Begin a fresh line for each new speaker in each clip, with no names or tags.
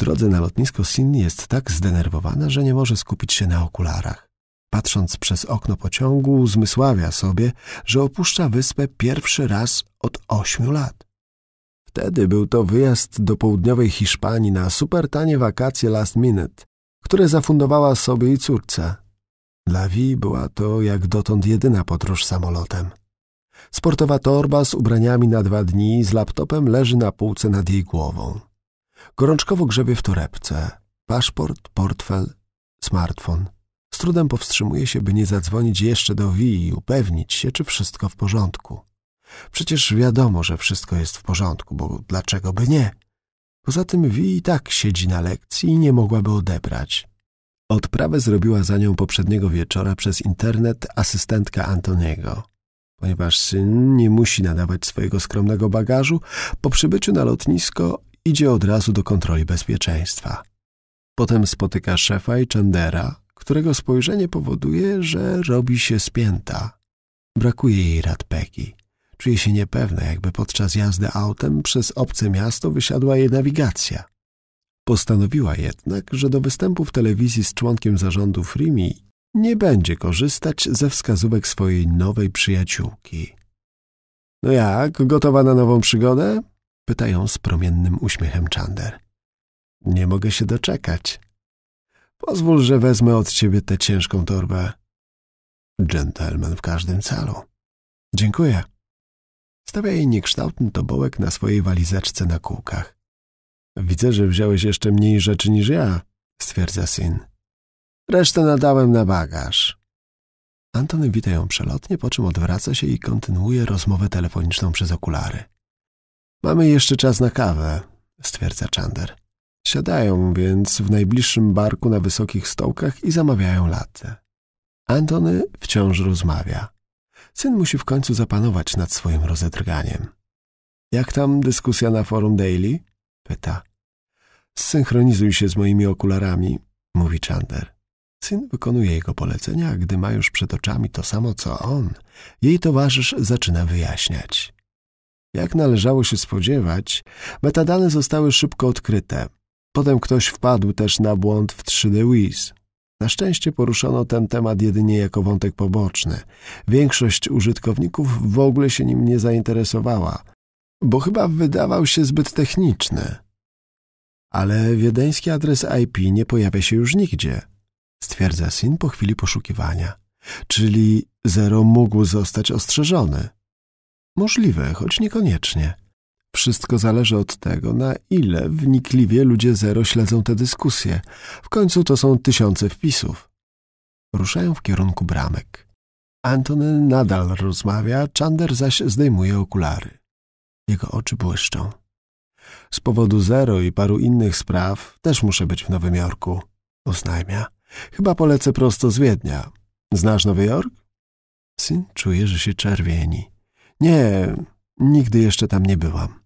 drodze na lotnisko Sydney jest tak zdenerwowana, że nie może skupić się na okularach. Patrząc przez okno pociągu, zmysławia sobie, że opuszcza wyspę pierwszy raz od ośmiu lat. Wtedy był to wyjazd do południowej Hiszpanii na super tanie wakacje last minute, które zafundowała sobie jej córce. Dla Vi była to jak dotąd jedyna podróż samolotem. Sportowa torba z ubraniami na dwa dni z laptopem leży na półce nad jej głową. Gorączkowo grzebie w torebce. Paszport, portfel, smartfon. Z trudem powstrzymuje się, by nie zadzwonić jeszcze do Wii i upewnić się, czy wszystko w porządku. Przecież wiadomo, że wszystko jest w porządku, bo dlaczego by nie? Poza tym Wi i tak siedzi na lekcji i nie mogłaby odebrać. Odprawę zrobiła za nią poprzedniego wieczora przez internet asystentka Antoniego. Ponieważ syn nie musi nadawać swojego skromnego bagażu, po przybyciu na lotnisko idzie od razu do kontroli bezpieczeństwa. Potem spotyka szefa i Chandera, którego spojrzenie powoduje, że robi się spięta. Brakuje jej rad Peggy. Czuje się niepewna, jakby podczas jazdy autem przez obce miasto wysiadła jej nawigacja. Postanowiła jednak, że do występu w telewizji z członkiem zarządu Frimi nie będzie korzystać ze wskazówek swojej nowej przyjaciółki. No jak, gotowa na nową przygodę? pytają, z promiennym uśmiechem Czander. Nie mogę się doczekać. Pozwól, że wezmę od ciebie tę ciężką torbę. Gentleman w każdym celu. Dziękuję. Stawia jej niekształtny tobołek na swojej walizeczce na kółkach. Widzę, że wziąłeś jeszcze mniej rzeczy niż ja, stwierdza syn. Resztę nadałem na bagaż. Antony wita ją przelotnie, po czym odwraca się i kontynuuje rozmowę telefoniczną przez okulary. Mamy jeszcze czas na kawę, stwierdza Czander. Siadają więc w najbliższym barku na wysokich stołkach i zamawiają latte. Antony wciąż rozmawia. Syn musi w końcu zapanować nad swoim rozedrganiem. Jak tam dyskusja na forum Daily? Pyta. Zsynchronizuj się z moimi okularami, mówi Czander. Syn wykonuje jego polecenia, a gdy ma już przed oczami to samo co on, jej towarzysz zaczyna wyjaśniać. Jak należało się spodziewać, metadane zostały szybko odkryte. Potem ktoś wpadł też na błąd w 3D Wiz. Na szczęście poruszono ten temat jedynie jako wątek poboczny. Większość użytkowników w ogóle się nim nie zainteresowała, bo chyba wydawał się zbyt techniczny. Ale wiedeński adres IP nie pojawia się już nigdzie, stwierdza Sin po chwili poszukiwania. Czyli zero mógł zostać ostrzeżony. Możliwe, choć niekoniecznie. Wszystko zależy od tego, na ile wnikliwie ludzie zero śledzą te dyskusje. W końcu to są tysiące wpisów. Ruszają w kierunku bramek. Antony nadal rozmawia, Chander zaś zdejmuje okulary. Jego oczy błyszczą. Z powodu zero i paru innych spraw też muszę być w Nowym Jorku, oznajmia. Chyba polecę prosto z Wiednia. Znasz Nowy Jork? Syn czuje, że się czerwieni. Nie, nigdy jeszcze tam nie byłam.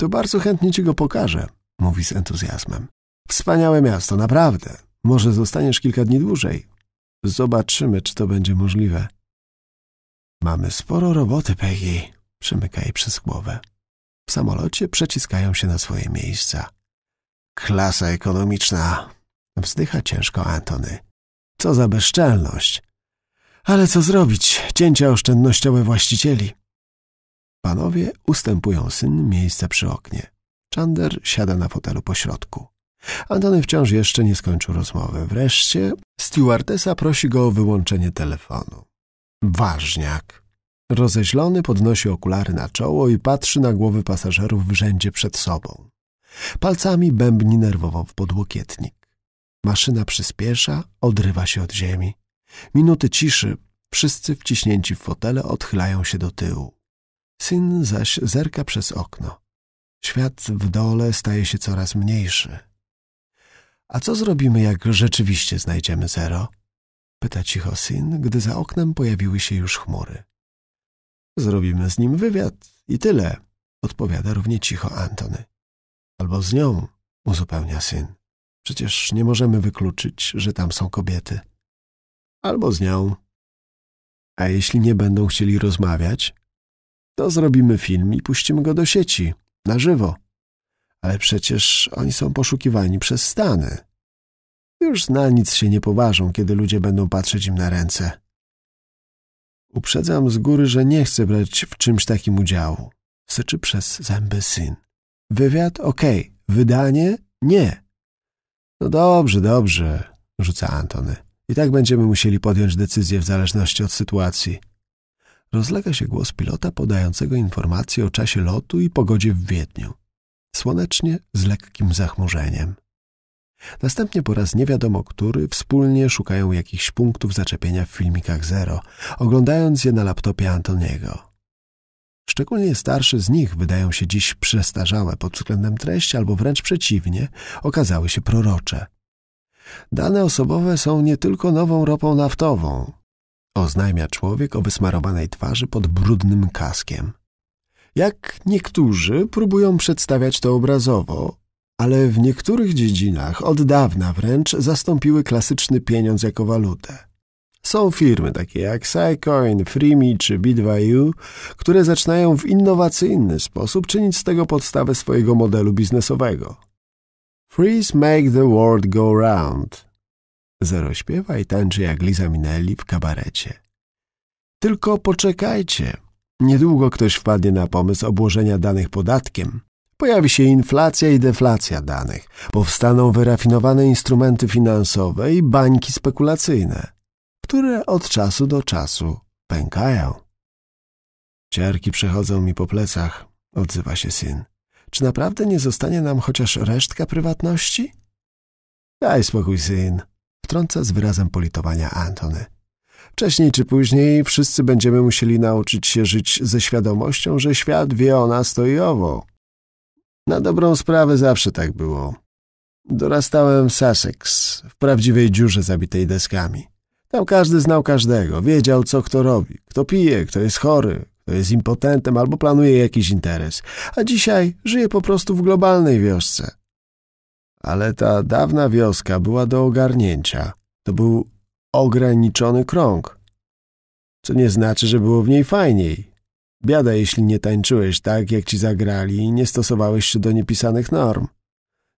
To bardzo chętnie ci go pokażę, mówi z entuzjazmem. Wspaniałe miasto, naprawdę. Może zostaniesz kilka dni dłużej. Zobaczymy, czy to będzie możliwe. Mamy sporo roboty, Peggy, przemyka jej przez głowę. W samolocie przeciskają się na swoje miejsca. Klasa ekonomiczna, wzdycha ciężko Antony. Co za bezczelność. Ale co zrobić? Cięcia oszczędnościowe właścicieli. Panowie ustępują syn miejsca przy oknie. Czander siada na fotelu pośrodku. Antony wciąż jeszcze nie skończył rozmowy. Wreszcie stewardesa prosi go o wyłączenie telefonu. Ważniak. Rozeźlony podnosi okulary na czoło i patrzy na głowy pasażerów w rzędzie przed sobą. Palcami bębni nerwowo w podłokietnik. Maszyna przyspiesza, odrywa się od ziemi. Minuty ciszy, wszyscy wciśnięci w fotele odchylają się do tyłu. Syn zaś zerka przez okno. Świat w dole staje się coraz mniejszy. A co zrobimy, jak rzeczywiście znajdziemy zero? Pyta cicho syn, gdy za oknem pojawiły się już chmury. Zrobimy z nim wywiad i tyle, odpowiada równie cicho Antony. Albo z nią, uzupełnia syn. Przecież nie możemy wykluczyć, że tam są kobiety. Albo z nią. A jeśli nie będą chcieli rozmawiać? to zrobimy film i puścimy go do sieci, na żywo. Ale przecież oni są poszukiwani przez Stany. Już na nic się nie poważą, kiedy ludzie będą patrzeć im na ręce. Uprzedzam z góry, że nie chcę brać w czymś takim udziału. Syczy przez zęby syn. Wywiad? Okej. Okay. Wydanie? Nie. No dobrze, dobrze, rzuca Antony. I tak będziemy musieli podjąć decyzję w zależności od sytuacji. Rozlega się głos pilota podającego informacje o czasie lotu i pogodzie w Wiedniu. Słonecznie, z lekkim zachmurzeniem. Następnie po raz nie wiadomo który wspólnie szukają jakichś punktów zaczepienia w filmikach Zero, oglądając je na laptopie Antoniego. Szczególnie starsze z nich wydają się dziś przestarzałe pod względem treści albo wręcz przeciwnie, okazały się prorocze. Dane osobowe są nie tylko nową ropą naftową, oznajmia człowiek o wysmarowanej twarzy pod brudnym kaskiem. Jak niektórzy próbują przedstawiać to obrazowo, ale w niektórych dziedzinach od dawna wręcz zastąpiły klasyczny pieniądz jako walutę. Są firmy takie jak Psycoin, Freemi czy B2U, które zaczynają w innowacyjny sposób czynić z tego podstawę swojego modelu biznesowego. Freeze make the world go round Zero śpiewa i tańczy jak Liza Minelli w kabarecie. Tylko poczekajcie. Niedługo ktoś wpadnie na pomysł obłożenia danych podatkiem. Pojawi się inflacja i deflacja danych. Powstaną wyrafinowane instrumenty finansowe i bańki spekulacyjne, które od czasu do czasu pękają. Ciarki przechodzą mi po plecach, odzywa się syn. Czy naprawdę nie zostanie nam chociaż resztka prywatności? Daj spokój, syn, Wtrąca z wyrazem politowania Antony. Wcześniej czy później wszyscy będziemy musieli nauczyć się żyć ze świadomością, że świat wie o nas to i owo. Na dobrą sprawę zawsze tak było. Dorastałem w Sussex, w prawdziwej dziurze zabitej deskami. Tam każdy znał każdego, wiedział co kto robi, kto pije, kto jest chory, kto jest impotentem albo planuje jakiś interes. A dzisiaj żyje po prostu w globalnej wiosce. Ale ta dawna wioska była do ogarnięcia. To był ograniczony krąg. Co nie znaczy, że było w niej fajniej. Biada, jeśli nie tańczyłeś tak, jak ci zagrali i nie stosowałeś się do niepisanych norm.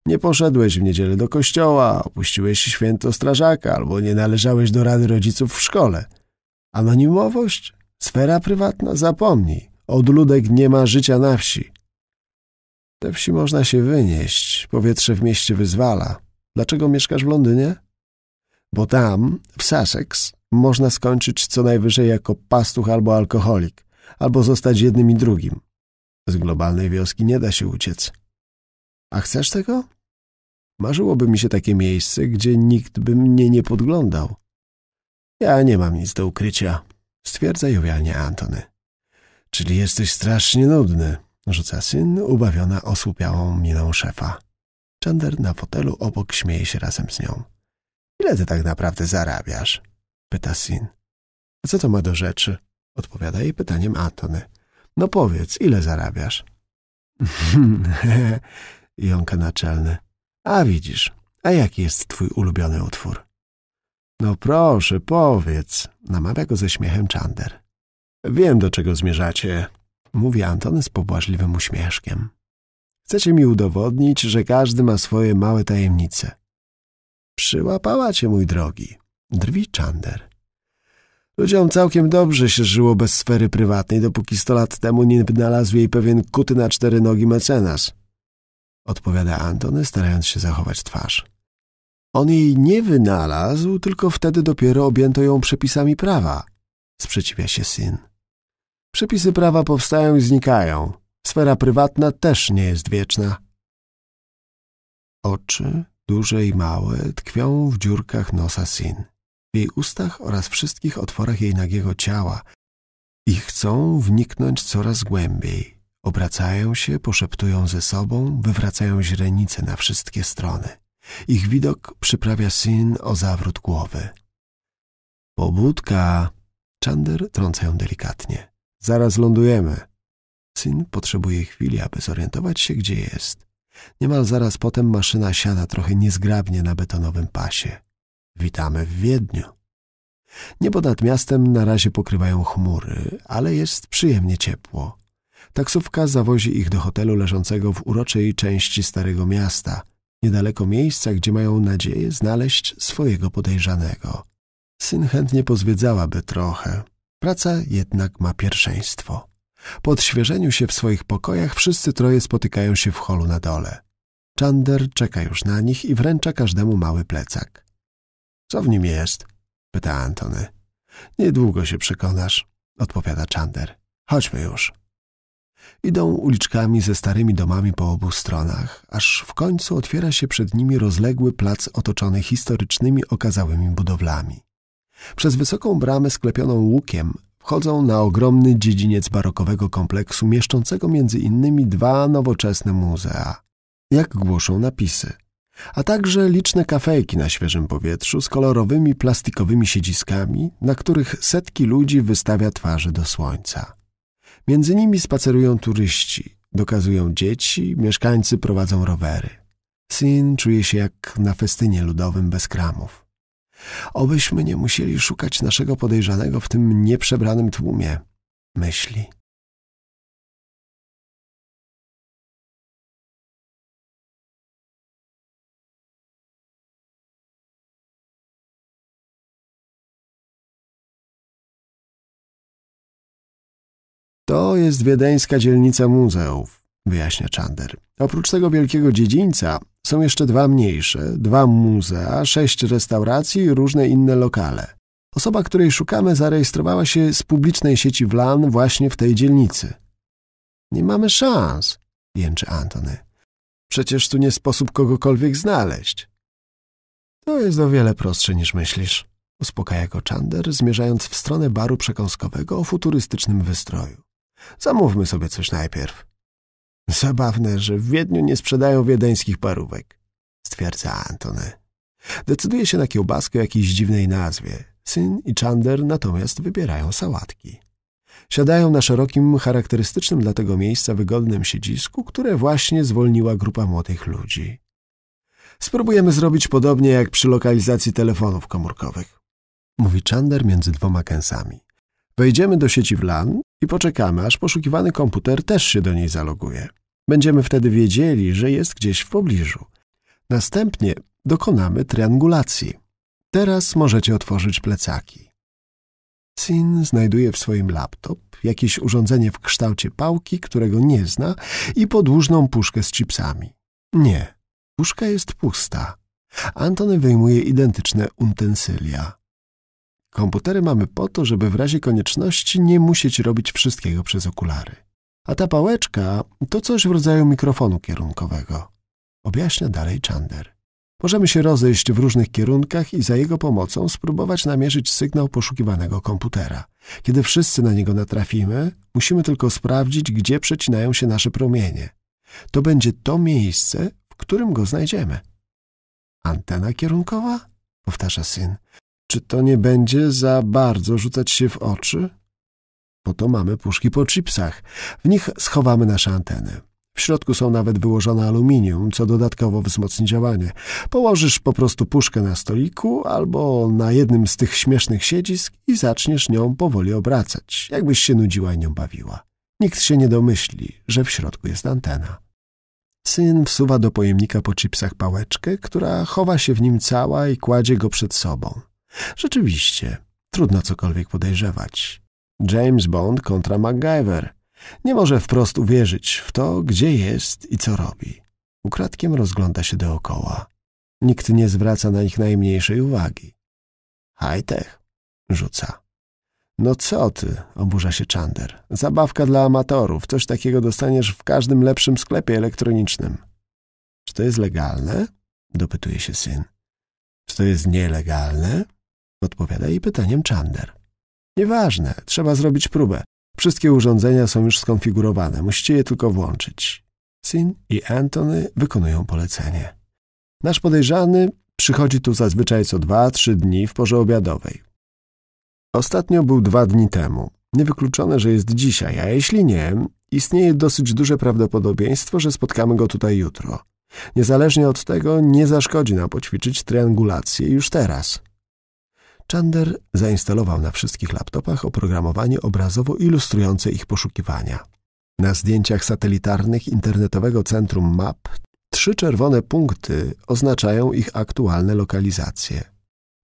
Nie poszedłeś w niedzielę do kościoła, opuściłeś święto strażaka albo nie należałeś do rady rodziców w szkole. Anonimowość? Sfera prywatna? Zapomnij. Odludek nie ma życia na wsi. Te wsi można się wynieść, powietrze w mieście wyzwala. Dlaczego mieszkasz w Londynie? Bo tam, w Sussex, można skończyć co najwyżej jako pastuch albo alkoholik, albo zostać jednym i drugim. Z globalnej wioski nie da się uciec. A chcesz tego? Marzyłoby mi się takie miejsce, gdzie nikt by mnie nie podglądał. Ja nie mam nic do ukrycia, stwierdza jowialnie Antony. Czyli jesteś strasznie nudny rzuca syn, ubawiona osłupiałą miną szefa. Chandler na fotelu obok śmieje się razem z nią. Ile ty tak naprawdę zarabiasz? Pyta syn. A co to ma do rzeczy? Odpowiada jej pytaniem Antony. No powiedz, ile zarabiasz? Jąka naczelny. A widzisz, a jaki jest twój ulubiony utwór? No proszę, powiedz, namawia go ze śmiechem Chander. Wiem, do czego zmierzacie, mówi Antony z pobłażliwym uśmieszkiem. Chcecie mi udowodnić, że każdy ma swoje małe tajemnice. Przyłapała cię, mój drogi, drwi Czander. Ludziom całkiem dobrze się żyło bez sfery prywatnej, dopóki sto lat temu nie wynalazł jej pewien kuty na cztery nogi mecenas. Odpowiada Antony, starając się zachować twarz. On jej nie wynalazł, tylko wtedy dopiero objęto ją przepisami prawa. Sprzeciwia się syn. Przepisy prawa powstają i znikają. Sfera prywatna też nie jest wieczna. Oczy, duże i małe, tkwią w dziurkach nosa Sin, w jej ustach oraz wszystkich otworach jej nagiego ciała i chcą wniknąć coraz głębiej. Obracają się, poszeptują ze sobą, wywracają źrenice na wszystkie strony. Ich widok przyprawia Sin o zawrót głowy. Pobudka! Czander trąca ją delikatnie. Zaraz lądujemy. Syn potrzebuje chwili, aby zorientować się, gdzie jest. Niemal zaraz potem maszyna siada trochę niezgrabnie na betonowym pasie. Witamy w Wiedniu. Niebo nad miastem na razie pokrywają chmury, ale jest przyjemnie ciepło. Taksówka zawozi ich do hotelu leżącego w uroczej części Starego Miasta, niedaleko miejsca, gdzie mają nadzieję znaleźć swojego podejrzanego. Syn chętnie pozwiedzałaby trochę, Praca jednak ma pierwszeństwo. Po odświeżeniu się w swoich pokojach wszyscy troje spotykają się w holu na dole. Chander czeka już na nich i wręcza każdemu mały plecak. — Co w nim jest? — pyta Antony. — Niedługo się przekonasz — odpowiada Chander. — Chodźmy już. Idą uliczkami ze starymi domami po obu stronach, aż w końcu otwiera się przed nimi rozległy plac otoczony historycznymi okazałymi budowlami. Przez wysoką bramę sklepioną łukiem wchodzą na ogromny dziedziniec barokowego kompleksu mieszczącego między innymi dwa nowoczesne muzea, jak głoszą napisy, a także liczne kafejki na świeżym powietrzu z kolorowymi plastikowymi siedziskami, na których setki ludzi wystawia twarze do słońca. Między nimi spacerują turyści, dokazują dzieci, mieszkańcy prowadzą rowery. Syn czuje się jak na festynie ludowym bez kramów. Obyśmy nie musieli szukać naszego podejrzanego w tym nieprzebranym tłumie myśli.
To jest wiedeńska
dzielnica muzeów, wyjaśnia Czander. Oprócz tego wielkiego dziedzińca są jeszcze dwa mniejsze, dwa muzea, sześć restauracji i różne inne lokale. Osoba, której szukamy, zarejestrowała się z publicznej sieci WLAN właśnie w tej dzielnicy. Nie mamy szans, jęczy Antony. Przecież tu nie sposób kogokolwiek znaleźć. To jest o wiele prostsze niż myślisz, uspokaja go zmierzając w stronę baru przekąskowego o futurystycznym wystroju. Zamówmy sobie coś najpierw. Zabawne, że w Wiedniu nie sprzedają wiedeńskich parówek, stwierdza Antony. Decyduje się na kiełbaskę o jakiejś dziwnej nazwie. Syn i Czander natomiast wybierają sałatki. Siadają na szerokim, charakterystycznym dla tego miejsca wygodnym siedzisku, które właśnie zwolniła grupa młodych ludzi. Spróbujemy zrobić podobnie jak przy lokalizacji telefonów komórkowych, mówi Czander między dwoma kęsami. Wejdziemy do sieci WLAN i poczekamy, aż poszukiwany komputer też się do niej zaloguje. Będziemy wtedy wiedzieli, że jest gdzieś w pobliżu. Następnie dokonamy triangulacji. Teraz możecie otworzyć plecaki. Sin znajduje w swoim laptop jakieś urządzenie w kształcie pałki, którego nie zna i podłużną puszkę z chipsami. Nie, puszka jest pusta. Antony wyjmuje identyczne utensylia. Komputery mamy po to, żeby w razie konieczności nie musieć robić wszystkiego przez okulary. A ta pałeczka to coś w rodzaju mikrofonu kierunkowego. Objaśnia dalej Czander. Możemy się rozejść w różnych kierunkach i za jego pomocą spróbować namierzyć sygnał poszukiwanego komputera. Kiedy wszyscy na niego natrafimy, musimy tylko sprawdzić, gdzie przecinają się nasze promienie. To będzie to miejsce, w którym go znajdziemy. Antena kierunkowa? Powtarza syn. Czy to nie będzie za bardzo rzucać się w oczy? Po to mamy puszki po chipsach. W nich schowamy nasze anteny. W środku są nawet wyłożone aluminium, co dodatkowo wzmocni działanie. Położysz po prostu puszkę na stoliku albo na jednym z tych śmiesznych siedzisk i zaczniesz nią powoli obracać, jakbyś się nudziła i nią bawiła. Nikt się nie domyśli, że w środku jest antena. Syn wsuwa do pojemnika po chipsach pałeczkę, która chowa się w nim cała i kładzie go przed sobą. Rzeczywiście, trudno cokolwiek podejrzewać. James Bond kontra MacGyver. Nie może wprost uwierzyć w to, gdzie jest i co robi. Ukradkiem rozgląda się dookoła. Nikt nie zwraca na nich najmniejszej uwagi. High-tech, rzuca. No co ty, oburza się Czander. Zabawka dla amatorów, coś takiego dostaniesz w każdym lepszym sklepie elektronicznym. Czy to jest legalne? Dopytuje się syn. Czy to jest nielegalne? odpowiada jej pytaniem Chandler. Nieważne, trzeba zrobić próbę. Wszystkie urządzenia są już skonfigurowane, musicie je tylko włączyć. Sin i Antony wykonują polecenie. Nasz podejrzany przychodzi tu zazwyczaj co dwa, trzy dni w porze obiadowej. Ostatnio był dwa dni temu. Niewykluczone, że jest dzisiaj, a jeśli nie, istnieje dosyć duże prawdopodobieństwo, że spotkamy go tutaj jutro. Niezależnie od tego, nie zaszkodzi nam poćwiczyć triangulację już teraz. Chander zainstalował na wszystkich laptopach oprogramowanie obrazowo ilustrujące ich poszukiwania. Na zdjęciach satelitarnych Internetowego Centrum Map trzy czerwone punkty oznaczają ich aktualne lokalizacje.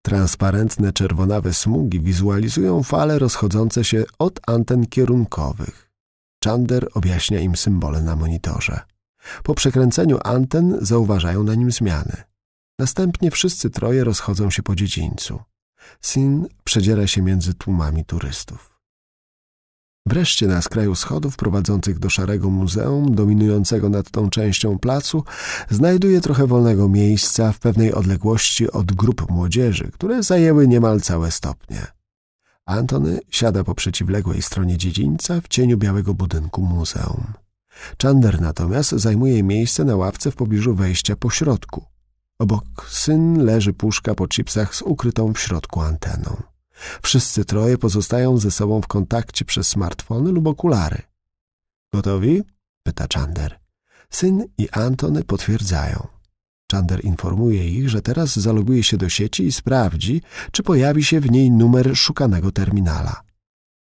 Transparentne czerwonawe smugi wizualizują fale rozchodzące się od anten kierunkowych. Chander objaśnia im symbole na monitorze. Po przekręceniu anten zauważają na nim zmiany. Następnie wszyscy troje rozchodzą się po dziedzińcu. Sin przedziera się między tłumami turystów. Wreszcie na skraju schodów prowadzących do szarego muzeum, dominującego nad tą częścią placu, znajduje trochę wolnego miejsca w pewnej odległości od grup młodzieży, które zajęły niemal całe stopnie. Antony siada po przeciwległej stronie dziedzińca w cieniu białego budynku muzeum. Chandler natomiast zajmuje miejsce na ławce w pobliżu wejścia po środku. Obok syn leży puszka po chipsach z ukrytą w środku anteną. Wszyscy troje pozostają ze sobą w kontakcie przez smartfony lub okulary. Gotowi? pyta Czander. Syn i Antony potwierdzają. Czander informuje ich, że teraz zaloguje się do sieci i sprawdzi, czy pojawi się w niej numer szukanego terminala.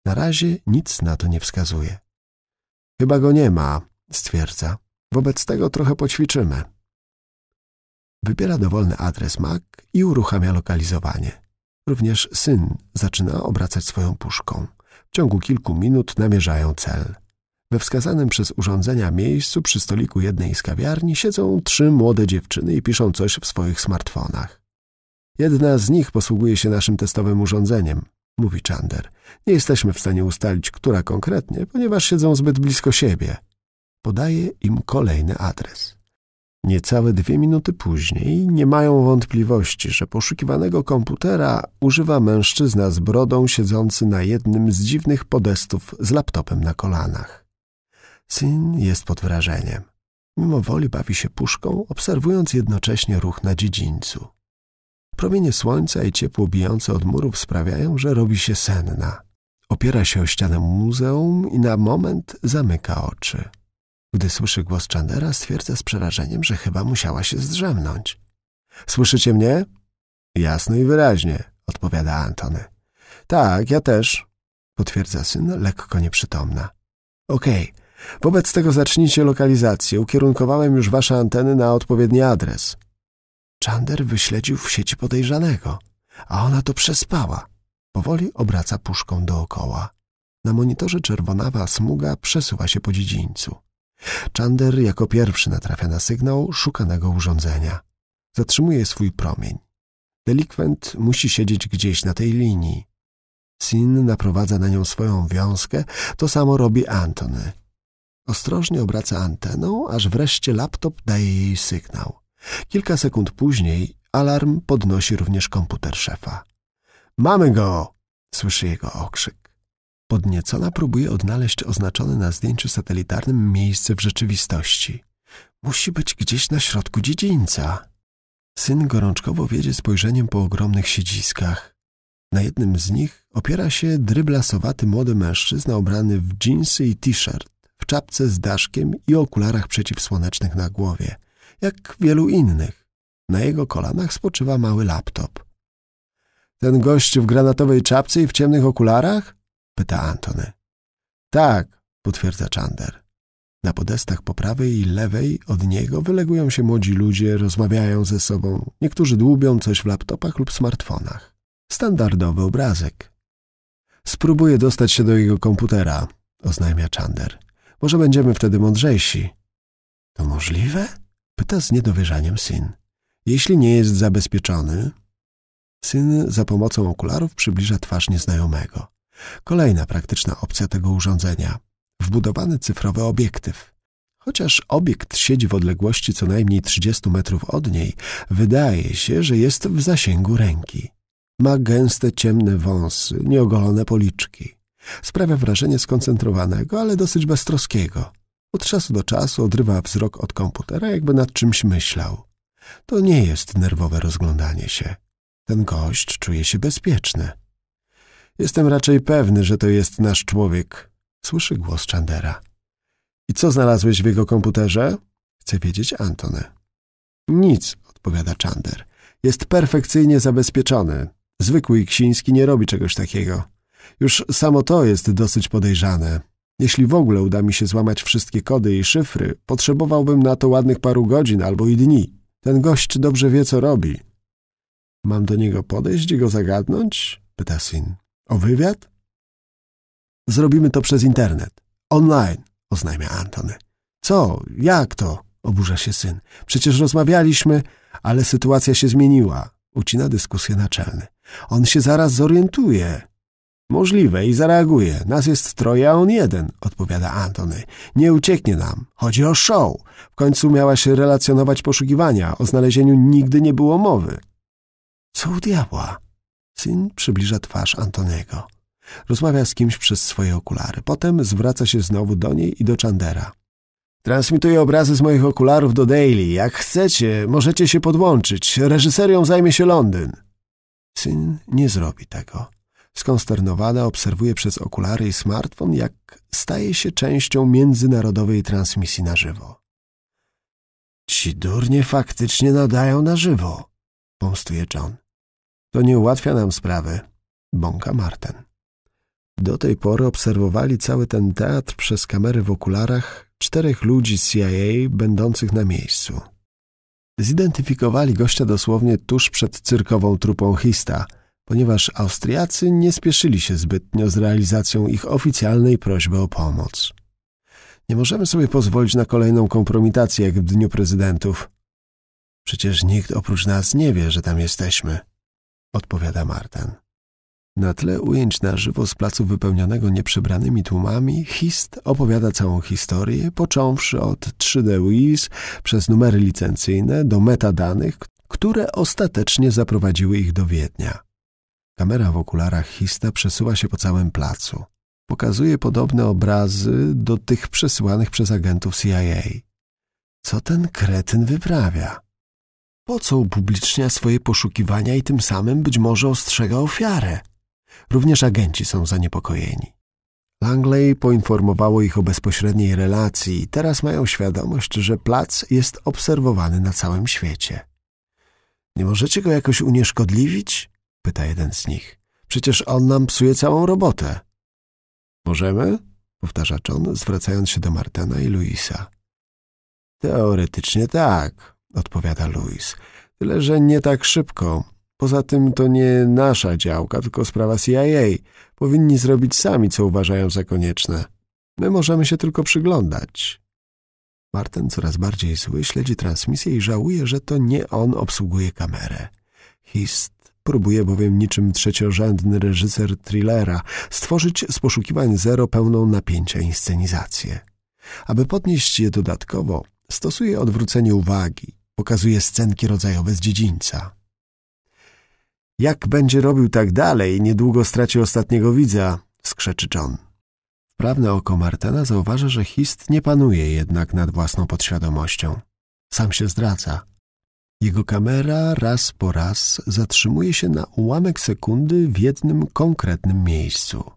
Na razie nic na to nie wskazuje. Chyba go nie ma, stwierdza. Wobec tego trochę poćwiczymy. Wybiera dowolny adres MAC i uruchamia lokalizowanie. Również syn zaczyna obracać swoją puszką. W ciągu kilku minut namierzają cel. We wskazanym przez urządzenia miejscu przy stoliku jednej z kawiarni siedzą trzy młode dziewczyny i piszą coś w swoich smartfonach. Jedna z nich posługuje się naszym testowym urządzeniem, mówi Chander. Nie jesteśmy w stanie ustalić, która konkretnie, ponieważ siedzą zbyt blisko siebie. Podaje im kolejny adres. Niecałe dwie minuty później nie mają wątpliwości, że poszukiwanego komputera używa mężczyzna z brodą siedzący na jednym z dziwnych podestów z laptopem na kolanach. Syn jest pod wrażeniem. Mimo woli bawi się puszką, obserwując jednocześnie ruch na dziedzińcu. Promienie słońca i ciepło bijące od murów sprawiają, że robi się senna. Opiera się o ścianę muzeum i na moment zamyka oczy. Gdy słyszy głos Chandera, stwierdza z przerażeniem, że chyba musiała się zdrzemnąć. Słyszycie mnie? Jasno i wyraźnie, odpowiada Antony. Tak, ja też, potwierdza syn, lekko nieprzytomna. Okej, okay. wobec tego zacznijcie lokalizację. Ukierunkowałem już wasze anteny na odpowiedni adres. Chander wyśledził w sieci podejrzanego, a ona to przespała. Powoli obraca puszką dookoła. Na monitorze czerwonawa smuga przesuwa się po dziedzińcu. Czander jako pierwszy natrafia na sygnał szukanego urządzenia. Zatrzymuje swój promień. Delikwent musi siedzieć gdzieś na tej linii. Sin naprowadza na nią swoją wiązkę, to samo robi Antony. Ostrożnie obraca anteną, aż wreszcie laptop daje jej sygnał. Kilka sekund później alarm podnosi również komputer szefa. Mamy go! słyszy jego okrzyk. Podniecona próbuje odnaleźć oznaczone na zdjęciu satelitarnym miejsce w rzeczywistości. Musi być gdzieś na środku dziedzińca. Syn gorączkowo wiedzie spojrzeniem po ogromnych siedziskach. Na jednym z nich opiera się dryblasowaty młody mężczyzna ubrany w dżinsy i t-shirt, w czapce z daszkiem i okularach przeciwsłonecznych na głowie, jak wielu innych. Na jego kolanach spoczywa mały laptop. Ten gość w granatowej czapce i w ciemnych okularach? Pyta Antony. Tak, potwierdza Czander. Na podestach po prawej i lewej od niego wylegują się młodzi ludzie, rozmawiają ze sobą. Niektórzy dłubią coś w laptopach lub smartfonach. Standardowy obrazek. Spróbuję dostać się do jego komputera, oznajmia Czander. Może będziemy wtedy mądrzejsi. To możliwe? Pyta z niedowierzaniem syn. Jeśli nie jest zabezpieczony... Syn za pomocą okularów przybliża twarz nieznajomego. Kolejna praktyczna opcja tego urządzenia – wbudowany cyfrowy obiektyw. Chociaż obiekt siedzi w odległości co najmniej 30 metrów od niej, wydaje się, że jest w zasięgu ręki. Ma gęste, ciemne wąsy, nieogolone policzki. Sprawia wrażenie skoncentrowanego, ale dosyć beztroskiego. Od czasu do czasu odrywa wzrok od komputera, jakby nad czymś myślał. To nie jest nerwowe rozglądanie się. Ten gość czuje się bezpieczny. Jestem raczej pewny, że to jest nasz człowiek. Słyszy głos Chandera. I co znalazłeś w jego komputerze? Chce wiedzieć Antony. Nic, odpowiada Chander. Jest perfekcyjnie zabezpieczony. Zwykły Ksiński nie robi czegoś takiego. Już samo to jest dosyć podejrzane. Jeśli w ogóle uda mi się złamać wszystkie kody i szyfry, potrzebowałbym na to ładnych paru godzin albo i dni. Ten gość dobrze wie, co robi. Mam do niego podejść i go zagadnąć? Pyta syn. O wywiad? Zrobimy to przez internet. Online, oznajmia Antony. Co? Jak to? Oburza się syn. Przecież rozmawialiśmy, ale sytuacja się zmieniła. Ucina dyskusję naczelny. On się zaraz zorientuje. Możliwe i zareaguje. Nas jest troje, a on jeden, odpowiada Antony. Nie ucieknie nam. Chodzi o show. W końcu miała się relacjonować poszukiwania. O znalezieniu nigdy nie było mowy. Co u diabła? Syn przybliża twarz Antoniego. Rozmawia z kimś przez swoje okulary. Potem zwraca się znowu do niej i do Chandera. Transmituję obrazy z moich okularów do Daily. Jak chcecie, możecie się podłączyć. Reżyserią zajmie się Londyn. Syn nie zrobi tego. Skonsternowana obserwuje przez okulary i smartfon, jak staje się częścią międzynarodowej transmisji na żywo. Ci durnie faktycznie nadają na żywo, pomstuje John. To nie ułatwia nam sprawy, bąka Marten. Do tej pory obserwowali cały ten teatr przez kamery w okularach czterech ludzi CIA będących na miejscu. Zidentyfikowali gościa dosłownie tuż przed cyrkową trupą Hista, ponieważ Austriacy nie spieszyli się zbytnio z realizacją ich oficjalnej prośby o pomoc. Nie możemy sobie pozwolić na kolejną kompromitację jak w Dniu Prezydentów. Przecież nikt oprócz nas nie wie, że tam jesteśmy odpowiada Marten. Na tle ujęć na żywo z placu wypełnionego nieprzebranymi tłumami, Hist opowiada całą historię, począwszy od 3D WIS przez numery licencyjne do metadanych, które ostatecznie zaprowadziły ich do Wiednia. Kamera w okularach Hista przesuwa się po całym placu. Pokazuje podobne obrazy do tych przesyłanych przez agentów CIA. Co ten kretyn wyprawia? Po co upublicznia swoje poszukiwania i tym samym być może ostrzega ofiarę? Również agenci są zaniepokojeni. Langley poinformowało ich o bezpośredniej relacji i teraz mają świadomość, że plac jest obserwowany na całym świecie. Nie możecie go jakoś unieszkodliwić? pyta jeden z nich. Przecież on nam psuje całą robotę. Możemy? powtarza John, zwracając się do Martena i Luisa. Teoretycznie tak, odpowiada Louis. Tyle, że nie tak szybko. Poza tym to nie nasza działka, tylko sprawa CIA. Powinni zrobić sami, co uważają za konieczne. My możemy się tylko przyglądać. Martin coraz bardziej zły śledzi transmisję i żałuje, że to nie on obsługuje kamerę. Hist próbuje bowiem niczym trzeciorzędny reżyser thrillera stworzyć z poszukiwań zero pełną napięcia inscenizację. Aby podnieść je dodatkowo, stosuje odwrócenie uwagi, Pokazuje scenki rodzajowe z dziedzińca. Jak będzie robił tak dalej, niedługo straci ostatniego widza, skrzeczy John. Wprawne oko Martena zauważa, że Hist nie panuje jednak nad własną podświadomością. Sam się zdradza. Jego kamera raz po raz zatrzymuje się na ułamek sekundy w jednym konkretnym miejscu.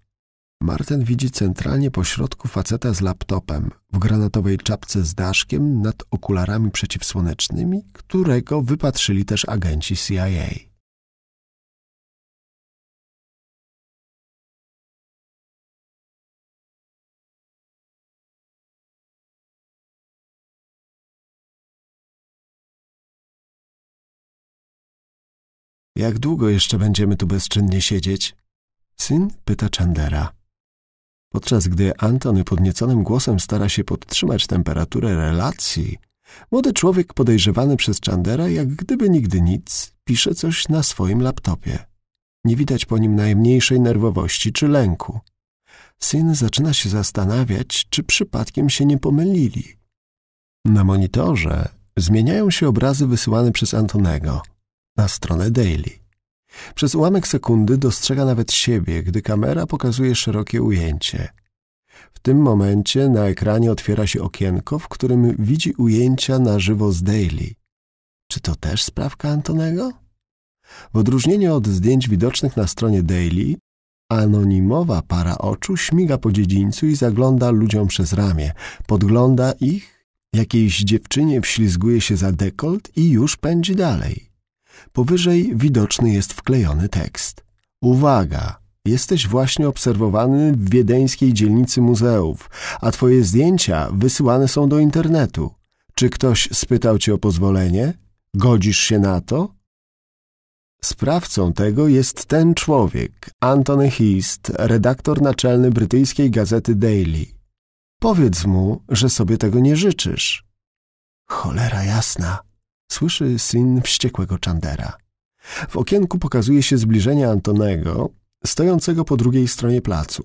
Marten widzi centralnie po środku faceta z laptopem, w granatowej czapce z daszkiem nad okularami przeciwsłonecznymi, którego wypatrzyli
też agenci CIA.
Jak długo jeszcze będziemy tu bezczynnie siedzieć? Syn pyta Chandera. Podczas gdy Antony podnieconym głosem stara się podtrzymać temperaturę relacji, młody człowiek podejrzewany przez Chandera, jak gdyby nigdy nic, pisze coś na swoim laptopie. Nie widać po nim najmniejszej nerwowości czy lęku. Syn zaczyna się zastanawiać, czy przypadkiem się nie pomylili. Na monitorze zmieniają się obrazy wysyłane przez Antonego na stronę Daily. Przez ułamek sekundy dostrzega nawet siebie, gdy kamera pokazuje szerokie ujęcie. W tym momencie na ekranie otwiera się okienko, w którym widzi ujęcia na żywo z Daily. Czy to też sprawka Antonego? W odróżnieniu od zdjęć widocznych na stronie Daily, anonimowa para oczu śmiga po dziedzińcu i zagląda ludziom przez ramię, podgląda ich, jakiejś dziewczynie wślizguje się za dekolt i już pędzi dalej. Powyżej widoczny jest wklejony tekst. Uwaga! Jesteś właśnie obserwowany w wiedeńskiej dzielnicy muzeów, a twoje zdjęcia wysyłane są do internetu. Czy ktoś spytał cię o pozwolenie? Godzisz się na to? Sprawcą tego jest ten człowiek, Anthony Hist, redaktor naczelny brytyjskiej gazety Daily. Powiedz mu, że sobie tego nie życzysz. Cholera jasna, Słyszy syn wściekłego Chandera. W okienku pokazuje się zbliżenie Antonego, stojącego po drugiej stronie placu.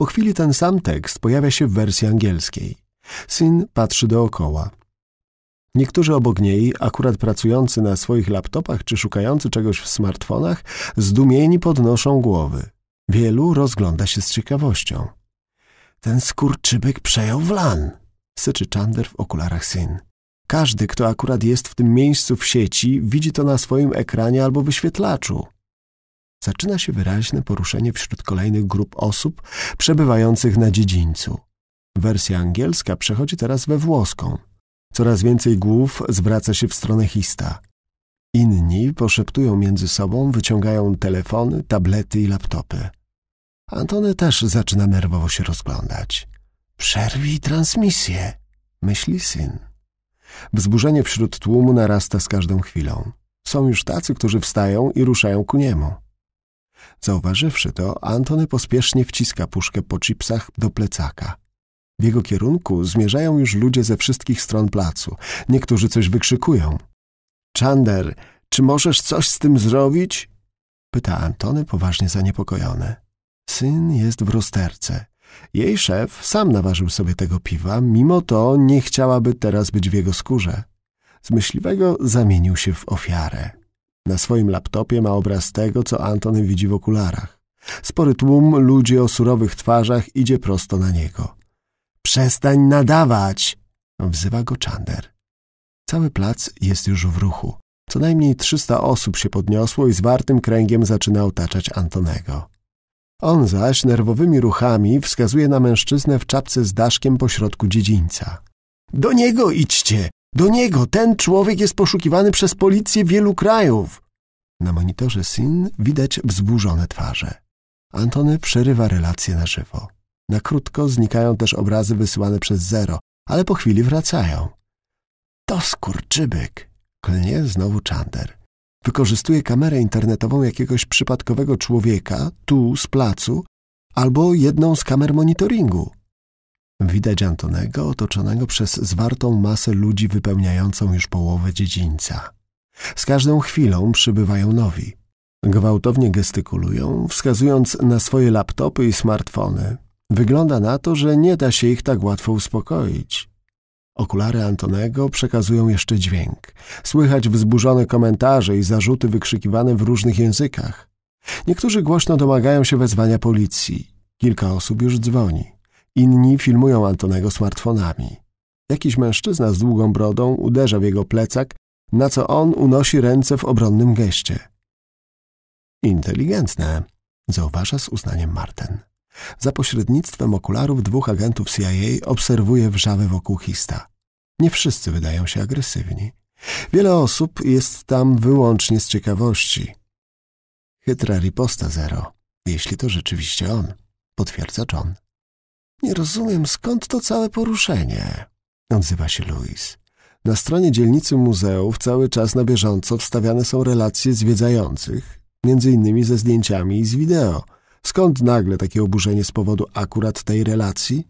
Po chwili ten sam tekst pojawia się w wersji angielskiej. Syn patrzy dookoła. Niektórzy obok niej, akurat pracujący na swoich laptopach czy szukający czegoś w smartfonach, zdumieni podnoszą głowy. Wielu rozgląda się z ciekawością. Ten skurczybyk przejął wlan, syczy Czander w okularach syn. Każdy, kto akurat jest w tym miejscu w sieci, widzi to na swoim ekranie albo wyświetlaczu. Zaczyna się wyraźne poruszenie wśród kolejnych grup osób przebywających na dziedzińcu. Wersja angielska przechodzi teraz we włoską. Coraz więcej głów zwraca się w stronę hista. Inni poszeptują między sobą, wyciągają telefony, tablety i laptopy. Antony też zaczyna nerwowo się rozglądać. Przerwij transmisję, myśli syn. Wzburzenie wśród tłumu narasta z każdą chwilą. Są już tacy, którzy wstają i ruszają ku niemu. Zauważywszy to, Antony pospiesznie wciska puszkę po chipsach do plecaka. W jego kierunku zmierzają już ludzie ze wszystkich stron placu. Niektórzy coś wykrzykują. Czander, czy możesz coś z tym zrobić? Pyta Antony poważnie zaniepokojony. Syn jest w rozterce. Jej szef sam naważył sobie tego piwa, mimo to nie chciałaby teraz być w jego skórze. Z myśliwego zamienił się w ofiarę. Na swoim laptopie ma obraz tego, co Antony widzi w okularach. Spory tłum ludzi o surowych twarzach idzie prosto na niego. Przestań nadawać! Wzywa go Czander. Cały plac jest już w ruchu. Co najmniej 300 osób się podniosło i zwartym kręgiem zaczyna otaczać Antonego. On zaś nerwowymi ruchami wskazuje na mężczyznę w czapce z daszkiem pośrodku dziedzińca. Do niego idźcie! Do niego! Ten człowiek jest poszukiwany przez policję wielu krajów! Na monitorze SIN widać wzburzone twarze. Antony przerywa relację na żywo. Na krótko znikają też obrazy wysyłane przez Zero, ale po chwili wracają. To skurczybyk! Klnie znowu Czander wykorzystuje kamerę internetową jakiegoś przypadkowego człowieka tu z placu albo jedną z kamer monitoringu. Widać Antonego otoczonego przez zwartą masę ludzi wypełniającą już połowę dziedzińca. Z każdą chwilą przybywają nowi. Gwałtownie gestykulują, wskazując na swoje laptopy i smartfony. Wygląda na to, że nie da się ich tak łatwo uspokoić. Okulary Antonego przekazują jeszcze dźwięk. Słychać wzburzone komentarze i zarzuty wykrzykiwane w różnych językach. Niektórzy głośno domagają się wezwania policji. Kilka osób już dzwoni. Inni filmują Antonego smartfonami. Jakiś mężczyzna z długą brodą uderza w jego plecak, na co on unosi ręce w obronnym geście. Inteligentne, zauważa z uznaniem Marten. Za pośrednictwem okularów dwóch agentów CIA obserwuje wrzawę wokół Hista. Nie wszyscy wydają się agresywni. Wiele osób jest tam wyłącznie z ciekawości. Chytra riposta zero, jeśli to rzeczywiście on, potwierdza John. Nie rozumiem, skąd to całe poruszenie, odzywa się Louis. Na stronie dzielnicy muzeów cały czas na bieżąco wstawiane są relacje zwiedzających, między innymi ze zdjęciami i z wideo – Skąd nagle takie oburzenie z powodu akurat tej relacji?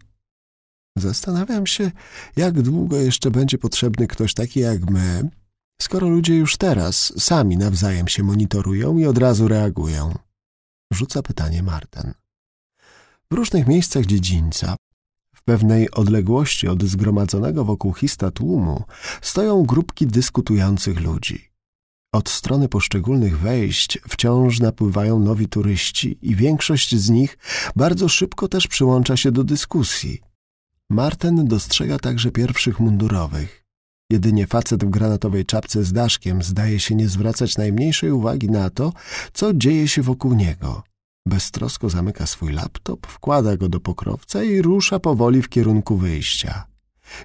Zastanawiam się, jak długo jeszcze będzie potrzebny ktoś taki jak my, skoro ludzie już teraz sami nawzajem się monitorują i od razu reagują. Rzuca pytanie Marten. W różnych miejscach dziedzińca, w pewnej odległości od zgromadzonego wokół hista tłumu, stoją grupki dyskutujących ludzi. Od strony poszczególnych wejść wciąż napływają nowi turyści i większość z nich bardzo szybko też przyłącza się do dyskusji. Marten dostrzega także pierwszych mundurowych. Jedynie facet w granatowej czapce z daszkiem zdaje się nie zwracać najmniejszej uwagi na to, co dzieje się wokół niego. Beztrosko zamyka swój laptop, wkłada go do pokrowca i rusza powoli w kierunku wyjścia.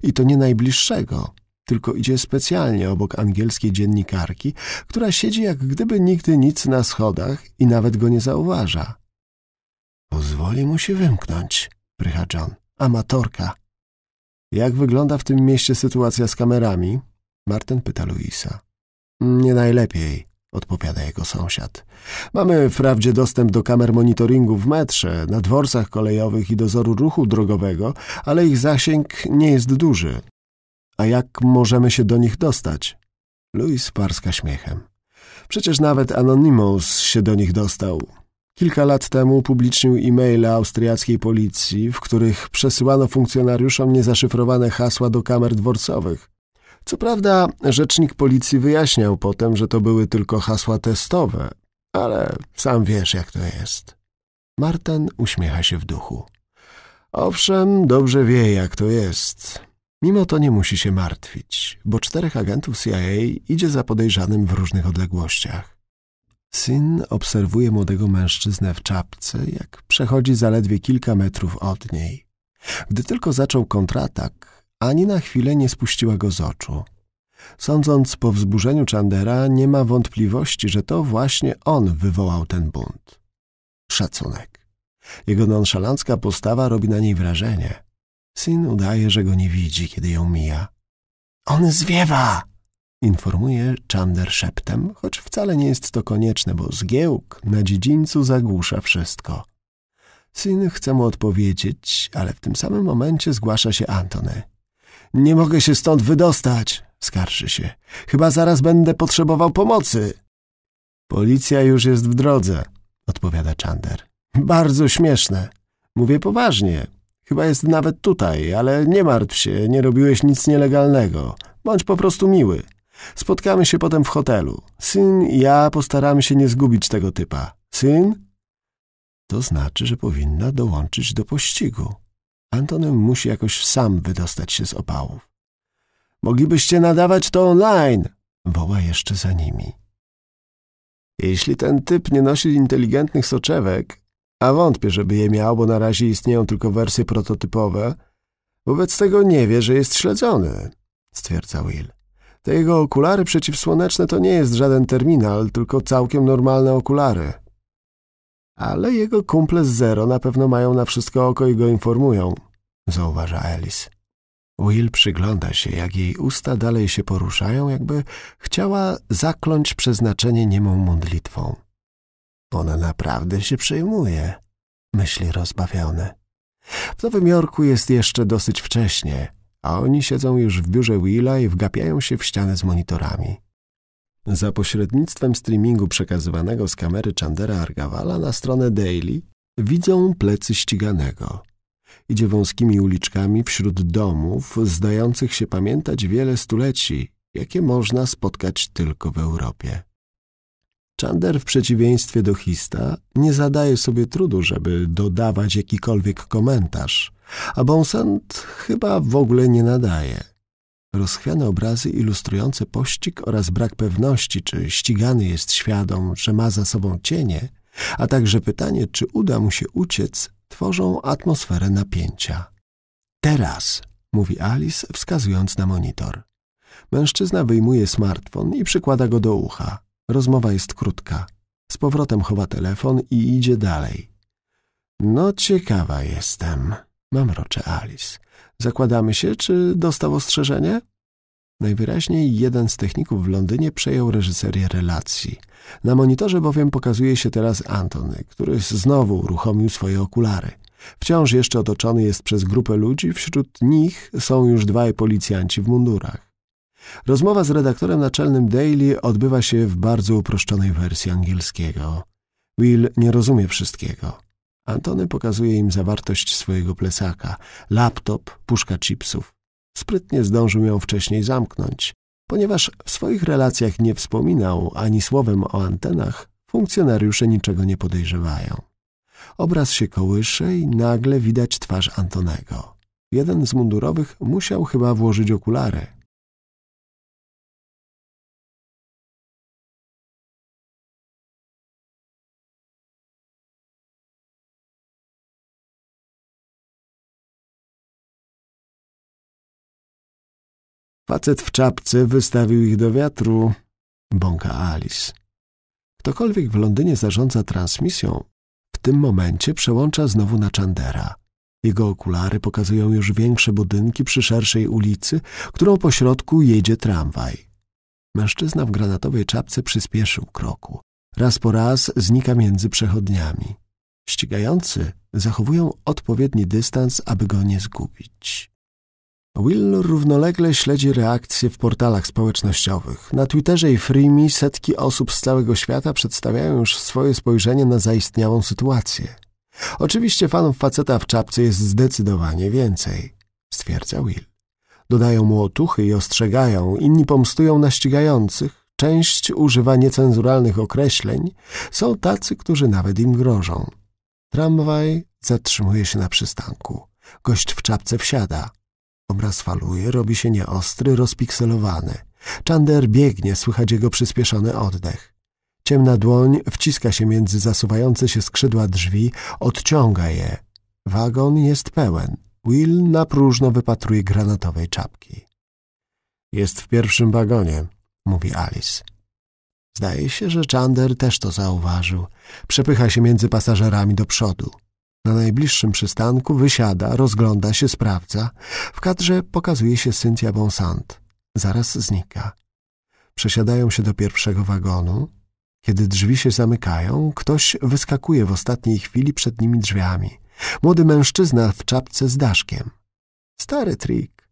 I to nie najbliższego, tylko idzie specjalnie obok angielskiej dziennikarki, która siedzi jak gdyby nigdy nic na schodach i nawet go nie zauważa. Pozwoli mu się wymknąć, prycha John. Amatorka. Jak wygląda w tym mieście sytuacja z kamerami? Martin pyta Luisa. Nie najlepiej, odpowiada jego sąsiad. Mamy wprawdzie dostęp do kamer monitoringu w metrze, na dworcach kolejowych i dozoru ruchu drogowego, ale ich zasięg nie jest duży. A jak możemy się do nich dostać? Louis parska śmiechem. Przecież nawet Anonymous się do nich dostał. Kilka lat temu upublicznił e-maile austriackiej policji, w których przesyłano funkcjonariuszom niezaszyfrowane hasła do kamer dworcowych. Co prawda rzecznik policji wyjaśniał potem, że to były tylko hasła testowe, ale sam wiesz jak to jest. Marten uśmiecha się w duchu. Owszem, dobrze wie jak to jest. Mimo to nie musi się martwić, bo czterech agentów CIA idzie za podejrzanym w różnych odległościach. Syn obserwuje młodego mężczyznę w czapce, jak przechodzi zaledwie kilka metrów od niej. Gdy tylko zaczął kontratak, ani na chwilę nie spuściła go z oczu. Sądząc po wzburzeniu Chandera, nie ma wątpliwości, że to właśnie on wywołał ten bunt. Szacunek. Jego nonszalancka postawa robi na niej wrażenie. Syn udaje, że go nie widzi, kiedy ją mija. On zwiewa! informuje Czander szeptem, choć wcale nie jest to konieczne, bo zgiełk na dziedzińcu zagłusza wszystko. Syn chce mu odpowiedzieć, ale w tym samym momencie zgłasza się Antony. Nie mogę się stąd wydostać, skarży się. Chyba zaraz będę potrzebował pomocy. Policja już jest w drodze, odpowiada Czander. Bardzo śmieszne. Mówię poważnie. Chyba jest nawet tutaj, ale nie martw się, nie robiłeś nic nielegalnego. Bądź po prostu miły. Spotkamy się potem w hotelu. Syn i ja postaramy się nie zgubić tego typa. Syn? To znaczy, że powinna dołączyć do pościgu. Antonym musi jakoś sam wydostać się z opałów. Moglibyście nadawać to online! Woła jeszcze za nimi. Jeśli ten typ nie nosi inteligentnych soczewek, a wątpię, żeby je miał, bo na razie istnieją tylko wersje prototypowe. Wobec tego nie wie, że jest śledzony, stwierdza Will. Te jego okulary przeciwsłoneczne to nie jest żaden terminal, tylko całkiem normalne okulary. Ale jego kumple z Zero na pewno mają na wszystko oko i go informują, zauważa Alice. Will przygląda się, jak jej usta dalej się poruszają, jakby chciała zakląć przeznaczenie niemą modlitwą. Ona naprawdę się przejmuje, myśli rozbawiony. W Nowym Jorku jest jeszcze dosyć wcześnie, a oni siedzą już w biurze Willa i wgapiają się w ścianę z monitorami. Za pośrednictwem streamingu przekazywanego z kamery Chandera Argawala na stronę Daily widzą plecy ściganego. Idzie wąskimi uliczkami wśród domów, zdających się pamiętać wiele stuleci, jakie można spotkać tylko w Europie. Chander w przeciwieństwie do Hista nie zadaje sobie trudu, żeby dodawać jakikolwiek komentarz, a Bonsant chyba w ogóle nie nadaje. Rozchwiane obrazy ilustrujące pościg oraz brak pewności, czy ścigany jest świadom, że ma za sobą cienie, a także pytanie, czy uda mu się uciec, tworzą atmosferę napięcia. Teraz, mówi Alice, wskazując na monitor. Mężczyzna wyjmuje smartfon i przykłada go do ucha. Rozmowa jest krótka. Z powrotem chowa telefon i idzie dalej. No ciekawa jestem, mamrocze Alice. Zakładamy się, czy dostał ostrzeżenie? Najwyraźniej jeden z techników w Londynie przejął reżyserię relacji. Na monitorze bowiem pokazuje się teraz Antony, który znowu uruchomił swoje okulary. Wciąż jeszcze otoczony jest przez grupę ludzi, wśród nich są już dwaj policjanci w mundurach. Rozmowa z redaktorem naczelnym Daily odbywa się w bardzo uproszczonej wersji angielskiego. Will nie rozumie wszystkiego. Antony pokazuje im zawartość swojego plecaka, laptop, puszka chipsów. Sprytnie zdążył ją wcześniej zamknąć. Ponieważ w swoich relacjach nie wspominał ani słowem o antenach, funkcjonariusze niczego nie podejrzewają. Obraz się kołysze i nagle widać twarz Antonego. Jeden z mundurowych musiał chyba włożyć okulary. Facet w czapce wystawił ich do wiatru, bąka Alice. Ktokolwiek w Londynie zarządza transmisją, w tym momencie przełącza znowu na Chandera. Jego okulary pokazują już większe budynki przy szerszej ulicy, którą pośrodku jedzie tramwaj. Mężczyzna w granatowej czapce przyspieszył kroku. Raz po raz znika między przechodniami. Ścigający zachowują odpowiedni dystans, aby go nie zgubić. Will równolegle śledzi reakcje w portalach społecznościowych. Na Twitterze i Freemi setki osób z całego świata przedstawiają już swoje spojrzenie na zaistniałą sytuację. Oczywiście fanów faceta w czapce jest zdecydowanie więcej, stwierdza Will. Dodają mu otuchy i ostrzegają, inni pomstują na ścigających, część używa niecenzuralnych określeń, są tacy, którzy nawet im grożą. Tramwaj zatrzymuje się na przystanku. Gość w czapce wsiada – Obraz faluje, robi się nieostry, rozpikselowany. Czander biegnie, słychać jego przyspieszony oddech. Ciemna dłoń wciska się między zasuwające się skrzydła drzwi, odciąga je. Wagon jest pełen. Will na próżno wypatruje granatowej czapki. Jest w pierwszym wagonie, mówi Alice. Zdaje się, że Czander też to zauważył. Przepycha się między pasażerami do przodu. Na najbliższym przystanku wysiada, rozgląda się, sprawdza. W kadrze pokazuje się Cynthia Bonsant. Zaraz znika. Przesiadają się do pierwszego wagonu. Kiedy drzwi się zamykają, ktoś wyskakuje w ostatniej chwili przed nimi drzwiami. Młody mężczyzna w czapce z daszkiem. Stary trik.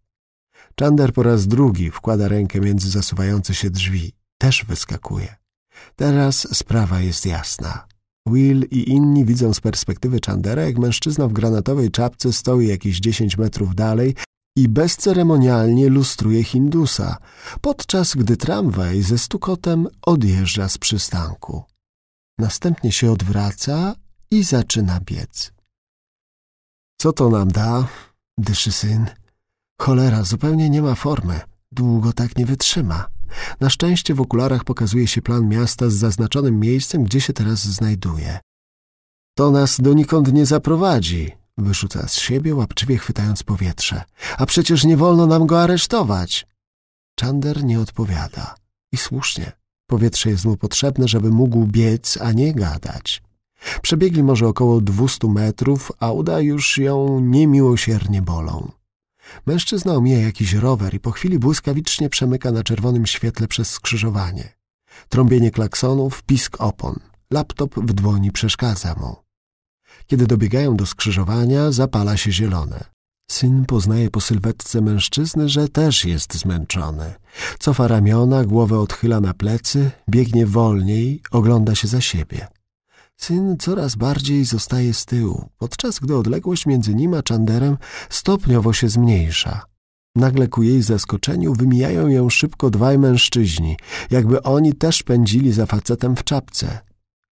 Czander po raz drugi wkłada rękę między zasuwające się drzwi. Też wyskakuje. Teraz sprawa jest jasna. Will i inni widzą z perspektywy Chandera, jak mężczyzna w granatowej czapce stoi jakieś 10 metrów dalej i bezceremonialnie lustruje Hindusa, podczas gdy tramwaj ze stukotem odjeżdża z przystanku. Następnie się odwraca i zaczyna biec. Co to nam da? dyszy syn. Cholera, zupełnie nie ma formy. Długo tak nie wytrzyma. Na szczęście w okularach pokazuje się plan miasta z zaznaczonym miejscem, gdzie się teraz znajduje. To nas donikąd nie zaprowadzi, wyrzuca z siebie, łapczywie chwytając powietrze. A przecież nie wolno nam go aresztować. Czander nie odpowiada. I słusznie. Powietrze jest mu potrzebne, żeby mógł biec, a nie gadać. Przebiegli może około dwustu metrów, a uda już ją niemiłosiernie bolą. Mężczyzna omija jakiś rower i po chwili błyskawicznie przemyka na czerwonym świetle przez skrzyżowanie. Trąbienie klaksonów, pisk opon. Laptop w dłoni przeszkadza mu. Kiedy dobiegają do skrzyżowania, zapala się zielone. Syn poznaje po sylwetce mężczyzny, że też jest zmęczony. Cofa ramiona, głowę odchyla na plecy, biegnie wolniej, ogląda się za siebie. Syn coraz bardziej zostaje z tyłu, podczas gdy odległość między nim a Chanderem stopniowo się zmniejsza. Nagle ku jej zaskoczeniu wymijają ją szybko dwaj mężczyźni, jakby oni też pędzili za facetem w czapce.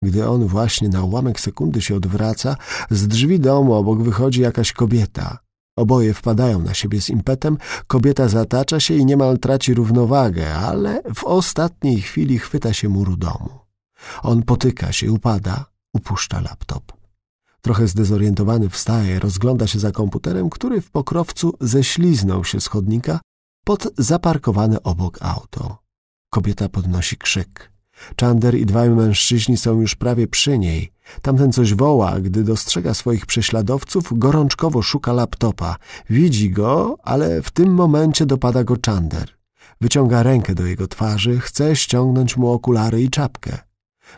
Gdy on właśnie na ułamek sekundy się odwraca, z drzwi domu obok wychodzi jakaś kobieta. Oboje wpadają na siebie z impetem, kobieta zatacza się i niemal traci równowagę, ale w ostatniej chwili chwyta się muru domu. On potyka się, upada, Upuszcza laptop. Trochę zdezorientowany wstaje, rozgląda się za komputerem, który w pokrowcu ześliznął się z chodnika pod zaparkowane obok auto. Kobieta podnosi krzyk. Czander i dwaj mężczyźni są już prawie przy niej. Tamten coś woła, gdy dostrzega swoich prześladowców, gorączkowo szuka laptopa. Widzi go, ale w tym momencie dopada go Czander. Wyciąga rękę do jego twarzy, chce ściągnąć mu okulary i czapkę.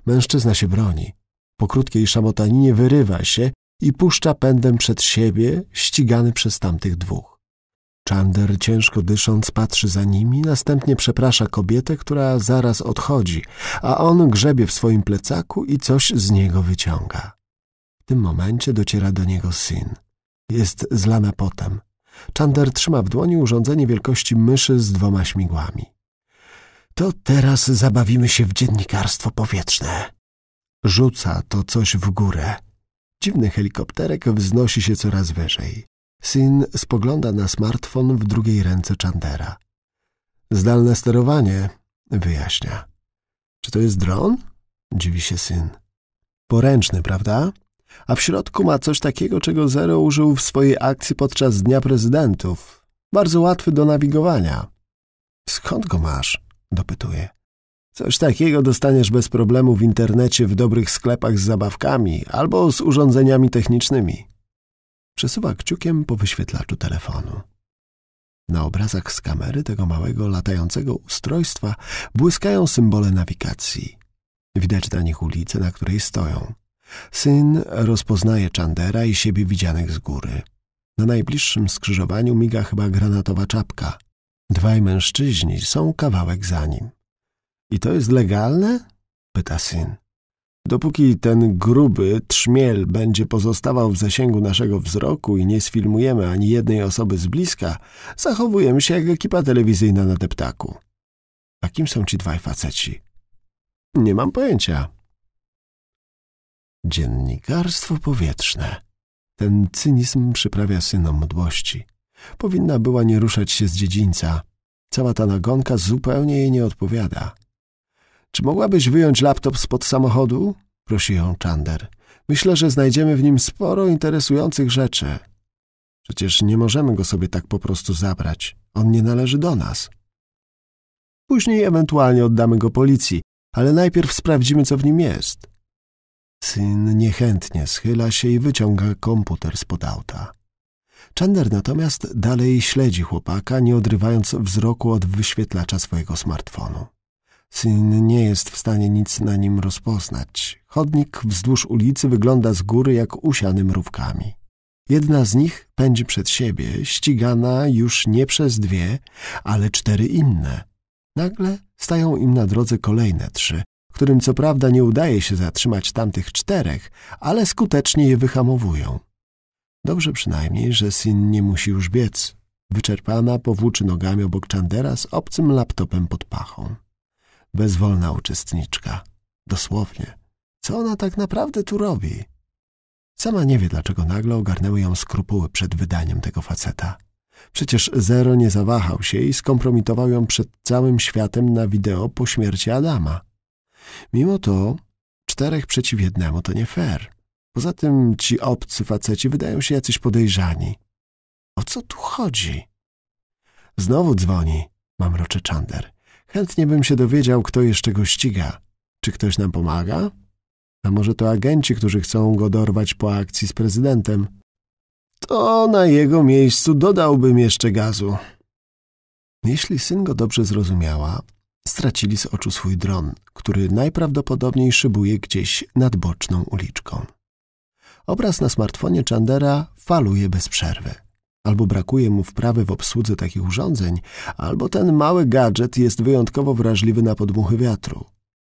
Mężczyzna się broni. Po krótkiej szamotaninie wyrywa się i puszcza pędem przed siebie, ścigany przez tamtych dwóch. Chander ciężko dysząc patrzy za nimi, następnie przeprasza kobietę, która zaraz odchodzi, a on grzebie w swoim plecaku i coś z niego wyciąga. W tym momencie dociera do niego syn. Jest zlana potem. Chander trzyma w dłoni urządzenie wielkości myszy z dwoma śmigłami. To teraz zabawimy się w dziennikarstwo powietrzne, Rzuca to coś w górę. Dziwny helikopterek wznosi się coraz wyżej. Syn spogląda na smartfon w drugiej ręce Chandera. Zdalne sterowanie, wyjaśnia. Czy to jest dron? Dziwi się syn. Poręczny, prawda? A w środku ma coś takiego, czego Zero użył w swojej akcji podczas Dnia Prezydentów. Bardzo łatwy do nawigowania. Skąd go masz? Dopytuje. Coś takiego dostaniesz bez problemu w internecie w dobrych sklepach z zabawkami albo z urządzeniami technicznymi. Przesuwa kciukiem po wyświetlaczu telefonu. Na obrazach z kamery tego małego, latającego ustrojstwa błyskają symbole nawigacji. Widać na nich ulicę, na której stoją. Syn rozpoznaje Chandera i siebie widzianych z góry. Na najbliższym skrzyżowaniu miga chyba granatowa czapka. Dwaj mężczyźni są kawałek za nim. I to jest legalne? pyta syn. Dopóki ten gruby trzmiel będzie pozostawał w zasięgu naszego wzroku i nie sfilmujemy ani jednej osoby z bliska, zachowujemy się jak ekipa telewizyjna na deptaku. A kim są ci dwaj faceci? Nie mam pojęcia. Dziennikarstwo powietrzne. Ten cynizm przyprawia synom mdłości. Powinna była nie ruszać się z dziedzińca. Cała ta nagonka zupełnie jej nie odpowiada. Czy mogłabyś wyjąć laptop spod samochodu? Prosi ją Czander. Myślę, że znajdziemy w nim sporo interesujących rzeczy. Przecież nie możemy go sobie tak po prostu zabrać. On nie należy do nas. Później ewentualnie oddamy go policji, ale najpierw sprawdzimy, co w nim jest. Syn niechętnie schyla się i wyciąga komputer spod auta. Chander natomiast dalej śledzi chłopaka, nie odrywając wzroku od wyświetlacza swojego smartfonu. Syn nie jest w stanie nic na nim rozpoznać. Chodnik wzdłuż ulicy wygląda z góry jak usiany mrówkami. Jedna z nich pędzi przed siebie, ścigana już nie przez dwie, ale cztery inne. Nagle stają im na drodze kolejne trzy, którym co prawda nie udaje się zatrzymać tamtych czterech, ale skutecznie je wyhamowują. Dobrze przynajmniej, że syn nie musi już biec. Wyczerpana powłóczy nogami obok Chandera z obcym laptopem pod pachą bezwolna uczestniczka. Dosłownie. Co ona tak naprawdę tu robi? Sama nie wie, dlaczego nagle ogarnęły ją skrupuły przed wydaniem tego faceta. Przecież Zero nie zawahał się i skompromitował ją przed całym światem na wideo po śmierci Adama. Mimo to czterech przeciw jednemu to nie fair. Poza tym ci obcy faceci wydają się jacyś podejrzani. O co tu chodzi? Znowu dzwoni, mamroczy Czander. Chętnie bym się dowiedział, kto jeszcze go ściga. Czy ktoś nam pomaga? A może to agenci, którzy chcą go dorwać po akcji z prezydentem? To na jego miejscu dodałbym jeszcze gazu. Jeśli syn go dobrze zrozumiała, stracili z oczu swój dron, który najprawdopodobniej szybuje gdzieś nad boczną uliczką. Obraz na smartfonie Chandera faluje bez przerwy. Albo brakuje mu wprawy w obsłudze takich urządzeń, albo ten mały gadżet jest wyjątkowo wrażliwy na podmuchy wiatru.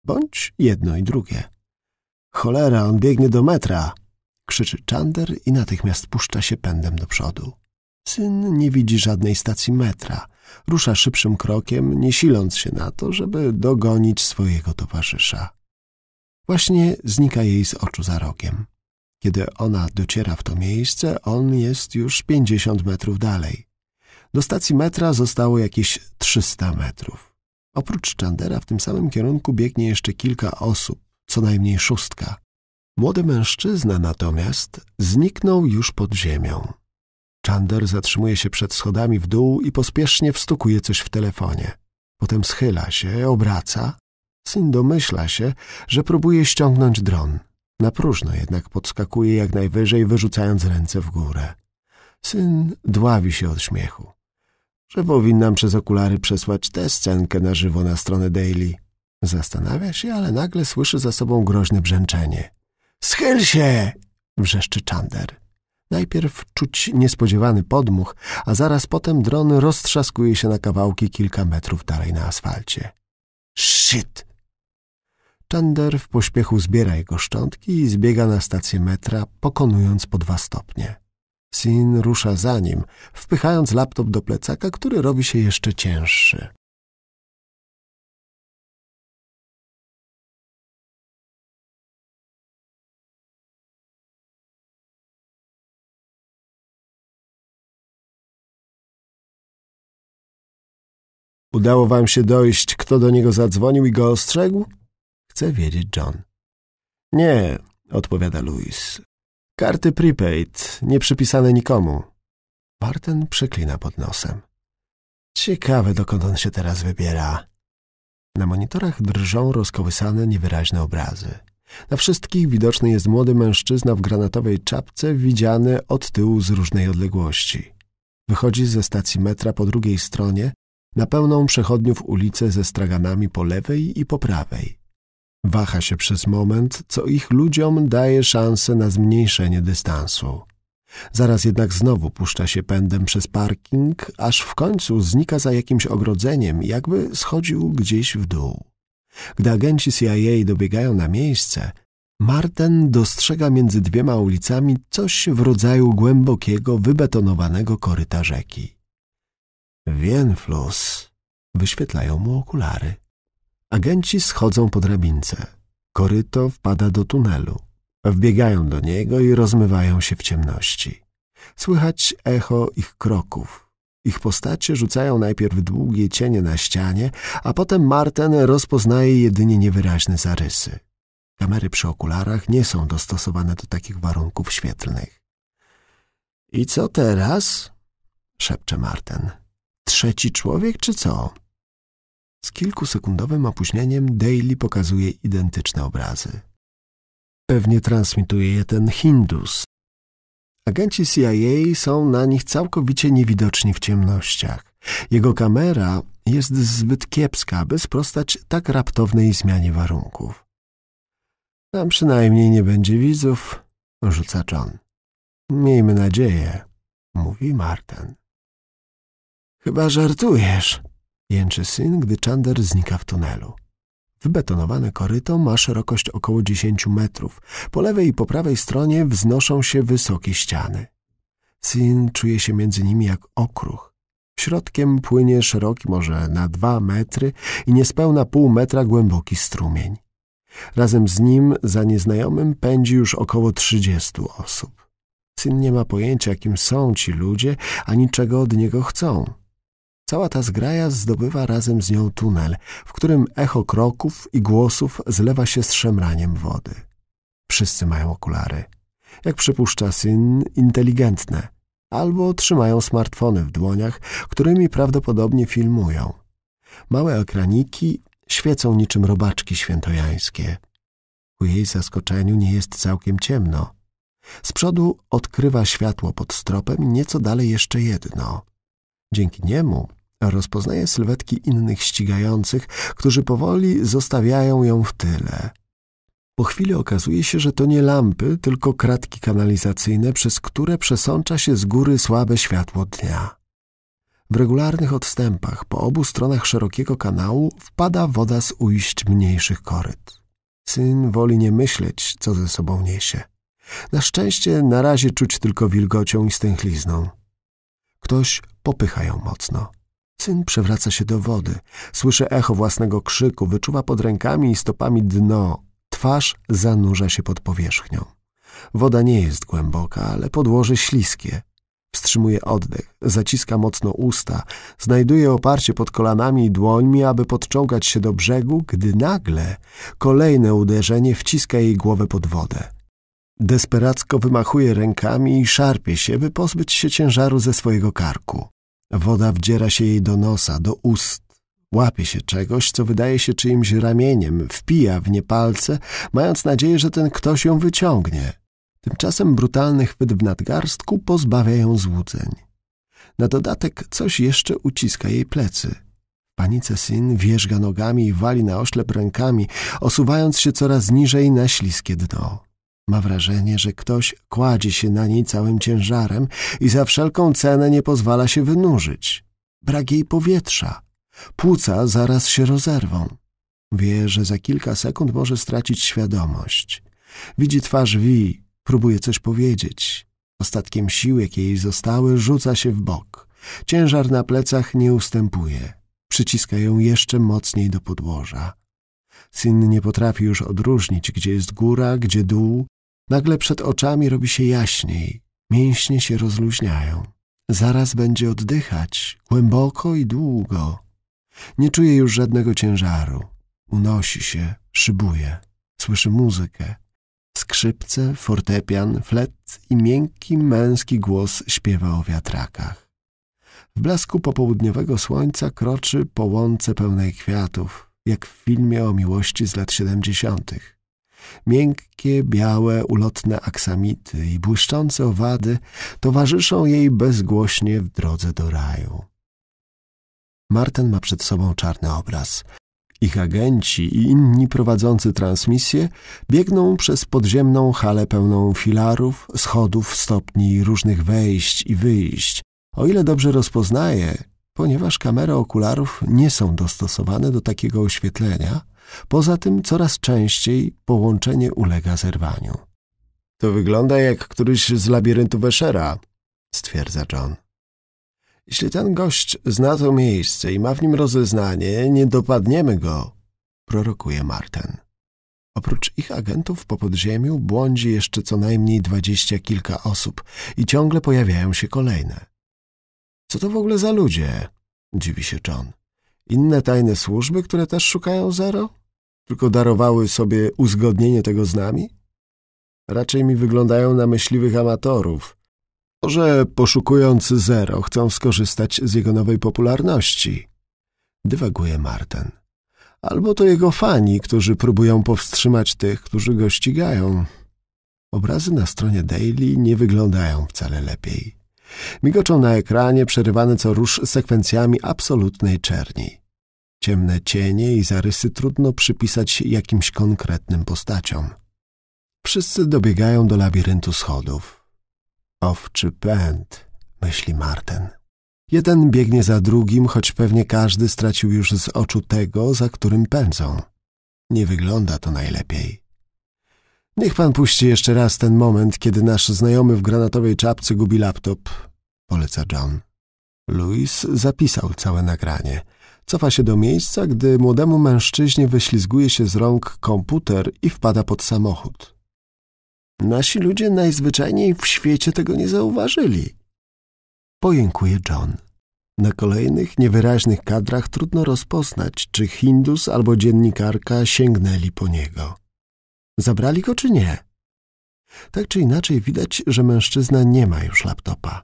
Bądź jedno i drugie. Cholera, on biegnie do metra! krzyczy Czander i natychmiast puszcza się pędem do przodu. Syn nie widzi żadnej stacji metra. Rusza szybszym krokiem, nie siląc się na to, żeby dogonić swojego towarzysza. Właśnie znika jej z oczu za rogiem. Kiedy ona dociera w to miejsce, on jest już 50 metrów dalej. Do stacji metra zostało jakieś 300 metrów. Oprócz Chandera w tym samym kierunku biegnie jeszcze kilka osób, co najmniej szóstka. Młody mężczyzna natomiast zniknął już pod ziemią. Chander zatrzymuje się przed schodami w dół i pospiesznie wstukuje coś w telefonie. Potem schyla się, obraca. Syn domyśla się, że próbuje ściągnąć dron. Na próżno jednak podskakuje jak najwyżej, wyrzucając ręce w górę. Syn dławi się od śmiechu. Że powinnam przez okulary przesłać tę scenkę na żywo na stronę Daily. Zastanawia się, ale nagle słyszy za sobą groźne brzęczenie. Schyl się! wrzeszczy Czander. Najpierw czuć niespodziewany podmuch, a zaraz potem dron roztrzaskuje się na kawałki kilka metrów dalej na asfalcie. Shit! Chandler w pośpiechu zbiera jego szczątki i zbiega na stację metra, pokonując po dwa stopnie. Sin rusza za nim, wpychając laptop do plecaka, który robi się jeszcze cięższy. Udało wam się dojść, kto do niego zadzwonił i go ostrzegł? chce wiedzieć John. Nie, odpowiada Louis. Karty prepaid, nie przypisane nikomu. Barton przeklina pod nosem. Ciekawe, dokąd on się teraz wybiera. Na monitorach drżą rozkołysane, niewyraźne obrazy. Na wszystkich widoczny jest młody mężczyzna w granatowej czapce, widziany od tyłu z różnej odległości. Wychodzi ze stacji metra po drugiej stronie, na pełną przechodniów ulicę ze straganami po lewej i po prawej. Waha się przez moment, co ich ludziom daje szansę na zmniejszenie dystansu. Zaraz jednak znowu puszcza się pędem przez parking, aż w końcu znika za jakimś ogrodzeniem, jakby schodził gdzieś w dół. Gdy agenci CIA dobiegają na miejsce, Marten dostrzega między dwiema ulicami coś w rodzaju głębokiego, wybetonowanego koryta rzeki. Wienflus wyświetlają mu okulary. Agenci schodzą po drabince. Koryto wpada do tunelu. Wbiegają do niego i rozmywają się w ciemności. Słychać echo ich kroków. Ich postacie rzucają najpierw długie cienie na ścianie, a potem Marten rozpoznaje jedynie niewyraźne zarysy. Kamery przy okularach nie są dostosowane do takich warunków świetlnych. I co teraz? szepcze Marten. Trzeci człowiek czy co? Z kilkusekundowym opóźnieniem Daily pokazuje identyczne obrazy. Pewnie transmituje je ten Hindus. Agenci CIA są na nich całkowicie niewidoczni w ciemnościach. Jego kamera jest zbyt kiepska, by sprostać tak raptownej zmianie warunków. Tam przynajmniej nie będzie widzów, rzuca John. Miejmy nadzieję, mówi Martin. Chyba żartujesz, Jęczy syn, gdy Czander znika w tunelu. Wybetonowane koryto ma szerokość około 10 metrów. Po lewej i po prawej stronie wznoszą się wysokie ściany. Sin czuje się między nimi jak okruch. Środkiem płynie szeroki może na dwa metry i niespełna pół metra głęboki strumień. Razem z nim za nieznajomym pędzi już około 30 osób. Sin nie ma pojęcia, kim są ci ludzie, ani czego od niego chcą. Cała ta zgraja zdobywa razem z nią tunel, w którym echo kroków i głosów zlewa się z szemraniem wody. Wszyscy mają okulary. Jak przypuszcza syn, inteligentne. Albo trzymają smartfony w dłoniach, którymi prawdopodobnie filmują. Małe ekraniki świecą niczym robaczki świętojańskie. Ku jej zaskoczeniu nie jest całkiem ciemno. Z przodu odkrywa światło pod stropem i nieco dalej jeszcze jedno. Dzięki niemu Rozpoznaje sylwetki innych ścigających, którzy powoli zostawiają ją w tyle. Po chwili okazuje się, że to nie lampy, tylko kratki kanalizacyjne, przez które przesącza się z góry słabe światło dnia. W regularnych odstępach po obu stronach szerokiego kanału wpada woda z ujść mniejszych koryt. Syn woli nie myśleć, co ze sobą niesie. Na szczęście na razie czuć tylko wilgocią i stęchlizną. Ktoś popycha ją mocno. Syn przewraca się do wody. Słyszy echo własnego krzyku, wyczuwa pod rękami i stopami dno. Twarz zanurza się pod powierzchnią. Woda nie jest głęboka, ale podłoże śliskie. Wstrzymuje oddech, zaciska mocno usta, znajduje oparcie pod kolanami i dłońmi, aby podczołgać się do brzegu, gdy nagle kolejne uderzenie wciska jej głowę pod wodę. Desperacko wymachuje rękami i szarpie się, by pozbyć się ciężaru ze swojego karku. Woda wdziera się jej do nosa, do ust. Łapie się czegoś, co wydaje się czyimś ramieniem, wpija w nie palce, mając nadzieję, że ten ktoś ją wyciągnie. Tymczasem brutalny chwyt w nadgarstku pozbawia ją złudzeń. Na dodatek coś jeszcze uciska jej plecy. Panice syn wierzga nogami i wali na oślep rękami, osuwając się coraz niżej na śliskie dno. Ma wrażenie, że ktoś kładzie się na niej całym ciężarem i za wszelką cenę nie pozwala się wynurzyć. Brak jej powietrza. Płuca zaraz się rozerwą. Wie, że za kilka sekund może stracić świadomość. Widzi twarz Wi, próbuje coś powiedzieć. Ostatkiem sił, jakie jej zostały, rzuca się w bok. Ciężar na plecach nie ustępuje. Przyciska ją jeszcze mocniej do podłoża. Syn nie potrafi już odróżnić, gdzie jest góra, gdzie dół, Nagle przed oczami robi się jaśniej, mięśnie się rozluźniają. Zaraz będzie oddychać, głęboko i długo. Nie czuje już żadnego ciężaru. Unosi się, szybuje. Słyszy muzykę. Skrzypce, fortepian, flet i miękki męski głos śpiewa o wiatrakach. W blasku popołudniowego słońca kroczy po łące pełnej kwiatów, jak w filmie o miłości z lat siedemdziesiątych. Miękkie, białe, ulotne aksamity i błyszczące owady towarzyszą jej bezgłośnie w drodze do raju. Marten ma przed sobą czarny obraz. Ich agenci i inni prowadzący transmisję biegną przez podziemną halę pełną filarów, schodów, stopni, różnych wejść i wyjść. O ile dobrze rozpoznaje, ponieważ kamery okularów nie są dostosowane do takiego oświetlenia, Poza tym coraz częściej połączenie ulega zerwaniu. To wygląda jak któryś z labiryntu Weszera, stwierdza John. Jeśli ten gość zna to miejsce i ma w nim rozeznanie, nie dopadniemy go, prorokuje Marten. Oprócz ich agentów po podziemiu błądzi jeszcze co najmniej dwadzieścia kilka osób i ciągle pojawiają się kolejne. Co to w ogóle za ludzie? dziwi się John. Inne tajne służby, które też szukają zero? Tylko darowały sobie uzgodnienie tego z nami? Raczej mi wyglądają na myśliwych amatorów. Może poszukując zero chcą skorzystać z jego nowej popularności? Dywaguje Marten. Albo to jego fani, którzy próbują powstrzymać tych, którzy go ścigają. Obrazy na stronie Daily nie wyglądają wcale lepiej. Migoczą na ekranie, przerywane co rusz sekwencjami absolutnej czerni. Ciemne cienie i zarysy trudno przypisać jakimś konkretnym postaciom. Wszyscy dobiegają do labiryntu schodów. Owczy pęd, myśli Marten. Jeden biegnie za drugim, choć pewnie każdy stracił już z oczu tego, za którym pędzą. Nie wygląda to najlepiej. Niech pan puści jeszcze raz ten moment, kiedy nasz znajomy w granatowej czapce gubi laptop, poleca John. Louis zapisał całe nagranie. Cofa się do miejsca, gdy młodemu mężczyźnie wyślizguje się z rąk komputer i wpada pod samochód. Nasi ludzie najzwyczajniej w świecie tego nie zauważyli. Pojękuje John. Na kolejnych, niewyraźnych kadrach trudno rozpoznać, czy Hindus albo dziennikarka sięgnęli po niego. Zabrali go czy nie? Tak czy inaczej widać, że mężczyzna nie ma już laptopa.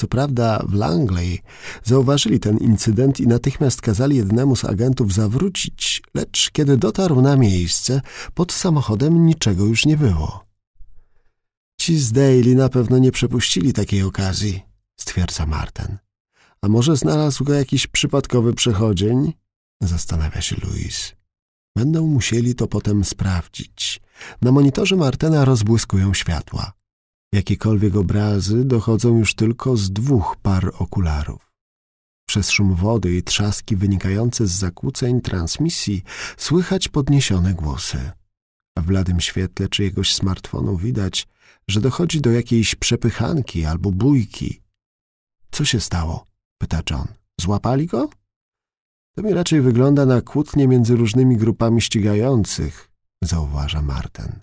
Co prawda w Langley zauważyli ten incydent i natychmiast kazali jednemu z agentów zawrócić, lecz kiedy dotarł na miejsce, pod samochodem niczego już nie było. Ci z Daily na pewno nie przepuścili takiej okazji, stwierdza Martin. A może znalazł go jakiś przypadkowy przechodzień? Zastanawia się Louis. Będą musieli to potem sprawdzić. Na monitorze Martena rozbłyskują światła. Jakiekolwiek obrazy dochodzą już tylko z dwóch par okularów. Przez szum wody i trzaski wynikające z zakłóceń transmisji słychać podniesione głosy. W bladym świetle czyjegoś smartfonu widać, że dochodzi do jakiejś przepychanki albo bójki. Co się stało? pyta John. Złapali go? To mi raczej wygląda na kłótnie między różnymi grupami ścigających zauważa Marten.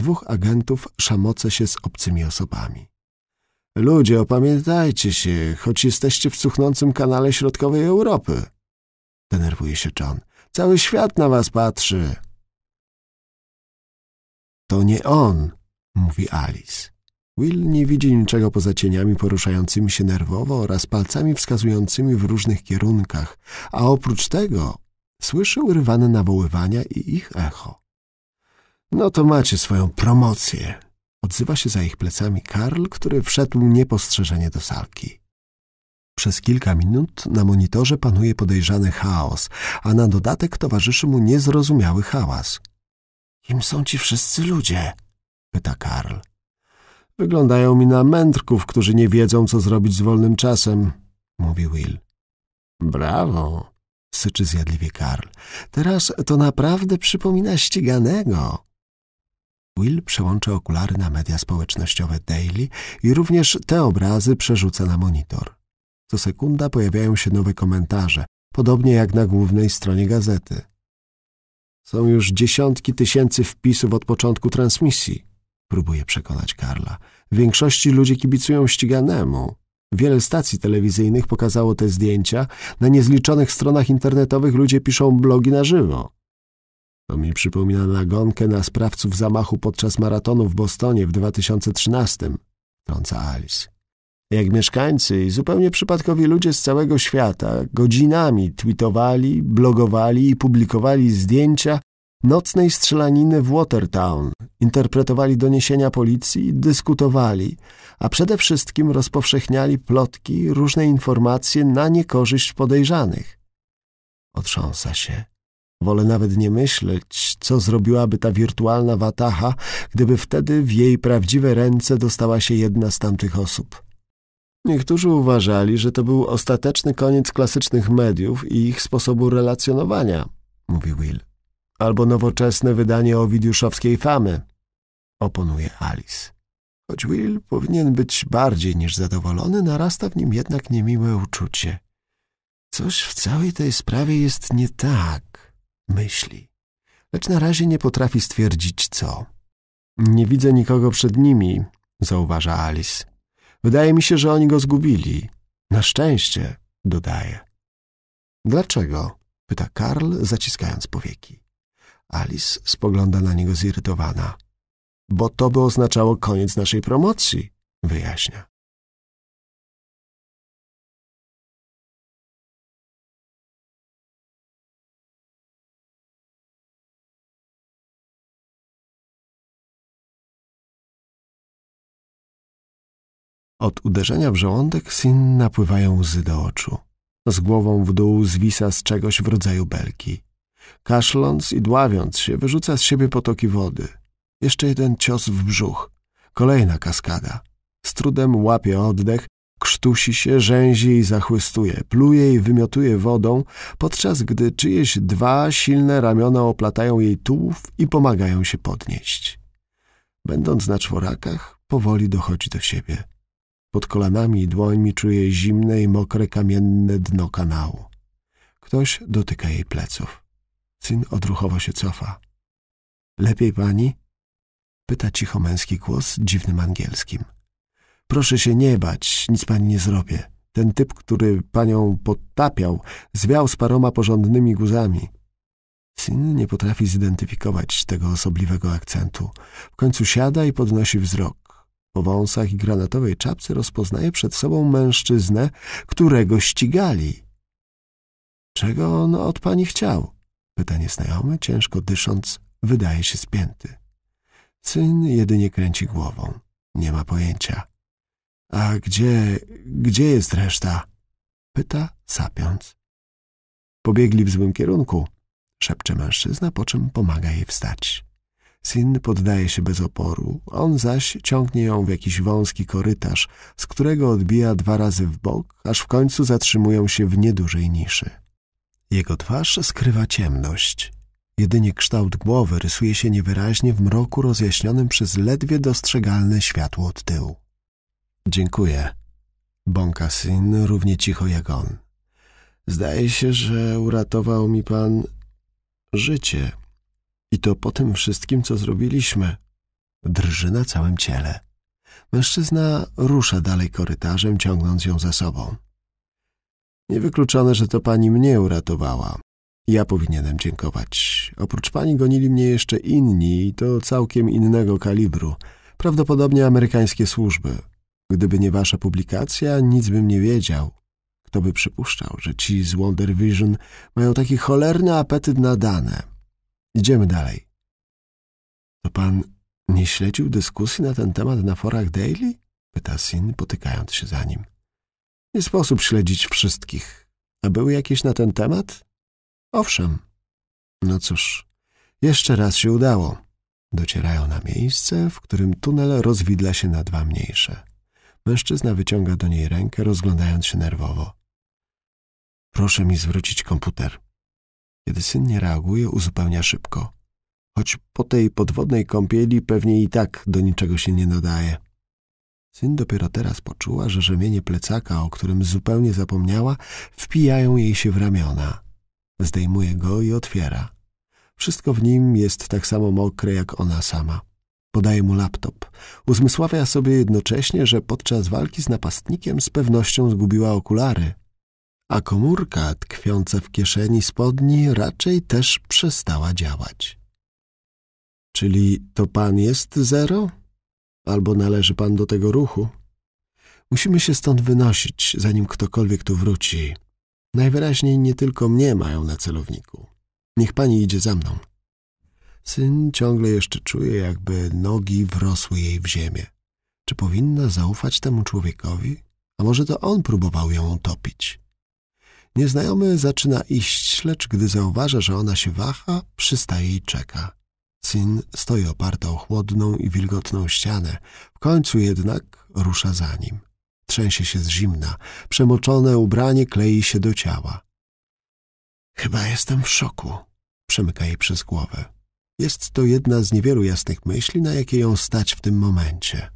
Dwóch agentów szamoce się z obcymi osobami. Ludzie, opamiętajcie się, choć jesteście w cuchnącym kanale środkowej Europy. Denerwuje się John. Cały świat na was patrzy. To nie on, mówi Alice. Will nie widzi niczego poza cieniami poruszającymi się nerwowo oraz palcami wskazującymi w różnych kierunkach, a oprócz tego słyszy urywane nawoływania i ich echo. No to macie swoją promocję. Odzywa się za ich plecami Karl, który wszedł niepostrzeżenie do salki. Przez kilka minut na monitorze panuje podejrzany chaos, a na dodatek towarzyszy mu niezrozumiały hałas. Kim są ci wszyscy ludzie? pyta Karl. Wyglądają mi na mędrków, którzy nie wiedzą, co zrobić z wolnym czasem, mówi Will. Brawo, syczy zjadliwie Karl. Teraz to naprawdę przypomina ściganego. Will przełączy okulary na media społecznościowe Daily i również te obrazy przerzuca na monitor. Co sekunda pojawiają się nowe komentarze, podobnie jak na głównej stronie gazety. Są już dziesiątki tysięcy wpisów od początku transmisji, próbuje przekonać Karla. W większości ludzie kibicują ściganemu. Wiele stacji telewizyjnych pokazało te zdjęcia, na niezliczonych stronach internetowych ludzie piszą blogi na żywo. To mi przypomina nagonkę na sprawców zamachu podczas maratonu w Bostonie w 2013, trąca Alice. Jak mieszkańcy i zupełnie przypadkowi ludzie z całego świata godzinami tweetowali, blogowali i publikowali zdjęcia nocnej strzelaniny w Watertown, interpretowali doniesienia policji, dyskutowali, a przede wszystkim rozpowszechniali plotki, różne informacje na niekorzyść podejrzanych. Otrząsa się. Wolę nawet nie myśleć, co zrobiłaby ta wirtualna wataha, gdyby wtedy w jej prawdziwe ręce dostała się jedna z tamtych osób. Niektórzy uważali, że to był ostateczny koniec klasycznych mediów i ich sposobu relacjonowania, mówi Will. Albo nowoczesne wydanie owidiuszowskiej famy, oponuje Alice. Choć Will powinien być bardziej niż zadowolony, narasta w nim jednak niemiłe uczucie. Coś w całej tej sprawie jest nie tak. Myśli, lecz na razie nie potrafi stwierdzić co. Nie widzę nikogo przed nimi, zauważa Alice. Wydaje mi się, że oni go zgubili. Na szczęście, dodaje. Dlaczego? pyta Karl, zaciskając powieki. Alice spogląda na niego zirytowana. Bo to by oznaczało koniec naszej promocji,
wyjaśnia.
Od uderzenia w żołądek Sin napływają łzy do oczu. Z głową w dół zwisa z czegoś w rodzaju belki. Kaszląc i dławiąc się, wyrzuca z siebie potoki wody. Jeszcze jeden cios w brzuch. Kolejna kaskada. Z trudem łapie oddech, krztusi się, rzęzi i zachłystuje, pluje i wymiotuje wodą, podczas gdy czyjeś dwa silne ramiona oplatają jej tułów i pomagają się podnieść. Będąc na czworakach, powoli dochodzi do siebie. Pod kolanami i dłońmi czuje zimne i mokre kamienne dno kanału. Ktoś dotyka jej pleców. Syn odruchowo się cofa. Lepiej pani? Pyta cicho męski głos dziwnym angielskim. Proszę się nie bać, nic pani nie zrobię. Ten typ, który panią podtapiał, zwiał z paroma porządnymi guzami. Syn nie potrafi zidentyfikować tego osobliwego akcentu. W końcu siada i podnosi wzrok. Po wąsach i granatowej czapce rozpoznaje przed sobą mężczyznę, którego ścigali. Czego on od pani chciał? Pyta nieznajomy, ciężko dysząc, wydaje się spięty. Syn jedynie kręci głową. Nie ma pojęcia. A gdzie, gdzie jest reszta? Pyta, sapiąc. Pobiegli w złym kierunku, szepcze mężczyzna, po czym pomaga jej wstać. Sin poddaje się bez oporu, on zaś ciągnie ją w jakiś wąski korytarz, z którego odbija dwa razy w bok, aż w końcu zatrzymują się w niedużej niszy. Jego twarz skrywa ciemność. Jedynie kształt głowy rysuje się niewyraźnie w mroku rozjaśnionym przez ledwie dostrzegalne światło od tyłu. Dziękuję. Bąka syn równie cicho jak on. Zdaje się, że uratował mi pan życie. I to po tym wszystkim, co zrobiliśmy. Drży na całym ciele. Mężczyzna rusza dalej korytarzem, ciągnąc ją za sobą. Niewykluczone, że to pani mnie uratowała. Ja powinienem dziękować. Oprócz pani gonili mnie jeszcze inni i to całkiem innego kalibru. Prawdopodobnie amerykańskie służby. Gdyby nie wasza publikacja, nic bym nie wiedział. Kto by przypuszczał, że ci z Wonder Vision mają taki cholerny apetyt na dane. Idziemy dalej. To pan nie śledził dyskusji na ten temat na forach Daily? Pyta Sin, potykając się za nim. Nie sposób śledzić wszystkich. A były jakieś na ten temat? Owszem. No cóż, jeszcze raz się udało. Docierają na miejsce, w którym tunel rozwidla się na dwa mniejsze. Mężczyzna wyciąga do niej rękę, rozglądając się nerwowo. Proszę mi zwrócić komputer. Kiedy syn nie reaguje, uzupełnia szybko. Choć po tej podwodnej kąpieli pewnie i tak do niczego się nie nadaje. Syn dopiero teraz poczuła, że rzemienie plecaka, o którym zupełnie zapomniała, wpijają jej się w ramiona. Zdejmuje go i otwiera. Wszystko w nim jest tak samo mokre jak ona sama. Podaje mu laptop. Uzmysławia sobie jednocześnie, że podczas walki z napastnikiem z pewnością zgubiła okulary a komórka tkwiąca w kieszeni spodni raczej też przestała działać. Czyli to pan jest zero? Albo należy pan do tego ruchu? Musimy się stąd wynosić, zanim ktokolwiek tu wróci. Najwyraźniej nie tylko mnie mają na celowniku. Niech pani idzie za mną. Syn ciągle jeszcze czuje, jakby nogi wrosły jej w ziemię. Czy powinna zaufać temu człowiekowi? A może to on próbował ją utopić? Nieznajomy zaczyna iść, lecz gdy zauważa, że ona się waha, przystaje i czeka. Cyn stoi oparta o chłodną i wilgotną ścianę. W końcu jednak rusza za nim. Trzęsie się z zimna. Przemoczone ubranie klei się do ciała. Chyba jestem w szoku, przemyka jej przez głowę. Jest to jedna z niewielu jasnych myśli, na jakie ją stać w tym momencie.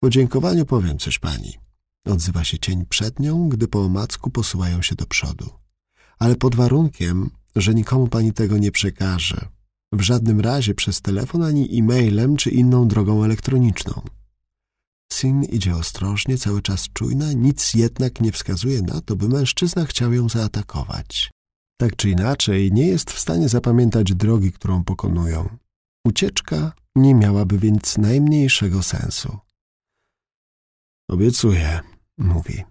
Po dziękowaniu powiem coś pani. Odzywa się cień przed nią, gdy po omacku posuwają się do przodu. Ale pod warunkiem, że nikomu pani tego nie przekaże. W żadnym razie przez telefon ani e-mailem czy inną drogą elektroniczną. Sin idzie ostrożnie, cały czas czujna, nic jednak nie wskazuje na to, by mężczyzna chciał ją zaatakować. Tak czy inaczej, nie jest w stanie zapamiętać drogi, którą pokonują. Ucieczka nie miałaby więc najmniejszego sensu. Obiecuję, mówi.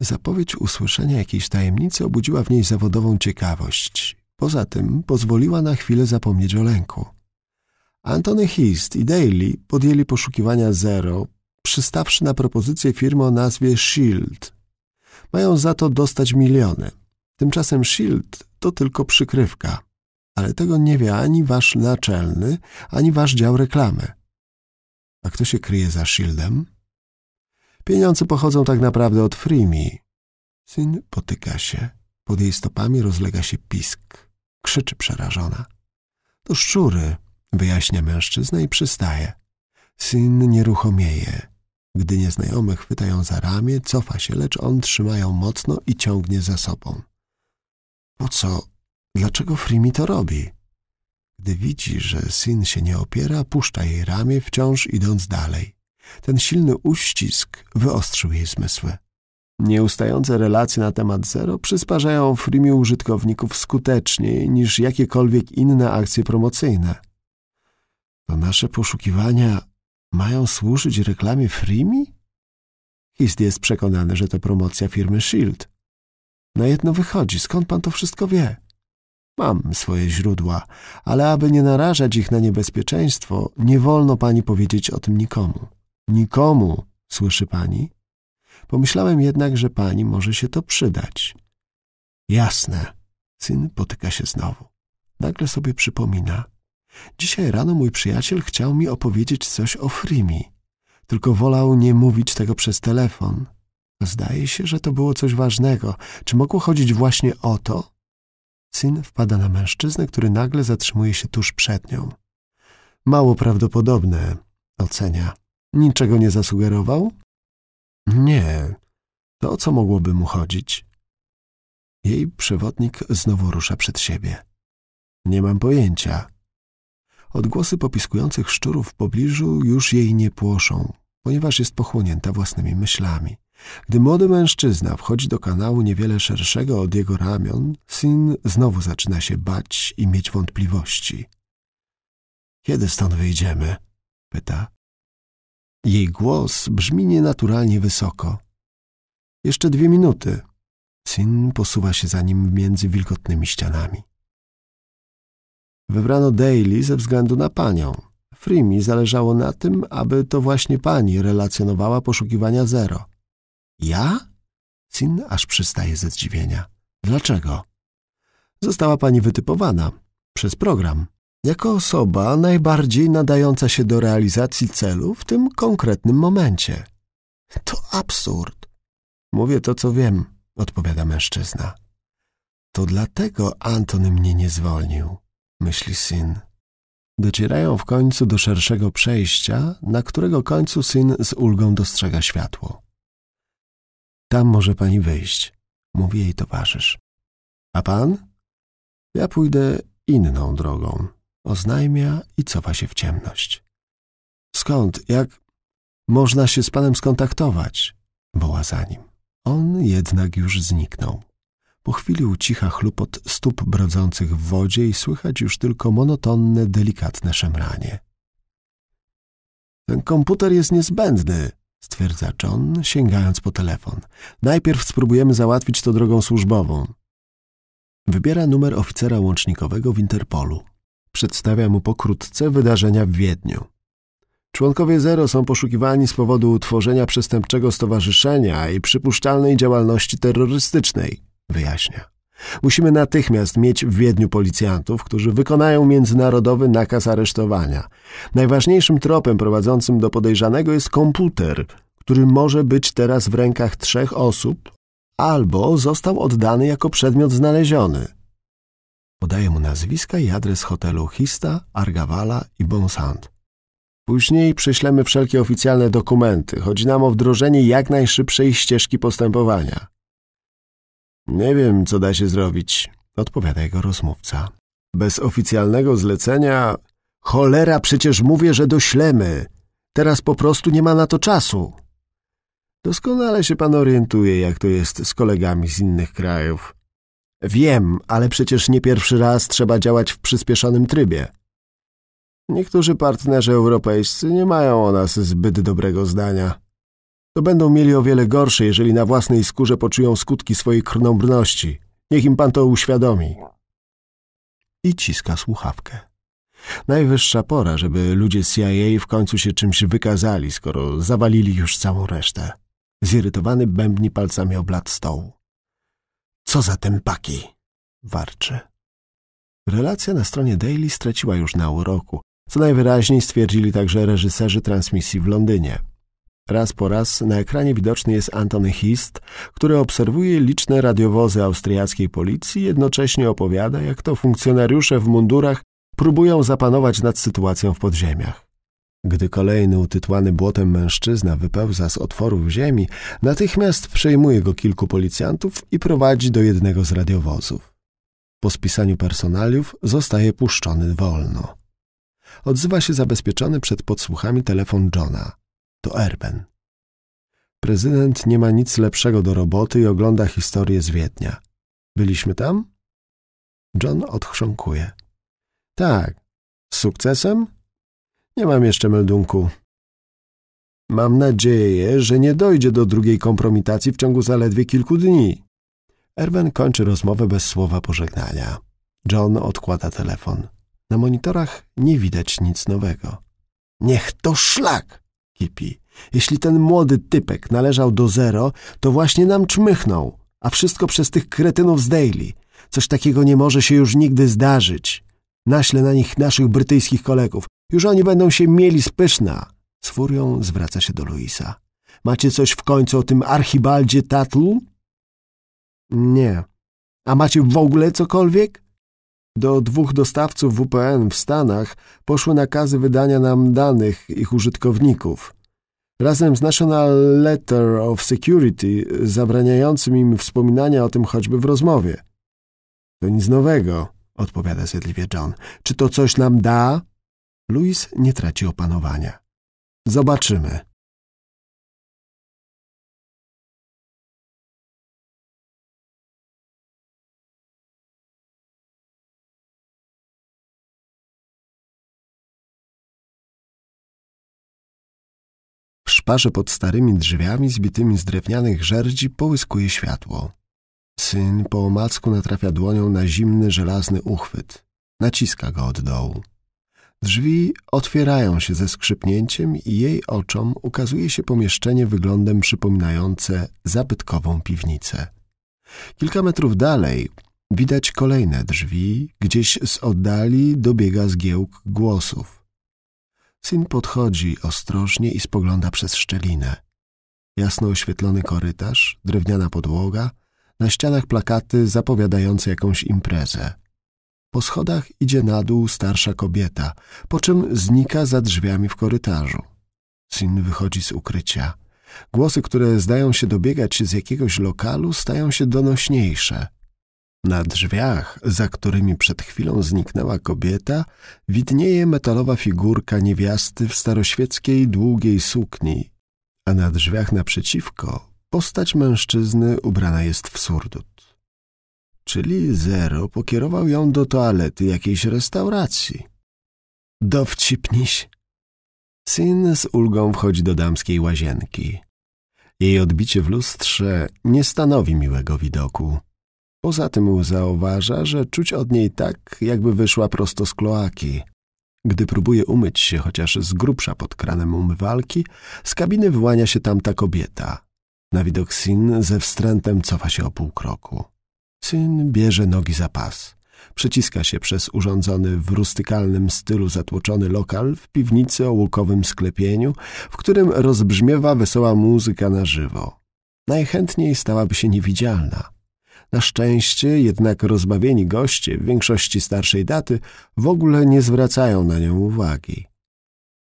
Zapowiedź usłyszenia jakiejś tajemnicy obudziła w niej zawodową ciekawość. Poza tym pozwoliła na chwilę zapomnieć o lęku. Antony Hist i Daly podjęli poszukiwania Zero, przystawszy na propozycję firmy o nazwie Shield. Mają za to dostać miliony. Tymczasem Shield to tylko przykrywka. Ale tego nie wie ani wasz naczelny, ani wasz dział reklamy. A kto się kryje za Shieldem? Pieniądze pochodzą tak naprawdę od Frimi. Syn potyka się. Pod jej stopami rozlega się pisk. Krzyczy przerażona. To szczury, wyjaśnia mężczyzna i przystaje. Syn nieruchomieje. Gdy nieznajomy chwyta ją za ramię, cofa się, lecz on trzyma ją mocno i ciągnie za sobą. Po co? Dlaczego Frimi to robi? Gdy widzi, że syn się nie opiera, puszcza jej ramię, wciąż idąc dalej. Ten silny uścisk wyostrzył jej zmysły. Nieustające relacje na temat Zero przysparzają Frimi użytkowników skuteczniej niż jakiekolwiek inne akcje promocyjne. To nasze poszukiwania mają służyć reklamie Freemi? Hist jest przekonany, że to promocja firmy Shield. Na jedno wychodzi, skąd pan to wszystko wie? Mam swoje źródła, ale aby nie narażać ich na niebezpieczeństwo, nie wolno pani powiedzieć o tym nikomu. Nikomu, słyszy pani? Pomyślałem jednak, że pani może się to przydać. Jasne. Syn potyka się znowu. Nagle sobie przypomina. Dzisiaj rano mój przyjaciel chciał mi opowiedzieć coś o Frimi, tylko wolał nie mówić tego przez telefon. Zdaje się, że to było coś ważnego. Czy mogło chodzić właśnie o to? Syn wpada na mężczyznę, który nagle zatrzymuje się tuż przed nią. Mało prawdopodobne, ocenia. Niczego nie zasugerował? Nie. To o co mogłoby mu chodzić? Jej przewodnik znowu rusza przed siebie. Nie mam pojęcia. Odgłosy popiskujących szczurów w pobliżu już jej nie płoszą, ponieważ jest pochłonięta własnymi myślami. Gdy młody mężczyzna wchodzi do kanału niewiele szerszego od jego ramion, syn znowu zaczyna się bać i mieć wątpliwości. Kiedy stąd wyjdziemy? pyta. Jej głos brzmi nienaturalnie wysoko. Jeszcze dwie minuty. Syn posuwa się za nim między wilgotnymi ścianami. Wybrano Daily ze względu na panią. Frimi zależało na tym, aby to właśnie pani relacjonowała poszukiwania Zero. Ja? Sin aż przystaje ze zdziwienia. Dlaczego? Została pani wytypowana. Przez program jako osoba najbardziej nadająca się do realizacji celu w tym konkretnym momencie. To absurd. Mówię to, co wiem, odpowiada mężczyzna. To dlatego Antony mnie nie zwolnił, myśli syn. Docierają w końcu do szerszego przejścia, na którego końcu syn z ulgą dostrzega światło. Tam może pani wyjść, mówi jej towarzysz. A pan? Ja pójdę inną drogą. Oznajmia i cofa się w ciemność. Skąd, jak można się z panem skontaktować? Woła za nim. On jednak już zniknął. Po chwili ucicha chlupot stóp brodzących w wodzie i słychać już tylko monotonne, delikatne szemranie. Ten komputer jest niezbędny, stwierdza John, sięgając po telefon. Najpierw spróbujemy załatwić to drogą służbową. Wybiera numer oficera łącznikowego w Interpolu. Przedstawia mu pokrótce wydarzenia w Wiedniu. Członkowie Zero są poszukiwani z powodu utworzenia przestępczego stowarzyszenia i przypuszczalnej działalności terrorystycznej, wyjaśnia. Musimy natychmiast mieć w Wiedniu policjantów, którzy wykonają międzynarodowy nakaz aresztowania. Najważniejszym tropem prowadzącym do podejrzanego jest komputer, który może być teraz w rękach trzech osób albo został oddany jako przedmiot znaleziony. Podaje mu nazwiska i adres hotelu Hista, Argavala i Bonsant. Później prześlemy wszelkie oficjalne dokumenty. Chodzi nam o wdrożenie jak najszybszej ścieżki postępowania. Nie wiem, co da się zrobić, odpowiada jego rozmówca. Bez oficjalnego zlecenia... Cholera, przecież mówię, że doślemy. Teraz po prostu nie ma na to czasu. Doskonale się pan orientuje, jak to jest z kolegami z innych krajów. Wiem, ale przecież nie pierwszy raz trzeba działać w przyspieszonym trybie. Niektórzy partnerzy europejscy nie mają o nas zbyt dobrego zdania. To będą mieli o wiele gorsze, jeżeli na własnej skórze poczują skutki swojej krnąbrności. Niech im pan to uświadomi. I ciska słuchawkę. Najwyższa pora, żeby ludzie CIA w końcu się czymś wykazali, skoro zawalili już całą resztę. Zirytowany bębni palcami o blat stołu. Co za tępaki! Warczy. Relacja na stronie Daily straciła już na uroku, co najwyraźniej stwierdzili także reżyserzy transmisji w Londynie. Raz po raz na ekranie widoczny jest Antony Hist, który obserwuje liczne radiowozy austriackiej policji, jednocześnie opowiada, jak to funkcjonariusze w mundurach próbują zapanować nad sytuacją w podziemiach. Gdy kolejny utytłany błotem mężczyzna wypełza z otworów ziemi, natychmiast przejmuje go kilku policjantów i prowadzi do jednego z radiowozów. Po spisaniu personaliów zostaje puszczony wolno. Odzywa się zabezpieczony przed podsłuchami telefon Johna. To Erben. Prezydent nie ma nic lepszego do roboty i ogląda historię z Wiednia. Byliśmy tam? John odchrząkuje. Tak. Z sukcesem? Nie mam jeszcze meldunku. Mam nadzieję, że nie dojdzie do drugiej kompromitacji w ciągu zaledwie kilku dni. Erwin kończy rozmowę bez słowa pożegnania. John odkłada telefon. Na monitorach nie widać nic nowego. Niech to szlak! kipi. Jeśli ten młody typek należał do zero, to właśnie nam czmychnął, a wszystko przez tych kretynów z Daily. Coś takiego nie może się już nigdy zdarzyć. Naśle na nich naszych brytyjskich kolegów. Już oni będą się mieli spyszna. Z furią zwraca się do Luisa. Macie coś w końcu o tym Archibaldzie Tatlu? Nie. A macie w ogóle cokolwiek? Do dwóch dostawców WPN w Stanach poszły nakazy wydania nam danych ich użytkowników. Razem z National Letter of Security zabraniającym im wspominania o tym choćby w rozmowie. To nic nowego, odpowiada zjadliwie John. Czy to coś nam da? Louis nie traci opanowania. Zobaczymy.
W szparze pod
starymi drzwiami zbitymi z drewnianych żerdzi połyskuje światło. Syn po omacku natrafia dłonią na zimny, żelazny uchwyt. Naciska go od dołu. Drzwi otwierają się ze skrzypnięciem i jej oczom ukazuje się pomieszczenie wyglądem przypominające zabytkową piwnicę. Kilka metrów dalej widać kolejne drzwi, gdzieś z oddali dobiega zgiełk głosów. Syn podchodzi ostrożnie i spogląda przez szczelinę. Jasno oświetlony korytarz, drewniana podłoga, na ścianach plakaty zapowiadające jakąś imprezę. Po schodach idzie na dół starsza kobieta, po czym znika za drzwiami w korytarzu. Sin wychodzi z ukrycia. Głosy, które zdają się dobiegać z jakiegoś lokalu, stają się donośniejsze. Na drzwiach, za którymi przed chwilą zniknęła kobieta, widnieje metalowa figurka niewiasty w staroświeckiej długiej sukni, a na drzwiach naprzeciwko postać mężczyzny ubrana jest w surdut czyli Zero pokierował ją do toalety jakiejś restauracji. Dowcipniś. Syn z ulgą wchodzi do damskiej łazienki. Jej odbicie w lustrze nie stanowi miłego widoku. Poza tym zauważa, że czuć od niej tak, jakby wyszła prosto z kloaki. Gdy próbuje umyć się chociaż z grubsza pod kranem umywalki, z kabiny wyłania się tamta kobieta. Na widok Sin ze wstrętem cofa się o pół kroku. Syn bierze nogi za pas. Przeciska się przez urządzony w rustykalnym stylu zatłoczony lokal w piwnicy o łukowym sklepieniu, w którym rozbrzmiewa wesoła muzyka na żywo. Najchętniej stałaby się niewidzialna. Na szczęście jednak rozbawieni goście, w większości starszej daty, w ogóle nie zwracają na nią uwagi.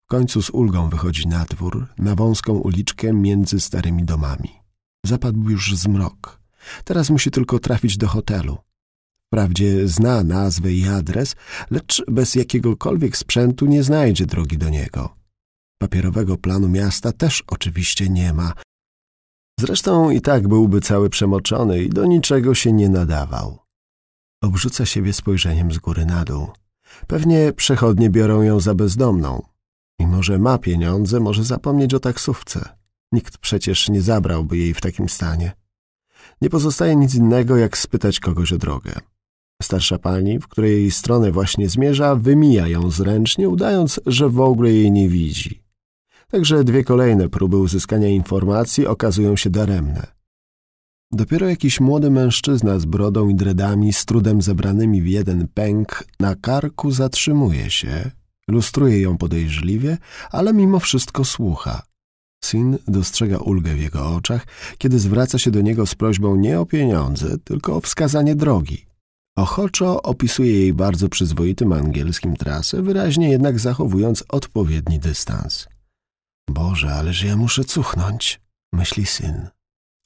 W końcu z ulgą wychodzi na dwór, na wąską uliczkę między starymi domami. Zapadł już zmrok. Teraz musi tylko trafić do hotelu. Wprawdzie zna nazwę i adres, lecz bez jakiegokolwiek sprzętu nie znajdzie drogi do niego. Papierowego planu miasta też oczywiście nie ma. Zresztą i tak byłby cały przemoczony i do niczego się nie nadawał. Obrzuca siebie spojrzeniem z góry na dół. Pewnie przechodnie biorą ją za bezdomną. Mimo, że ma pieniądze, może zapomnieć o taksówce. Nikt przecież nie zabrałby jej w takim stanie nie pozostaje nic innego, jak spytać kogoś o drogę. Starsza pani, w której jej stronę właśnie zmierza, wymija ją zręcznie, udając, że w ogóle jej nie widzi. Także dwie kolejne próby uzyskania informacji okazują się daremne. Dopiero jakiś młody mężczyzna z brodą i dredami, z trudem zebranymi w jeden pęk, na karku zatrzymuje się, lustruje ją podejrzliwie, ale mimo wszystko słucha. Syn dostrzega ulgę w jego oczach, kiedy zwraca się do niego z prośbą nie o pieniądze, tylko o wskazanie drogi. Ochoczo opisuje jej bardzo przyzwoitym angielskim trasę, wyraźnie jednak zachowując odpowiedni dystans. Boże, ależ ja muszę cuchnąć, myśli syn.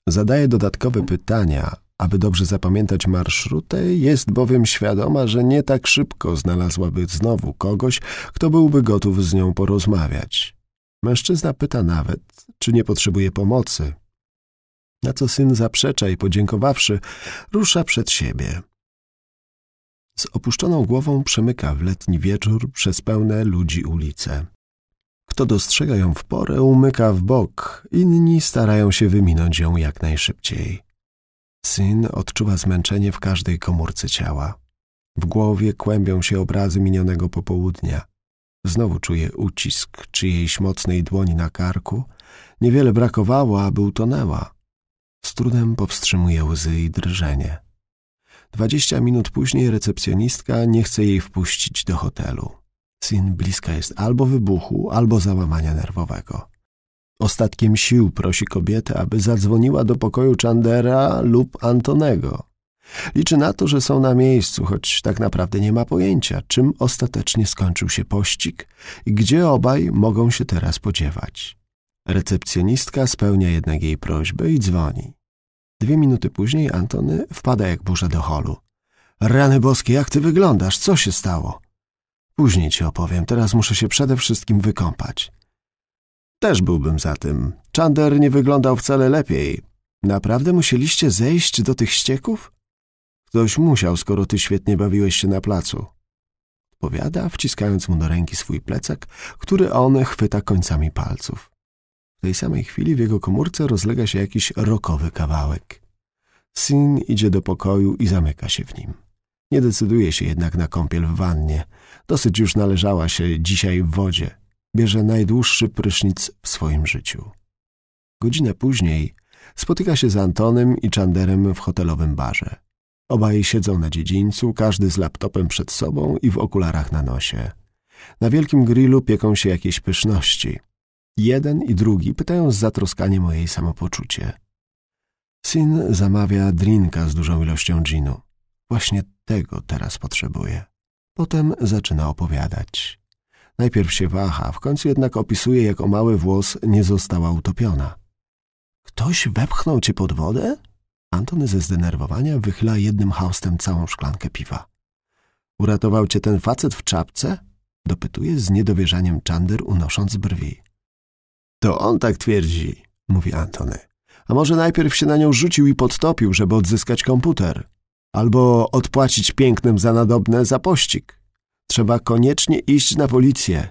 Zadaje dodatkowe pytania, aby dobrze zapamiętać marszrutę, jest bowiem świadoma, że nie tak szybko znalazłaby znowu kogoś, kto byłby gotów z nią porozmawiać. Mężczyzna pyta nawet, czy nie potrzebuje pomocy. Na co syn zaprzecza i podziękowawszy, rusza przed siebie. Z opuszczoną głową przemyka w letni wieczór przez pełne ludzi ulice. Kto dostrzega ją w porę, umyka w bok, inni starają się wyminąć ją jak najszybciej. Syn odczuwa zmęczenie w każdej komórce ciała. W głowie kłębią się obrazy minionego popołudnia. Znowu czuje ucisk czyjejś mocnej dłoni na karku. Niewiele brakowało, aby utonęła. Z trudem powstrzymuje łzy i drżenie. Dwadzieścia minut później recepcjonistka nie chce jej wpuścić do hotelu. Sin bliska jest albo wybuchu, albo załamania nerwowego. Ostatkiem sił prosi kobietę, aby zadzwoniła do pokoju Chandera lub Antonego. Liczy na to, że są na miejscu, choć tak naprawdę nie ma pojęcia, czym ostatecznie skończył się pościg i gdzie obaj mogą się teraz podziewać. Recepcjonistka spełnia jednak jej prośbę i dzwoni. Dwie minuty później Antony wpada jak burza do holu. Rany boskie, jak ty wyglądasz? Co się stało? Później ci opowiem, teraz muszę się przede wszystkim wykąpać. Też byłbym za tym. Czander nie wyglądał wcale lepiej. Naprawdę musieliście zejść do tych ścieków? Ktoś musiał, skoro ty świetnie bawiłeś się na placu. Odpowiada, wciskając mu do ręki swój plecak, który on chwyta końcami palców. W tej samej chwili w jego komórce rozlega się jakiś rokowy kawałek. Syn idzie do pokoju i zamyka się w nim. Nie decyduje się jednak na kąpiel w wannie. Dosyć już należała się dzisiaj w wodzie. Bierze najdłuższy prysznic w swoim życiu. Godzinę później spotyka się z Antonem i Chanderem w hotelowym barze. Obaj siedzą na dziedzińcu, każdy z laptopem przed sobą i w okularach na nosie. Na wielkim grillu pieką się jakieś pyszności. Jeden i drugi pytają z zatroskaniem o jej samopoczucie. Sin zamawia drinka z dużą ilością ginu. Właśnie tego teraz potrzebuje. Potem zaczyna opowiadać. Najpierw się waha, w końcu jednak opisuje, jak o mały włos nie została utopiona. Ktoś wepchnął cię pod wodę? Antony ze zdenerwowania wychyla jednym haustem całą szklankę piwa. Uratował cię ten facet w czapce? Dopytuje z niedowierzaniem Czander, unosząc brwi. To on tak twierdzi, mówi Antony. A może najpierw się na nią rzucił i podtopił, żeby odzyskać komputer? Albo odpłacić pięknym za nadobne zapościg. Trzeba koniecznie iść na policję.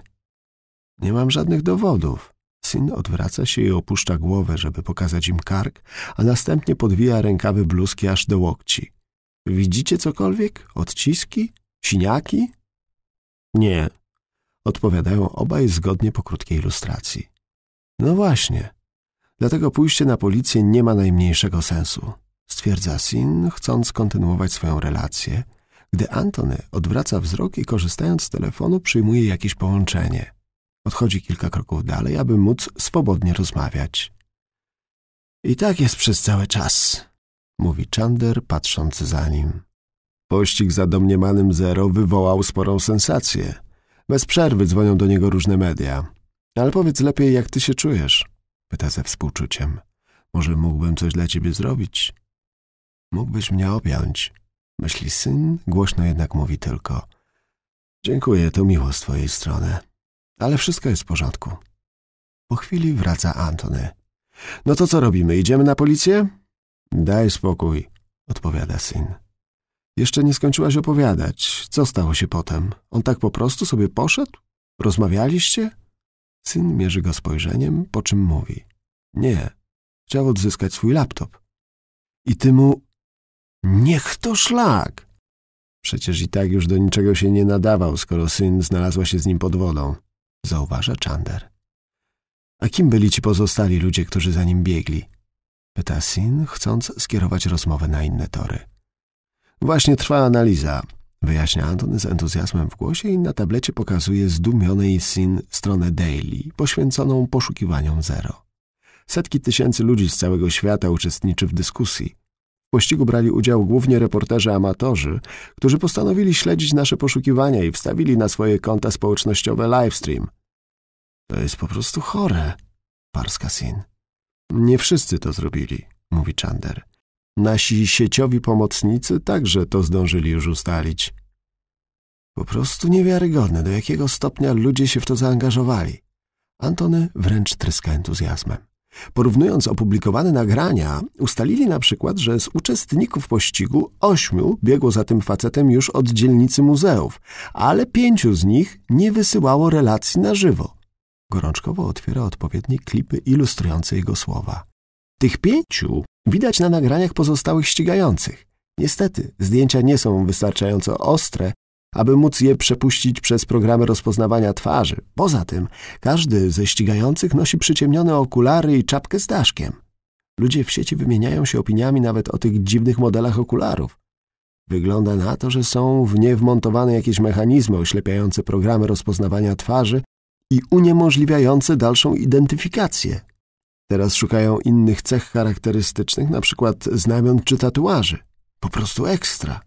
Nie mam żadnych dowodów, Syn odwraca się i opuszcza głowę, żeby pokazać im kark, a następnie podwija rękawy bluzki aż do łokci. Widzicie cokolwiek? Odciski? Siniaki? Nie, odpowiadają obaj zgodnie po krótkiej ilustracji. No właśnie. Dlatego pójście na policję nie ma najmniejszego sensu, stwierdza Sin, chcąc kontynuować swoją relację, gdy Antony odwraca wzrok i korzystając z telefonu przyjmuje jakieś połączenie – Odchodzi kilka kroków dalej, aby móc swobodnie rozmawiać. I tak jest przez cały czas, mówi Chander, patrząc za nim. Pościg za domniemanym zero wywołał sporą sensację. Bez przerwy dzwonią do niego różne media. Ale powiedz lepiej, jak ty się czujesz? Pyta ze współczuciem. Może mógłbym coś dla ciebie zrobić? Mógłbyś mnie objąć. Myśli syn, głośno jednak mówi tylko. Dziękuję, to miło z twojej strony. Ale wszystko jest w porządku. Po chwili wraca Antony. No to co robimy? Idziemy na policję? Daj spokój, odpowiada syn. Jeszcze nie skończyłaś opowiadać. Co stało się potem? On tak po prostu sobie poszedł? Rozmawialiście? Syn mierzy go spojrzeniem, po czym mówi. Nie. Chciał odzyskać swój laptop. I ty mu... Niech to szlak! Przecież i tak już do niczego się nie nadawał, skoro syn znalazła się z nim pod wodą zauważa Czander. A kim byli ci pozostali ludzie, którzy za nim biegli? Pyta Sin, chcąc skierować rozmowę na inne tory. Właśnie trwa analiza, wyjaśnia Anton z entuzjazmem w głosie i na tablecie pokazuje zdumionej Sin stronę Daily, poświęconą poszukiwaniom zero. Setki tysięcy ludzi z całego świata uczestniczy w dyskusji pościgu brali udział głównie reporterzy amatorzy, którzy postanowili śledzić nasze poszukiwania i wstawili na swoje konta społecznościowe livestream. To jest po prostu chore, parska Syn. Nie wszyscy to zrobili, mówi Chander. Nasi sieciowi pomocnicy także to zdążyli już ustalić. Po prostu niewiarygodne, do jakiego stopnia ludzie się w to zaangażowali. Antony wręcz tryska entuzjazmem. Porównując opublikowane nagrania, ustalili na przykład, że z uczestników pościgu ośmiu biegło za tym facetem już od dzielnicy muzeów, ale pięciu z nich nie wysyłało relacji na żywo. Gorączkowo otwiera odpowiednie klipy ilustrujące jego słowa. Tych pięciu widać na nagraniach pozostałych ścigających. Niestety, zdjęcia nie są wystarczająco ostre, aby móc je przepuścić przez programy rozpoznawania twarzy. Poza tym, każdy ze ścigających nosi przyciemnione okulary i czapkę z daszkiem. Ludzie w sieci wymieniają się opiniami nawet o tych dziwnych modelach okularów. Wygląda na to, że są w nie wmontowane jakieś mechanizmy oślepiające programy rozpoznawania twarzy i uniemożliwiające dalszą identyfikację. Teraz szukają innych cech charakterystycznych, na przykład znamion czy tatuaży. Po prostu ekstra.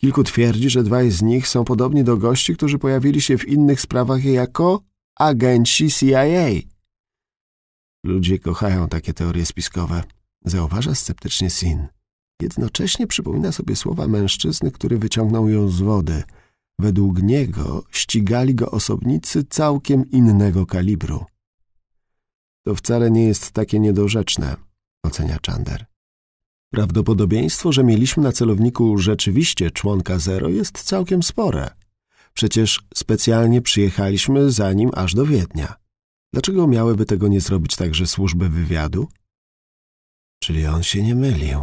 Kilku twierdzi, że dwaj z nich są podobni do gości, którzy pojawili się w innych sprawach jako agenci CIA. Ludzie kochają takie teorie spiskowe, zauważa sceptycznie Sin. Jednocześnie przypomina sobie słowa mężczyzny, który wyciągnął ją z wody. Według niego ścigali go osobnicy całkiem innego kalibru. To wcale nie jest takie niedorzeczne, ocenia Chander. Prawdopodobieństwo, że mieliśmy na celowniku rzeczywiście członka zero jest całkiem spore. Przecież specjalnie przyjechaliśmy za nim aż do Wiednia. Dlaczego miałyby tego nie zrobić także służby wywiadu? Czyli on się nie mylił,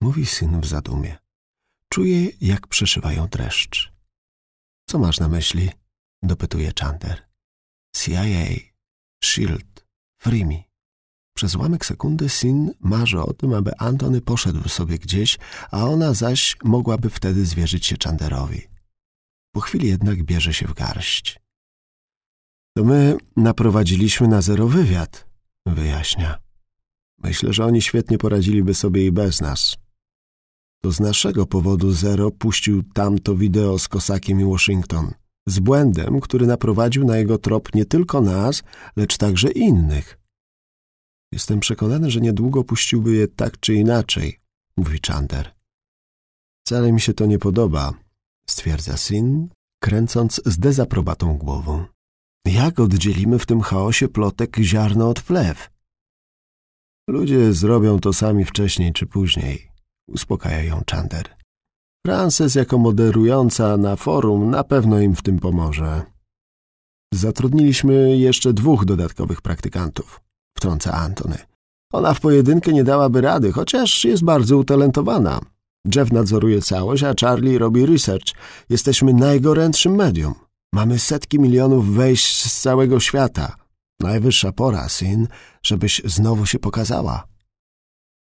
mówi syn w zadumie. Czuję, jak przeszywają dreszcz. Co masz na myśli? dopytuje Chandler. CIA, Shield, Frimi. Przez ułamek sekundy Sin marzy o tym, aby Antony poszedł sobie gdzieś, a ona zaś mogłaby wtedy zwierzyć się Chanderowi. Po chwili jednak bierze się w garść. To my naprowadziliśmy na zero wywiad, wyjaśnia. Myślę, że oni świetnie poradziliby sobie i bez nas. To z naszego powodu Zero puścił tamto wideo z Kosakiem i Washington. Z błędem, który naprowadził na jego trop nie tylko nas, lecz także innych. Jestem przekonany, że niedługo puściłby je tak czy inaczej, mówi Chander. Wcale mi się to nie podoba, stwierdza Sin, kręcąc z dezaprobatą głową. Jak oddzielimy w tym chaosie plotek ziarno od plew? Ludzie zrobią to sami wcześniej czy później, uspokaja ją Chander. Frances jako moderująca na forum na pewno im w tym pomoże. Zatrudniliśmy jeszcze dwóch dodatkowych praktykantów wtrąca Antony. Ona w pojedynkę nie dałaby rady, chociaż jest bardzo utalentowana. Jeff nadzoruje całość, a Charlie robi research. Jesteśmy najgorętszym medium. Mamy setki milionów wejść z całego świata. Najwyższa pora, syn, żebyś znowu się pokazała.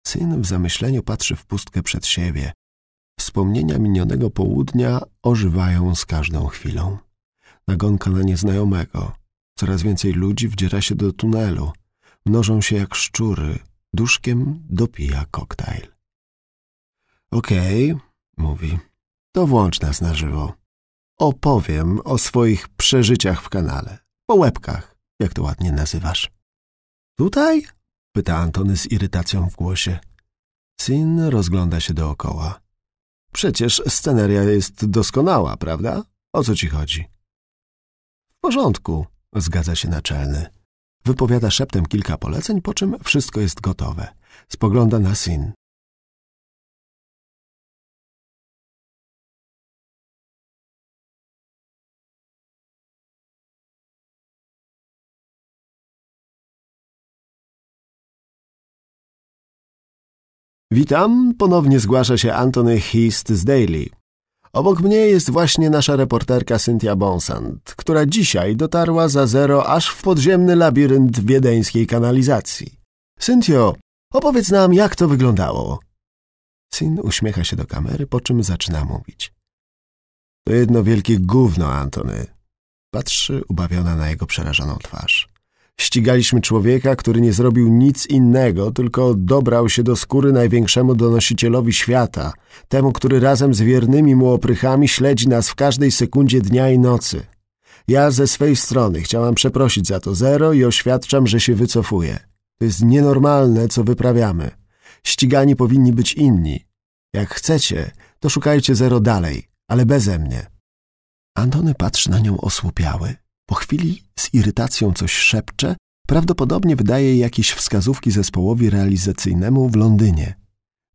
Syn w zamyśleniu patrzy w pustkę przed siebie. Wspomnienia minionego południa ożywają z każdą chwilą. Nagonka na nieznajomego. Coraz więcej ludzi wdziera się do tunelu mnożą się jak szczury, duszkiem dopija koktajl. Okej, okay, mówi, to włącz nas na żywo. Opowiem o swoich przeżyciach w kanale, po łebkach, jak to ładnie nazywasz. Tutaj? pyta Antony z irytacją w głosie. Sin rozgląda się dookoła. Przecież sceneria jest doskonała, prawda? O co ci chodzi? W porządku, zgadza się naczelny. Wypowiada szeptem kilka poleceń, po czym wszystko jest
gotowe. Spogląda na syn.
Witam, ponownie zgłasza się Antony Hist z Daily. Obok mnie jest właśnie nasza reporterka Cynthia Bonsant, która dzisiaj dotarła za zero aż w podziemny labirynt wiedeńskiej kanalizacji. Cynthio, opowiedz nam, jak to wyglądało. Syn uśmiecha się do kamery, po czym zaczyna mówić. To jedno wielkie gówno, Antony. Patrzy ubawiona na jego przerażoną twarz. Ścigaliśmy człowieka, który nie zrobił nic innego, tylko dobrał się do skóry największemu donosicielowi świata, temu, który razem z wiernymi mu oprychami śledzi nas w każdej sekundzie dnia i nocy. Ja ze swej strony chciałam przeprosić za to zero i oświadczam, że się wycofuję. To jest nienormalne, co wyprawiamy. Ścigani powinni być inni. Jak chcecie, to szukajcie zero dalej, ale beze mnie. Antony patrzy na nią osłupiały. Po chwili z irytacją coś szepcze, prawdopodobnie wydaje jakieś wskazówki zespołowi realizacyjnemu w Londynie.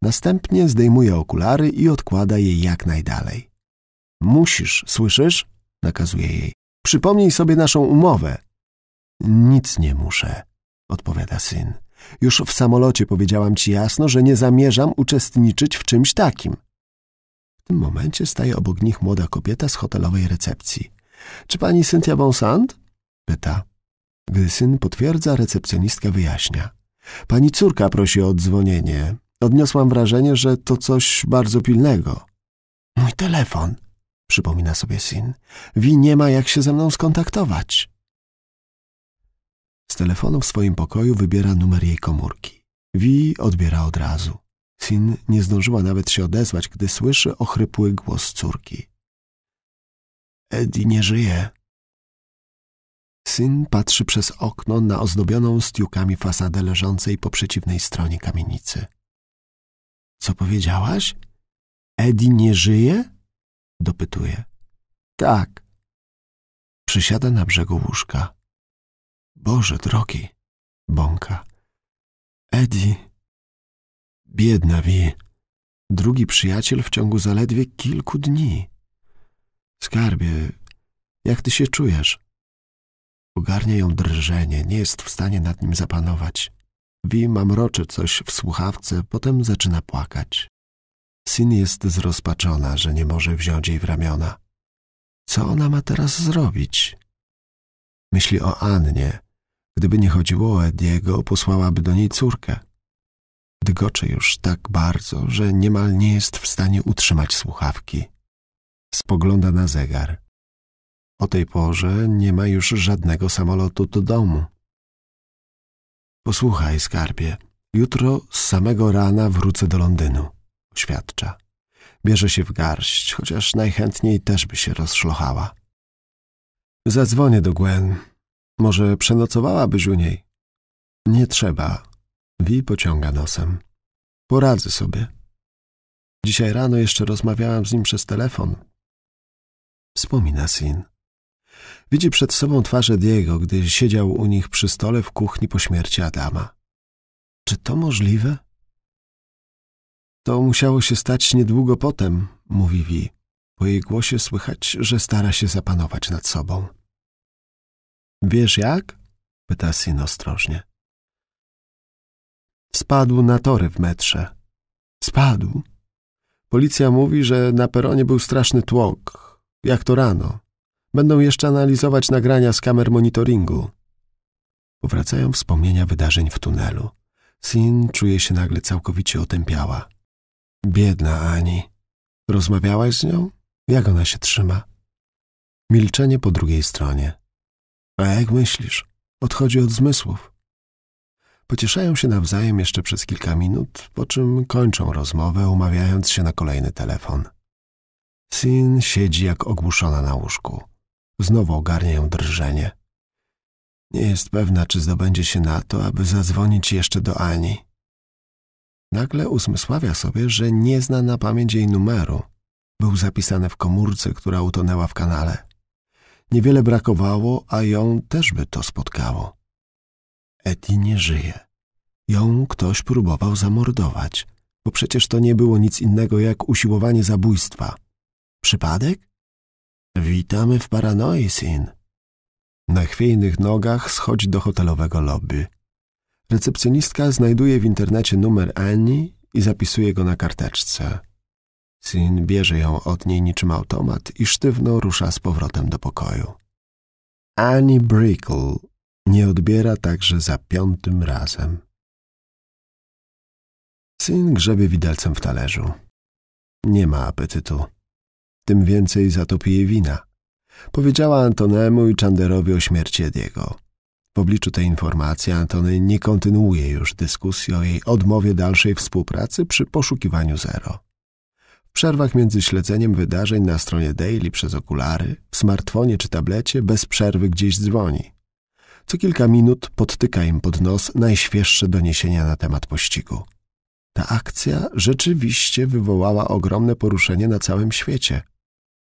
Następnie zdejmuje okulary i odkłada je jak najdalej. Musisz, słyszysz? nakazuje jej. Przypomnij sobie naszą umowę. Nic nie muszę, odpowiada syn. Już w samolocie powiedziałam ci jasno, że nie zamierzam uczestniczyć w czymś takim. W tym momencie staje obok nich młoda kobieta z hotelowej recepcji. Czy pani Cynthia Bonsant? Pyta. Gdy syn potwierdza, recepcjonistka wyjaśnia. Pani córka prosi o odzwonienie. Odniosłam wrażenie, że to coś bardzo pilnego. Mój telefon, przypomina sobie syn. Wi nie ma jak się ze mną skontaktować. Z telefonu w swoim pokoju wybiera numer jej komórki. Wi odbiera od razu. Sin nie zdążyła nawet się odezwać, gdy słyszy ochrypły głos córki. Eddie nie żyje. Syn patrzy przez okno na ozdobioną stiukami fasadę leżącej po przeciwnej stronie kamienicy. Co powiedziałaś? Eddie nie
żyje? Dopytuje. Tak. Przysiada na brzegu łóżka. Boże drogi, bąka. Eddie.
Biedna Wi. Drugi przyjaciel w ciągu zaledwie kilku dni. Skarbie, jak ty się czujesz? Ogarnia ją drżenie, nie jest w stanie nad nim zapanować. Wi mamroczy coś w słuchawce, potem zaczyna płakać. Sin jest zrozpaczona, że nie może wziąć jej w ramiona. Co ona ma teraz zrobić? Myśli o Annie. Gdyby nie chodziło o Ediego, posłałaby do niej córkę. Dygocze już tak bardzo, że niemal nie jest w stanie utrzymać słuchawki. Spogląda na zegar. O tej porze nie ma już żadnego samolotu do domu. Posłuchaj, skarbie. Jutro z samego rana wrócę do Londynu, oświadcza. Bierze się w garść, chociaż najchętniej też by się rozszlochała. Zadzwonię do Gwen. Może przenocowałabyś u niej? Nie trzeba. Wi pociąga nosem. Poradzę sobie. Dzisiaj rano jeszcze rozmawiałam z nim przez telefon wspomina syn. Widzi przed sobą twarze Diego, gdy siedział u nich przy stole w kuchni po śmierci Adama. Czy to możliwe? To musiało się stać niedługo potem, mówi Wi. Po jej głosie słychać, że stara się zapanować nad sobą. Wiesz jak? pyta syn ostrożnie. Spadł na tory w metrze. Spadł? Policja mówi, że na peronie był straszny tłok, jak to rano. Będą jeszcze analizować nagrania z kamer monitoringu. Powracają wspomnienia wydarzeń w tunelu. Sin czuje się nagle całkowicie otępiała. Biedna Ani. Rozmawiałaś z nią? Jak ona się trzyma? Milczenie po drugiej stronie. A jak myślisz? Odchodzi od zmysłów. Pocieszają się nawzajem jeszcze przez kilka minut, po czym kończą rozmowę, umawiając się na kolejny telefon. Syn siedzi jak ogłuszona na łóżku. Znowu ogarnia ją drżenie. Nie jest pewna, czy zdobędzie się na to, aby zadzwonić jeszcze do Ani. Nagle usmysławia sobie, że nie zna na pamięć jej numeru. Był zapisany w komórce, która utonęła w kanale. Niewiele brakowało, a ją też by to spotkało. Eti nie żyje. Ją ktoś próbował zamordować, bo przecież to nie było nic innego jak usiłowanie zabójstwa. Przypadek? Witamy w paranoi, syn. Na chwiejnych nogach schodzi do hotelowego lobby. Recepcjonistka znajduje w internecie numer Annie i zapisuje go na karteczce. Syn bierze ją od niej niczym automat i sztywno rusza z powrotem do pokoju. Annie Brickle nie odbiera także za piątym razem. Syn grzebie widelcem w talerzu. Nie ma apetytu tym więcej zatopi to wina. Powiedziała Antonemu i Chanderowi o śmierci Ediego. W obliczu tej informacji Antony nie kontynuuje już dyskusji o jej odmowie dalszej współpracy przy poszukiwaniu zero. W przerwach między śledzeniem wydarzeń na stronie Daily przez okulary, w smartfonie czy tablecie bez przerwy gdzieś dzwoni. Co kilka minut podtyka im pod nos najświeższe doniesienia na temat pościgu. Ta akcja rzeczywiście wywołała ogromne poruszenie na całym świecie –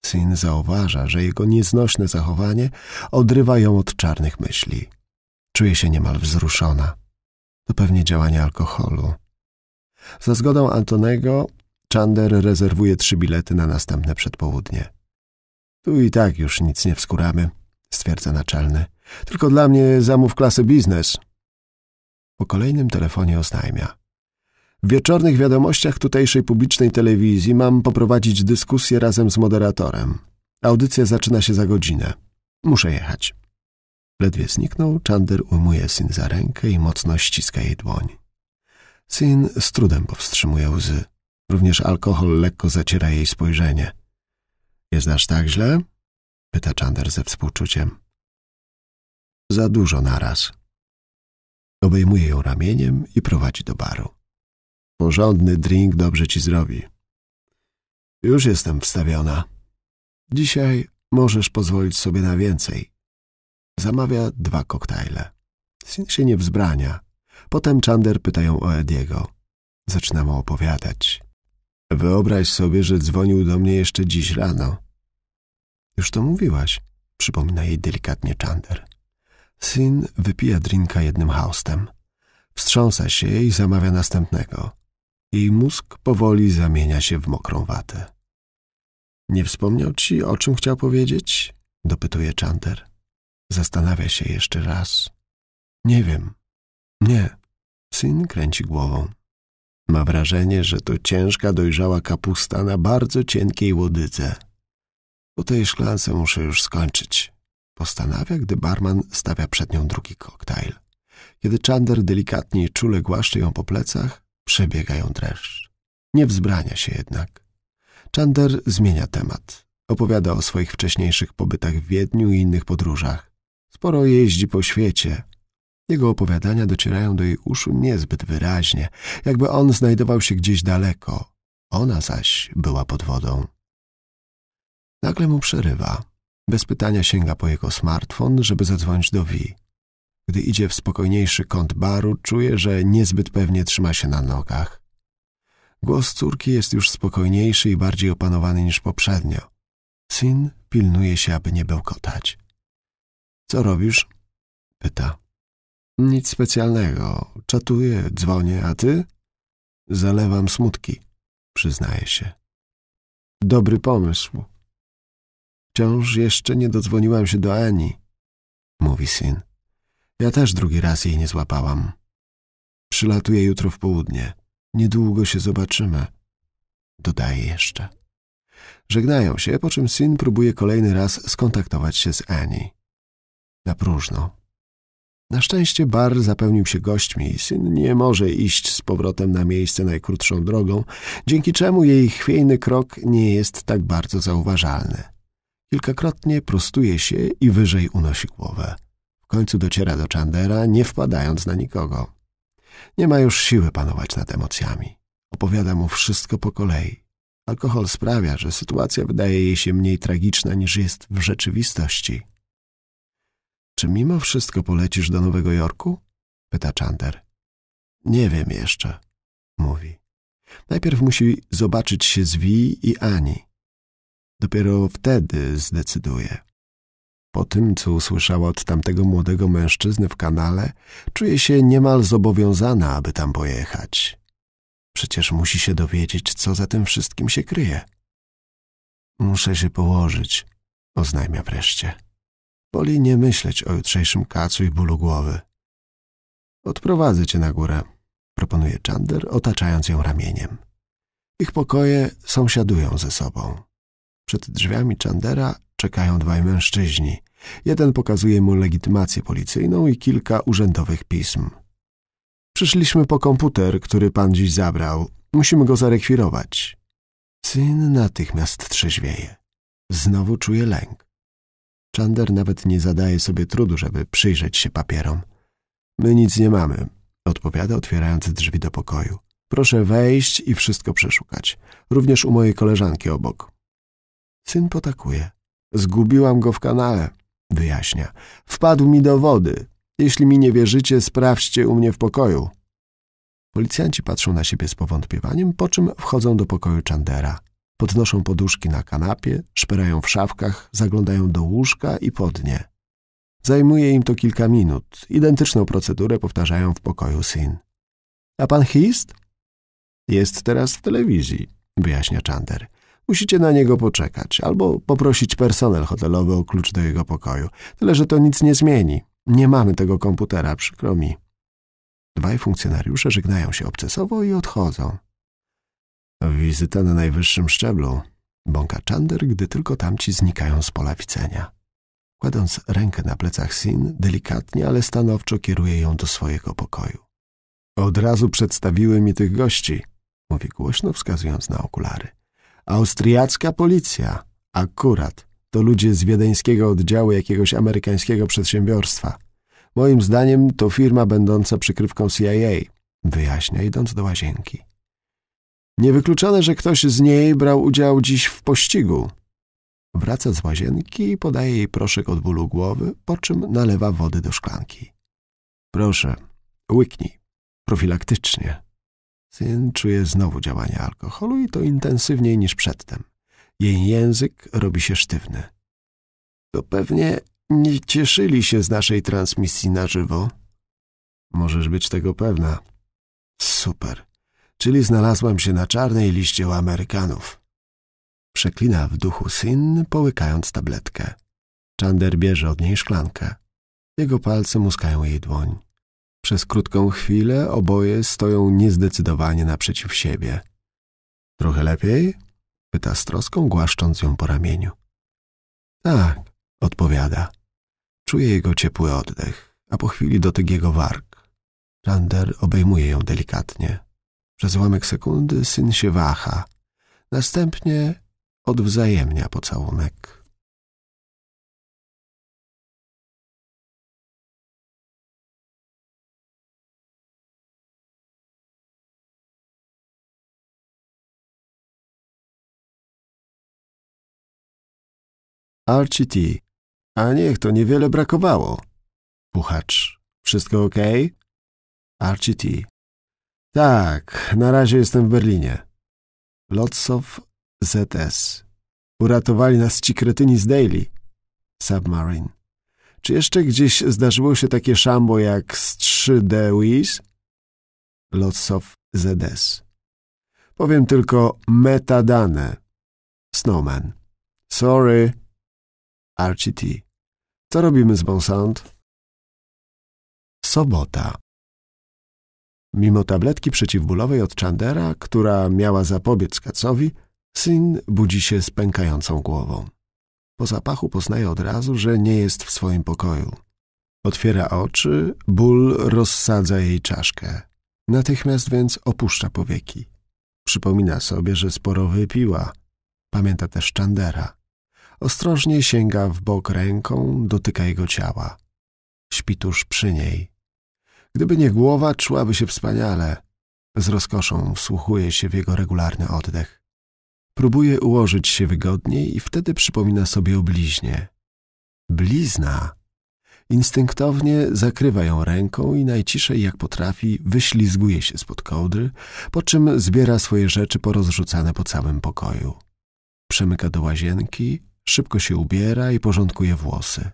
Syn zauważa, że jego nieznośne zachowanie odrywa ją od czarnych myśli. Czuje się niemal wzruszona. To pewnie działanie alkoholu. Za zgodą Antonego Czander rezerwuje trzy bilety na następne przedpołudnie. Tu i tak już nic nie wskuramy, stwierdza naczelny. Tylko dla mnie zamów klasy biznes. Po kolejnym telefonie oznajmia. W wieczornych wiadomościach tutejszej publicznej telewizji mam poprowadzić dyskusję razem z moderatorem. Audycja zaczyna się za godzinę. Muszę jechać. Ledwie zniknął, Chandler ujmuje syn za rękę i mocno ściska jej dłoń. Syn z trudem powstrzymuje łzy. Również alkohol lekko zaciera jej spojrzenie. Jest aż tak źle? Pyta Chandler ze współczuciem. Za dużo naraz. Obejmuje ją ramieniem i prowadzi do baru. Porządny drink dobrze ci zrobi. Już jestem wstawiona. Dzisiaj możesz pozwolić sobie na więcej. Zamawia dwa koktajle. Sin się nie wzbrania. Potem Czander pytają o Ediego. Zaczyna mu opowiadać. Wyobraź sobie, że dzwonił do mnie jeszcze dziś rano. Już to mówiłaś, przypomina jej delikatnie Czander. Sin wypija drinka jednym haustem. Wstrząsa się i zamawia następnego. Jej mózg powoli zamienia się w mokrą watę. Nie wspomniał ci, o czym chciał powiedzieć? Dopytuje Chandler. Zastanawia się jeszcze raz. Nie wiem. Nie. Syn kręci głową. Ma wrażenie, że to ciężka, dojrzała kapusta na bardzo cienkiej łodydze. Po tej szklance muszę już skończyć. Postanawia, gdy barman stawia przed nią drugi koktajl. Kiedy Chander delikatnie i czule głaszcze ją po plecach, przebiega ją dreszcz. Nie wzbrania się jednak. Chandler zmienia temat. Opowiada o swoich wcześniejszych pobytach w Wiedniu i innych podróżach. Sporo jeździ po świecie. Jego opowiadania docierają do jej uszu niezbyt wyraźnie, jakby on znajdował się gdzieś daleko. Ona zaś była pod wodą. Nagle mu przerywa. Bez pytania sięga po jego smartfon, żeby zadzwonić do Wii. Gdy idzie w spokojniejszy kąt baru, czuje, że niezbyt pewnie trzyma się na nogach. Głos córki jest już spokojniejszy i bardziej opanowany niż poprzednio. Syn pilnuje się, aby nie bełkotać. Co robisz? Pyta. Nic specjalnego. Czatuję, dzwonię, a ty? Zalewam smutki, przyznaje się. Dobry pomysł. Wciąż jeszcze nie dodzwoniłam się do Ani, mówi syn. Ja też drugi raz jej nie złapałam. Przylatuję jutro w południe. Niedługo się zobaczymy. Dodaje jeszcze. Żegnają się, po czym syn próbuje kolejny raz skontaktować się z Annie. Na próżno. Na szczęście bar zapełnił się gośćmi i syn nie może iść z powrotem na miejsce najkrótszą drogą, dzięki czemu jej chwiejny krok nie jest tak bardzo zauważalny. Kilkakrotnie prostuje się i wyżej unosi głowę. W końcu dociera do Chandera, nie wpadając na nikogo. Nie ma już siły panować nad emocjami. Opowiada mu wszystko po kolei. Alkohol sprawia, że sytuacja wydaje jej się mniej tragiczna niż jest w rzeczywistości. Czy mimo wszystko polecisz do Nowego Jorku? pyta Chander. Nie wiem jeszcze, mówi. Najpierw musi zobaczyć się z Vi i Ani. Dopiero wtedy zdecyduje. Po tym, co usłyszała od tamtego młodego mężczyzny w kanale, czuje się niemal zobowiązana, aby tam pojechać. Przecież musi się dowiedzieć, co za tym wszystkim się kryje. Muszę się położyć, oznajmia wreszcie. Woli nie myśleć o jutrzejszym kacu i bólu głowy. Odprowadzę cię na górę, proponuje Chandler, otaczając ją ramieniem. Ich pokoje sąsiadują ze sobą. Przed drzwiami Chandera czekają dwaj mężczyźni. Jeden pokazuje mu legitymację policyjną i kilka urzędowych pism. Przyszliśmy po komputer, który pan dziś zabrał. Musimy go zarekwirować. Syn natychmiast trzeźwieje. Znowu czuje lęk. Chander nawet nie zadaje sobie trudu, żeby przyjrzeć się papierom. My nic nie mamy, odpowiada, otwierając drzwi do pokoju. Proszę wejść i wszystko przeszukać. Również u mojej koleżanki obok. Syn potakuje. Zgubiłam go w kanale, wyjaśnia. Wpadł mi do wody. Jeśli mi nie wierzycie, sprawdźcie u mnie w pokoju. Policjanci patrzą na siebie z powątpiewaniem, po czym wchodzą do pokoju Chandera. Podnoszą poduszki na kanapie, szperają w szafkach, zaglądają do łóżka i podnie. Zajmuje im to kilka minut. Identyczną procedurę powtarzają w pokoju syn. A pan Hist? Jest teraz w telewizji, wyjaśnia Czander. Musicie na niego poczekać albo poprosić personel hotelowy o klucz do jego pokoju. Tyle, że to nic nie zmieni. Nie mamy tego komputera, przykro mi. Dwaj funkcjonariusze żegnają się obcesowo i odchodzą. Wizyta na najwyższym szczeblu. Bąka Czander, gdy tylko tamci znikają z pola widzenia. Kładąc rękę na plecach Sin, delikatnie, ale stanowczo kieruje ją do swojego pokoju. Od razu przedstawiły mi tych gości, mówi głośno, wskazując na okulary. Austriacka policja. Akurat. To ludzie z wiedeńskiego oddziału jakiegoś amerykańskiego przedsiębiorstwa. Moim zdaniem to firma będąca przykrywką CIA. Wyjaśnia, idąc do łazienki. Niewykluczone, że ktoś z niej brał udział dziś w pościgu. Wraca z łazienki i podaje jej proszek od bólu głowy, po czym nalewa wody do szklanki. Proszę, łyknij. Profilaktycznie. Syn czuje znowu działanie alkoholu i to intensywniej niż przedtem. Jej język robi się sztywny. To pewnie nie cieszyli się z naszej transmisji na żywo. Możesz być tego pewna. Super. Czyli znalazłam się na czarnej liście u Amerykanów. Przeklina w duchu syn, połykając tabletkę. Czander bierze od niej szklankę. Jego palce muskają jej dłoń. Przez krótką chwilę oboje stoją niezdecydowanie naprzeciw siebie. Trochę lepiej? pyta z troską, głaszcząc ją po ramieniu. Tak, odpowiada. Czuje jego ciepły oddech, a po chwili dotyk jego warg. Rander obejmuje ją delikatnie. Przez ułamek sekundy syn się waha. Następnie
odwzajemnia pocałunek. Archie T. A niech to niewiele brakowało.
Puchacz. Wszystko ok? Archie T. Tak, na razie jestem w Berlinie. Lotsow ZS. Uratowali nas ci kretyni z Daily. Submarine. Czy jeszcze gdzieś zdarzyło się takie szambo jak z 3D Wiz? Lotsow ZS. Powiem tylko metadane. Snowman. Sorry. RCT. Co robimy z Bonsant? Sobota. Mimo tabletki przeciwbólowej od Chandera, która miała zapobiec kacowi, syn budzi się z pękającą głową. Po zapachu poznaje od razu, że nie jest w swoim pokoju. Otwiera oczy, ból rozsadza jej czaszkę. Natychmiast więc opuszcza powieki. Przypomina sobie, że sporo wypiła. Pamięta też Chandera. Ostrożnie sięga w bok ręką, dotyka jego ciała. Śpi tuż przy niej. Gdyby nie głowa, czułaby się wspaniale. Z rozkoszą wsłuchuje się w jego regularny oddech. Próbuje ułożyć się wygodniej i wtedy przypomina sobie o bliźnie. Blizna! Instynktownie zakrywa ją ręką i najciszej jak potrafi wyślizguje się spod kołdry, po czym zbiera swoje rzeczy porozrzucane po całym pokoju. Przemyka do łazienki, Szybko się ubiera i porządkuje włosy.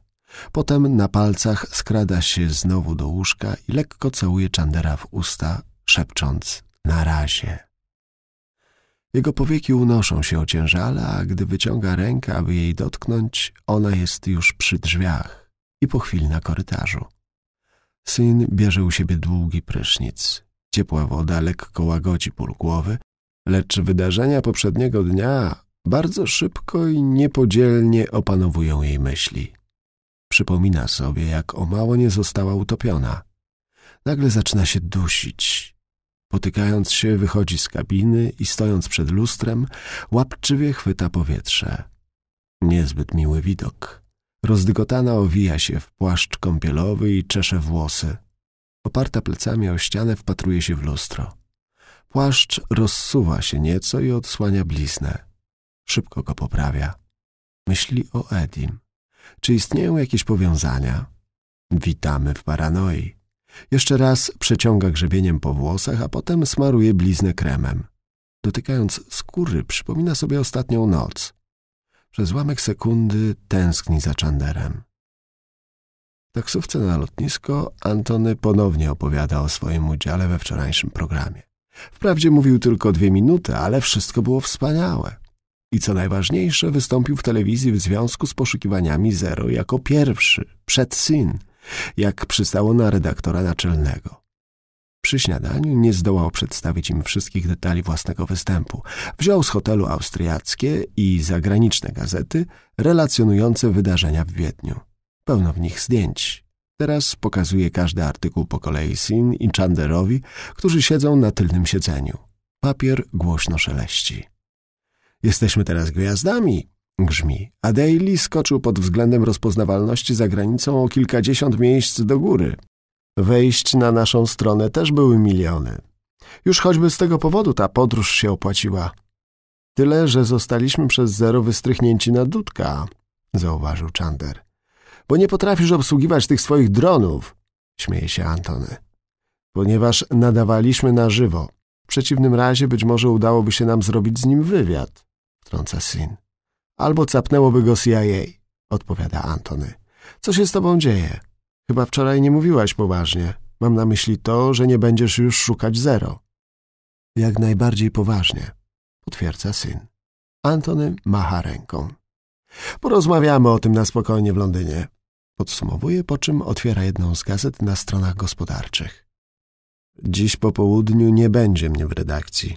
Potem na palcach skrada się znowu do łóżka i lekko całuje Chandera w usta, szepcząc na razie. Jego powieki unoszą się ociężale, a gdy wyciąga rękę, aby jej dotknąć, ona jest już przy drzwiach i po chwili na korytarzu. Syn bierze u siebie długi prysznic. Ciepła woda lekko łagodzi ból głowy, lecz wydarzenia poprzedniego dnia bardzo szybko i niepodzielnie opanowują jej myśli. Przypomina sobie, jak o mało nie została utopiona. Nagle zaczyna się dusić. Potykając się, wychodzi z kabiny i stojąc przed lustrem, łapczywie chwyta powietrze. Niezbyt miły widok. Rozdygotana owija się w płaszcz kąpielowy i czesze włosy. Oparta plecami o ścianę wpatruje się w lustro. Płaszcz rozsuwa się nieco i odsłania bliznę. Szybko go poprawia. Myśli o Edim. Czy istnieją jakieś powiązania? Witamy w paranoi. Jeszcze raz przeciąga grzebieniem po włosach, a potem smaruje bliznę kremem. Dotykając skóry, przypomina sobie ostatnią noc. Przez łamek sekundy tęskni za Chanderem. W taksówce na lotnisko Antony ponownie opowiada o swoim udziale we wczorajszym programie. Wprawdzie mówił tylko dwie minuty, ale wszystko było wspaniałe i co najważniejsze wystąpił w telewizji w związku z poszukiwaniami Zero jako pierwszy, przed syn, jak przystało na redaktora naczelnego. Przy śniadaniu nie zdołał przedstawić im wszystkich detali własnego występu. Wziął z hotelu austriackie i zagraniczne gazety relacjonujące wydarzenia w Wiedniu. Pełno w nich zdjęć. Teraz pokazuje każdy artykuł po kolei Sin i Chanderowi, którzy siedzą na tylnym siedzeniu. Papier głośno szeleści. Jesteśmy teraz gwiazdami, grzmi, a Daly skoczył pod względem rozpoznawalności za granicą o kilkadziesiąt miejsc do góry. Wejść na naszą stronę też były miliony. Już choćby z tego powodu ta podróż się opłaciła. Tyle, że zostaliśmy przez zero wystrychnięci na dudka, zauważył Czander. Bo nie potrafisz obsługiwać tych swoich dronów, śmieje się Antony. Ponieważ nadawaliśmy na żywo. W przeciwnym razie być może udałoby się nam zrobić z nim wywiad wtrąca syn. Albo capnęłoby go CIA, odpowiada Antony. Co się z tobą dzieje? Chyba wczoraj nie mówiłaś poważnie. Mam na myśli to, że nie będziesz już szukać zero. Jak najbardziej poważnie, potwierdza syn. Antony macha ręką. Porozmawiamy o tym na spokojnie w Londynie. Podsumowuje, po czym otwiera jedną z gazet na stronach gospodarczych. Dziś po południu nie będzie mnie w redakcji,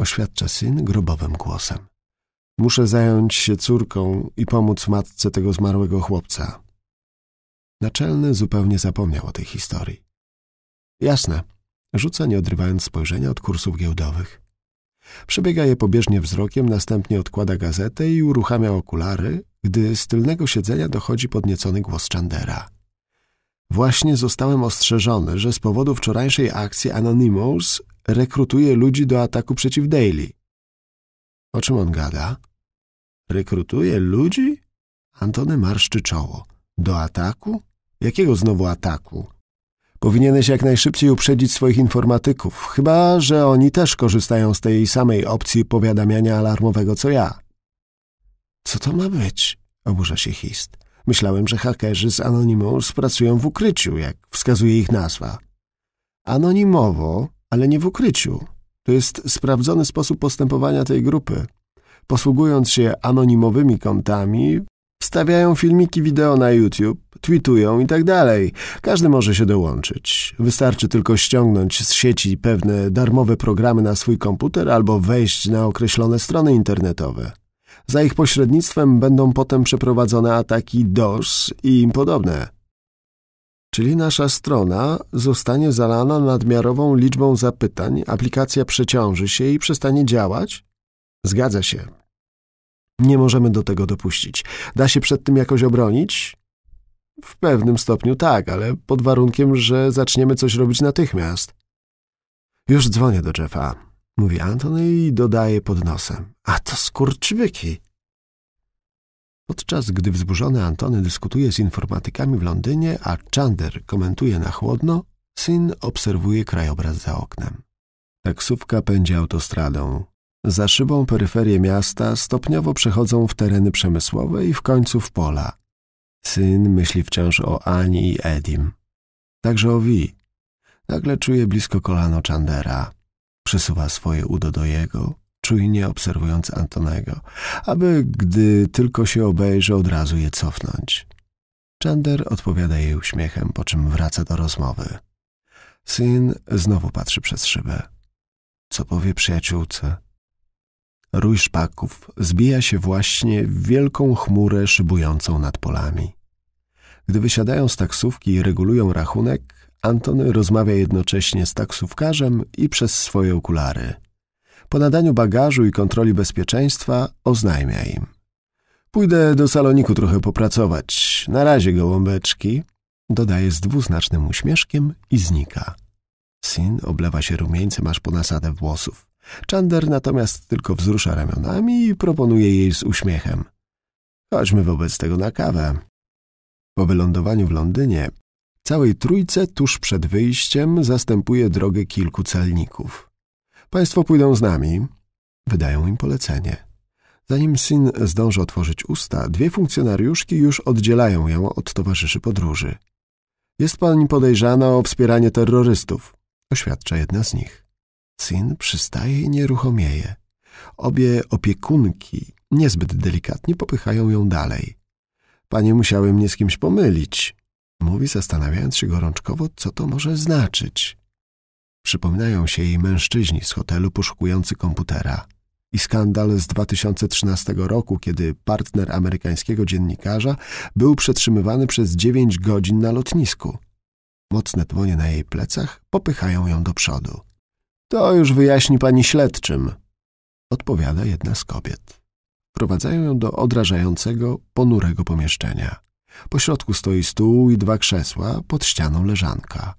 oświadcza syn grubowym głosem. Muszę zająć się córką i pomóc matce tego zmarłego chłopca. Naczelny zupełnie zapomniał o tej historii. Jasne, rzuca nie odrywając spojrzenia od kursów giełdowych. Przebiega je pobieżnie wzrokiem, następnie odkłada gazetę i uruchamia okulary, gdy z tylnego siedzenia dochodzi podniecony głos Chandera. Właśnie zostałem ostrzeżony, że z powodu wczorajszej akcji Anonymous rekrutuje ludzi do ataku przeciw Daily. O czym on gada? Rekrutuje ludzi? Antony marszczy czoło. Do ataku? Jakiego znowu ataku? Powinieneś jak najszybciej uprzedzić swoich informatyków, chyba że oni też korzystają z tej samej opcji powiadamiania alarmowego co ja. Co to ma być? Oburza się Hist. Myślałem, że hakerzy z Anonymous pracują w ukryciu, jak wskazuje ich nazwa. Anonimowo, ale nie w ukryciu. To jest sprawdzony sposób postępowania tej grupy posługując się anonimowymi kontami, wstawiają filmiki wideo na YouTube, tweetują itd. Tak Każdy może się dołączyć. Wystarczy tylko ściągnąć z sieci pewne darmowe programy na swój komputer albo wejść na określone strony internetowe. Za ich pośrednictwem będą potem przeprowadzone ataki DOS i im podobne. Czyli nasza strona zostanie zalana nadmiarową liczbą zapytań, aplikacja przeciąży się i przestanie działać? Zgadza się. Nie możemy do tego dopuścić. Da się przed tym jakoś obronić? W pewnym stopniu tak, ale pod warunkiem, że zaczniemy coś robić natychmiast. Już dzwonię do Jeffa, mówi Antony i dodaje pod nosem. A to skurczybyki. Podczas gdy wzburzony Antony dyskutuje z informatykami w Londynie, a Chander komentuje na chłodno, syn obserwuje krajobraz za oknem. Taksówka pędzi autostradą za szybą peryferię miasta, stopniowo przechodzą w tereny przemysłowe i w końcu w pola. Syn myśli wciąż o Ani i Edim. Także o Wi. Nagle czuje blisko kolano Chandera. Przesuwa swoje udo do jego, czujnie obserwując Antonego, aby, gdy tylko się obejrzy, od razu je cofnąć. Chander odpowiada jej uśmiechem, po czym wraca do rozmowy. Syn znowu patrzy przez szybę. Co powie przyjaciółce? Rój szpaków zbija się właśnie w wielką chmurę szybującą nad polami. Gdy wysiadają z taksówki i regulują rachunek, Antony rozmawia jednocześnie z taksówkarzem i przez swoje okulary. Po nadaniu bagażu i kontroli bezpieczeństwa oznajmia im. Pójdę do saloniku trochę popracować. Na razie, gołąbeczki. Dodaje z dwuznacznym uśmieszkiem i znika. Sin oblewa się rumieńcem aż po nasadę włosów. Chander natomiast tylko wzrusza ramionami i proponuje jej z uśmiechem. Chodźmy wobec tego na kawę. Po wylądowaniu w Londynie całej trójce tuż przed wyjściem zastępuje drogę kilku celników. Państwo pójdą z nami. Wydają im polecenie. Zanim syn zdąży otworzyć usta, dwie funkcjonariuszki już oddzielają ją od towarzyszy podróży. Jest pani podejrzana o wspieranie terrorystów, oświadcza jedna z nich. Syn przystaje i nieruchomieje. Obie opiekunki niezbyt delikatnie popychają ją dalej. Panie musiały mnie z kimś pomylić, mówi zastanawiając się gorączkowo, co to może znaczyć. Przypominają się jej mężczyźni z hotelu poszukujący komputera i skandal z 2013 roku, kiedy partner amerykańskiego dziennikarza był przetrzymywany przez 9 godzin na lotnisku. Mocne dłonie na jej plecach popychają ją do przodu. To już wyjaśni pani śledczym, odpowiada jedna z kobiet. Prowadzają ją do odrażającego, ponurego pomieszczenia. Po środku stoi stół i dwa krzesła, pod ścianą leżanka.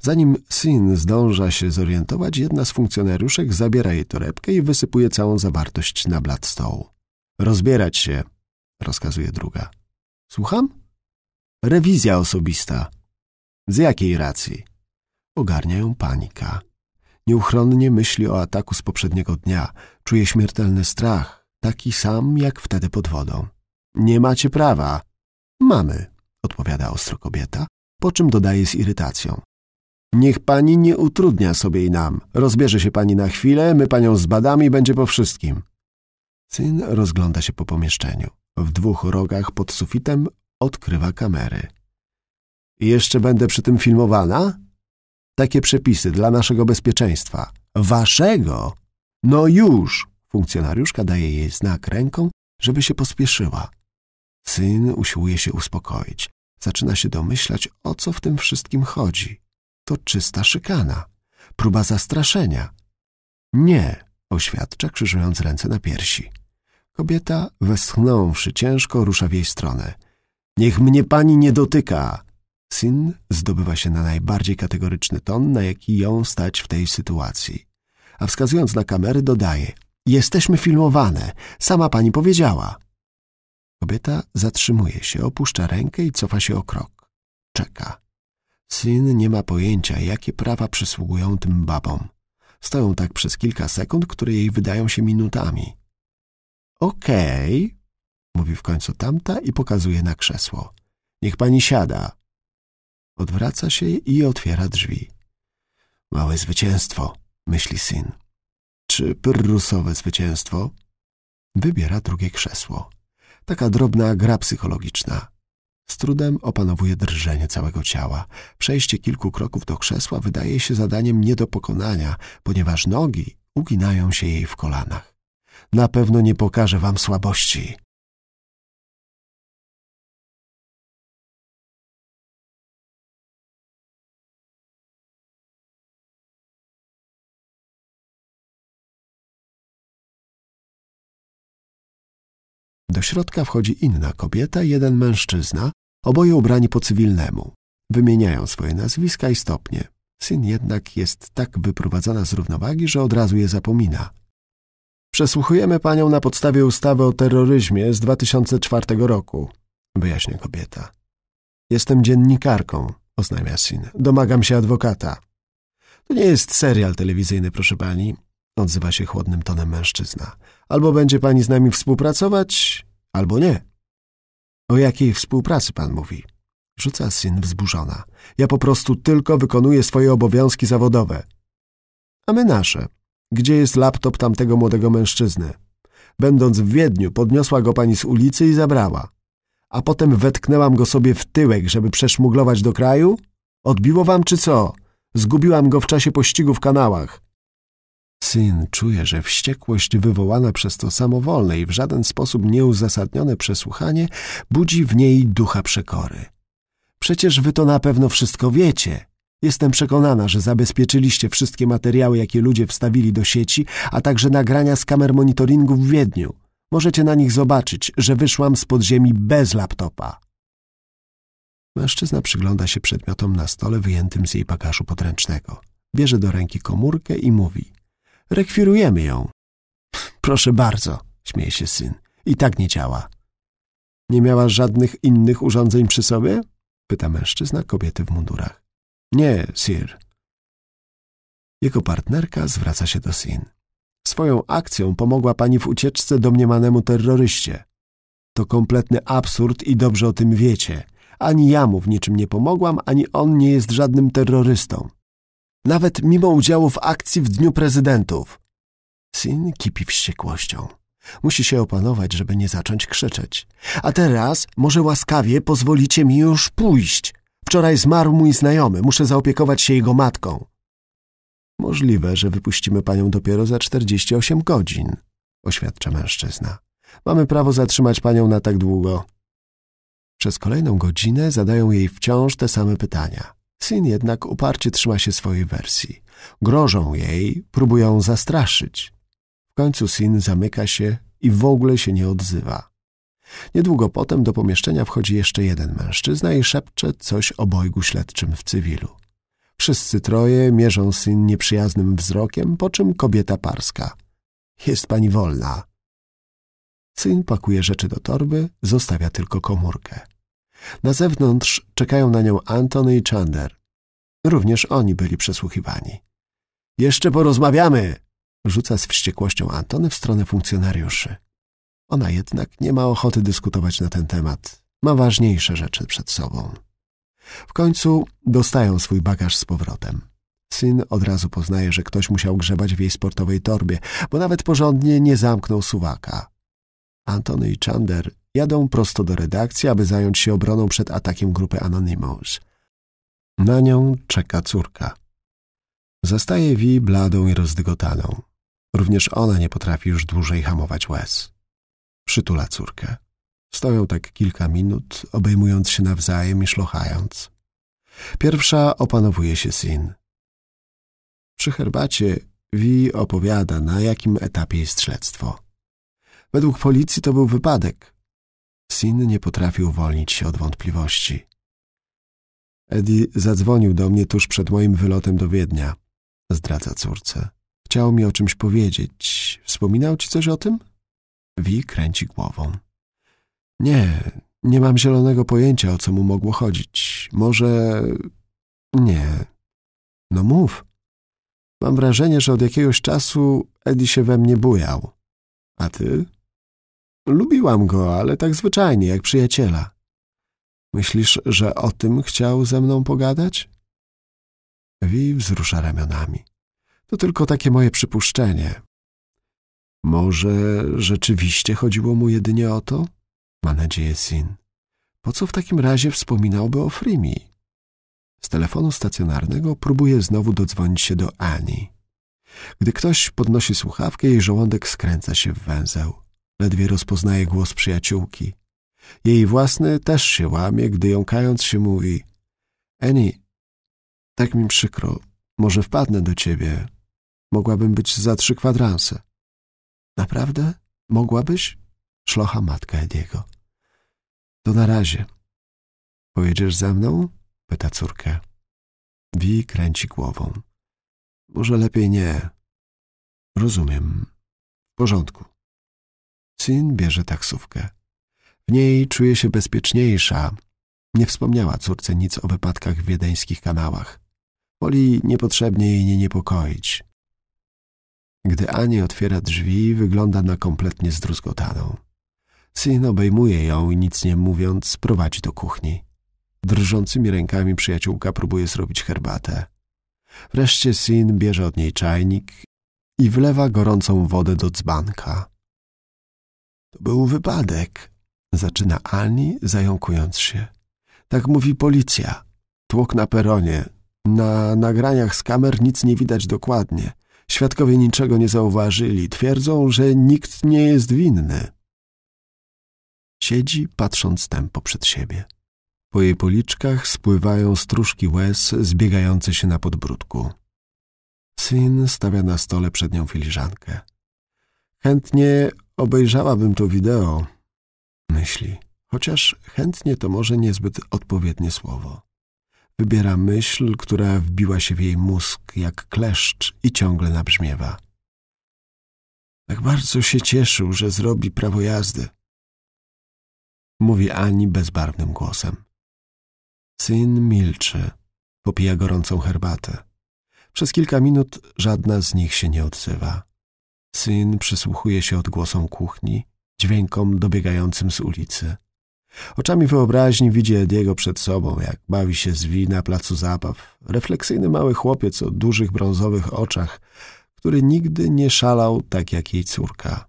Zanim syn zdąża się zorientować, jedna z funkcjonariuszek zabiera jej torebkę i wysypuje całą zawartość na blat stołu. Rozbierać się, rozkazuje druga. Słucham? Rewizja osobista. Z jakiej racji? Ogarnia ją panika. Nieuchronnie myśli o ataku z poprzedniego dnia. Czuje śmiertelny strach, taki sam jak wtedy pod wodą. Nie macie prawa. Mamy, odpowiada ostro kobieta, po czym dodaje z irytacją. Niech pani nie utrudnia sobie i nam. Rozbierze się pani na chwilę, my panią zbadamy i będzie po wszystkim. Syn rozgląda się po pomieszczeniu. W dwóch rogach pod sufitem odkrywa kamery. Jeszcze będę przy tym filmowana? takie przepisy dla naszego bezpieczeństwa. Waszego? No już! Funkcjonariuszka daje jej znak ręką, żeby się pospieszyła. Syn usiłuje się uspokoić. Zaczyna się domyślać, o co w tym wszystkim chodzi. To czysta szykana. Próba zastraszenia. Nie, oświadcza, krzyżując ręce na piersi. Kobieta, westchnąwszy ciężko, rusza w jej stronę. Niech mnie pani nie dotyka! Syn zdobywa się na najbardziej kategoryczny ton, na jaki ją stać w tej sytuacji. A wskazując na kamery dodaje Jesteśmy filmowane, sama pani powiedziała. Kobieta zatrzymuje się, opuszcza rękę i cofa się o krok. Czeka. Syn nie ma pojęcia, jakie prawa przysługują tym babom. Stoją tak przez kilka sekund, które jej wydają się minutami. Okej, okay, mówi w końcu tamta i pokazuje na krzesło. Niech pani siada. Odwraca się i otwiera drzwi. Małe zwycięstwo, myśli syn. Czy pyrrusowe zwycięstwo? Wybiera drugie krzesło. Taka drobna gra psychologiczna. Z trudem opanowuje drżenie całego ciała. Przejście kilku kroków do krzesła wydaje się zadaniem nie do pokonania, ponieważ nogi uginają się jej w kolanach. Na pewno nie pokaże wam słabości, Do środka wchodzi inna kobieta i jeden mężczyzna, oboje ubrani po cywilnemu. Wymieniają swoje nazwiska i stopnie. Syn jednak jest tak wyprowadzona z równowagi, że od razu je zapomina. Przesłuchujemy panią na podstawie ustawy o terroryzmie z 2004 roku, wyjaśnia kobieta. Jestem dziennikarką, oznajmia syn. Domagam się adwokata. To nie jest serial telewizyjny, proszę pani, odzywa się chłodnym tonem mężczyzna. Albo będzie pani z nami współpracować, albo nie. O jakiej współpracy pan mówi? Rzuca syn wzburzona. Ja po prostu tylko wykonuję swoje obowiązki zawodowe. A my nasze. Gdzie jest laptop tamtego młodego mężczyzny? Będąc w Wiedniu, podniosła go pani z ulicy i zabrała. A potem wetknęłam go sobie w tyłek, żeby przeszmuglować do kraju? Odbiło wam czy co? Zgubiłam go w czasie pościgu w kanałach. Syn czuje, że wściekłość wywołana przez to samowolne i w żaden sposób nieuzasadnione przesłuchanie budzi w niej ducha przekory. Przecież wy to na pewno wszystko wiecie. Jestem przekonana, że zabezpieczyliście wszystkie materiały, jakie ludzie wstawili do sieci, a także nagrania z kamer monitoringu w Wiedniu. Możecie na nich zobaczyć, że wyszłam z podziemi bez laptopa. Mężczyzna przygląda się przedmiotom na stole wyjętym z jej bagażu podręcznego. Bierze do ręki komórkę i mówi – Rekwirujemy ją. Proszę bardzo, śmieje się syn. I tak nie działa. Nie miała żadnych innych urządzeń przy sobie? Pyta mężczyzna kobiety w mundurach. Nie, sir. Jego partnerka zwraca się do syn. Swoją akcją pomogła pani w ucieczce domniemanemu terroryście. To kompletny absurd i dobrze o tym wiecie. Ani ja mu w niczym nie pomogłam, ani on nie jest żadnym terrorystą nawet mimo udziału w akcji w Dniu Prezydentów. Sin kipi wściekłością. Musi się opanować, żeby nie zacząć krzyczeć. A teraz może łaskawie pozwolicie mi już pójść. Wczoraj zmarł mój znajomy, muszę zaopiekować się jego matką. Możliwe, że wypuścimy panią dopiero za 48 godzin, oświadcza mężczyzna. Mamy prawo zatrzymać panią na tak długo. Przez kolejną godzinę zadają jej wciąż te same pytania. Syn jednak uparcie trzyma się swojej wersji. Grożą jej, próbują zastraszyć. W końcu syn zamyka się i w ogóle się nie odzywa. Niedługo potem do pomieszczenia wchodzi jeszcze jeden mężczyzna i szepcze coś o bojgu śledczym w cywilu. Wszyscy troje mierzą syn nieprzyjaznym wzrokiem, po czym kobieta parska. Jest pani wolna. Syn pakuje rzeczy do torby, zostawia tylko komórkę. Na zewnątrz czekają na nią Antony i Chandler. Również oni byli przesłuchiwani. Jeszcze porozmawiamy! Rzuca z wściekłością Antony w stronę funkcjonariuszy. Ona jednak nie ma ochoty dyskutować na ten temat. Ma ważniejsze rzeczy przed sobą. W końcu dostają swój bagaż z powrotem. Syn od razu poznaje, że ktoś musiał grzebać w jej sportowej torbie, bo nawet porządnie nie zamknął suwaka. Antony i Chander jadą prosto do redakcji, aby zająć się obroną przed atakiem grupy Anonymous. Na nią czeka córka. Zastaje Vi bladą i rozdygotaną. Również ona nie potrafi już dłużej hamować łez. Przytula córkę. Stoją tak kilka minut, obejmując się nawzajem i szlochając. Pierwsza opanowuje się Sin. Przy herbacie Vi opowiada, na jakim etapie jest śledztwo. Według policji to był wypadek. Sin nie potrafił uwolnić się od wątpliwości. Eddie zadzwonił do mnie tuż przed moim wylotem do Wiednia. Zdradza córce. Chciał mi o czymś powiedzieć. Wspominał ci coś o tym? Wi kręci głową. Nie, nie mam zielonego pojęcia, o co mu mogło chodzić. Może... nie. No mów. Mam wrażenie, że od jakiegoś czasu Eddie się we mnie bujał. A ty? Lubiłam go, ale tak zwyczajnie, jak przyjaciela. Myślisz, że o tym chciał ze mną pogadać? Wi wzrusza ramionami. To tylko takie moje przypuszczenie. Może rzeczywiście chodziło mu jedynie o to? Ma nadzieję Sin. Po co w takim razie wspominałby o Frimi? Z telefonu stacjonarnego próbuje znowu dodzwonić się do Ani. Gdy ktoś podnosi słuchawkę, jej żołądek skręca się w węzeł. Ledwie rozpoznaje głos przyjaciółki. Jej własny też się łamie, gdy jąkając się mówi Eni, tak mi przykro, może wpadnę do ciebie. Mogłabym być za trzy kwadranse. Naprawdę? Mogłabyś? Szlocha matka Ediego. To na razie. Pojedziesz ze mną? Pyta córkę. Wi kręci głową. Może lepiej nie. Rozumiem. W porządku. Syn bierze taksówkę. W niej czuje się bezpieczniejsza. Nie wspomniała córce nic o wypadkach w wiedeńskich kanałach. Woli niepotrzebnie jej nie niepokoić. Gdy Ani otwiera drzwi, wygląda na kompletnie zdruzgotaną. Syn obejmuje ją i nic nie mówiąc prowadzi do kuchni. Drżącymi rękami przyjaciółka próbuje zrobić herbatę. Wreszcie syn bierze od niej czajnik i wlewa gorącą wodę do dzbanka. To był wypadek, zaczyna Ani, zająkując się. Tak mówi policja. Tłok na peronie. Na nagraniach z kamer nic nie widać dokładnie. Świadkowie niczego nie zauważyli. Twierdzą, że nikt nie jest winny. Siedzi, patrząc tempo przed siebie. Po jej policzkach spływają strużki łez zbiegające się na podbródku. Syn stawia na stole przed nią filiżankę. Chętnie Obejrzałabym to wideo, myśli, chociaż chętnie to może niezbyt odpowiednie słowo. Wybiera myśl, która wbiła się w jej mózg jak kleszcz i ciągle nabrzmiewa. Tak bardzo się cieszył, że zrobi prawo jazdy. Mówi Ani bezbarwnym głosem. Syn milczy, popija gorącą herbatę. Przez kilka minut żadna z nich się nie odzywa. Syn przysłuchuje się odgłosom kuchni, dźwiękom dobiegającym z ulicy. Oczami wyobraźni widzi Ediego przed sobą, jak bawi się z wina placu zabaw. Refleksyjny mały chłopiec o dużych brązowych oczach, który nigdy nie szalał tak jak jej córka.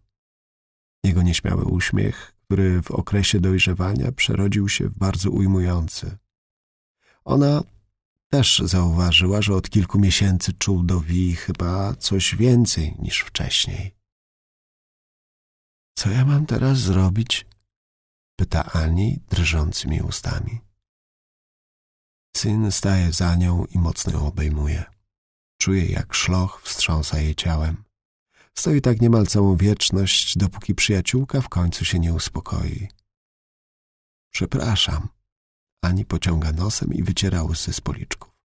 Jego nieśmiały uśmiech, który w okresie dojrzewania przerodził się w bardzo ujmujący. Ona też zauważyła, że od kilku miesięcy czuł do Wi chyba coś więcej niż wcześniej. Co ja mam teraz zrobić? pyta Ani drżącymi ustami. Syn staje za nią i mocno ją obejmuje. Czuje, jak szloch wstrząsa jej ciałem. Stoi tak niemal całą wieczność, dopóki przyjaciółka w końcu się nie uspokoi. Przepraszam, ani pociąga nosem i wyciera łzy z policzków.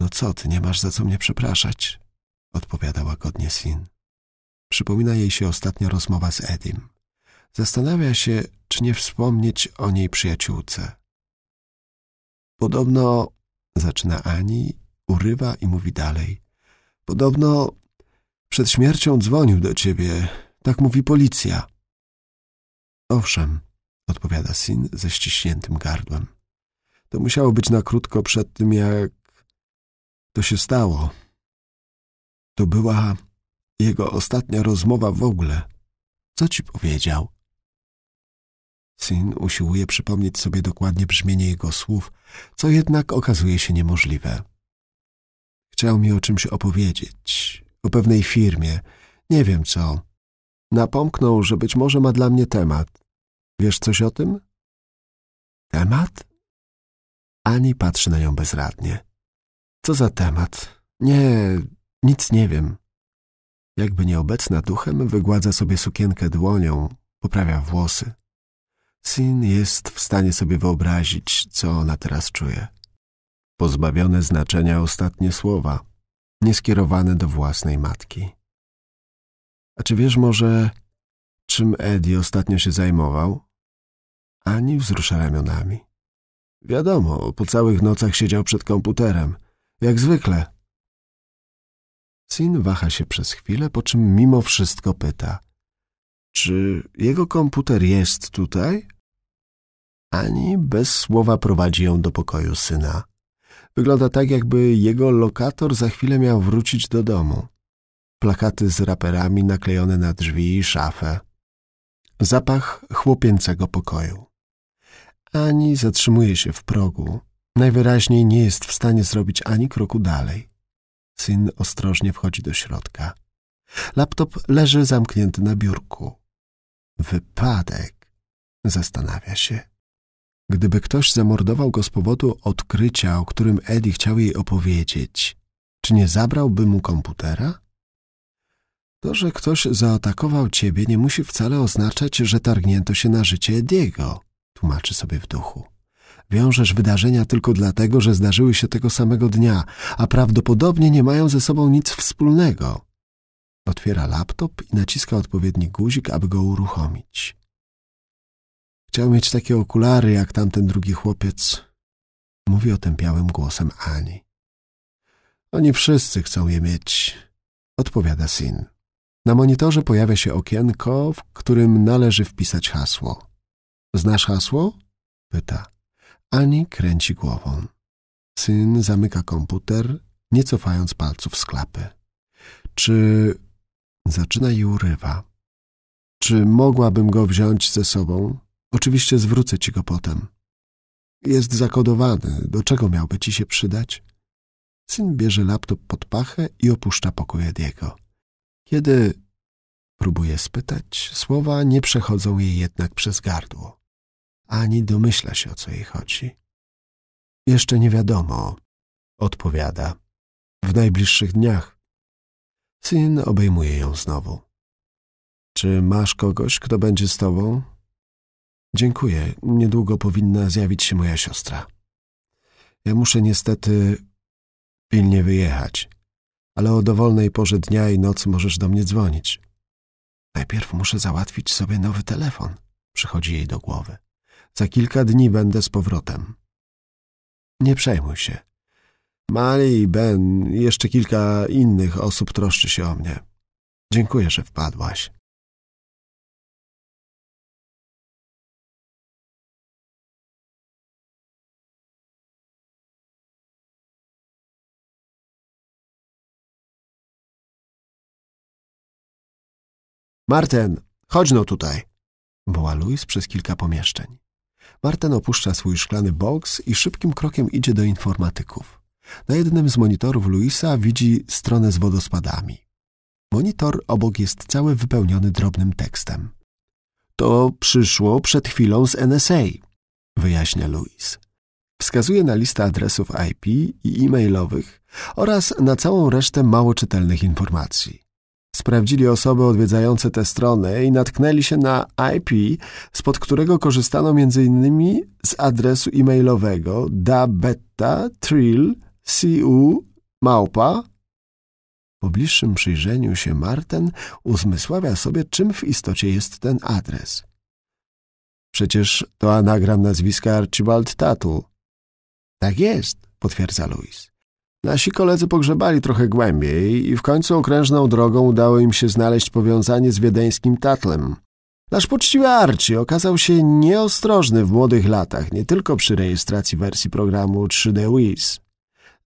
No co ty, nie masz za co mnie przepraszać, odpowiadała godnie Sin. Przypomina jej się ostatnia rozmowa z Edim. Zastanawia się, czy nie wspomnieć o niej przyjaciółce. Podobno, zaczyna Ani, urywa i mówi dalej. Podobno przed śmiercią dzwonił do ciebie, tak mówi policja. Owszem, odpowiada syn ze ściśniętym gardłem. To musiało być na krótko przed tym, jak to się stało. To była jego ostatnia rozmowa w ogóle. Co ci powiedział? Syn usiłuje przypomnieć sobie dokładnie brzmienie jego słów, co jednak okazuje się niemożliwe. Chciał mi o czymś opowiedzieć, o pewnej firmie, nie wiem co. Napomknął, że być może ma dla mnie temat. Wiesz coś o tym? Temat? Ani patrzy na nią bezradnie. Co za temat? Nie, nic nie wiem. Jakby nieobecna duchem, wygładza sobie sukienkę dłonią, poprawia włosy. Sin jest w stanie sobie wyobrazić, co ona teraz czuje. Pozbawione znaczenia ostatnie słowa, nieskierowane do własnej matki. A czy wiesz może, czym Eddie ostatnio się zajmował? ani wzrusza ramionami. Wiadomo, po całych nocach siedział przed komputerem, jak zwykle. Sin waha się przez chwilę, po czym mimo wszystko pyta. Czy jego komputer jest tutaj? Ani bez słowa prowadzi ją do pokoju syna. Wygląda tak, jakby jego lokator za chwilę miał wrócić do domu. Plakaty z raperami naklejone na drzwi i szafę. Zapach chłopięcego pokoju. Ani zatrzymuje się w progu. Najwyraźniej nie jest w stanie zrobić ani kroku dalej. Syn ostrożnie wchodzi do środka. Laptop leży zamknięty na biurku. Wypadek, zastanawia się. Gdyby ktoś zamordował go z powodu odkrycia, o którym Eddie chciał jej opowiedzieć, czy nie zabrałby mu komputera? To, że ktoś zaatakował ciebie, nie musi wcale oznaczać, że targnięto się na życie Ediego tłumaczy sobie w duchu. Wiążesz wydarzenia tylko dlatego, że zdarzyły się tego samego dnia, a prawdopodobnie nie mają ze sobą nic wspólnego. Otwiera laptop i naciska odpowiedni guzik, aby go uruchomić. Chciał mieć takie okulary jak tamten drugi chłopiec. Mówi otępiałym głosem Ani. Oni wszyscy chcą je mieć, odpowiada Sin. Na monitorze pojawia się okienko, w którym należy wpisać hasło. Znasz hasło? Pyta. Ani kręci głową. Syn zamyka komputer, nie cofając palców z klapy. Czy... Zaczyna i urywa. Czy mogłabym go wziąć ze sobą? Oczywiście zwrócę ci go potem. Jest zakodowany. Do czego miałby ci się przydać? Syn bierze laptop pod pachę i opuszcza pokój Ediego. Kiedy próbuje spytać, słowa nie przechodzą jej jednak przez gardło ani domyśla się, o co jej chodzi. Jeszcze nie wiadomo, odpowiada. W najbliższych dniach. Syn obejmuje ją znowu. Czy masz kogoś, kto będzie z tobą? Dziękuję. Niedługo powinna zjawić się moja siostra. Ja muszę niestety pilnie wyjechać, ale o dowolnej porze dnia i nocy możesz do mnie dzwonić. Najpierw muszę załatwić sobie nowy telefon, przychodzi jej do głowy. Za kilka dni będę z powrotem. Nie przejmuj się. Mali, Ben, jeszcze kilka innych osób troszczy się o mnie. Dziękuję, że wpadłaś. Marten, chodź no tutaj, woła Louis przez kilka pomieszczeń. Marten opuszcza swój szklany boks i szybkim krokiem idzie do informatyków. Na jednym z monitorów Luisa widzi stronę z wodospadami. Monitor obok jest cały wypełniony drobnym tekstem. To przyszło przed chwilą z NSA, wyjaśnia Luis. Wskazuje na listę adresów IP i e-mailowych oraz na całą resztę mało czytelnych informacji. Sprawdzili osoby odwiedzające te strony i natknęli się na IP, spod którego korzystano m.in. z adresu e-mailowego da beta cu Po bliższym przyjrzeniu się Marten uzmysławia sobie, czym w istocie jest ten adres. Przecież to anagram nazwiska Archibald Tatu. Tak jest, potwierdza Louis. Nasi koledzy pogrzebali trochę głębiej i w końcu okrężną drogą udało im się znaleźć powiązanie z wiedeńskim tatlem. Nasz poczciwy Archie okazał się nieostrożny w młodych latach, nie tylko przy rejestracji wersji programu 3D Wiz.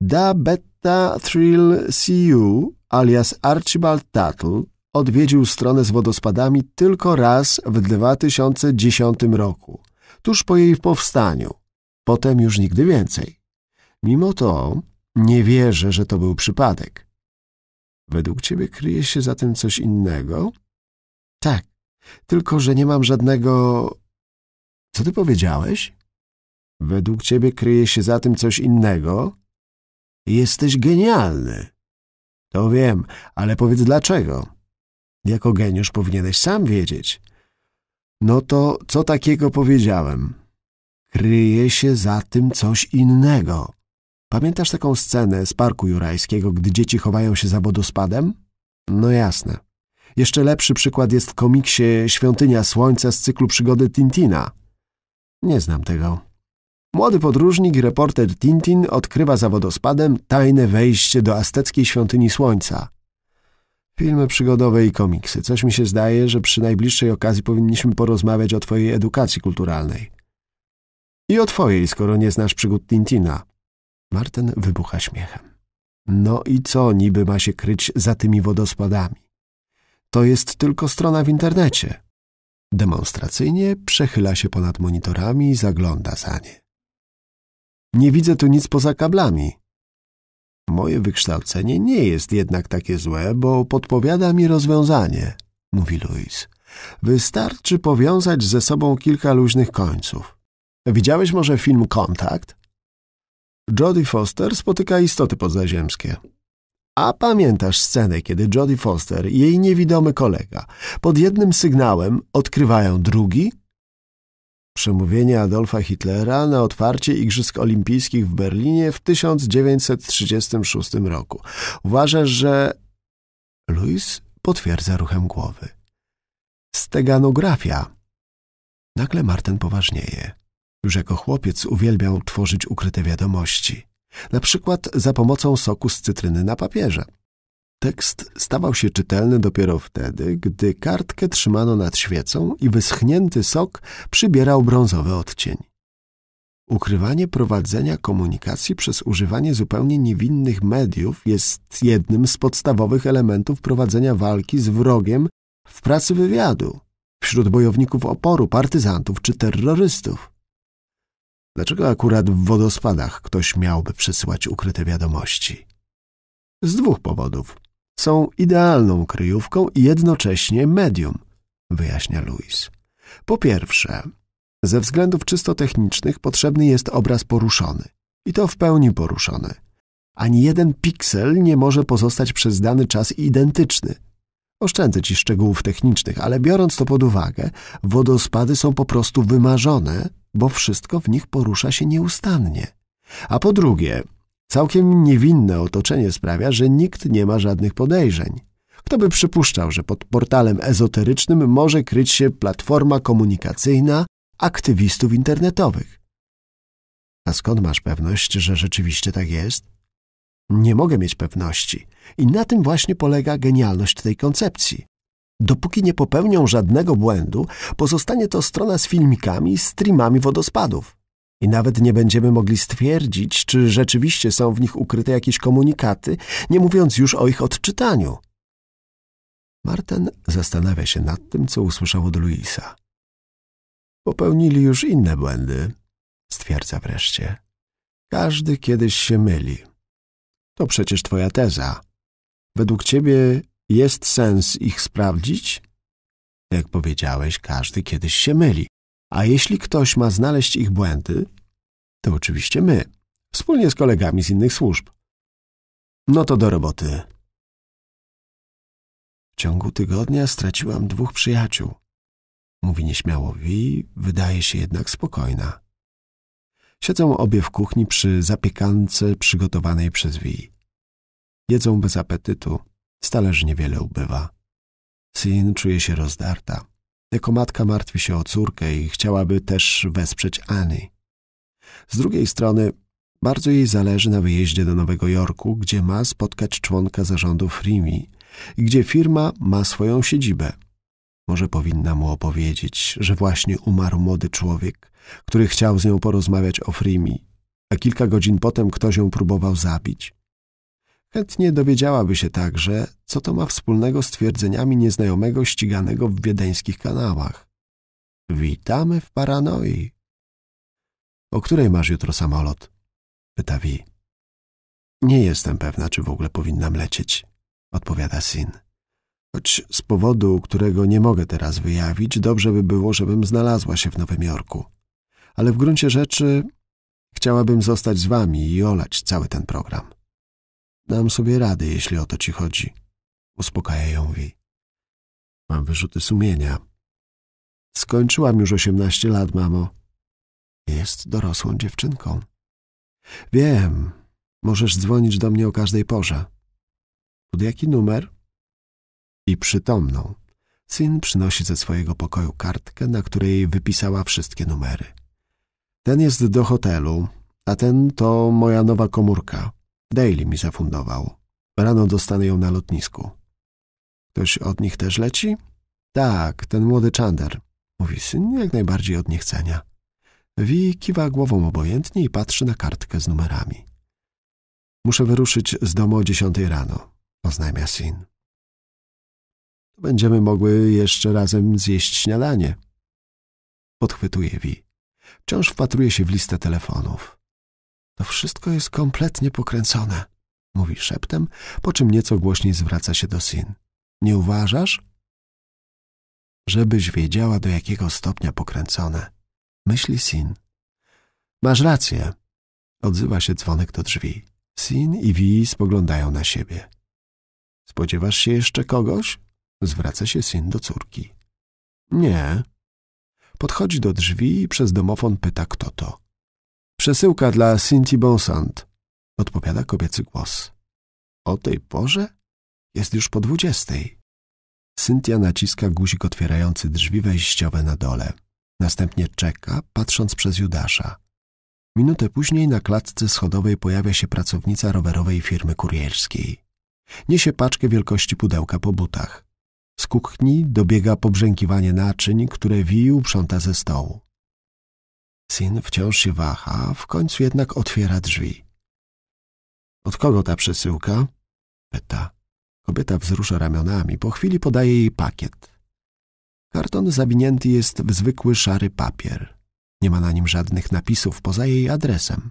Da Betta Thrill CU alias Archibald Tuttle odwiedził stronę z wodospadami tylko raz w 2010 roku, tuż po jej powstaniu. Potem już nigdy więcej. Mimo to nie wierzę, że to był przypadek. Według ciebie kryje się za tym coś innego? Tak, tylko że nie mam żadnego... Co ty powiedziałeś? Według ciebie kryje się za tym coś innego? Jesteś genialny. To wiem, ale powiedz dlaczego. Jako geniusz powinieneś sam wiedzieć. No to co takiego powiedziałem? Kryje się za tym coś innego. Pamiętasz taką scenę z Parku Jurajskiego, gdy dzieci chowają się za wodospadem? No jasne. Jeszcze lepszy przykład jest w komiksie Świątynia Słońca z cyklu przygody Tintina. Nie znam tego. Młody podróżnik reporter Tintin odkrywa za wodospadem tajne wejście do azteckiej świątyni Słońca. Filmy przygodowe i komiksy. Coś mi się zdaje, że przy najbliższej okazji powinniśmy porozmawiać o twojej edukacji kulturalnej. I o twojej, skoro nie znasz przygód Tintina. Marten wybucha śmiechem. No i co niby ma się kryć za tymi wodospadami? To jest tylko strona w internecie. Demonstracyjnie przechyla się ponad monitorami i zagląda za nie. Nie widzę tu nic poza kablami. Moje wykształcenie nie jest jednak takie złe, bo podpowiada mi rozwiązanie, mówi Louis. Wystarczy powiązać ze sobą kilka luźnych końców. Widziałeś może film Kontakt? Jodie Foster spotyka istoty pozaziemskie. A pamiętasz scenę, kiedy Jodie Foster i jej niewidomy kolega pod jednym sygnałem odkrywają drugi? Przemówienie Adolfa Hitlera na otwarcie Igrzysk Olimpijskich w Berlinie w 1936 roku. Uważasz, że... Louis potwierdza ruchem głowy. Steganografia. Nagle Marten poważnieje. Już jako chłopiec uwielbiał tworzyć ukryte wiadomości, na przykład za pomocą soku z cytryny na papierze. Tekst stawał się czytelny dopiero wtedy, gdy kartkę trzymano nad świecą i wyschnięty sok przybierał brązowy odcień. Ukrywanie prowadzenia komunikacji przez używanie zupełnie niewinnych mediów jest jednym z podstawowych elementów prowadzenia walki z wrogiem w pracy wywiadu, wśród bojowników oporu, partyzantów czy terrorystów. Dlaczego akurat w wodospadach ktoś miałby przesyłać ukryte wiadomości? Z dwóch powodów. Są idealną kryjówką i jednocześnie medium, wyjaśnia Louis. Po pierwsze, ze względów czysto technicznych potrzebny jest obraz poruszony. I to w pełni poruszony. Ani jeden piksel nie może pozostać przez dany czas identyczny. Oszczędzę Ci szczegółów technicznych, ale biorąc to pod uwagę, wodospady są po prostu wymarzone bo wszystko w nich porusza się nieustannie. A po drugie, całkiem niewinne otoczenie sprawia, że nikt nie ma żadnych podejrzeń. Kto by przypuszczał, że pod portalem ezoterycznym może kryć się platforma komunikacyjna aktywistów internetowych? A skąd masz pewność, że rzeczywiście tak jest? Nie mogę mieć pewności. I na tym właśnie polega genialność tej koncepcji. Dopóki nie popełnią żadnego błędu, pozostanie to strona z filmikami i streamami wodospadów. I nawet nie będziemy mogli stwierdzić, czy rzeczywiście są w nich ukryte jakieś komunikaty, nie mówiąc już o ich odczytaniu. Marten zastanawia się nad tym, co usłyszał od Luisa. Popełnili już inne błędy, stwierdza wreszcie. Każdy kiedyś się myli. To przecież twoja teza. Według ciebie jest sens ich sprawdzić? Jak powiedziałeś, każdy kiedyś się myli. A jeśli ktoś ma znaleźć ich błędy, to oczywiście my, wspólnie z kolegami z innych służb. No to do roboty. W ciągu tygodnia straciłam dwóch przyjaciół. Mówi nieśmiało Vi, wydaje się jednak spokojna. Siedzą obie w kuchni przy zapiekance przygotowanej przez Vi. Jedzą bez apetytu stależ niewiele ubywa. Syn czuje się rozdarta. Jako matka martwi się o córkę i chciałaby też wesprzeć Ani. Z drugiej strony bardzo jej zależy na wyjeździe do Nowego Jorku, gdzie ma spotkać członka zarządu Frimi i gdzie firma ma swoją siedzibę. Może powinna mu opowiedzieć, że właśnie umarł młody człowiek, który chciał z nią porozmawiać o Frimi, a kilka godzin potem ktoś ją próbował zabić. Chętnie dowiedziałaby się także, co to ma wspólnego z twierdzeniami nieznajomego ściganego w wiedeńskich kanałach. Witamy w paranoi. O której masz jutro samolot? Pyta wi. Nie jestem pewna, czy w ogóle powinnam lecieć, odpowiada Sin. Choć z powodu, którego nie mogę teraz wyjawić, dobrze by było, żebym znalazła się w Nowym Jorku. Ale w gruncie rzeczy chciałabym zostać z wami i olać cały ten program. Dam sobie radę, jeśli o to ci chodzi. Uspokaja ją wi. Mam wyrzuty sumienia. Skończyłam już osiemnaście lat, mamo. Jest dorosłą dziewczynką. Wiem. Możesz dzwonić do mnie o każdej porze. Pod jaki numer? I przytomną. Syn przynosi ze swojego pokoju kartkę, na której wypisała wszystkie numery. Ten jest do hotelu, a ten to moja nowa komórka. Daily mi zafundował. Rano dostanę ją na lotnisku. Ktoś od nich też leci? Tak, ten młody Chander. Mówi syn jak najbardziej od niechcenia. Wi kiwa głową obojętnie i patrzy na kartkę z numerami. Muszę wyruszyć z domu o dziesiątej rano, oznajmia syn. Będziemy mogły jeszcze razem zjeść śniadanie. Podchwytuje Wi. Wciąż wpatruje się w listę telefonów. To wszystko jest kompletnie pokręcone, mówi szeptem, po czym nieco głośniej zwraca się do Sin. Nie uważasz? Żebyś wiedziała, do jakiego stopnia pokręcone, myśli Sin. Masz rację, odzywa się dzwonek do drzwi. Sin i Vi spoglądają na siebie. Spodziewasz się jeszcze kogoś? Zwraca się Sin do córki. Nie. Podchodzi do drzwi i przez domofon pyta kto to. Przesyłka dla Cinti Bonsant, odpowiada kobiecy głos. O tej porze? Jest już po dwudziestej. Cynthia naciska guzik otwierający drzwi wejściowe na dole. Następnie czeka, patrząc przez Judasza. Minutę później na klatce schodowej pojawia się pracownica rowerowej firmy kurierskiej. Niesie paczkę wielkości pudełka po butach. Z kuchni dobiega pobrzękiwanie naczyń, które wił uprząta ze stołu. Syn wciąż się waha, w końcu jednak otwiera drzwi. Od kogo ta przesyłka? Pyta. Kobieta wzrusza ramionami. Po chwili podaje jej pakiet. Karton zawinięty jest w zwykły szary papier. Nie ma na nim żadnych napisów poza jej adresem.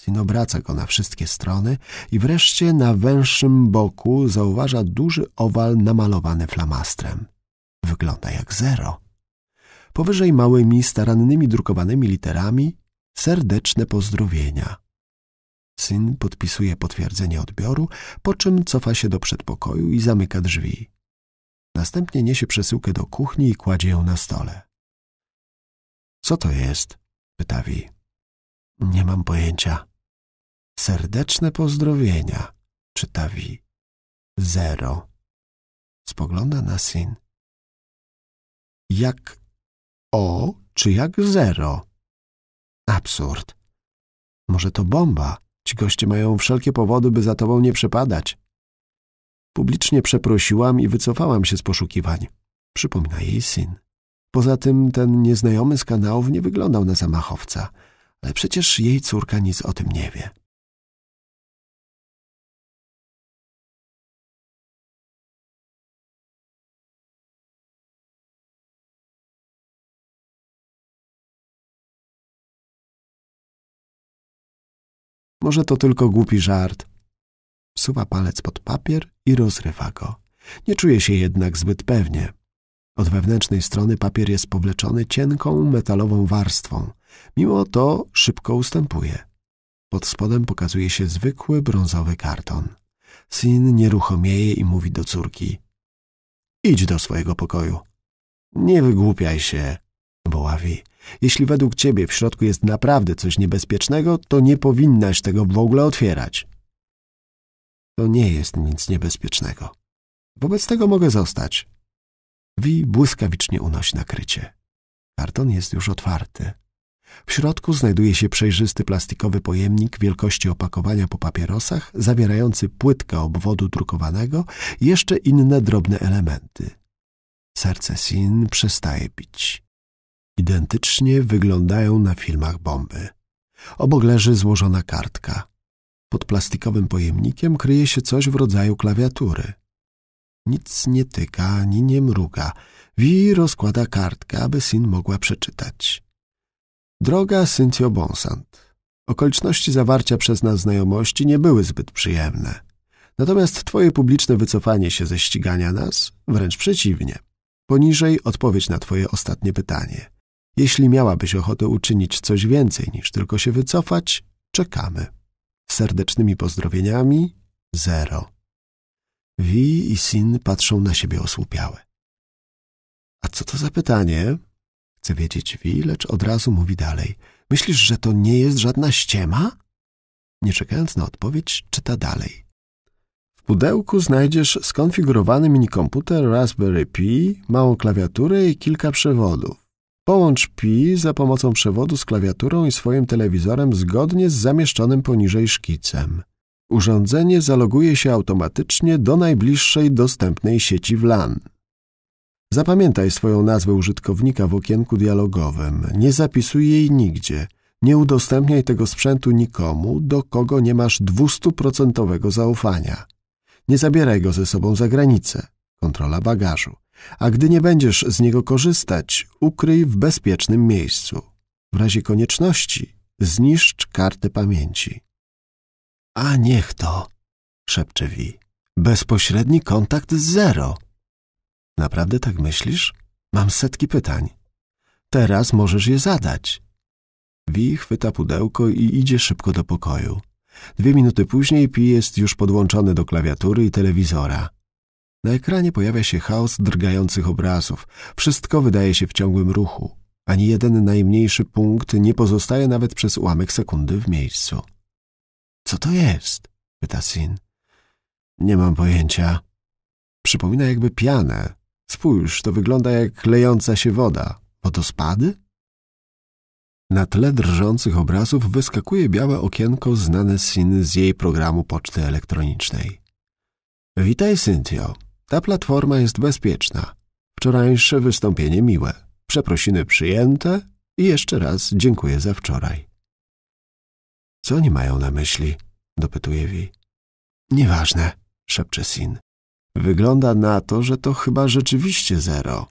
Sin obraca go na wszystkie strony i wreszcie na węższym boku zauważa duży owal namalowany flamastrem. Wygląda jak zero powyżej małymi, starannymi drukowanymi literami serdeczne pozdrowienia. Syn podpisuje potwierdzenie odbioru, po czym cofa się do przedpokoju i zamyka drzwi. Następnie niesie przesyłkę do kuchni i kładzie ją na stole. Co to jest? pyta Wi. Nie mam pojęcia.
Serdeczne pozdrowienia, czyta Wi. Zero. Spogląda na syn. Jak o
czy jak zero? Absurd. Może to bomba. Ci goście mają wszelkie powody, by za tobą nie przepadać. Publicznie przeprosiłam i wycofałam się z poszukiwań. Przypomina jej syn. Poza tym ten nieznajomy z kanałów nie wyglądał na zamachowca, ale przecież jej córka nic o tym nie wie. Może to tylko głupi żart. Wsuwa palec pod papier i rozrywa go. Nie czuje się jednak zbyt pewnie. Od wewnętrznej strony papier jest powleczony cienką, metalową warstwą. Mimo to szybko ustępuje. Pod spodem pokazuje się zwykły, brązowy karton. Sin nieruchomieje i mówi do córki. Idź do swojego pokoju. Nie wygłupiaj się. Woławi, jeśli według ciebie w środku jest naprawdę coś niebezpiecznego, to nie powinnaś tego w ogóle otwierać. To nie jest nic niebezpiecznego. Wobec tego mogę zostać. Wi błyskawicznie unosi nakrycie. Karton jest już otwarty. W środku znajduje się przejrzysty plastikowy pojemnik wielkości opakowania po papierosach, zawierający płytkę obwodu drukowanego i jeszcze inne drobne elementy. Serce Sin przestaje bić. Identycznie wyglądają na filmach bomby. Obok leży złożona kartka. Pod plastikowym pojemnikiem kryje się coś w rodzaju klawiatury. Nic nie tyka ani nie mruga. Wi rozkłada kartkę, aby Sin mogła przeczytać. Droga Cynthio Bonsant, okoliczności zawarcia przez nas znajomości nie były zbyt przyjemne. Natomiast twoje publiczne wycofanie się ze ścigania nas, wręcz przeciwnie. Poniżej odpowiedź na twoje ostatnie pytanie – jeśli miałabyś ochotę uczynić coś więcej niż tylko się wycofać, czekamy. Serdecznymi pozdrowieniami zero. Wi i Sin patrzą na siebie osłupiałe. A co to za pytanie? Chce wiedzieć Wi, lecz od razu mówi dalej. Myślisz, że to nie jest żadna ściema? Nie czekając na odpowiedź, czyta dalej. W pudełku znajdziesz skonfigurowany minikomputer Raspberry Pi, małą klawiaturę i kilka przewodów. Połącz pi za pomocą przewodu z klawiaturą i swoim telewizorem zgodnie z zamieszczonym poniżej szkicem. Urządzenie zaloguje się automatycznie do najbliższej dostępnej sieci WLAN. Zapamiętaj swoją nazwę użytkownika w okienku dialogowym. Nie zapisuj jej nigdzie. Nie udostępniaj tego sprzętu nikomu, do kogo nie masz 200% zaufania. Nie zabieraj go ze sobą za granicę. Kontrola bagażu a gdy nie będziesz z niego korzystać, ukryj w bezpiecznym miejscu. W razie konieczności zniszcz kartę pamięci. A niech to, szepcze Wi. Bezpośredni kontakt z zero. Naprawdę tak myślisz? Mam setki pytań. Teraz możesz je zadać. Wi chwyta pudełko i idzie szybko do pokoju. Dwie minuty później Pi jest już podłączony do klawiatury i telewizora. Na ekranie pojawia się chaos drgających obrazów. Wszystko wydaje się w ciągłym ruchu. Ani jeden najmniejszy punkt nie pozostaje nawet przez ułamek sekundy w miejscu. Co to jest? pyta Sin. Nie mam pojęcia. Przypomina jakby pianę. Spójrz, to wygląda jak lejąca się woda. Wodospady? Na tle drżących obrazów wyskakuje białe okienko znane Sin z jej programu poczty elektronicznej. Witaj, Cynthio. Ta platforma jest bezpieczna. Wczorajsze wystąpienie miłe. Przeprosiny przyjęte i jeszcze raz dziękuję za wczoraj. Co oni mają na myśli? dopytuje Wi. Nieważne, szepcze Sin. Wygląda na to, że to chyba rzeczywiście zero.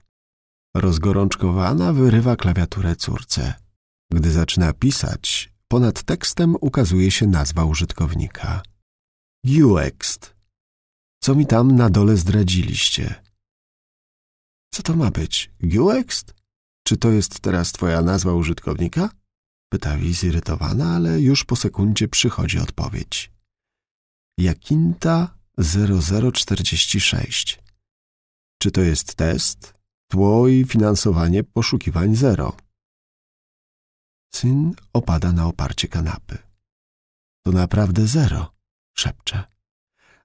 Rozgorączkowana wyrywa klawiaturę córce. Gdy zaczyna pisać, ponad tekstem ukazuje się nazwa użytkownika. Uext co mi tam na dole zdradziliście. Co to ma być? Guext? Czy to jest teraz twoja nazwa użytkownika? Pyta jej zirytowana, ale już po sekundzie przychodzi odpowiedź. Jakinta 0046. Czy to jest test? Tło i finansowanie poszukiwań zero. Syn opada na oparcie kanapy. To naprawdę zero, szepcze.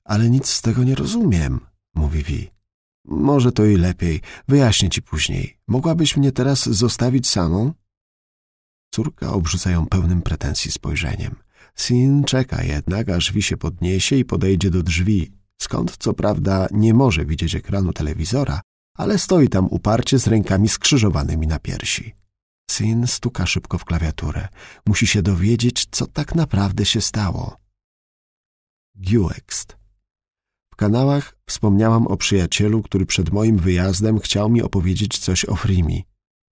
Ale nic z tego nie rozumiem, mówi Vi. Może to i lepiej, wyjaśnię ci później. Mogłabyś mnie teraz zostawić samą? Córka obrzuca ją pełnym pretensji spojrzeniem. Sin czeka jednak, aż Vi się podniesie i podejdzie do drzwi, skąd co prawda nie może widzieć ekranu telewizora, ale stoi tam uparcie z rękami skrzyżowanymi na piersi. Sin stuka szybko w klawiaturę. Musi się dowiedzieć, co tak naprawdę się stało. Guext kanałach wspomniałam o przyjacielu, który przed moim wyjazdem chciał mi opowiedzieć coś o Frimi.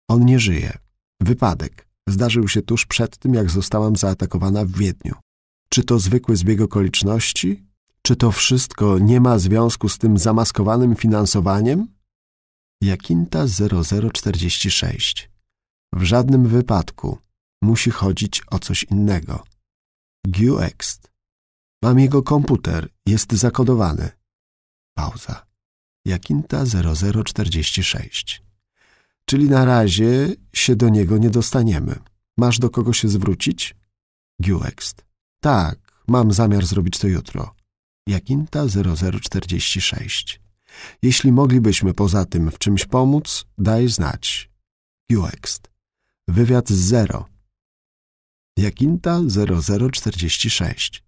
On nie żyje. Wypadek. Zdarzył się tuż przed tym, jak zostałam zaatakowana w Wiedniu. Czy to zwykły zbieg okoliczności? Czy to wszystko nie ma związku z tym zamaskowanym finansowaniem? Jakinta 0046 W żadnym wypadku. Musi chodzić o coś innego. Guext. Mam jego komputer, jest zakodowany. Pauza. Jakinta 0046. Czyli na razie się do niego nie dostaniemy. Masz do kogo się zwrócić? Giuekst. Tak, mam zamiar zrobić to jutro. Jakinta 0046. Jeśli moglibyśmy poza tym w czymś pomóc, daj znać. Giuekst. Wywiad z zero. Jakinta 0046.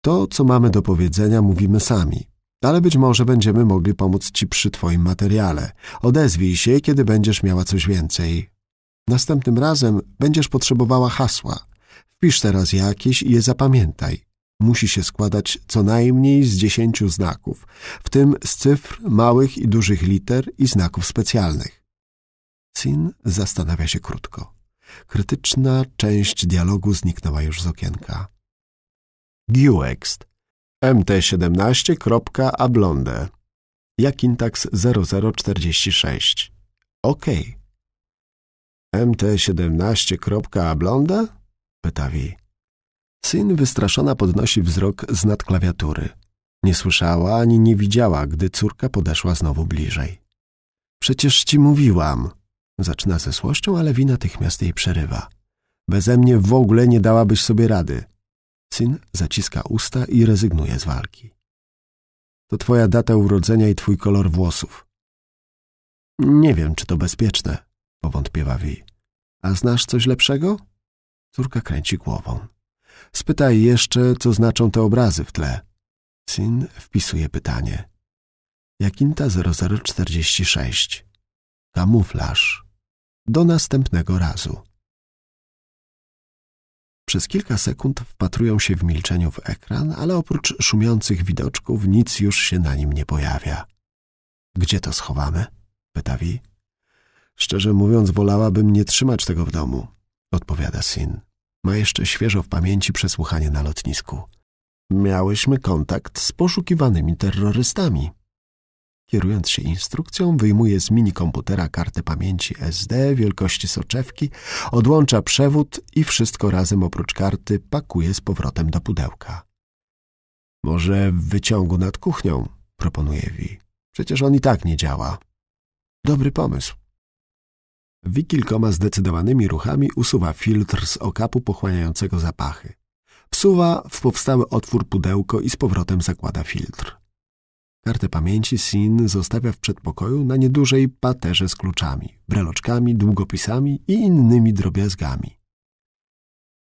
To, co mamy do powiedzenia, mówimy sami. Ale być może będziemy mogli pomóc ci przy twoim materiale. Odezwij się, kiedy będziesz miała coś więcej. Następnym razem będziesz potrzebowała hasła. Wpisz teraz jakieś i je zapamiętaj. Musi się składać co najmniej z dziesięciu znaków, w tym z cyfr, małych i dużych liter i znaków specjalnych. Sin zastanawia się krótko. Krytyczna część dialogu zniknęła już z okienka. Giuext mt17.ablonde jakintax 0046 OK. mt17.ablonde? pyta Wi. Syn wystraszona podnosi wzrok z nad klawiatury. Nie słyszała ani nie widziała, gdy córka podeszła znowu bliżej. Przecież ci mówiłam. Zaczyna ze złością, ale Wi natychmiast jej przerywa. Beze mnie w ogóle nie dałabyś sobie rady. Syn zaciska usta i rezygnuje z walki. To twoja data urodzenia i twój kolor włosów. Nie wiem, czy to bezpieczne, powątpiewa Wi. A znasz coś lepszego? Córka kręci głową. Spytaj jeszcze, co znaczą te obrazy w tle. Syn wpisuje pytanie. Jakinta 0046. Kamuflaż. Do następnego razu. Przez kilka sekund wpatrują się w milczeniu w ekran, ale oprócz szumiących widoczków nic już się na nim nie pojawia. Gdzie to schowamy? pyta wi. Szczerze mówiąc, wolałabym nie trzymać tego w domu, odpowiada Sin. Ma jeszcze świeżo w pamięci przesłuchanie na lotnisku. Miałyśmy kontakt z poszukiwanymi terrorystami, Kierując się instrukcją, wyjmuje z minikomputera kartę pamięci SD wielkości soczewki, odłącza przewód i wszystko razem oprócz karty pakuje z powrotem do pudełka. Może w wyciągu nad kuchnią, proponuje Wi. Przecież on i tak nie działa. Dobry pomysł. Wi kilkoma zdecydowanymi ruchami usuwa filtr z okapu pochłaniającego zapachy. Wsuwa w powstały otwór pudełko i z powrotem zakłada filtr. Kartę pamięci Sin zostawia w przedpokoju na niedużej paterze z kluczami, breloczkami, długopisami i innymi drobiazgami.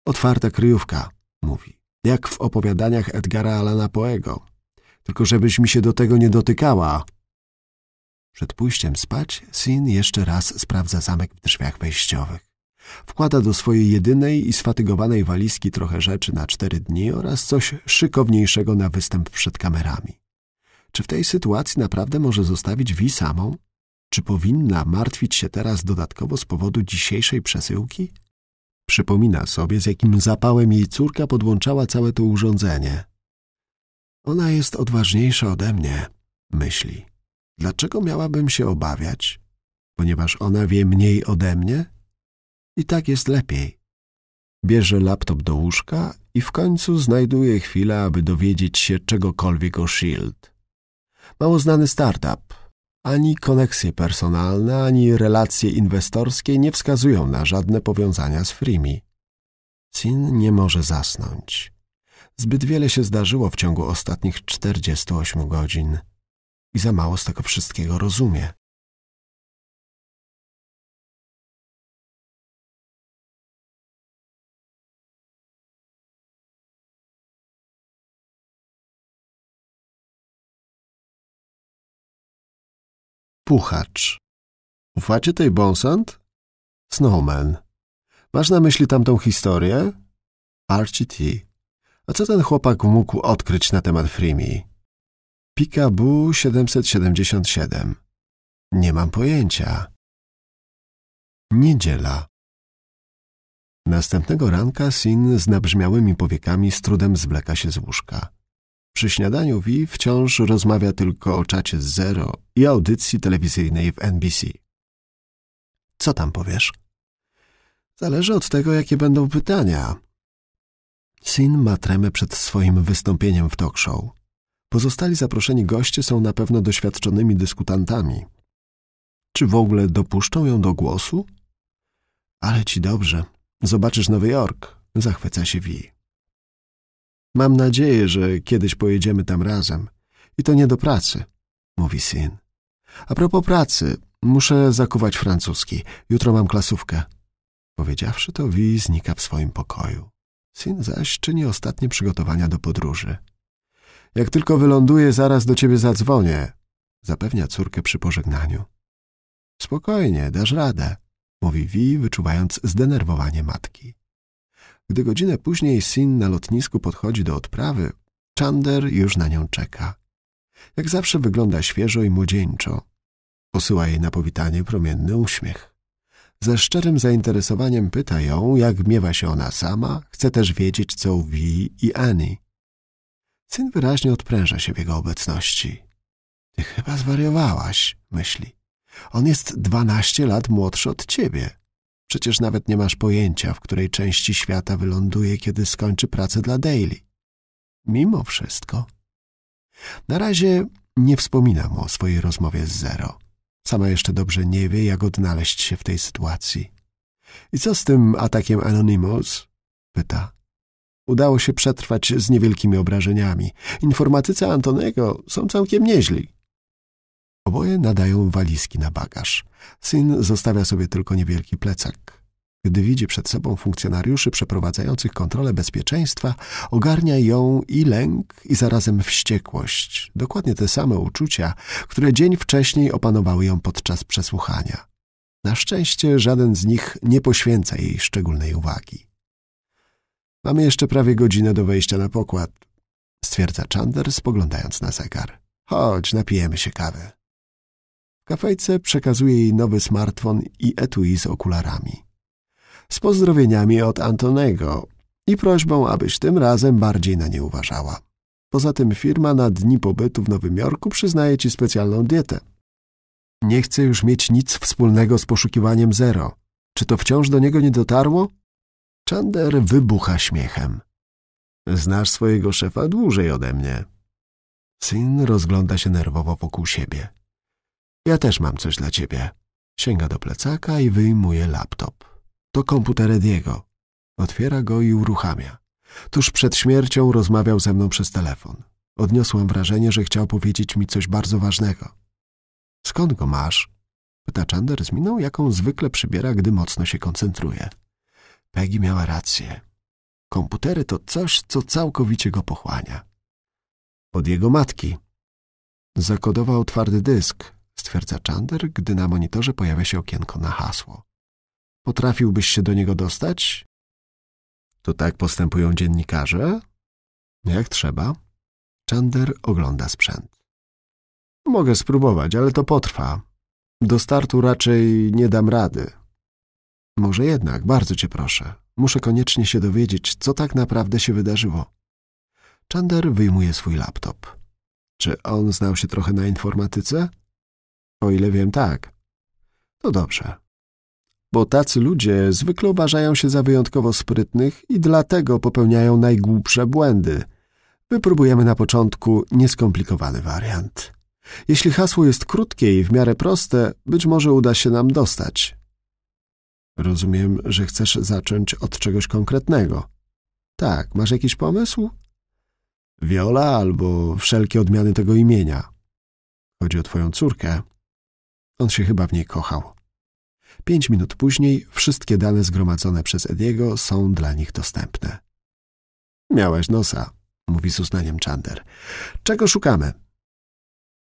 Otwarta kryjówka, mówi, jak w opowiadaniach Edgara Alana Poego. Tylko żebyś mi się do tego nie dotykała. Przed pójściem spać Sin jeszcze raz sprawdza zamek w drzwiach wejściowych. Wkłada do swojej jedynej i sfatygowanej walizki trochę rzeczy na cztery dni oraz coś szykowniejszego na występ przed kamerami. Czy w tej sytuacji naprawdę może zostawić Wi samą? Czy powinna martwić się teraz dodatkowo z powodu dzisiejszej przesyłki? Przypomina sobie, z jakim zapałem jej córka podłączała całe to urządzenie. Ona jest odważniejsza ode mnie, myśli. Dlaczego miałabym się obawiać? Ponieważ ona wie mniej ode mnie? I tak jest lepiej. Bierze laptop do łóżka i w końcu znajduje chwilę, aby dowiedzieć się czegokolwiek o Shield mało znany startup. Ani koneksje personalne, ani relacje inwestorskie nie wskazują na żadne powiązania z Frimi. Cin nie może zasnąć. Zbyt wiele się zdarzyło w ciągu ostatnich 48 godzin i za mało z
tego wszystkiego rozumie.
Puchacz. Ufacie tej Bonsant? Snowman. Masz na myśli tamtą historię? Archie T. A co ten chłopak mógł odkryć na temat Freemi? Pikabu 777. Nie mam pojęcia. Niedziela. Następnego ranka syn z nabrzmiałymi powiekami z trudem zwleka się z łóżka. Przy śniadaniu Vi wciąż rozmawia tylko o czacie z Zero i audycji telewizyjnej w NBC. Co tam powiesz? Zależy od tego, jakie będą pytania. Sin ma tremę przed swoim wystąpieniem w talk show. Pozostali zaproszeni goście są na pewno doświadczonymi dyskutantami. Czy w ogóle dopuszczą ją do głosu? Ale ci dobrze. Zobaczysz Nowy Jork. Zachwyca się Vi. Mam nadzieję, że kiedyś pojedziemy tam razem. I to nie do pracy, mówi syn. A propos pracy, muszę zakuwać francuski. Jutro mam klasówkę. Powiedziawszy to, Wi znika w swoim pokoju. Syn zaś czyni ostatnie przygotowania do podróży. Jak tylko wyląduję, zaraz do ciebie zadzwonię, zapewnia córkę przy pożegnaniu. Spokojnie, dasz radę, mówi Wi, wyczuwając zdenerwowanie matki. Gdy godzinę później Sin na lotnisku podchodzi do odprawy, Chander już na nią czeka. Jak zawsze wygląda świeżo i młodzieńczo. Posyła jej na powitanie promienny uśmiech. Ze szczerym zainteresowaniem pyta ją, jak miewa się ona sama, chce też wiedzieć, co u Wii i Annie. Syn wyraźnie odpręża się w jego obecności. Ty chyba zwariowałaś, myśli. On jest dwanaście lat młodszy od ciebie. Przecież nawet nie masz pojęcia, w której części świata wyląduje, kiedy skończy pracę dla Daily. Mimo wszystko. Na razie nie wspomina mu o swojej rozmowie z Zero. Sama jeszcze dobrze nie wie, jak odnaleźć się w tej sytuacji. I co z tym atakiem Anonymous? Pyta. Udało się przetrwać z niewielkimi obrażeniami. Informatycy Antonego są całkiem nieźli. Oboje nadają walizki na bagaż. Syn zostawia sobie tylko niewielki plecak. Gdy widzi przed sobą funkcjonariuszy przeprowadzających kontrolę bezpieczeństwa, ogarnia ją i lęk, i zarazem wściekłość. Dokładnie te same uczucia, które dzień wcześniej opanowały ją podczas przesłuchania. Na szczęście żaden z nich nie poświęca jej szczególnej uwagi. Mamy jeszcze prawie godzinę do wejścia na pokład, stwierdza Chandler spoglądając na zegar. Chodź, napijemy się kawy. Kafejce przekazuje jej nowy smartfon i etui z okularami. Z pozdrowieniami od Antonego i prośbą, abyś tym razem bardziej na nie uważała. Poza tym firma na dni pobytu w Nowym Jorku przyznaje ci specjalną dietę. Nie chcę już mieć nic wspólnego z poszukiwaniem zero. Czy to wciąż do niego nie dotarło? Chander wybucha śmiechem. Znasz swojego szefa dłużej ode mnie. Syn rozgląda się nerwowo wokół siebie. Ja też mam coś dla ciebie. Sięga do plecaka i wyjmuje laptop. To komputer Ediego. Otwiera go i uruchamia. Tuż przed śmiercią rozmawiał ze mną przez telefon. Odniosłam wrażenie, że chciał powiedzieć mi coś bardzo ważnego. Skąd go masz? Pyta Chandler z miną, jaką zwykle przybiera, gdy mocno się koncentruje. Peggy miała rację. Komputery to coś, co całkowicie go pochłania. Od jego matki. Zakodował twardy dysk, stwierdza Chander, gdy na monitorze pojawia się okienko na hasło. Potrafiłbyś się do niego dostać? To tak postępują dziennikarze? Jak trzeba. Chander ogląda sprzęt. Mogę spróbować, ale to potrwa. Do startu raczej nie dam rady. Może jednak, bardzo cię proszę. Muszę koniecznie się dowiedzieć, co tak naprawdę się wydarzyło. Chander wyjmuje swój laptop. Czy on znał się trochę na informatyce? O ile wiem, tak. To dobrze. Bo tacy ludzie zwykle uważają się za wyjątkowo sprytnych i dlatego popełniają najgłupsze błędy. Wypróbujemy na początku nieskomplikowany wariant. Jeśli hasło jest krótkie i w miarę proste, być może uda się nam dostać. Rozumiem, że chcesz zacząć od czegoś konkretnego. Tak, masz jakiś pomysł? Wiola albo wszelkie odmiany tego imienia. Chodzi o twoją córkę. On się chyba w niej kochał. Pięć minut później wszystkie dane zgromadzone przez Ediego są dla nich dostępne. Miałeś nosa, mówi z uznaniem Czander. Czego szukamy?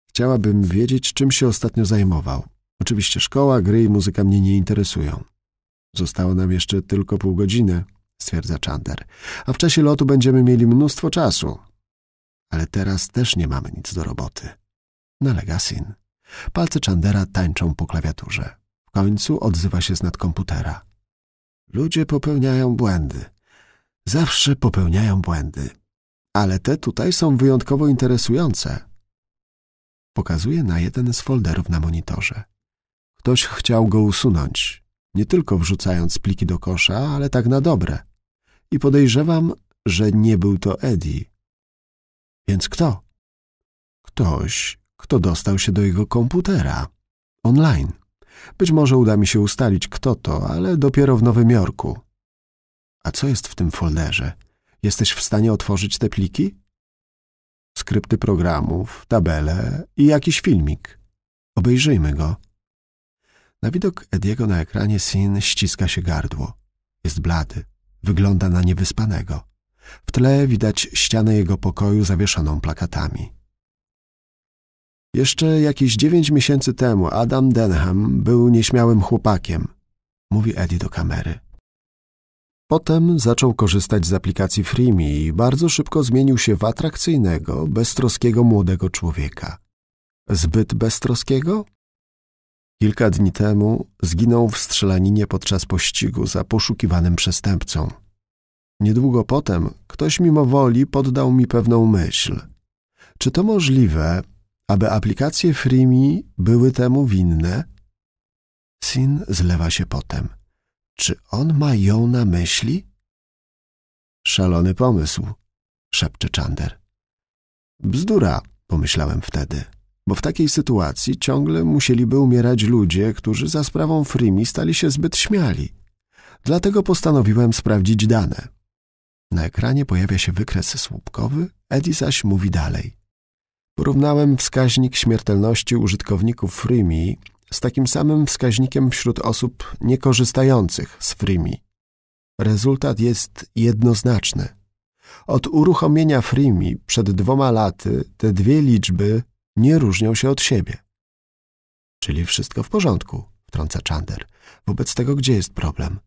Chciałabym wiedzieć, czym się ostatnio zajmował. Oczywiście szkoła, gry i muzyka mnie nie interesują. Zostało nam jeszcze tylko pół godziny, stwierdza Czander, a w czasie lotu będziemy mieli mnóstwo czasu. Ale teraz też nie mamy nic do roboty. Nalega syn. Palce Chandera tańczą po klawiaturze. W końcu odzywa się z nadkomputera. Ludzie popełniają błędy. Zawsze popełniają błędy. Ale te tutaj są wyjątkowo interesujące. Pokazuje na jeden z folderów na monitorze. Ktoś chciał go usunąć, nie tylko wrzucając pliki do kosza, ale tak na dobre. I podejrzewam, że nie był to Eddie. Więc kto? Ktoś, kto dostał się do jego komputera. Online. Być może uda mi się ustalić, kto to, ale dopiero w Nowym Jorku. A co jest w tym folderze? Jesteś w stanie otworzyć te pliki? Skrypty programów, tabele i jakiś filmik. Obejrzyjmy go. Na widok Ediego na ekranie Sin ściska się gardło. Jest blady. Wygląda na niewyspanego. W tle widać ścianę jego pokoju zawieszoną plakatami. Jeszcze jakieś dziewięć miesięcy temu Adam Denham był nieśmiałym chłopakiem, mówi Eddie do kamery. Potem zaczął korzystać z aplikacji Freemi i bardzo szybko zmienił się w atrakcyjnego, beztroskiego młodego człowieka. Zbyt beztroskiego? Kilka dni temu zginął w strzelaninie podczas pościgu za poszukiwanym przestępcą. Niedługo potem ktoś mimo woli poddał mi pewną myśl. Czy to możliwe, aby aplikacje FreeMi były temu winne? Sin zlewa się potem. Czy on ma ją na myśli? Szalony pomysł, szepcze Chander. Bzdura, pomyślałem wtedy, bo w takiej sytuacji ciągle musieliby umierać ludzie, którzy za sprawą Frimi stali się zbyt śmiali. Dlatego postanowiłem sprawdzić dane. Na ekranie pojawia się wykres słupkowy, Edi zaś mówi dalej. Porównałem wskaźnik śmiertelności użytkowników Frimi z takim samym wskaźnikiem wśród osób niekorzystających z Frimi. Rezultat jest jednoznaczny. Od uruchomienia Frimi przed dwoma laty te dwie liczby nie różnią się od siebie. Czyli wszystko w porządku, wtrąca Chander. Wobec tego gdzie jest problem?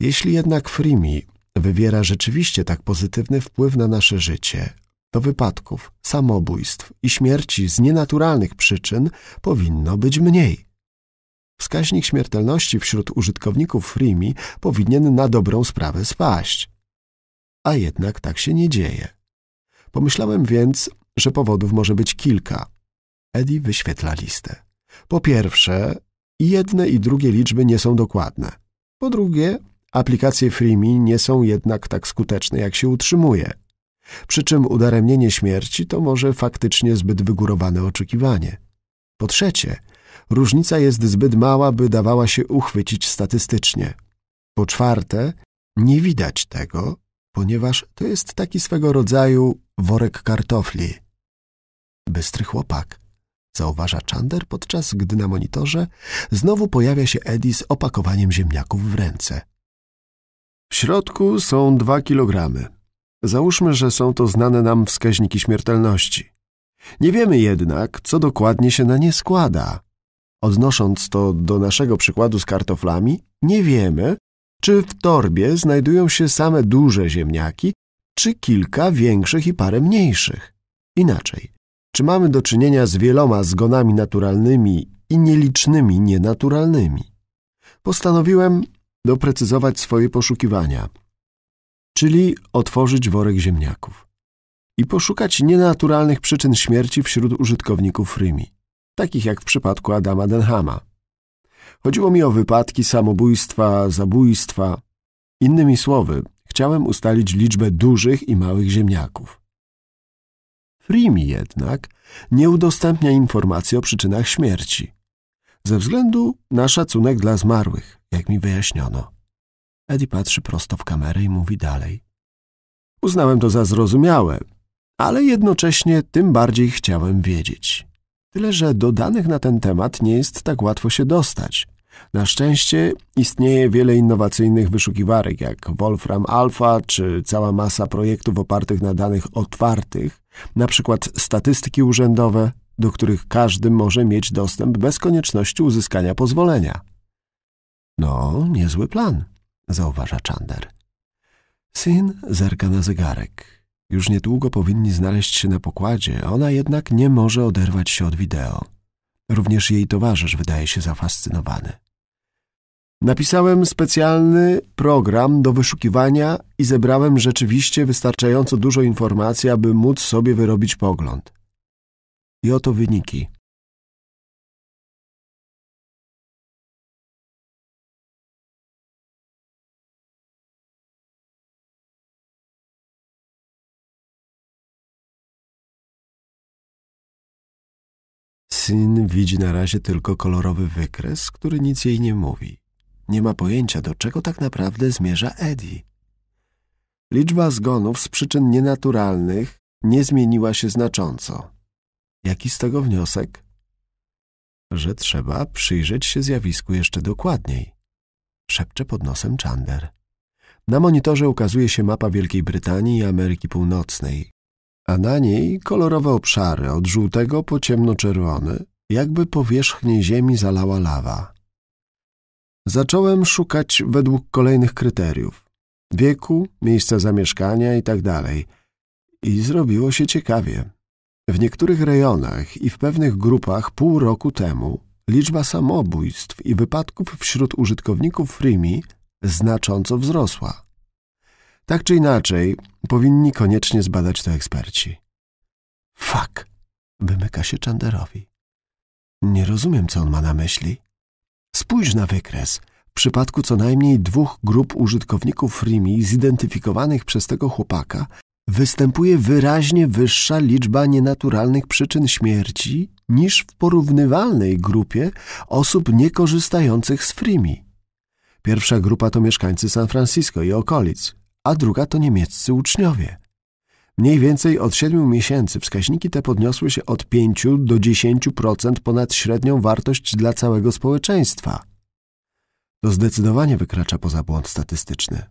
Jeśli jednak Frimi wywiera rzeczywiście tak pozytywny wpływ na nasze życie, do wypadków, samobójstw i śmierci z nienaturalnych przyczyn powinno być mniej. Wskaźnik śmiertelności wśród użytkowników Freemi powinien na dobrą sprawę spaść. A jednak tak się nie dzieje. Pomyślałem więc, że powodów może być kilka. Eddie wyświetla listę. Po pierwsze, jedne i drugie liczby nie są dokładne. Po drugie, aplikacje Freemi nie są jednak tak skuteczne, jak się utrzymuje – przy czym udaremnienie śmierci to może faktycznie zbyt wygórowane oczekiwanie. Po trzecie, różnica jest zbyt mała, by dawała się uchwycić statystycznie. Po czwarte, nie widać tego, ponieważ to jest taki swego rodzaju worek kartofli. Bystry chłopak, zauważa Czander, podczas gdy na monitorze znowu pojawia się Eddie z opakowaniem ziemniaków w ręce. W środku są dwa kilogramy, Załóżmy, że są to znane nam wskaźniki śmiertelności. Nie wiemy jednak, co dokładnie się na nie składa. Odnosząc to do naszego przykładu z kartoflami, nie wiemy, czy w torbie znajdują się same duże ziemniaki, czy kilka większych i parę mniejszych. Inaczej, czy mamy do czynienia z wieloma zgonami naturalnymi i nielicznymi nienaturalnymi. Postanowiłem doprecyzować swoje poszukiwania – czyli otworzyć worek ziemniaków i poszukać nienaturalnych przyczyn śmierci wśród użytkowników Rymi, takich jak w przypadku Adama Denhama. Chodziło mi o wypadki, samobójstwa, zabójstwa. Innymi słowy, chciałem ustalić liczbę dużych i małych ziemniaków. Frimi jednak nie udostępnia informacji o przyczynach śmierci, ze względu na szacunek dla zmarłych, jak mi wyjaśniono. Eddie patrzy prosto w kamerę i mówi dalej. Uznałem to za zrozumiałe, ale jednocześnie tym bardziej chciałem wiedzieć. Tyle, że do danych na ten temat nie jest tak łatwo się dostać. Na szczęście istnieje wiele innowacyjnych wyszukiwarek, jak Wolfram Alpha czy cała masa projektów opartych na danych otwartych, na przykład statystyki urzędowe, do których każdy może mieć dostęp bez konieczności uzyskania pozwolenia. No, niezły plan zauważa Czander. Syn zerka na zegarek. Już niedługo powinni znaleźć się na pokładzie, ona jednak nie może oderwać się od wideo. Również jej towarzysz wydaje się zafascynowany. Napisałem specjalny program do wyszukiwania i zebrałem rzeczywiście wystarczająco dużo informacji, aby móc sobie wyrobić pogląd. I oto wyniki. Syn widzi na razie tylko kolorowy wykres, który nic jej nie mówi. Nie ma pojęcia, do czego tak naprawdę zmierza Eddie. Liczba zgonów z przyczyn nienaturalnych nie zmieniła się znacząco. Jaki z tego wniosek? Że trzeba przyjrzeć się zjawisku jeszcze dokładniej. Szepcze pod nosem Chandler. Na monitorze ukazuje się mapa Wielkiej Brytanii i Ameryki Północnej, a na niej kolorowe obszary od żółtego po ciemnoczerwony, jakby powierzchnię ziemi zalała lawa. Zacząłem szukać według kolejnych kryteriów. Wieku, miejsca zamieszkania itd. Tak I zrobiło się ciekawie. W niektórych rejonach i w pewnych grupach pół roku temu liczba samobójstw i wypadków wśród użytkowników Rimi znacząco wzrosła. Tak czy inaczej, powinni koniecznie zbadać to eksperci. Fak! Wymyka się Chanderowi. Nie rozumiem, co on ma na myśli. Spójrz na wykres. W przypadku co najmniej dwóch grup użytkowników Freemi zidentyfikowanych przez tego chłopaka występuje wyraźnie wyższa liczba nienaturalnych przyczyn śmierci niż w porównywalnej grupie osób niekorzystających z Freemi. Pierwsza grupa to mieszkańcy San Francisco i okolic, a druga to niemieccy uczniowie. Mniej więcej od siedmiu miesięcy wskaźniki te podniosły się od 5 do 10% ponad średnią wartość dla całego społeczeństwa. To zdecydowanie wykracza poza błąd statystyczny.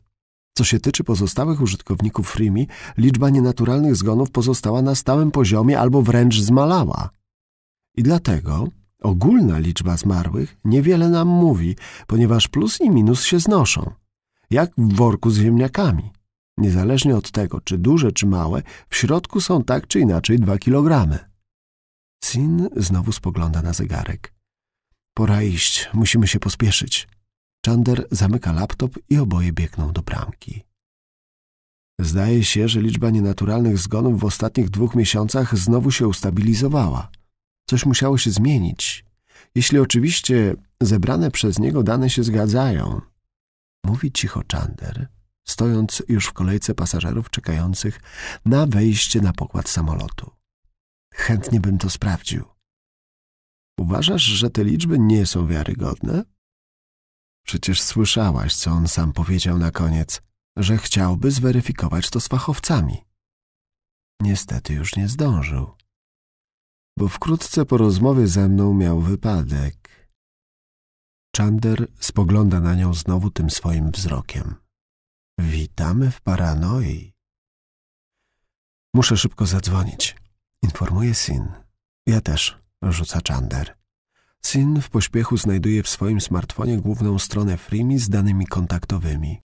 Co się tyczy pozostałych użytkowników Freemi, liczba nienaturalnych zgonów pozostała na stałym poziomie albo wręcz zmalała. I dlatego ogólna liczba zmarłych niewiele nam mówi, ponieważ plus i minus się znoszą jak w worku z ziemniakami. Niezależnie od tego, czy duże, czy małe, w środku są tak czy inaczej dwa kilogramy. Sin znowu spogląda na zegarek. Pora iść, musimy się pospieszyć. Chander zamyka laptop i oboje biegną do bramki. Zdaje się, że liczba nienaturalnych zgonów w ostatnich dwóch miesiącach znowu się ustabilizowała. Coś musiało się zmienić. Jeśli oczywiście zebrane przez niego dane się zgadzają – Mówi cicho Czander, stojąc już w kolejce pasażerów czekających na wejście na pokład samolotu. Chętnie bym to sprawdził. Uważasz, że te liczby nie są wiarygodne? Przecież słyszałaś, co on sam powiedział na koniec, że chciałby zweryfikować to z fachowcami. Niestety już nie zdążył, bo wkrótce po rozmowie ze mną miał wypadek Czander spogląda na nią znowu tym swoim wzrokiem. Witamy w paranoi. Muszę szybko zadzwonić. Informuje Sin. Ja też, rzuca Czander. Sin w pośpiechu znajduje w swoim smartfonie główną stronę Freemi z danymi kontaktowymi.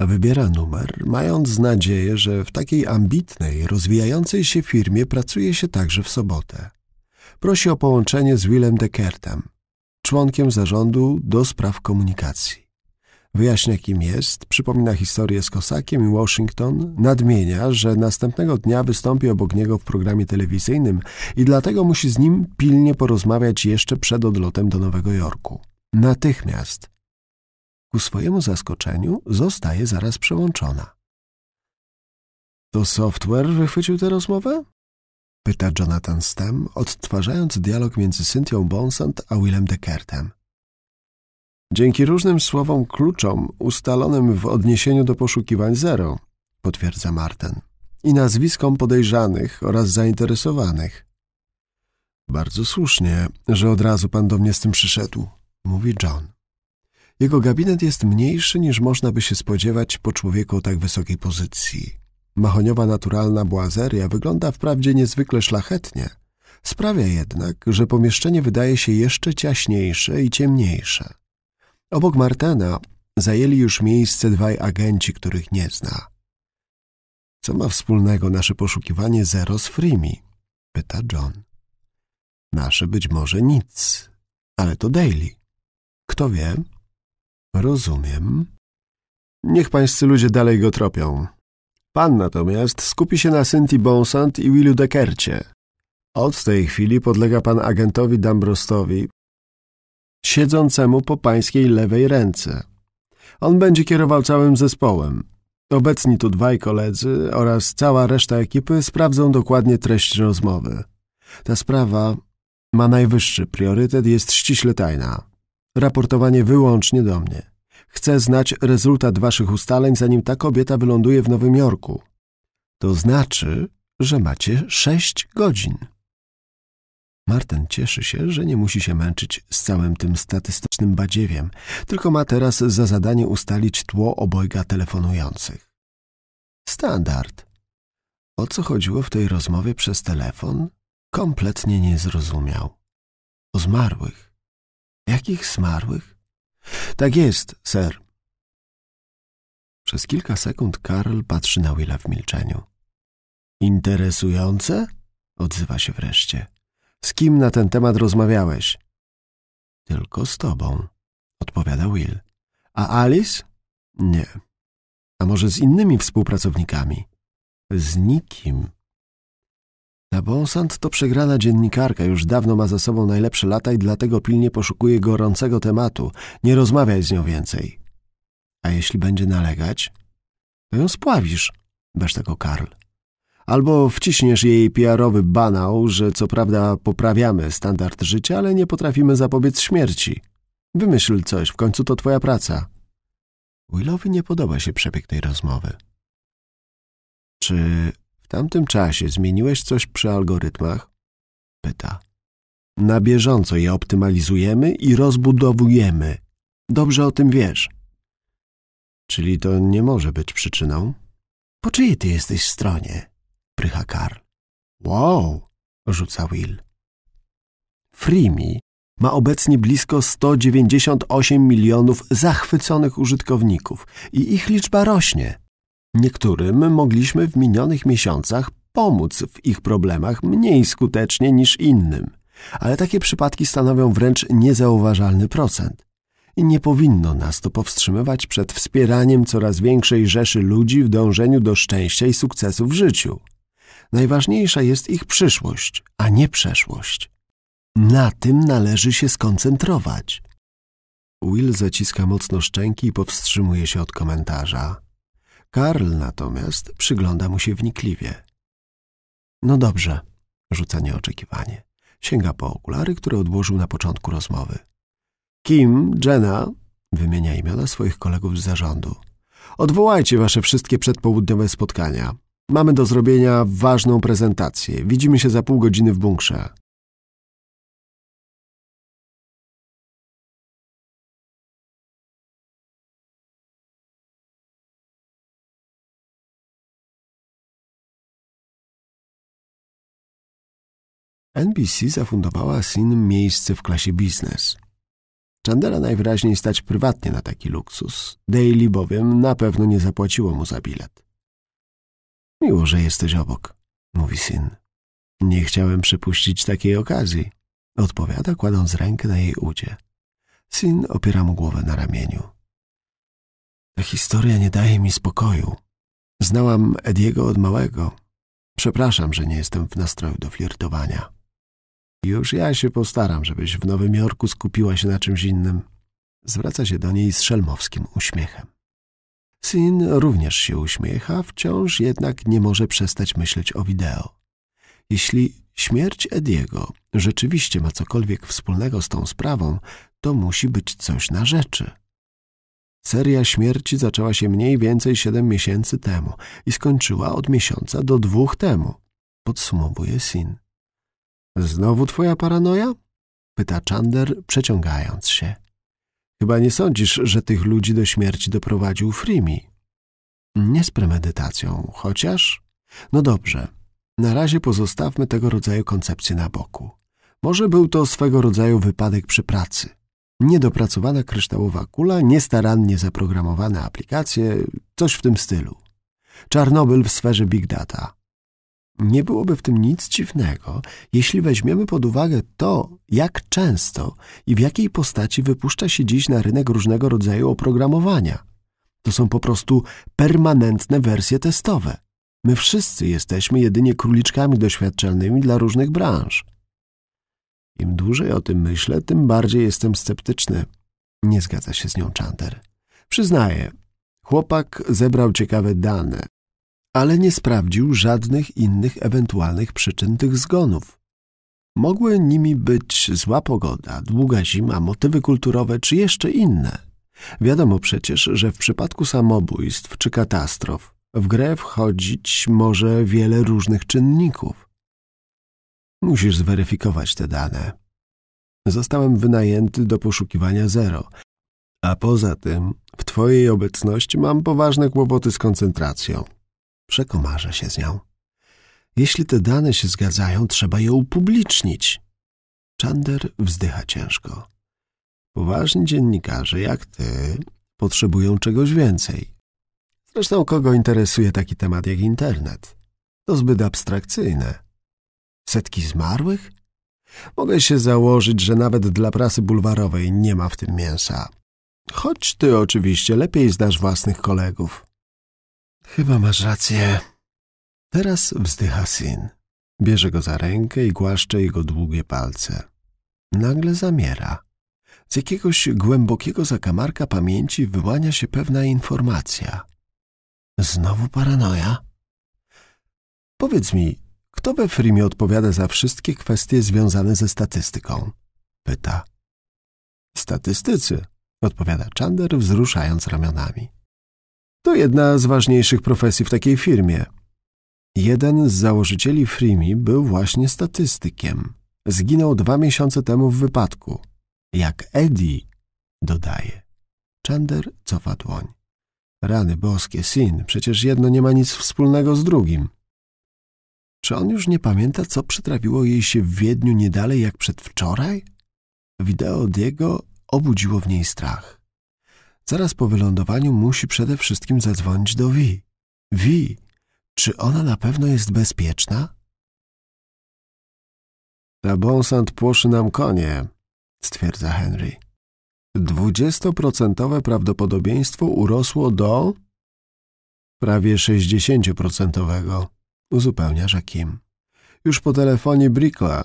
Wybiera numer, mając nadzieję, że w takiej ambitnej, rozwijającej się firmie pracuje się także w sobotę. Prosi o połączenie z Willem Dekertem członkiem zarządu do spraw komunikacji. Wyjaśnia, kim jest, przypomina historię z Kosakiem i Washington, nadmienia, że następnego dnia wystąpi obok niego w programie telewizyjnym i dlatego musi z nim pilnie porozmawiać jeszcze przed odlotem do Nowego Jorku. Natychmiast. Ku swojemu zaskoczeniu zostaje zaraz przełączona. To software wychwycił tę rozmowę? Pyta Jonathan Stem, odtwarzając dialog między Cynthią Bonsant a Willem Kertem. Dzięki różnym słowom kluczom ustalonym w odniesieniu do poszukiwań zero, potwierdza Marten, i nazwiskom podejrzanych oraz zainteresowanych. Bardzo słusznie, że od razu pan do mnie z tym przyszedł, mówi John. Jego gabinet jest mniejszy niż można by się spodziewać po człowieku o tak wysokiej pozycji. Mahoniowa naturalna błazeria wygląda wprawdzie niezwykle szlachetnie, sprawia jednak, że pomieszczenie wydaje się jeszcze ciaśniejsze i ciemniejsze. Obok Martena zajęli już miejsce dwaj agenci, których nie zna. Co ma wspólnego nasze poszukiwanie Zero z Frimi? pyta John. Nasze być może nic, ale to Daily. Kto wie? Rozumiem. Niech pańscy ludzie dalej go tropią, Pan natomiast skupi się na Cynthi Bonsant i Willu Dekercie. Od tej chwili podlega pan agentowi Dambrostowi, siedzącemu po pańskiej lewej ręce. On będzie kierował całym zespołem. Obecni tu dwaj koledzy oraz cała reszta ekipy sprawdzą dokładnie treść rozmowy. Ta sprawa ma najwyższy priorytet, jest ściśle tajna. Raportowanie wyłącznie do mnie. Chcę znać rezultat waszych ustaleń, zanim ta kobieta wyląduje w Nowym Jorku. To znaczy, że macie sześć godzin. Marten cieszy się, że nie musi się męczyć z całym tym statystycznym badziewiem, tylko ma teraz za zadanie ustalić tło obojga telefonujących. Standard. O co chodziło w tej rozmowie przez telefon? Kompletnie nie zrozumiał. O zmarłych. Jakich zmarłych? Tak jest, ser. Przez kilka sekund Karl patrzy na Willa w milczeniu. Interesujące? Odzywa się wreszcie. Z kim na ten temat rozmawiałeś? Tylko z tobą, odpowiada Will. A Alice? Nie. A może z innymi współpracownikami? Z nikim. Na Bonsant to przegrana dziennikarka już dawno ma za sobą najlepsze lata i dlatego pilnie poszukuje gorącego tematu. Nie rozmawiaj z nią więcej. A jeśli będzie nalegać, to ją spławisz, bez tego Karl. Albo wciśniesz jej PR-owy banał, że co prawda poprawiamy standard życia, ale nie potrafimy zapobiec śmierci. Wymyśl coś, w końcu to twoja praca. Willowi nie podoba się przebieg tej rozmowy. Czy tamtym czasie zmieniłeś coś przy algorytmach? Pyta. Na bieżąco je optymalizujemy i rozbudowujemy. Dobrze o tym wiesz. Czyli to nie może być przyczyną? Po czyjej ty jesteś stronie? Prycha Karl. Wow, rzuca Will. Freemi ma obecnie blisko 198 milionów zachwyconych użytkowników i ich liczba rośnie. Niektórym mogliśmy w minionych miesiącach pomóc w ich problemach mniej skutecznie niż innym, ale takie przypadki stanowią wręcz niezauważalny procent. I nie powinno nas to powstrzymywać przed wspieraniem coraz większej rzeszy ludzi w dążeniu do szczęścia i sukcesu w życiu. Najważniejsza jest ich przyszłość, a nie przeszłość. Na tym należy się skoncentrować. Will zaciska mocno szczęki i powstrzymuje się od komentarza. Karl natomiast przygląda mu się wnikliwie. No dobrze, rzuca nieoczekiwanie. Sięga po okulary, które odłożył na początku rozmowy. Kim, Jenna, wymienia imiona swoich kolegów z zarządu. Odwołajcie wasze wszystkie przedpołudniowe spotkania. Mamy do zrobienia ważną prezentację. Widzimy się za pół godziny w bunkrze. NBC zafundowała Sin miejsce w klasie biznes. Chandela najwyraźniej stać prywatnie na taki luksus. Daily bowiem na pewno nie zapłaciło mu za bilet. Miło, że jesteś obok, mówi Sin. Nie chciałem przepuścić takiej okazji, odpowiada, kładąc rękę na jej udzie. Sin opiera mu głowę na ramieniu. Ta historia nie daje mi spokoju. Znałam Ediego od małego. Przepraszam, że nie jestem w nastroju do flirtowania. Już ja się postaram, żebyś w Nowym Jorku skupiła się na czymś innym. Zwraca się do niej z szelmowskim uśmiechem. Syn również się uśmiecha, wciąż jednak nie może przestać myśleć o wideo. Jeśli śmierć Ediego rzeczywiście ma cokolwiek wspólnego z tą sprawą, to musi być coś na rzeczy. Seria śmierci zaczęła się mniej więcej siedem miesięcy temu i skończyła od miesiąca do dwóch temu, podsumowuje Sin. Znowu twoja paranoja? Pyta Chander, przeciągając się. Chyba nie sądzisz, że tych ludzi do śmierci doprowadził Frimi. Nie z premedytacją, chociaż... No dobrze, na razie pozostawmy tego rodzaju koncepcje na boku. Może był to swego rodzaju wypadek przy pracy. Niedopracowana kryształowa kula, niestarannie zaprogramowane aplikacje, coś w tym stylu. Czarnobyl w sferze big data. Nie byłoby w tym nic dziwnego, jeśli weźmiemy pod uwagę to, jak często i w jakiej postaci wypuszcza się dziś na rynek różnego rodzaju oprogramowania. To są po prostu permanentne wersje testowe. My wszyscy jesteśmy jedynie króliczkami doświadczalnymi dla różnych branż. Im dłużej o tym myślę, tym bardziej jestem sceptyczny. Nie zgadza się z nią Chanter. Przyznaję, chłopak zebrał ciekawe dane, ale nie sprawdził żadnych innych ewentualnych przyczyn tych zgonów. Mogły nimi być zła pogoda, długa zima, motywy kulturowe czy jeszcze inne. Wiadomo przecież, że w przypadku samobójstw czy katastrof w grę wchodzić może wiele różnych czynników. Musisz zweryfikować te dane. Zostałem wynajęty do poszukiwania zero, a poza tym w Twojej obecności mam poważne kłopoty z koncentracją. Przekomarze się z nią. Jeśli te dane się zgadzają, trzeba je upublicznić. Czander wzdycha ciężko. Poważni dziennikarze jak ty potrzebują czegoś więcej. Zresztą kogo interesuje taki temat jak internet? To zbyt abstrakcyjne. Setki zmarłych? Mogę się założyć, że nawet dla prasy bulwarowej nie ma w tym mięsa. Choć ty oczywiście lepiej znasz własnych kolegów. Chyba masz rację. Teraz wzdycha syn. Bierze go za rękę i głaszcze jego długie palce. Nagle zamiera. Z jakiegoś głębokiego zakamarka pamięci wyłania się pewna informacja. Znowu paranoja? Powiedz mi, kto we Frimie odpowiada za wszystkie kwestie związane ze statystyką? Pyta. Statystycy, odpowiada Czander wzruszając ramionami. To jedna z ważniejszych profesji w takiej firmie. Jeden z założycieli Frimi był właśnie statystykiem. Zginął dwa miesiące temu w wypadku. Jak Eddie, dodaje. Chander cofa dłoń. Rany boskie, Sin, przecież jedno nie ma nic wspólnego z drugim. Czy on już nie pamięta, co przytrafiło jej się w Wiedniu niedalej jak przedwczoraj? Wideo Diego obudziło w niej strach. Zaraz po wylądowaniu musi przede wszystkim zadzwonić do Wi. Wi, czy ona na pewno jest bezpieczna? Ta Bonsant płoszy nam konie, stwierdza Henry. Dwudziestoprocentowe prawdopodobieństwo urosło do prawie sześćdziesięcioprocentowego, uzupełnia Kim. Już po telefonie Brickla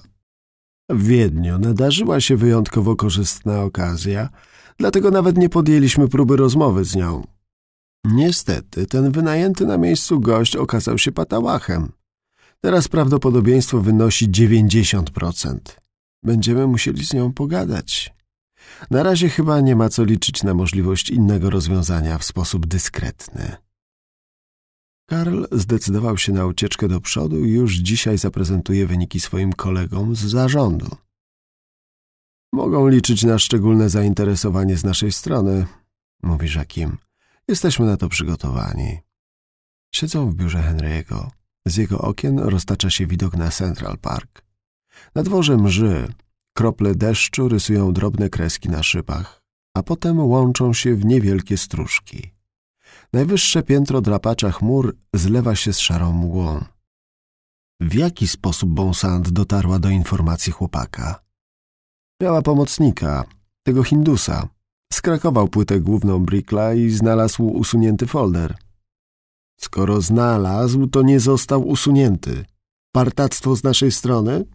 w Wiedniu nadarzyła się wyjątkowo korzystna okazja – dlatego nawet nie podjęliśmy próby rozmowy z nią. Niestety, ten wynajęty na miejscu gość okazał się patałachem. Teraz prawdopodobieństwo wynosi 90%. Będziemy musieli z nią pogadać. Na razie chyba nie ma co liczyć na możliwość innego rozwiązania w sposób dyskretny. Karl zdecydował się na ucieczkę do przodu i już dzisiaj zaprezentuje wyniki swoim kolegom z zarządu. Mogą liczyć na szczególne zainteresowanie z naszej strony, mówi Żakim. Jesteśmy na to przygotowani. Siedzą w biurze Henry'ego. Z jego okien roztacza się widok na Central Park. Na dworze mrzy. Krople deszczu rysują drobne kreski na szybach, a potem łączą się w niewielkie stróżki. Najwyższe piętro drapacza chmur zlewa się z szarą mgłą. W jaki sposób Bonsant dotarła do informacji chłopaka? Miała pomocnika, tego Hindusa. Skrakował płytę główną Brickla i znalazł usunięty folder. Skoro znalazł, to nie został usunięty. Partactwo z naszej strony?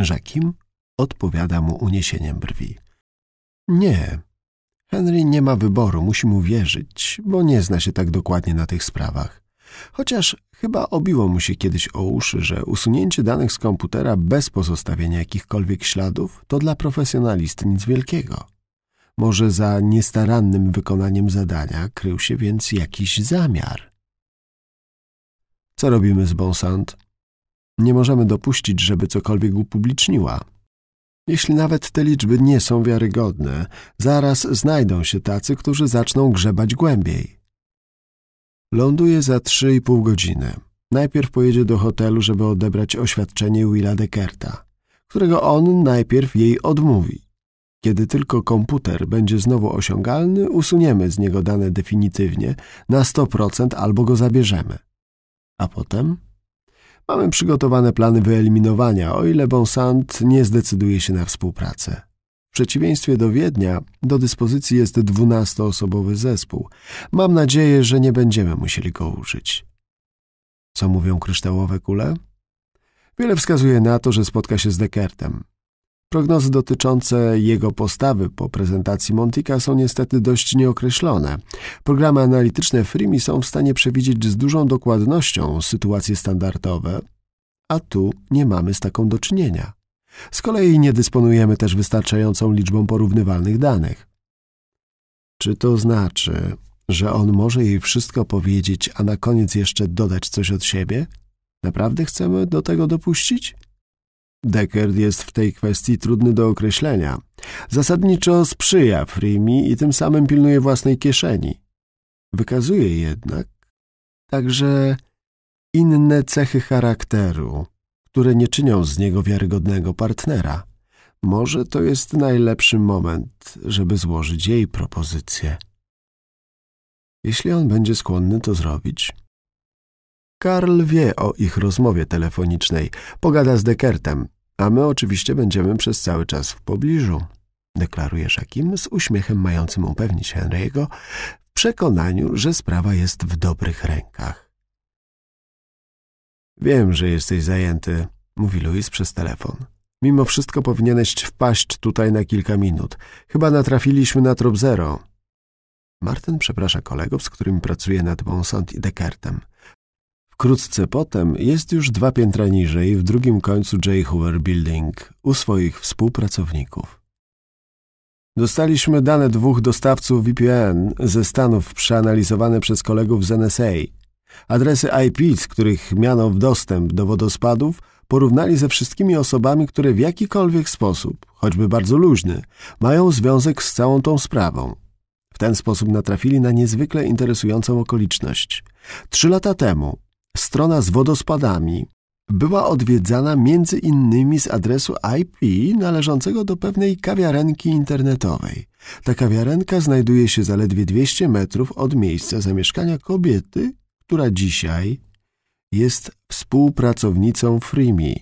Rzekim odpowiada mu uniesieniem brwi. Nie. Henry nie ma wyboru, musi mu wierzyć, bo nie zna się tak dokładnie na tych sprawach. Chociaż chyba obiło mu się kiedyś o uszy, że usunięcie danych z komputera bez pozostawienia jakichkolwiek śladów to dla profesjonalisty nic wielkiego. Może za niestarannym wykonaniem zadania krył się więc jakiś zamiar. Co robimy z Bonsant? Nie możemy dopuścić, żeby cokolwiek upubliczniła. Jeśli nawet te liczby nie są wiarygodne, zaraz znajdą się tacy, którzy zaczną grzebać głębiej. Ląduje za 3,5 godziny. Najpierw pojedzie do hotelu, żeby odebrać oświadczenie Willa Deckerta, którego on najpierw jej odmówi. Kiedy tylko komputer będzie znowu osiągalny, usuniemy z niego dane definitywnie, na 100% albo go zabierzemy. A potem? Mamy przygotowane plany wyeliminowania, o ile Bonsant nie zdecyduje się na współpracę przeciwieństwie do Wiednia, do dyspozycji jest 12-osobowy zespół. Mam nadzieję, że nie będziemy musieli go użyć. Co mówią kryształowe kule? Wiele wskazuje na to, że spotka się z Dekertem. Prognozy dotyczące jego postawy po prezentacji Montika są niestety dość nieokreślone. Programy analityczne Frimi są w stanie przewidzieć z dużą dokładnością sytuacje standardowe, a tu nie mamy z taką do czynienia. Z kolei nie dysponujemy też wystarczającą liczbą porównywalnych danych. Czy to znaczy, że on może jej wszystko powiedzieć, a na koniec jeszcze dodać coś od siebie? Naprawdę chcemy do tego dopuścić? Deckard jest w tej kwestii trudny do określenia. Zasadniczo sprzyja Freemi i tym samym pilnuje własnej kieszeni. Wykazuje jednak także inne cechy charakteru, które nie czynią z niego wiarygodnego partnera. Może to jest najlepszy moment, żeby złożyć jej propozycję. Jeśli on będzie skłonny to zrobić. Karl wie o ich rozmowie telefonicznej, pogada z Dekertem, a my oczywiście będziemy przez cały czas w pobliżu, deklaruje Jacquim z uśmiechem mającym upewnić Henry'ego w przekonaniu, że sprawa jest w dobrych rękach. Wiem, że jesteś zajęty, mówi Louis przez telefon. Mimo wszystko powinieneś wpaść tutaj na kilka minut. Chyba natrafiliśmy na trop zero. Martin przeprasza kolegów, z którymi pracuje nad Bonsant i Dekertem. Wkrótce potem jest już dwa piętra niżej, w drugim końcu J. Hoover Building, u swoich współpracowników. Dostaliśmy dane dwóch dostawców VPN ze Stanów przeanalizowane przez kolegów z NSA. Adresy IP, z których miano dostęp do wodospadów, porównali ze wszystkimi osobami, które w jakikolwiek sposób, choćby bardzo luźny, mają związek z całą tą sprawą. W ten sposób natrafili na niezwykle interesującą okoliczność. Trzy lata temu strona z wodospadami była odwiedzana między innymi z adresu IP należącego do pewnej kawiarenki internetowej. Ta kawiarenka znajduje się zaledwie 200 metrów od miejsca zamieszkania kobiety, która dzisiaj jest współpracownicą Frimi.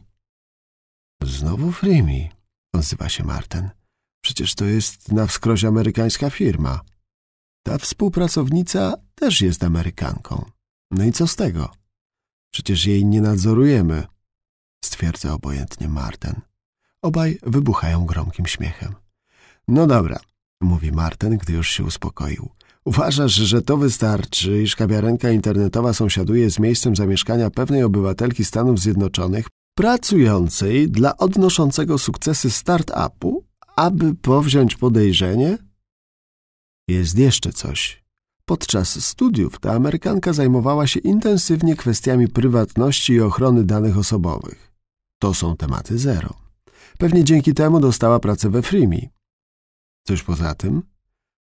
Znowu Frimi, odzywa się Marten. Przecież to jest na wskroś amerykańska firma. Ta współpracownica też jest Amerykanką. No i co z tego? Przecież jej nie nadzorujemy, stwierdza obojętnie Marten. Obaj wybuchają gromkim śmiechem. No dobra, mówi Marten, gdy już się uspokoił. Uważasz, że to wystarczy, iż kawiarenka internetowa sąsiaduje z miejscem zamieszkania pewnej obywatelki Stanów Zjednoczonych pracującej dla odnoszącego sukcesy start-upu, aby powziąć podejrzenie? Jest jeszcze coś. Podczas studiów ta Amerykanka zajmowała się intensywnie kwestiami prywatności i ochrony danych osobowych. To są tematy zero. Pewnie dzięki temu dostała pracę we Freemi. Coś poza tym?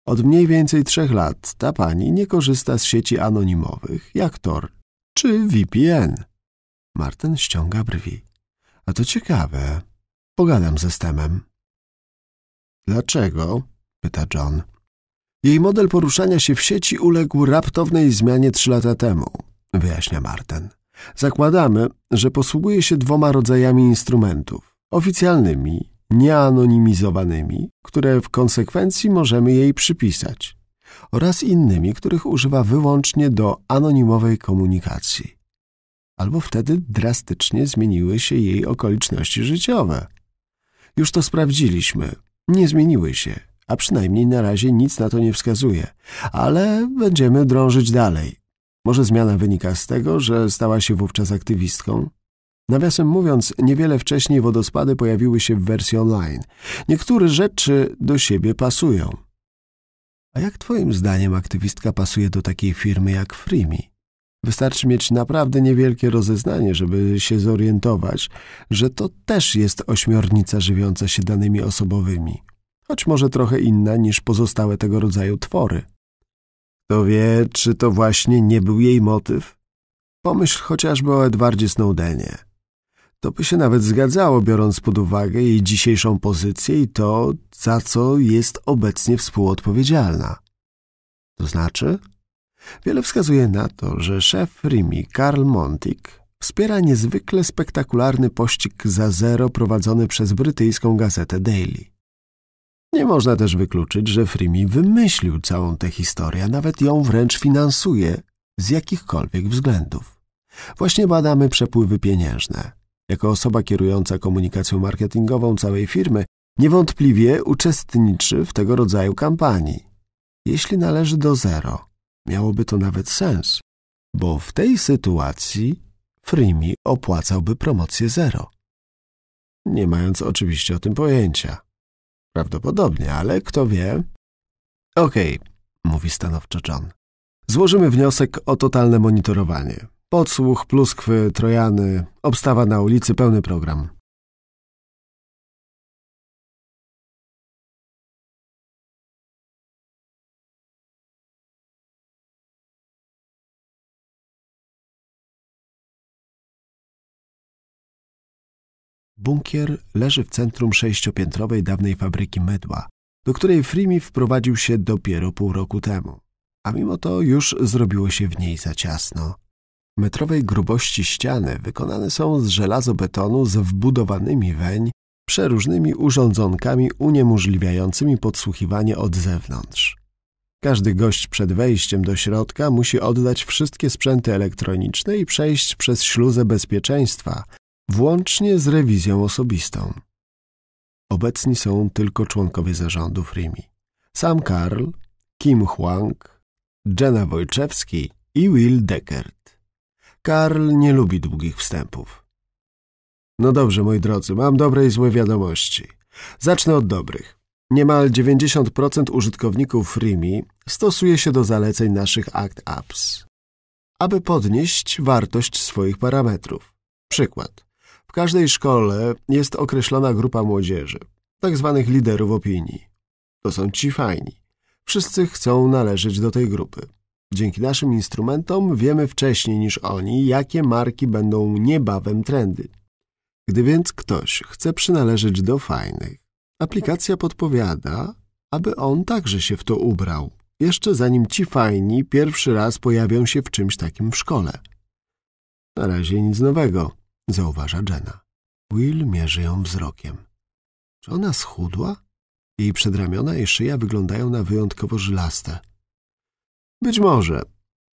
Od mniej więcej trzech lat ta pani nie korzysta z sieci anonimowych, jak Tor czy VPN. Marten ściąga brwi. A to ciekawe. Pogadam ze Stemem. Dlaczego? pyta John. Jej model poruszania się w sieci uległ raptownej zmianie trzy lata temu, wyjaśnia Marten. Zakładamy, że posługuje się dwoma rodzajami instrumentów. Oficjalnymi, nieanonimizowanymi, które w konsekwencji możemy jej przypisać, oraz innymi, których używa wyłącznie do anonimowej komunikacji. Albo wtedy drastycznie zmieniły się jej okoliczności życiowe. Już to sprawdziliśmy. Nie zmieniły się, a przynajmniej na razie nic na to nie wskazuje, ale będziemy drążyć dalej. Może zmiana wynika z tego, że stała się wówczas aktywistką, Nawiasem mówiąc, niewiele wcześniej wodospady pojawiły się w wersji online. Niektóre rzeczy do siebie pasują. A jak twoim zdaniem aktywistka pasuje do takiej firmy jak Freemi? Wystarczy mieć naprawdę niewielkie rozeznanie, żeby się zorientować, że to też jest ośmiornica żywiąca się danymi osobowymi, choć może trochę inna niż pozostałe tego rodzaju twory. Kto wie, czy to właśnie nie był jej motyw? Pomyśl chociażby o Edwardzie Snowdenie. To by się nawet zgadzało, biorąc pod uwagę jej dzisiejszą pozycję i to, za co jest obecnie współodpowiedzialna. To znaczy? Wiele wskazuje na to, że szef Rimi Karl Montig wspiera niezwykle spektakularny pościg za zero prowadzony przez brytyjską gazetę Daily. Nie można też wykluczyć, że Frimi wymyślił całą tę historię, a nawet ją wręcz finansuje z jakichkolwiek względów. Właśnie badamy przepływy pieniężne. Jako osoba kierująca komunikacją marketingową całej firmy, niewątpliwie uczestniczy w tego rodzaju kampanii. Jeśli należy do zero, miałoby to nawet sens, bo w tej sytuacji Freemi opłacałby promocję zero. Nie mając oczywiście o tym pojęcia. Prawdopodobnie, ale kto wie? Okej, okay, mówi stanowczo John. Złożymy wniosek o totalne monitorowanie. Podsłuch, pluskwy, trojany, obstawa na ulicy, pełny program. Bunkier leży w centrum sześciopiętrowej dawnej fabryki mydła, do której Frimi wprowadził się dopiero pół roku temu. A mimo to już zrobiło się w niej za ciasno metrowej grubości ściany wykonane są z żelazo betonu z wbudowanymi weń przeróżnymi urządzonkami uniemożliwiającymi podsłuchiwanie od zewnątrz. Każdy gość przed wejściem do środka musi oddać wszystkie sprzęty elektroniczne i przejść przez śluzę bezpieczeństwa, włącznie z rewizją osobistą. Obecni są tylko członkowie zarządu Frimi. Sam Karl, Kim Huang, Jenna Wojczewski i Will Deckert. Karl nie lubi długich wstępów. No dobrze, moi drodzy, mam dobre i złe wiadomości. Zacznę od dobrych. Niemal 90% użytkowników RIMI stosuje się do zaleceń naszych Act Apps, aby podnieść wartość swoich parametrów. Przykład. W każdej szkole jest określona grupa młodzieży, tzw. Tak liderów opinii. To są ci fajni. Wszyscy chcą należeć do tej grupy. Dzięki naszym instrumentom wiemy wcześniej niż oni, jakie marki będą niebawem trendy. Gdy więc ktoś chce przynależeć do fajnych, aplikacja podpowiada, aby on także się w to ubrał, jeszcze zanim ci fajni pierwszy raz pojawią się w czymś takim w szkole. Na razie nic nowego, zauważa Jenna. Will mierzy ją wzrokiem. Czy ona schudła? Jej przedramiona i szyja wyglądają na wyjątkowo żylaste. Być może.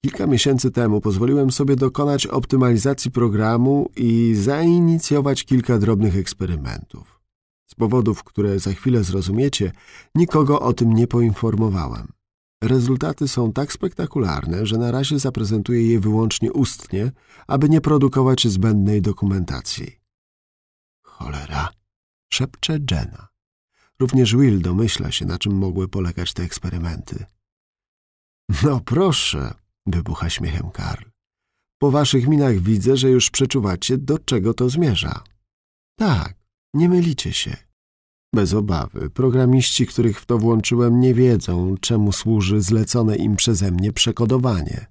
Kilka miesięcy temu pozwoliłem sobie dokonać optymalizacji programu i zainicjować kilka drobnych eksperymentów. Z powodów, które za chwilę zrozumiecie, nikogo o tym nie poinformowałem. Rezultaty są tak spektakularne, że na razie zaprezentuję je wyłącznie ustnie, aby nie produkować zbędnej dokumentacji. Cholera, szepcze Jenna. Również Will domyśla się, na czym mogły polegać te eksperymenty. No proszę, wybucha śmiechem Karl. Po waszych minach widzę, że już przeczuwacie, do czego to zmierza. Tak, nie mylicie się. Bez obawy, programiści, których w to włączyłem, nie wiedzą, czemu służy zlecone im przeze mnie przekodowanie.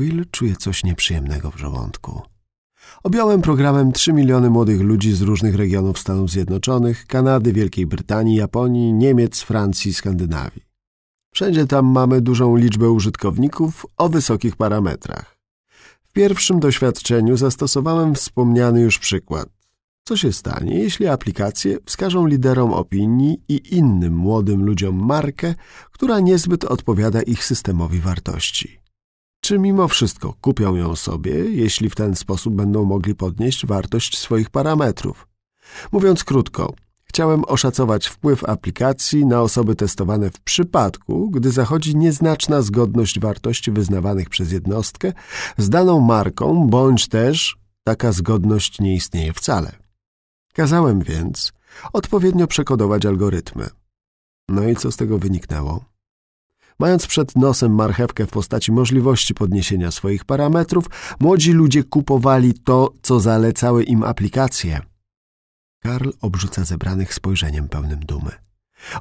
Will czuje coś nieprzyjemnego w żołądku. Objąłem programem 3 miliony młodych ludzi z różnych regionów Stanów Zjednoczonych, Kanady, Wielkiej Brytanii, Japonii, Niemiec, Francji, Skandynawii. Wszędzie tam mamy dużą liczbę użytkowników o wysokich parametrach. W pierwszym doświadczeniu zastosowałem wspomniany już przykład. Co się stanie, jeśli aplikacje wskażą liderom opinii i innym młodym ludziom markę, która niezbyt odpowiada ich systemowi wartości? Czy mimo wszystko kupią ją sobie, jeśli w ten sposób będą mogli podnieść wartość swoich parametrów? Mówiąc krótko, Chciałem oszacować wpływ aplikacji na osoby testowane w przypadku, gdy zachodzi nieznaczna zgodność wartości wyznawanych przez jednostkę z daną marką, bądź też taka zgodność nie istnieje wcale. Kazałem więc odpowiednio przekodować algorytmy. No i co z tego wyniknęło? Mając przed nosem marchewkę w postaci możliwości podniesienia swoich parametrów, młodzi ludzie kupowali to, co zalecały im aplikacje – Karl obrzuca zebranych spojrzeniem pełnym dumy.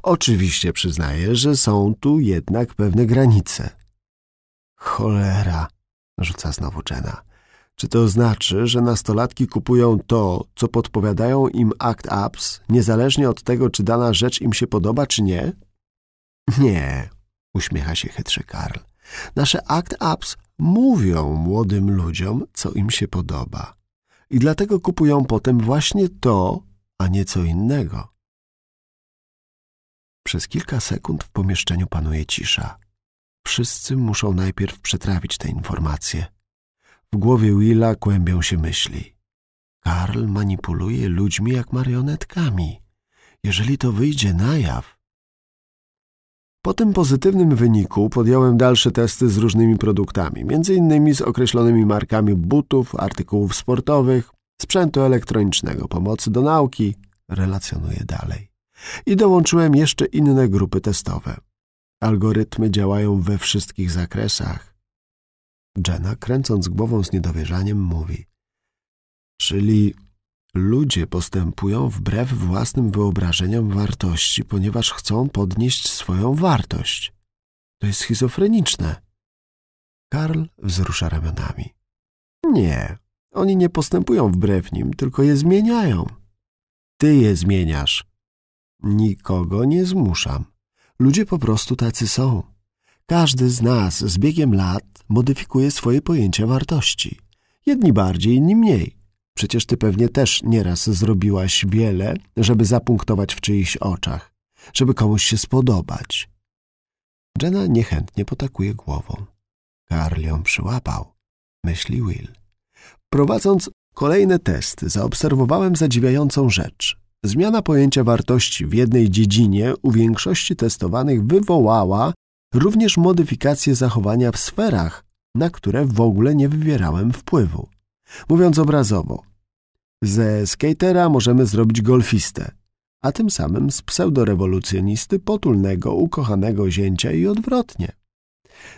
Oczywiście przyznaję, że są tu jednak pewne granice. Cholera, rzuca znowu Jenna. Czy to znaczy, że nastolatki kupują to, co podpowiadają im act ups, niezależnie od tego, czy dana rzecz im się podoba, czy nie? Nie, uśmiecha się chytrzy Karl. Nasze act ups mówią młodym ludziom, co im się podoba. I dlatego kupują potem właśnie to, a nieco innego. Przez kilka sekund w pomieszczeniu panuje cisza. Wszyscy muszą najpierw przetrawić te informacje. W głowie Willa kłębią się myśli. Karl manipuluje ludźmi jak marionetkami. Jeżeli to wyjdzie na jaw. Po tym pozytywnym wyniku podjąłem dalsze testy z różnymi produktami, między innymi z określonymi markami butów, artykułów sportowych, sprzętu elektronicznego, pomocy do nauki, relacjonuje dalej. I dołączyłem jeszcze inne grupy testowe. Algorytmy działają we wszystkich zakresach. Jenna, kręcąc głową z niedowierzaniem, mówi Czyli ludzie postępują wbrew własnym wyobrażeniom wartości, ponieważ chcą podnieść swoją wartość. To jest schizofreniczne. Karl wzrusza ramionami. Nie, oni nie postępują wbrew nim, tylko je zmieniają. Ty je zmieniasz. Nikogo nie zmuszam. Ludzie po prostu tacy są. Każdy z nas z biegiem lat modyfikuje swoje pojęcia wartości. Jedni bardziej, inni mniej. Przecież ty pewnie też nieraz zrobiłaś wiele, żeby zapunktować w czyichś oczach, żeby komuś się spodobać. Jenna niechętnie potakuje głową. Karl ją przyłapał, myśli Will. Prowadząc kolejne testy, zaobserwowałem zadziwiającą rzecz. Zmiana pojęcia wartości w jednej dziedzinie u większości testowanych wywołała również modyfikację zachowania w sferach, na które w ogóle nie wywierałem wpływu. Mówiąc obrazowo, ze skatera możemy zrobić golfistę, a tym samym z pseudorewolucjonisty potulnego, ukochanego zięcia i odwrotnie.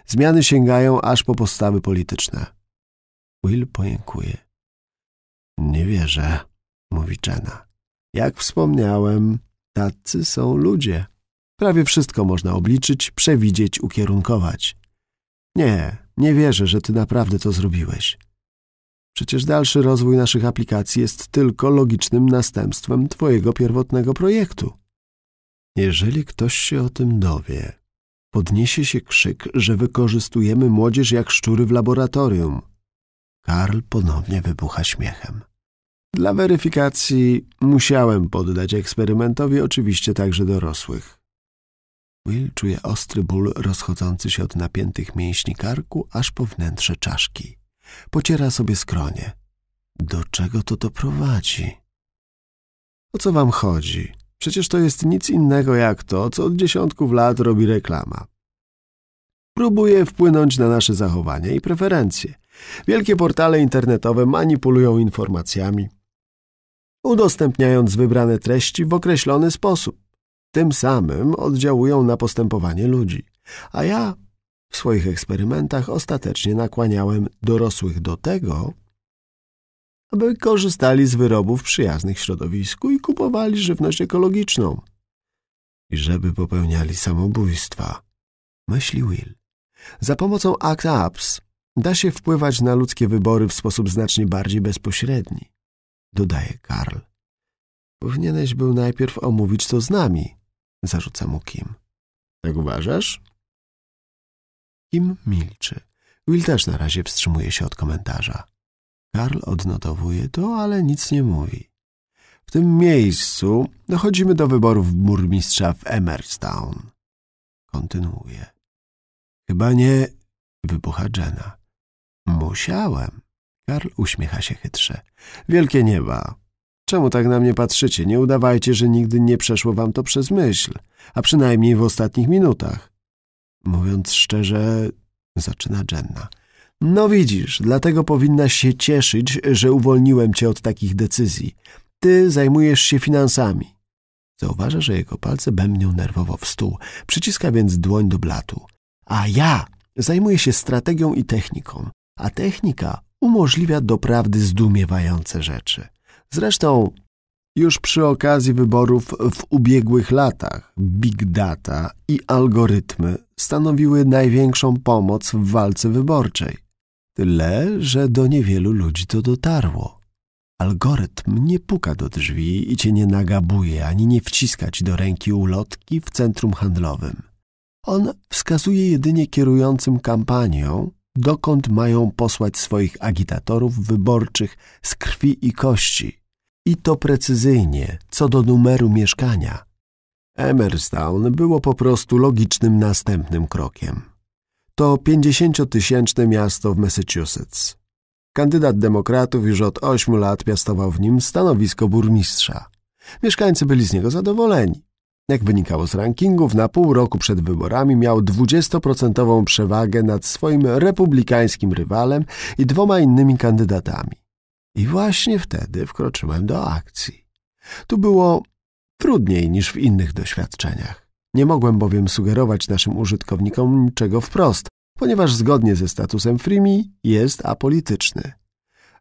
Zmiany sięgają aż po postawy polityczne. Will pojękuje. Nie wierzę, mówi Jenna. Jak wspomniałem, tacy są ludzie. Prawie wszystko można obliczyć, przewidzieć, ukierunkować. Nie, nie wierzę, że ty naprawdę to zrobiłeś. Przecież dalszy rozwój naszych aplikacji jest tylko logicznym następstwem twojego pierwotnego projektu. Jeżeli ktoś się o tym dowie, podniesie się krzyk, że wykorzystujemy młodzież jak szczury w laboratorium – Karl ponownie wybucha śmiechem. Dla weryfikacji musiałem poddać eksperymentowi oczywiście także dorosłych. Will czuje ostry ból rozchodzący się od napiętych mięśni karku aż po wnętrze czaszki. Pociera sobie skronie. Do czego to doprowadzi? O co wam chodzi? Przecież to jest nic innego jak to, co od dziesiątków lat robi reklama. Próbuje wpłynąć na nasze zachowanie i preferencje, Wielkie portale internetowe manipulują informacjami, udostępniając wybrane treści w określony sposób. Tym samym oddziałują na postępowanie ludzi. A ja w swoich eksperymentach ostatecznie nakłaniałem dorosłych do tego, aby korzystali z wyrobów przyjaznych środowisku i kupowali żywność ekologiczną. I żeby popełniali samobójstwa, myśli Will. Za pomocą act Apps da się wpływać na ludzkie wybory w sposób znacznie bardziej bezpośredni, dodaje Karl. Powinieneś był najpierw omówić to z nami, zarzuca mu Kim. Tak uważasz? Kim milczy. Will też na razie wstrzymuje się od komentarza. Karl odnotowuje to, ale nic nie mówi. W tym miejscu dochodzimy do wyborów burmistrza w Emmerstown. Kontynuuje. Chyba nie, wybucha Jenna. Musiałem. Karl uśmiecha się chytrze. Wielkie nieba. Czemu tak na mnie patrzycie? Nie udawajcie, że nigdy nie przeszło wam to przez myśl, a przynajmniej w ostatnich minutach. Mówiąc szczerze, zaczyna Jenna. No widzisz, dlatego powinnaś się cieszyć, że uwolniłem cię od takich decyzji. Ty zajmujesz się finansami. Zauważa, że jego palce bębnią nerwowo w stół, przyciska więc dłoń do blatu. A ja zajmuję się strategią i techniką a technika umożliwia doprawdy zdumiewające rzeczy. Zresztą już przy okazji wyborów w ubiegłych latach big data i algorytmy stanowiły największą pomoc w walce wyborczej. Tyle, że do niewielu ludzi to dotarło. Algorytm nie puka do drzwi i cię nie nagabuje ani nie wciska ci do ręki ulotki w centrum handlowym. On wskazuje jedynie kierującym kampanią, dokąd mają posłać swoich agitatorów wyborczych z krwi i kości. I to precyzyjnie, co do numeru mieszkania. Emerstown było po prostu logicznym następnym krokiem. To 50-tysięczne miasto w Massachusetts. Kandydat demokratów już od ośmiu lat piastował w nim stanowisko burmistrza. Mieszkańcy byli z niego zadowoleni. Jak wynikało z rankingów, na pół roku przed wyborami miał 20% przewagę nad swoim republikańskim rywalem i dwoma innymi kandydatami. I właśnie wtedy wkroczyłem do akcji. Tu było trudniej niż w innych doświadczeniach. Nie mogłem bowiem sugerować naszym użytkownikom niczego wprost, ponieważ zgodnie ze statusem Freemi jest apolityczny.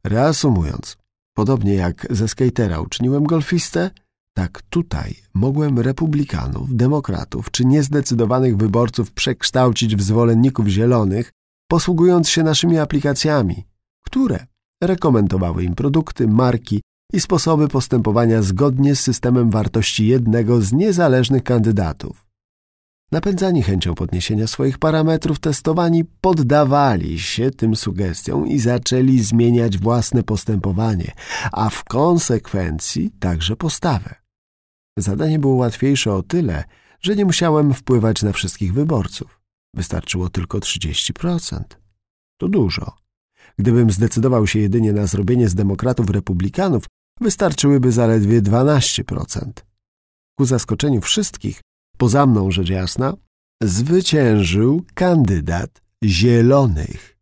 Reasumując, podobnie jak ze skatera uczyniłem golfistę, tak tutaj mogłem republikanów, demokratów czy niezdecydowanych wyborców przekształcić w zwolenników zielonych, posługując się naszymi aplikacjami, które rekomendowały im produkty, marki i sposoby postępowania zgodnie z systemem wartości jednego z niezależnych kandydatów. Napędzani chęcią podniesienia swoich parametrów, testowani poddawali się tym sugestiom i zaczęli zmieniać własne postępowanie, a w konsekwencji także postawę. Zadanie było łatwiejsze o tyle, że nie musiałem wpływać na wszystkich wyborców. Wystarczyło tylko 30%. To dużo. Gdybym zdecydował się jedynie na zrobienie z demokratów republikanów, wystarczyłyby zaledwie 12%. Ku zaskoczeniu wszystkich, poza mną rzecz jasna, zwyciężył kandydat zielonych.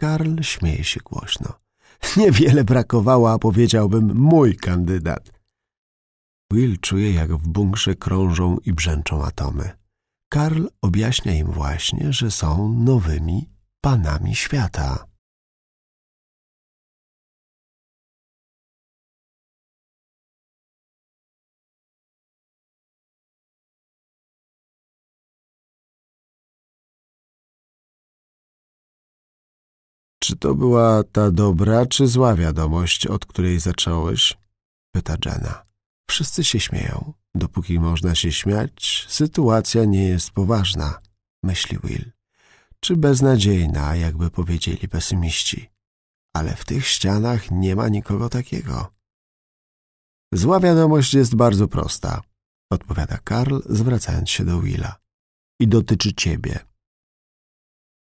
Karl śmieje się głośno. Niewiele brakowało, a powiedziałbym mój kandydat. Will czuje, jak w bunkrze krążą i brzęczą atomy. Karl objaśnia im właśnie, że są nowymi
panami świata.
Czy to była ta dobra czy zła wiadomość, od której zacząłeś? pyta Jenna. Wszyscy się śmieją. Dopóki można się śmiać, sytuacja nie jest poważna, myśli Will. Czy beznadziejna, jakby powiedzieli pesymiści. Ale w tych ścianach nie ma nikogo takiego. Zła wiadomość jest bardzo prosta, odpowiada Karl, zwracając się do Willa. I dotyczy ciebie.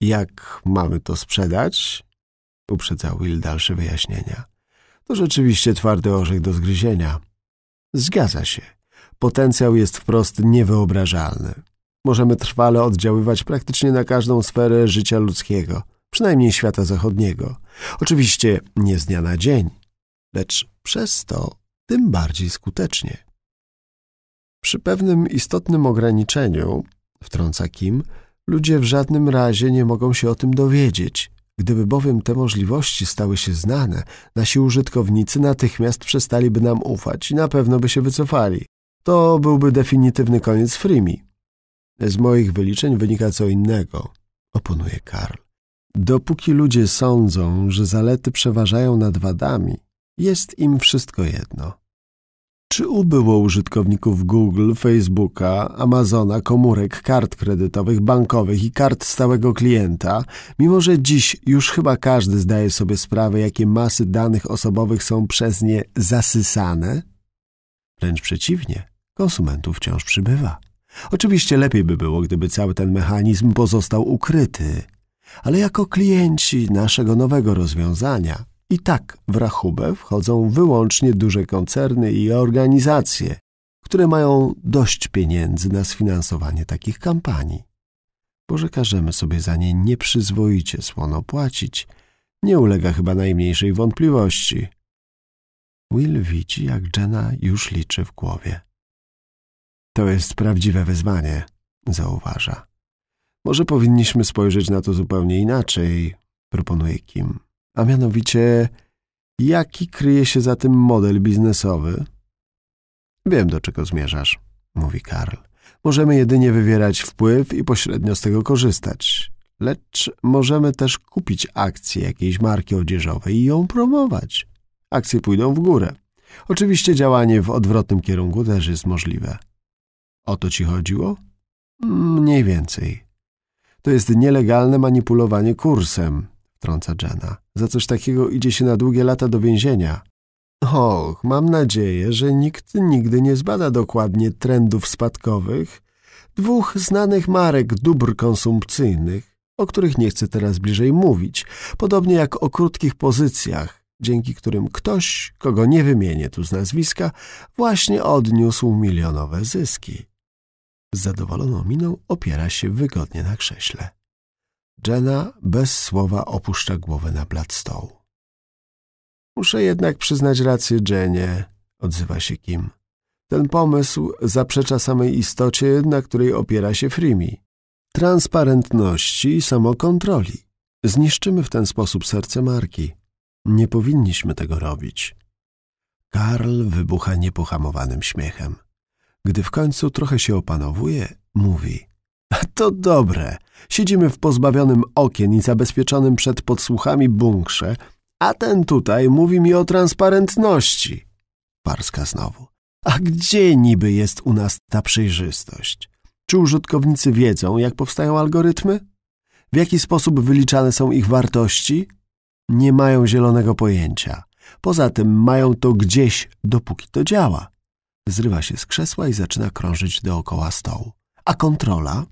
Jak mamy to sprzedać? Uprzedza Will dalsze wyjaśnienia. To rzeczywiście twardy orzech do zgryzienia. Zgadza się. Potencjał jest wprost niewyobrażalny. Możemy trwale oddziaływać praktycznie na każdą sferę życia ludzkiego, przynajmniej świata zachodniego. Oczywiście nie z dnia na dzień, lecz przez to tym bardziej skutecznie. Przy pewnym istotnym ograniczeniu, wtrąca Kim, ludzie w żadnym razie nie mogą się o tym dowiedzieć, Gdyby bowiem te możliwości stały się znane, nasi użytkownicy natychmiast przestaliby nam ufać i na pewno by się wycofali. To byłby definitywny koniec Freemi. Z moich wyliczeń wynika co innego, oponuje Karl. Dopóki ludzie sądzą, że zalety przeważają nad wadami, jest im wszystko jedno. Czy ubyło użytkowników Google, Facebooka, Amazona, komórek, kart kredytowych, bankowych i kart stałego klienta, mimo że dziś już chyba każdy zdaje sobie sprawę, jakie masy danych osobowych są przez nie zasysane? Wręcz przeciwnie, konsumentów wciąż przybywa. Oczywiście lepiej by było, gdyby cały ten mechanizm pozostał ukryty, ale jako klienci naszego nowego rozwiązania i tak w rachubę wchodzą wyłącznie duże koncerny i organizacje, które mają dość pieniędzy na sfinansowanie takich kampanii. Boże każemy sobie za nie nieprzyzwoicie słono płacić, nie ulega chyba najmniejszej wątpliwości. Will widzi, jak Jenna już liczy w głowie. To jest prawdziwe wyzwanie, zauważa. Może powinniśmy spojrzeć na to zupełnie inaczej, proponuje Kim a mianowicie jaki kryje się za tym model biznesowy? Wiem, do czego zmierzasz, mówi Karl. Możemy jedynie wywierać wpływ i pośrednio z tego korzystać. Lecz możemy też kupić akcje jakiejś marki odzieżowej i ją promować. Akcje pójdą w górę. Oczywiście działanie w odwrotnym kierunku też jest możliwe. O to ci chodziło? Mniej więcej. To jest nielegalne manipulowanie kursem, wtrąca Jenna. Za coś takiego idzie się na długie lata do więzienia. Och, mam nadzieję, że nikt nigdy nie zbada dokładnie trendów spadkowych dwóch znanych marek dóbr konsumpcyjnych, o których nie chcę teraz bliżej mówić, podobnie jak o krótkich pozycjach, dzięki którym ktoś, kogo nie wymienię tu z nazwiska, właśnie odniósł milionowe zyski. Z zadowoloną miną opiera się wygodnie na krześle. Jenna bez słowa opuszcza głowę na blat stołu. Muszę jednak przyznać rację Jenie, odzywa się Kim. Ten pomysł zaprzecza samej istocie, na której opiera się Frimi. Transparentności i samokontroli. Zniszczymy w ten sposób serce marki. Nie powinniśmy tego robić. Karl wybucha niepohamowanym śmiechem. Gdy w końcu trochę się opanowuje, mówi – to dobre. Siedzimy w pozbawionym okien i zabezpieczonym przed podsłuchami bunkrze, a ten tutaj mówi mi o transparentności. Parska znowu. A gdzie niby jest u nas ta przejrzystość? Czy użytkownicy wiedzą, jak powstają algorytmy? W jaki sposób wyliczane są ich wartości? Nie mają zielonego pojęcia. Poza tym mają to gdzieś, dopóki to działa. Zrywa się z krzesła i zaczyna krążyć dookoła stołu. A kontrola?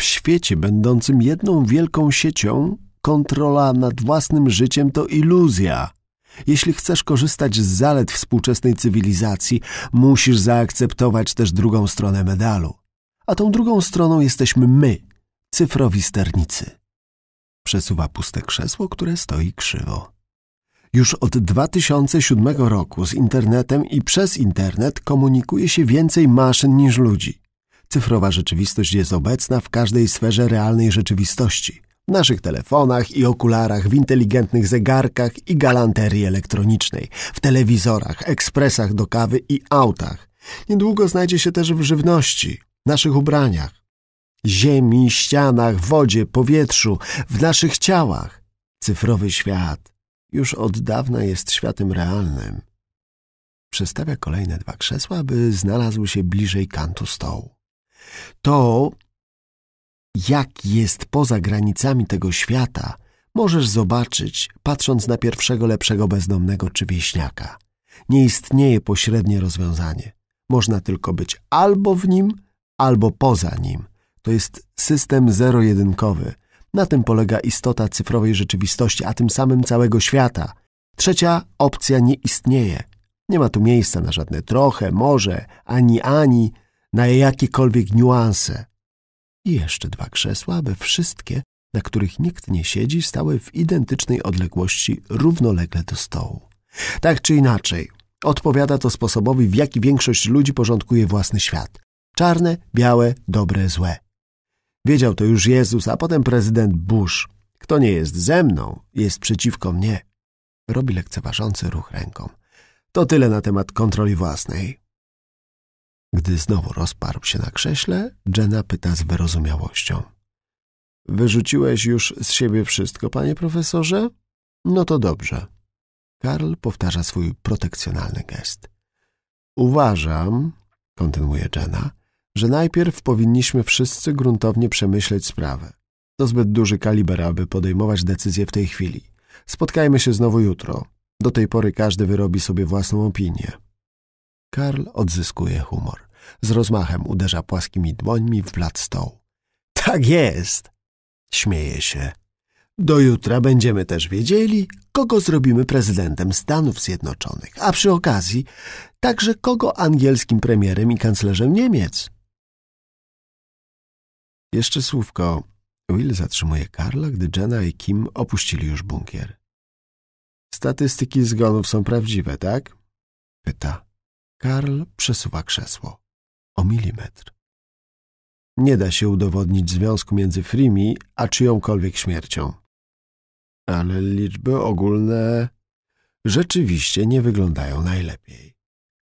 w świecie będącym jedną wielką siecią kontrola nad własnym życiem to iluzja. Jeśli chcesz korzystać z zalet współczesnej cywilizacji, musisz zaakceptować też drugą stronę medalu. A tą drugą stroną jesteśmy my, cyfrowi sternicy. Przesuwa puste krzesło, które stoi krzywo. Już od 2007 roku z internetem i przez internet komunikuje się więcej maszyn niż ludzi. Cyfrowa rzeczywistość jest obecna w każdej sferze realnej rzeczywistości. W naszych telefonach i okularach, w inteligentnych zegarkach i galanterii elektronicznej, w telewizorach, ekspresach do kawy i autach. Niedługo znajdzie się też w żywności, naszych ubraniach, ziemi, ścianach, wodzie, powietrzu, w naszych ciałach. Cyfrowy świat już od dawna jest światem realnym. Przestawia kolejne dwa krzesła, by znalazł się bliżej kantu stołu. To, jak jest poza granicami tego świata, możesz zobaczyć, patrząc na pierwszego lepszego bezdomnego czy wieśniaka. Nie istnieje pośrednie rozwiązanie. Można tylko być albo w nim, albo poza nim. To jest system zero-jedynkowy. Na tym polega istota cyfrowej rzeczywistości, a tym samym całego świata. Trzecia opcja nie istnieje. Nie ma tu miejsca na żadne trochę, może, ani, ani – na jakiekolwiek niuanse. I jeszcze dwa krzesła, aby wszystkie, na których nikt nie siedzi, stały w identycznej odległości równolegle do stołu. Tak czy inaczej, odpowiada to sposobowi, w jaki większość ludzi porządkuje własny świat. Czarne, białe, dobre, złe. Wiedział to już Jezus, a potem prezydent Bush. Kto nie jest ze mną, jest przeciwko mnie. Robi lekceważący ruch ręką. To tyle na temat kontroli własnej. Gdy znowu rozparł się na krześle, Jenna pyta z wyrozumiałością. Wyrzuciłeś już z siebie wszystko, panie profesorze? No to dobrze. Karl powtarza swój protekcjonalny gest. Uważam, kontynuuje Jenna, że najpierw powinniśmy wszyscy gruntownie przemyśleć sprawę. To zbyt duży kaliber, aby podejmować decyzję w tej chwili. Spotkajmy się znowu jutro. Do tej pory każdy wyrobi sobie własną opinię. Karl odzyskuje humor. Z rozmachem uderza płaskimi dłońmi w blat stołu. Tak jest! Śmieje się. Do jutra będziemy też wiedzieli, kogo zrobimy prezydentem Stanów Zjednoczonych, a przy okazji także kogo angielskim premierem i kanclerzem Niemiec. Jeszcze słówko. Will zatrzymuje Karla, gdy Jenna i Kim opuścili już bunkier. Statystyki zgonów są prawdziwe, tak? Pyta. Karl przesuwa krzesło o milimetr. Nie da się udowodnić związku między Frimi a czyjąkolwiek śmiercią. Ale liczby ogólne rzeczywiście nie wyglądają najlepiej.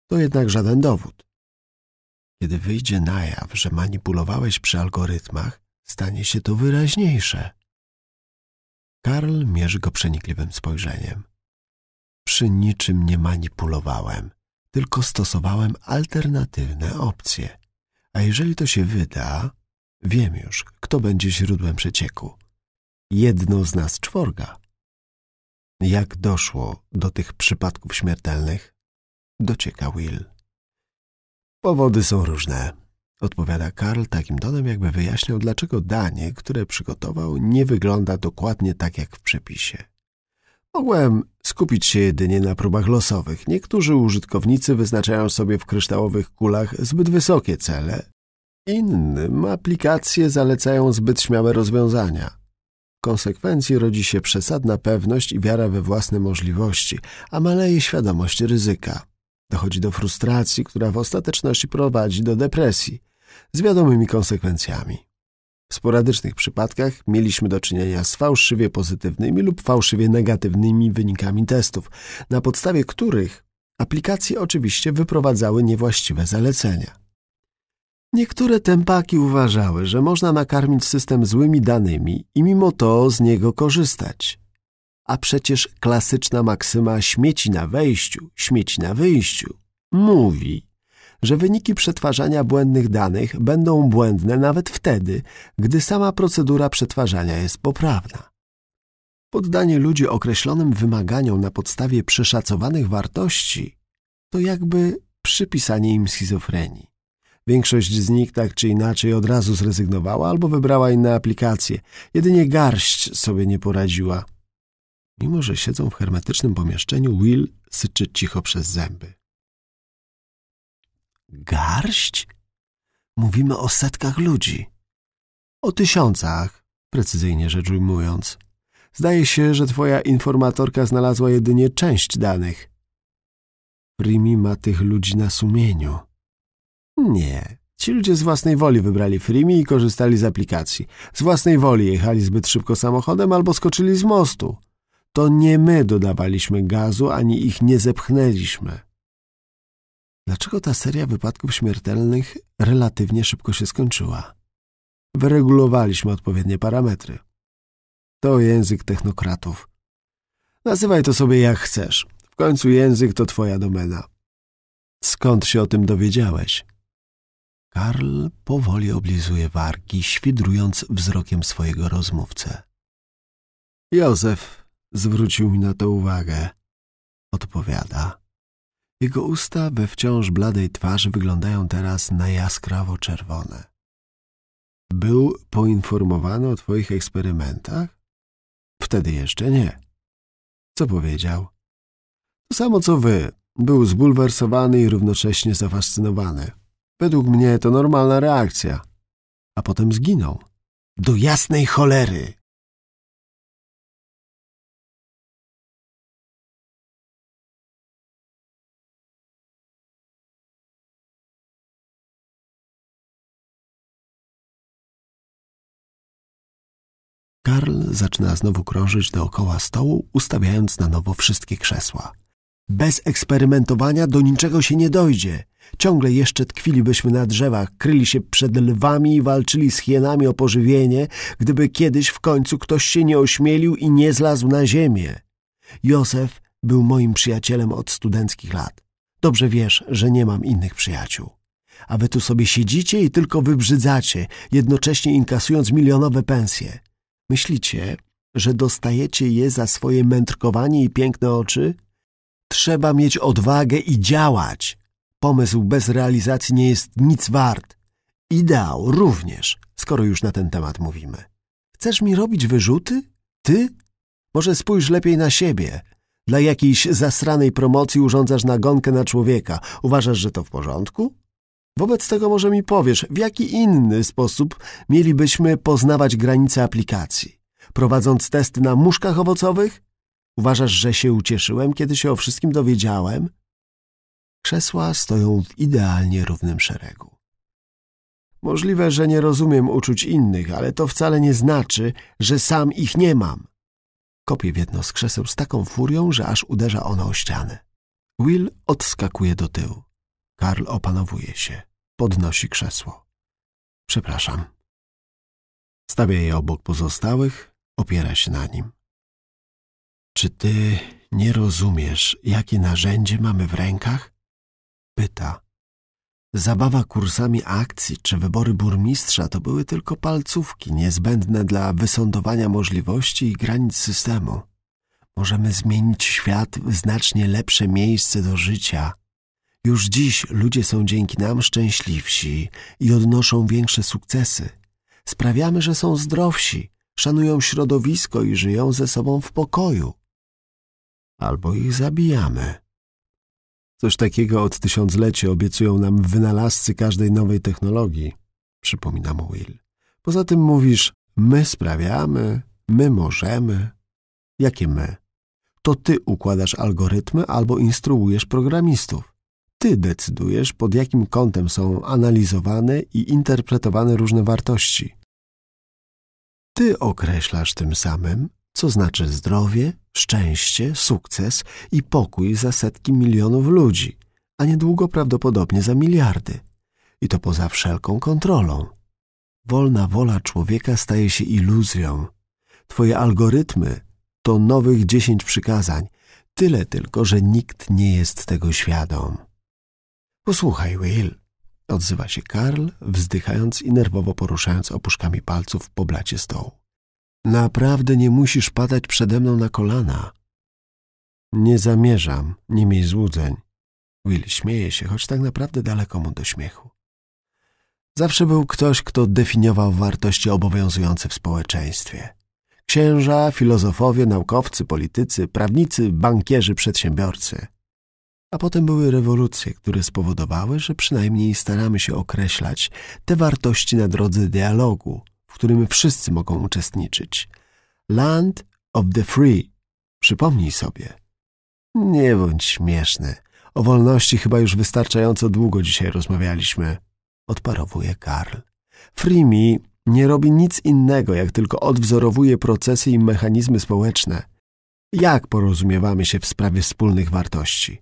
To jednak żaden dowód. Kiedy wyjdzie na jaw, że manipulowałeś przy algorytmach, stanie się to wyraźniejsze. Karl mierzy go przenikliwym spojrzeniem. Przy niczym nie manipulowałem tylko stosowałem alternatywne opcje. A jeżeli to się wyda, wiem już, kto będzie źródłem przecieku. Jedno z nas czworga. Jak doszło do tych przypadków śmiertelnych? Docieka Will. Powody są różne, odpowiada Karl takim tonem, jakby wyjaśniał, dlaczego danie, które przygotował, nie wygląda dokładnie tak jak w przepisie. Mogłem skupić się jedynie na próbach losowych. Niektórzy użytkownicy wyznaczają sobie w kryształowych kulach zbyt wysokie cele, innym aplikacje zalecają zbyt śmiałe rozwiązania. W konsekwencji rodzi się przesadna pewność i wiara we własne możliwości, a maleje świadomość ryzyka. Dochodzi do frustracji, która w ostateczności prowadzi do depresji z wiadomymi konsekwencjami. W sporadycznych przypadkach mieliśmy do czynienia z fałszywie pozytywnymi lub fałszywie negatywnymi wynikami testów, na podstawie których aplikacje oczywiście wyprowadzały niewłaściwe zalecenia. Niektóre tempaki uważały, że można nakarmić system złymi danymi i mimo to z niego korzystać. A przecież klasyczna maksyma śmieci na wejściu, śmieci na wyjściu mówi, że wyniki przetwarzania błędnych danych będą błędne nawet wtedy, gdy sama procedura przetwarzania jest poprawna. Poddanie ludzi określonym wymaganiom na podstawie przeszacowanych wartości to jakby przypisanie im schizofrenii. Większość z nich tak czy inaczej od razu zrezygnowała albo wybrała inne aplikacje. Jedynie garść sobie nie poradziła. Mimo, że siedzą w hermetycznym pomieszczeniu, Will syczy cicho przez zęby. Garść? Mówimy o setkach ludzi. O tysiącach, precyzyjnie rzecz ujmując. Zdaje się, że twoja informatorka znalazła jedynie część danych. Frimi ma tych ludzi na sumieniu. Nie, Ci ludzie z własnej woli wybrali Frimi i korzystali z aplikacji. Z własnej woli jechali zbyt szybko samochodem albo skoczyli z mostu. To nie my dodawaliśmy gazu, ani ich nie zepchnęliśmy. Dlaczego ta seria wypadków śmiertelnych relatywnie szybko się skończyła? Wyregulowaliśmy odpowiednie parametry. To język technokratów. Nazywaj to sobie jak chcesz. W końcu język to twoja domena. Skąd się o tym dowiedziałeś? Karl powoli oblizuje wargi, świdrując wzrokiem swojego rozmówcę. Józef zwrócił mi na to uwagę, odpowiada. Jego usta we wciąż bladej twarzy wyglądają teraz na jaskrawo czerwone. Był poinformowany o twoich eksperymentach? Wtedy jeszcze nie. Co powiedział? To samo co wy. Był zbulwersowany i równocześnie zafascynowany. Według mnie to normalna reakcja. A potem zginął. Do jasnej cholery!
zaczyna znowu
krążyć dookoła stołu, ustawiając na nowo wszystkie krzesła. Bez eksperymentowania do niczego się nie dojdzie. Ciągle jeszcze tkwilibyśmy na drzewach, kryli się przed lwami i walczyli z hienami o pożywienie, gdyby kiedyś w końcu ktoś się nie ośmielił i nie zlazł na ziemię. Józef był moim przyjacielem od studenckich lat. Dobrze wiesz, że nie mam innych przyjaciół. A wy tu sobie siedzicie i tylko wybrzydzacie, jednocześnie inkasując milionowe pensje. Myślicie, że dostajecie je za swoje mędrkowanie i piękne oczy? Trzeba mieć odwagę i działać. Pomysł bez realizacji nie jest nic wart. Ideał również, skoro już na ten temat mówimy. Chcesz mi robić wyrzuty? Ty? Może spójrz lepiej na siebie. Dla jakiejś zasranej promocji urządzasz nagonkę na człowieka. Uważasz, że to w porządku? Wobec tego może mi powiesz, w jaki inny sposób mielibyśmy poznawać granice aplikacji? Prowadząc testy na muszkach owocowych? Uważasz, że się ucieszyłem, kiedy się o wszystkim dowiedziałem? Krzesła stoją w idealnie równym szeregu. Możliwe, że nie rozumiem uczuć innych, ale to wcale nie znaczy, że sam ich nie mam. Kopie w jedno z krzeseł z taką furią, że aż uderza ono o ścianę. Will odskakuje do tyłu. Karl opanowuje się. Podnosi krzesło. Przepraszam. Stawia je obok pozostałych, opiera się na nim. Czy ty nie rozumiesz, jakie narzędzie mamy w rękach? Pyta. Zabawa kursami akcji czy wybory burmistrza to były tylko palcówki niezbędne dla wysądowania możliwości i granic systemu. Możemy zmienić świat w znacznie lepsze miejsce do życia, już dziś ludzie są dzięki nam szczęśliwsi i odnoszą większe sukcesy. Sprawiamy, że są zdrowsi, szanują środowisko i żyją ze sobą w pokoju. Albo ich zabijamy. Coś takiego od tysiącleci obiecują nam wynalazcy każdej nowej technologii, przypomina mu Will. Poza tym mówisz, my sprawiamy, my możemy. Jakie my? To ty układasz algorytmy albo instruujesz programistów ty decydujesz, pod jakim kątem są analizowane i interpretowane różne wartości. Ty określasz tym samym, co znaczy zdrowie, szczęście, sukces i pokój za setki milionów ludzi, a niedługo prawdopodobnie za miliardy. I to poza wszelką kontrolą. Wolna wola człowieka staje się iluzją. Twoje algorytmy to nowych dziesięć przykazań, tyle tylko, że nikt nie jest tego świadom. Posłuchaj, Will, odzywa się Karl, wzdychając i nerwowo poruszając opuszkami palców po blacie stołu. Naprawdę nie musisz padać przede mną na kolana. Nie zamierzam, nie miej złudzeń. Will śmieje się, choć tak naprawdę daleko mu do śmiechu. Zawsze był ktoś, kto definiował wartości obowiązujące w społeczeństwie. Księża, filozofowie, naukowcy, politycy, prawnicy, bankierzy, przedsiębiorcy – a potem były rewolucje, które spowodowały, że przynajmniej staramy się określać te wartości na drodze dialogu, w którym wszyscy mogą uczestniczyć. Land of the free. Przypomnij sobie. Nie bądź śmieszny. O wolności chyba już wystarczająco długo dzisiaj rozmawialiśmy. Odparowuje Karl. Free me nie robi nic innego, jak tylko odwzorowuje procesy i mechanizmy społeczne. Jak porozumiewamy się w sprawie wspólnych wartości?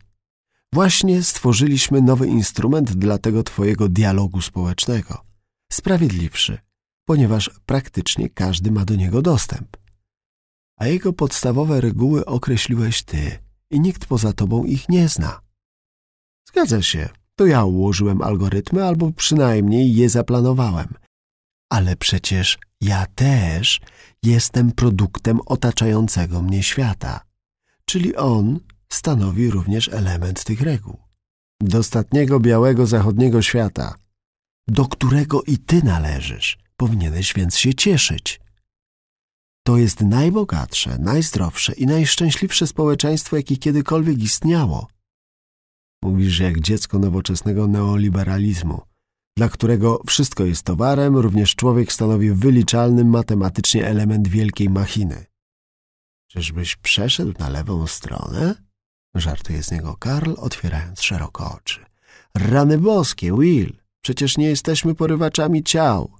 Właśnie stworzyliśmy nowy instrument dla tego Twojego dialogu społecznego. Sprawiedliwszy, ponieważ praktycznie każdy ma do niego dostęp. A jego podstawowe reguły określiłeś Ty i nikt poza Tobą ich nie zna. Zgadza się, to ja ułożyłem algorytmy albo przynajmniej je zaplanowałem. Ale przecież ja też jestem produktem otaczającego mnie świata. Czyli on stanowi również element tych reguł. Dostatniego białego zachodniego świata, do którego i ty należysz, powinieneś więc się cieszyć. To jest najbogatsze, najzdrowsze i najszczęśliwsze społeczeństwo, jakie kiedykolwiek istniało. Mówisz jak dziecko nowoczesnego neoliberalizmu, dla którego wszystko jest towarem, również człowiek stanowi wyliczalny matematycznie element wielkiej machiny. Czyżbyś przeszedł na lewą stronę? Żartuje z niego Karl, otwierając szeroko oczy. Rany boskie, Will! Przecież nie jesteśmy porywaczami ciał.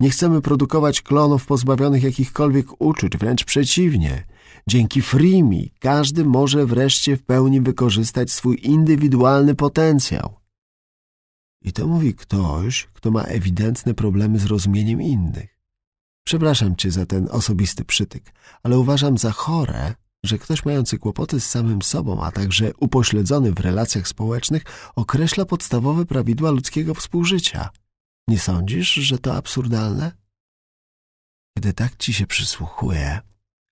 Nie chcemy produkować klonów pozbawionych jakichkolwiek uczuć, wręcz przeciwnie. Dzięki Freemi każdy może wreszcie w pełni wykorzystać swój indywidualny potencjał. I to mówi ktoś, kto ma ewidentne problemy z rozumieniem innych. Przepraszam cię za ten osobisty przytyk, ale uważam za chore, że ktoś mający kłopoty z samym sobą, a także upośledzony w relacjach społecznych, określa podstawowe prawidła ludzkiego współżycia. Nie sądzisz, że to absurdalne? Gdy tak ci się przysłuchuję,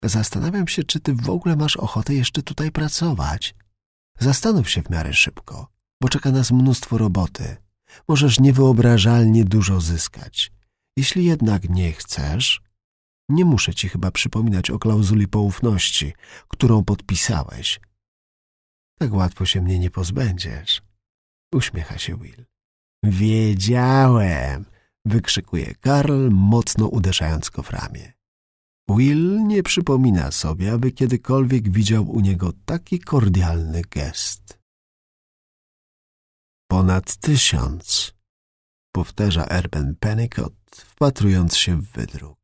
zastanawiam się, czy ty w ogóle masz ochotę jeszcze tutaj pracować. Zastanów się w miarę szybko, bo czeka nas mnóstwo roboty. Możesz niewyobrażalnie dużo zyskać. Jeśli jednak nie chcesz, nie muszę ci chyba przypominać o klauzuli poufności, którą podpisałeś. Tak łatwo się mnie nie pozbędziesz. Uśmiecha się Will. Wiedziałem! Wykrzykuje Karl, mocno uderzając go w ramię. Will nie przypomina sobie, aby kiedykolwiek widział u niego taki kordialny gest. Ponad tysiąc, powtarza Erben Pennicott, wpatrując się w wydruk.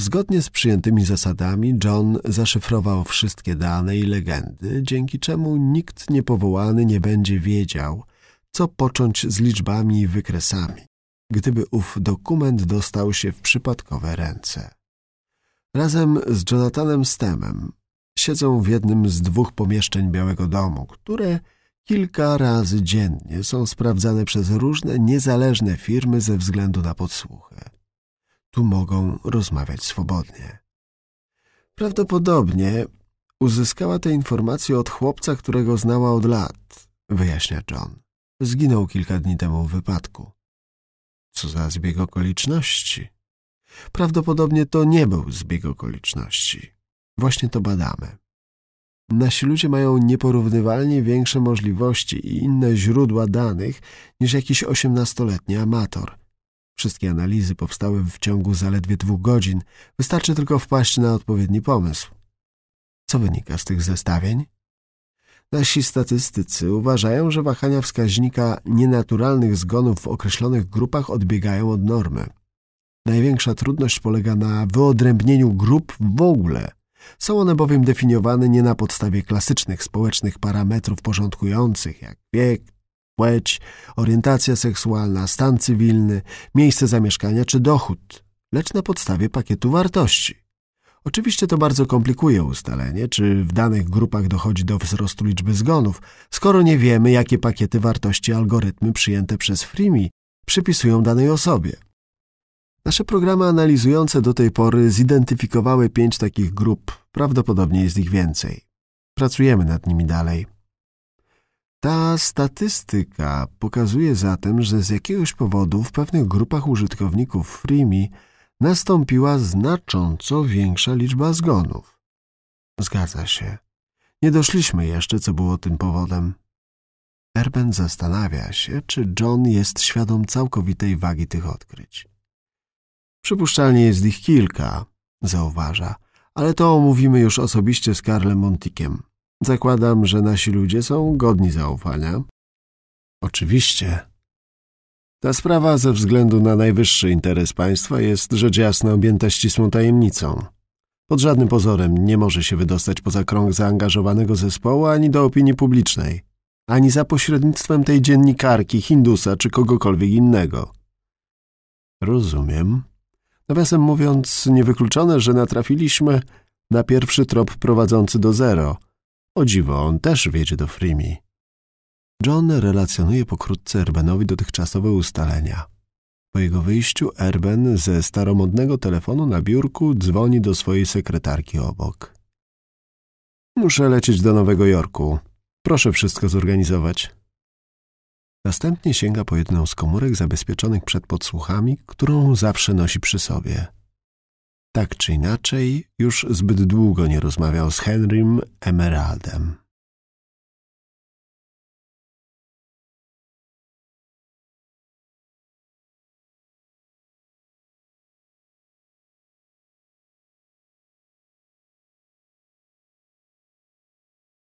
Zgodnie z przyjętymi zasadami John zaszyfrował wszystkie dane i legendy, dzięki czemu nikt niepowołany nie będzie wiedział, co począć z liczbami i wykresami, gdyby ów dokument dostał się w przypadkowe ręce. Razem z Jonathanem Stemem siedzą w jednym z dwóch pomieszczeń Białego Domu, które kilka razy dziennie są sprawdzane przez różne niezależne firmy ze względu na podsłuchy. Tu mogą rozmawiać swobodnie. Prawdopodobnie uzyskała te informacje od chłopca, którego znała od lat, wyjaśnia John. Zginął kilka dni temu w wypadku. Co za zbieg okoliczności? Prawdopodobnie to nie był zbieg okoliczności. Właśnie to badamy. Nasi ludzie mają nieporównywalnie większe możliwości i inne źródła danych niż jakiś osiemnastoletni amator – Wszystkie analizy powstały w ciągu zaledwie dwóch godzin. Wystarczy tylko wpaść na odpowiedni pomysł. Co wynika z tych zestawień? Nasi statystycy uważają, że wahania wskaźnika nienaturalnych zgonów w określonych grupach odbiegają od normy. Największa trudność polega na wyodrębnieniu grup w ogóle. Są one bowiem definiowane nie na podstawie klasycznych społecznych parametrów porządkujących, jak wiek, płeć, orientacja seksualna, stan cywilny, miejsce zamieszkania czy dochód, lecz na podstawie pakietu wartości. Oczywiście to bardzo komplikuje ustalenie, czy w danych grupach dochodzi do wzrostu liczby zgonów, skoro nie wiemy, jakie pakiety wartości algorytmy przyjęte przez Frimi przypisują danej osobie. Nasze programy analizujące do tej pory zidentyfikowały pięć takich grup, prawdopodobnie jest ich więcej. Pracujemy nad nimi dalej. Ta statystyka pokazuje zatem, że z jakiegoś powodu w pewnych grupach użytkowników FreeMi nastąpiła znacząco większa liczba zgonów. Zgadza się. Nie doszliśmy jeszcze, co było tym powodem. Erben zastanawia się, czy John jest świadom całkowitej wagi tych odkryć. Przypuszczalnie jest ich kilka, zauważa, ale to omówimy już osobiście z Karlem Montikiem. Zakładam, że nasi ludzie są godni zaufania. Oczywiście. Ta sprawa ze względu na najwyższy interes państwa jest rzecz jasna objęta ścisłą tajemnicą. Pod żadnym pozorem nie może się wydostać poza krąg zaangażowanego zespołu ani do opinii publicznej, ani za pośrednictwem tej dziennikarki, Hindusa czy kogokolwiek innego. Rozumiem. Nawiasem mówiąc, niewykluczone, że natrafiliśmy na pierwszy trop prowadzący do zero – o dziwo, on też wiedzie do Frimi. John relacjonuje pokrótce Erbenowi dotychczasowe ustalenia. Po jego wyjściu Erben ze staromodnego telefonu na biurku dzwoni do swojej sekretarki obok. Muszę lecieć do Nowego Jorku. Proszę wszystko zorganizować. Następnie sięga po jedną z komórek zabezpieczonych przed podsłuchami, którą zawsze nosi przy sobie. Tak czy inaczej, już zbyt długo nie rozmawiał z Henrym Emeraldem.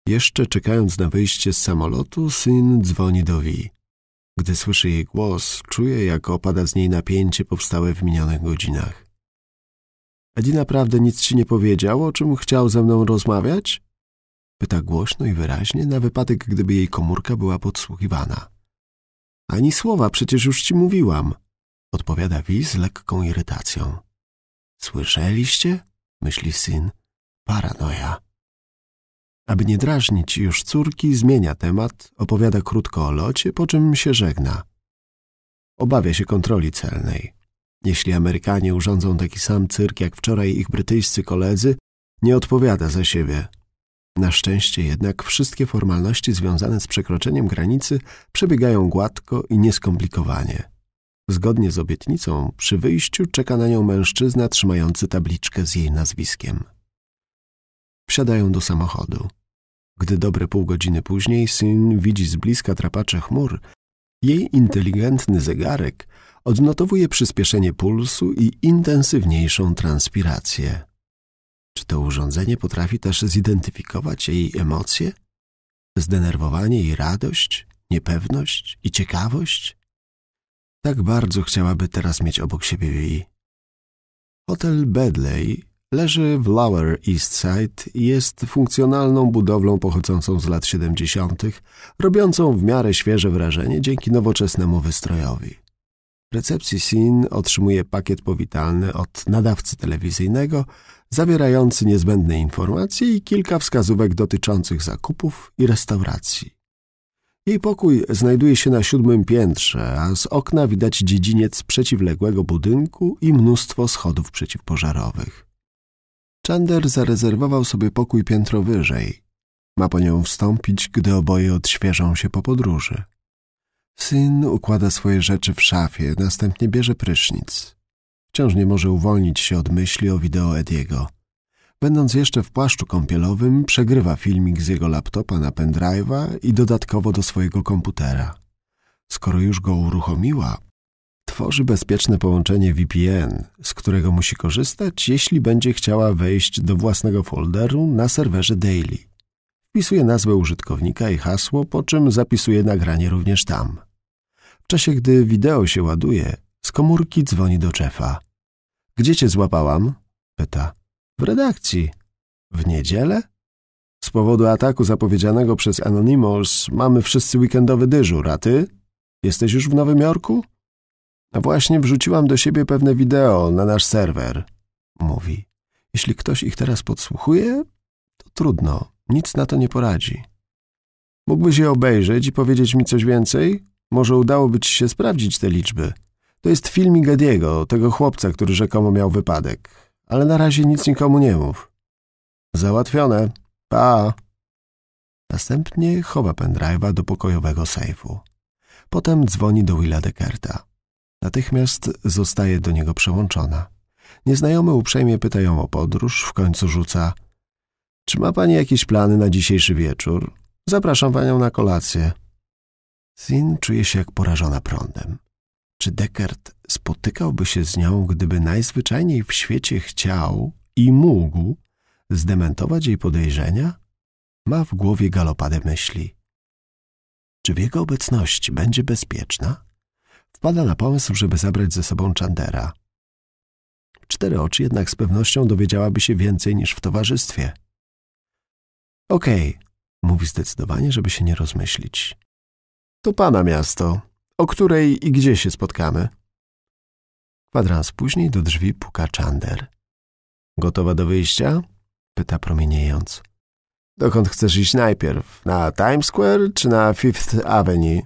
Jeszcze czekając na wyjście z samolotu, syn dzwoni do Wi. Gdy słyszy jej głos, czuje, jak opada z niej napięcie powstałe w minionych godzinach. Edi naprawdę nic ci nie powiedział, o czym chciał ze mną rozmawiać? Pyta głośno i wyraźnie, na wypadek, gdyby jej komórka była podsłuchiwana. Ani słowa, przecież już ci mówiłam, odpowiada Wi z lekką irytacją. Słyszeliście? myśli syn. Paranoja. Aby nie drażnić już córki, zmienia temat, opowiada krótko o locie, po czym się żegna. Obawia się kontroli celnej. Jeśli Amerykanie urządzą taki sam cyrk jak wczoraj ich brytyjscy koledzy, nie odpowiada za siebie. Na szczęście jednak wszystkie formalności związane z przekroczeniem granicy przebiegają gładko i nieskomplikowanie. Zgodnie z obietnicą, przy wyjściu czeka na nią mężczyzna trzymający tabliczkę z jej nazwiskiem. Wsiadają do samochodu. Gdy dobre pół godziny później syn widzi z bliska trapacze chmur, jej inteligentny zegarek odnotowuje przyspieszenie pulsu i intensywniejszą transpirację. Czy to urządzenie potrafi też zidentyfikować jej emocje? Zdenerwowanie i radość, niepewność i ciekawość? Tak bardzo chciałaby teraz mieć obok siebie jej. Hotel Bedley leży w Lower East Side i jest funkcjonalną budowlą pochodzącą z lat 70., robiącą w miarę świeże wrażenie dzięki nowoczesnemu wystrojowi recepcji SIN otrzymuje pakiet powitalny od nadawcy telewizyjnego zawierający niezbędne informacje i kilka wskazówek dotyczących zakupów i restauracji. Jej pokój znajduje się na siódmym piętrze, a z okna widać dziedziniec przeciwległego budynku i mnóstwo schodów przeciwpożarowych. Chandler zarezerwował sobie pokój piętro wyżej. Ma po nią wstąpić, gdy oboje odświeżą się po podróży. Syn układa swoje rzeczy w szafie, następnie bierze prysznic. Wciąż nie może uwolnić się od myśli o wideo Ediego. Będąc jeszcze w płaszczu kąpielowym, przegrywa filmik z jego laptopa na pendrive'a i dodatkowo do swojego komputera. Skoro już go uruchomiła, tworzy bezpieczne połączenie VPN, z którego musi korzystać, jeśli będzie chciała wejść do własnego folderu na serwerze Daily wpisuje nazwę użytkownika i hasło, po czym zapisuje nagranie również tam. W czasie, gdy wideo się ładuje, z komórki dzwoni do szefa. Gdzie cię złapałam? pyta. W redakcji. W niedzielę? Z powodu ataku zapowiedzianego przez Anonymous mamy wszyscy weekendowy dyżur, a ty? Jesteś już w Nowym Jorku? A no właśnie wrzuciłam do siebie pewne wideo na nasz serwer, mówi. Jeśli ktoś ich teraz podsłuchuje, to trudno. Nic na to nie poradzi. Mógłbyś je obejrzeć i powiedzieć mi coś więcej? Może udałoby ci się sprawdzić te liczby. To jest filmik Ediego, tego chłopca, który rzekomo miał wypadek. Ale na razie nic nikomu nie mów. Załatwione. Pa! Następnie chowa pendrive'a do pokojowego sejfu. Potem dzwoni do Willa Kerta. Natychmiast zostaje do niego przełączona. Nieznajomy uprzejmie pyta ją o podróż, w końcu rzuca – czy ma pani jakieś plany na dzisiejszy wieczór? Zapraszam panią na kolację. Zin czuje się jak porażona prądem. Czy Deckard spotykałby się z nią, gdyby najzwyczajniej w świecie chciał i mógł zdementować jej podejrzenia? Ma w głowie galopadę myśli. Czy w jego obecności będzie bezpieczna? Wpada na pomysł, żeby zabrać ze sobą Chandera. Cztery oczy jednak z pewnością dowiedziałaby się więcej niż w towarzystwie – Okej, okay, mówi zdecydowanie, żeby się nie rozmyślić. To pana miasto. O której i gdzie się spotkamy? Kwadrans później do drzwi puka Czander. Gotowa do wyjścia? Pyta promieniejąc. Dokąd chcesz iść najpierw? Na Times Square czy na Fifth Avenue?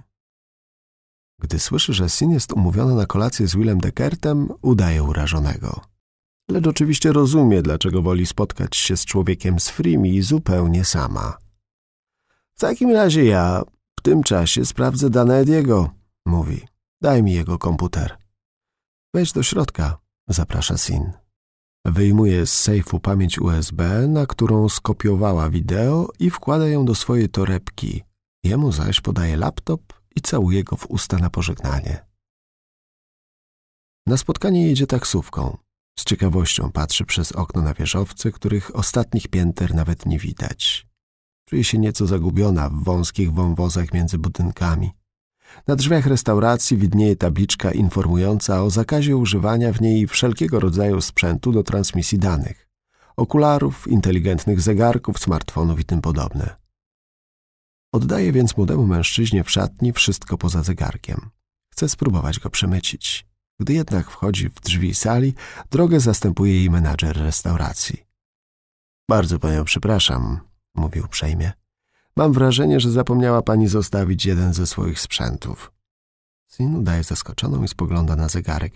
Gdy słyszy, że Sin jest umówiona na kolację z Willem Dekertem, udaje urażonego lecz oczywiście rozumie, dlaczego woli spotkać się z człowiekiem z Frimi zupełnie sama. W takim razie ja w tym czasie sprawdzę dane Ediego, mówi. Daj mi jego komputer. Wejdź do środka, zaprasza Sin. Wyjmuje z sejfu pamięć USB, na którą skopiowała wideo i wkłada ją do swojej torebki. Jemu zaś podaje laptop i całuje go w usta na pożegnanie. Na spotkanie jedzie taksówką. Z ciekawością patrzy przez okno na wieżowce, których ostatnich pięter nawet nie widać. Czuje się nieco zagubiona w wąskich wąwozach między budynkami. Na drzwiach restauracji widnieje tabliczka informująca o zakazie używania w niej wszelkiego rodzaju sprzętu do transmisji danych. Okularów, inteligentnych zegarków, smartfonów i tym podobne. Oddaje więc młodemu mężczyźnie w szatni wszystko poza zegarkiem. Chce spróbować go przemycić. Gdy jednak wchodzi w drzwi sali, drogę zastępuje jej menadżer restauracji. Bardzo panią przepraszam, mówił uprzejmie. Mam wrażenie, że zapomniała pani zostawić jeden ze swoich sprzętów. Sin udaje zaskoczoną i spogląda na zegarek.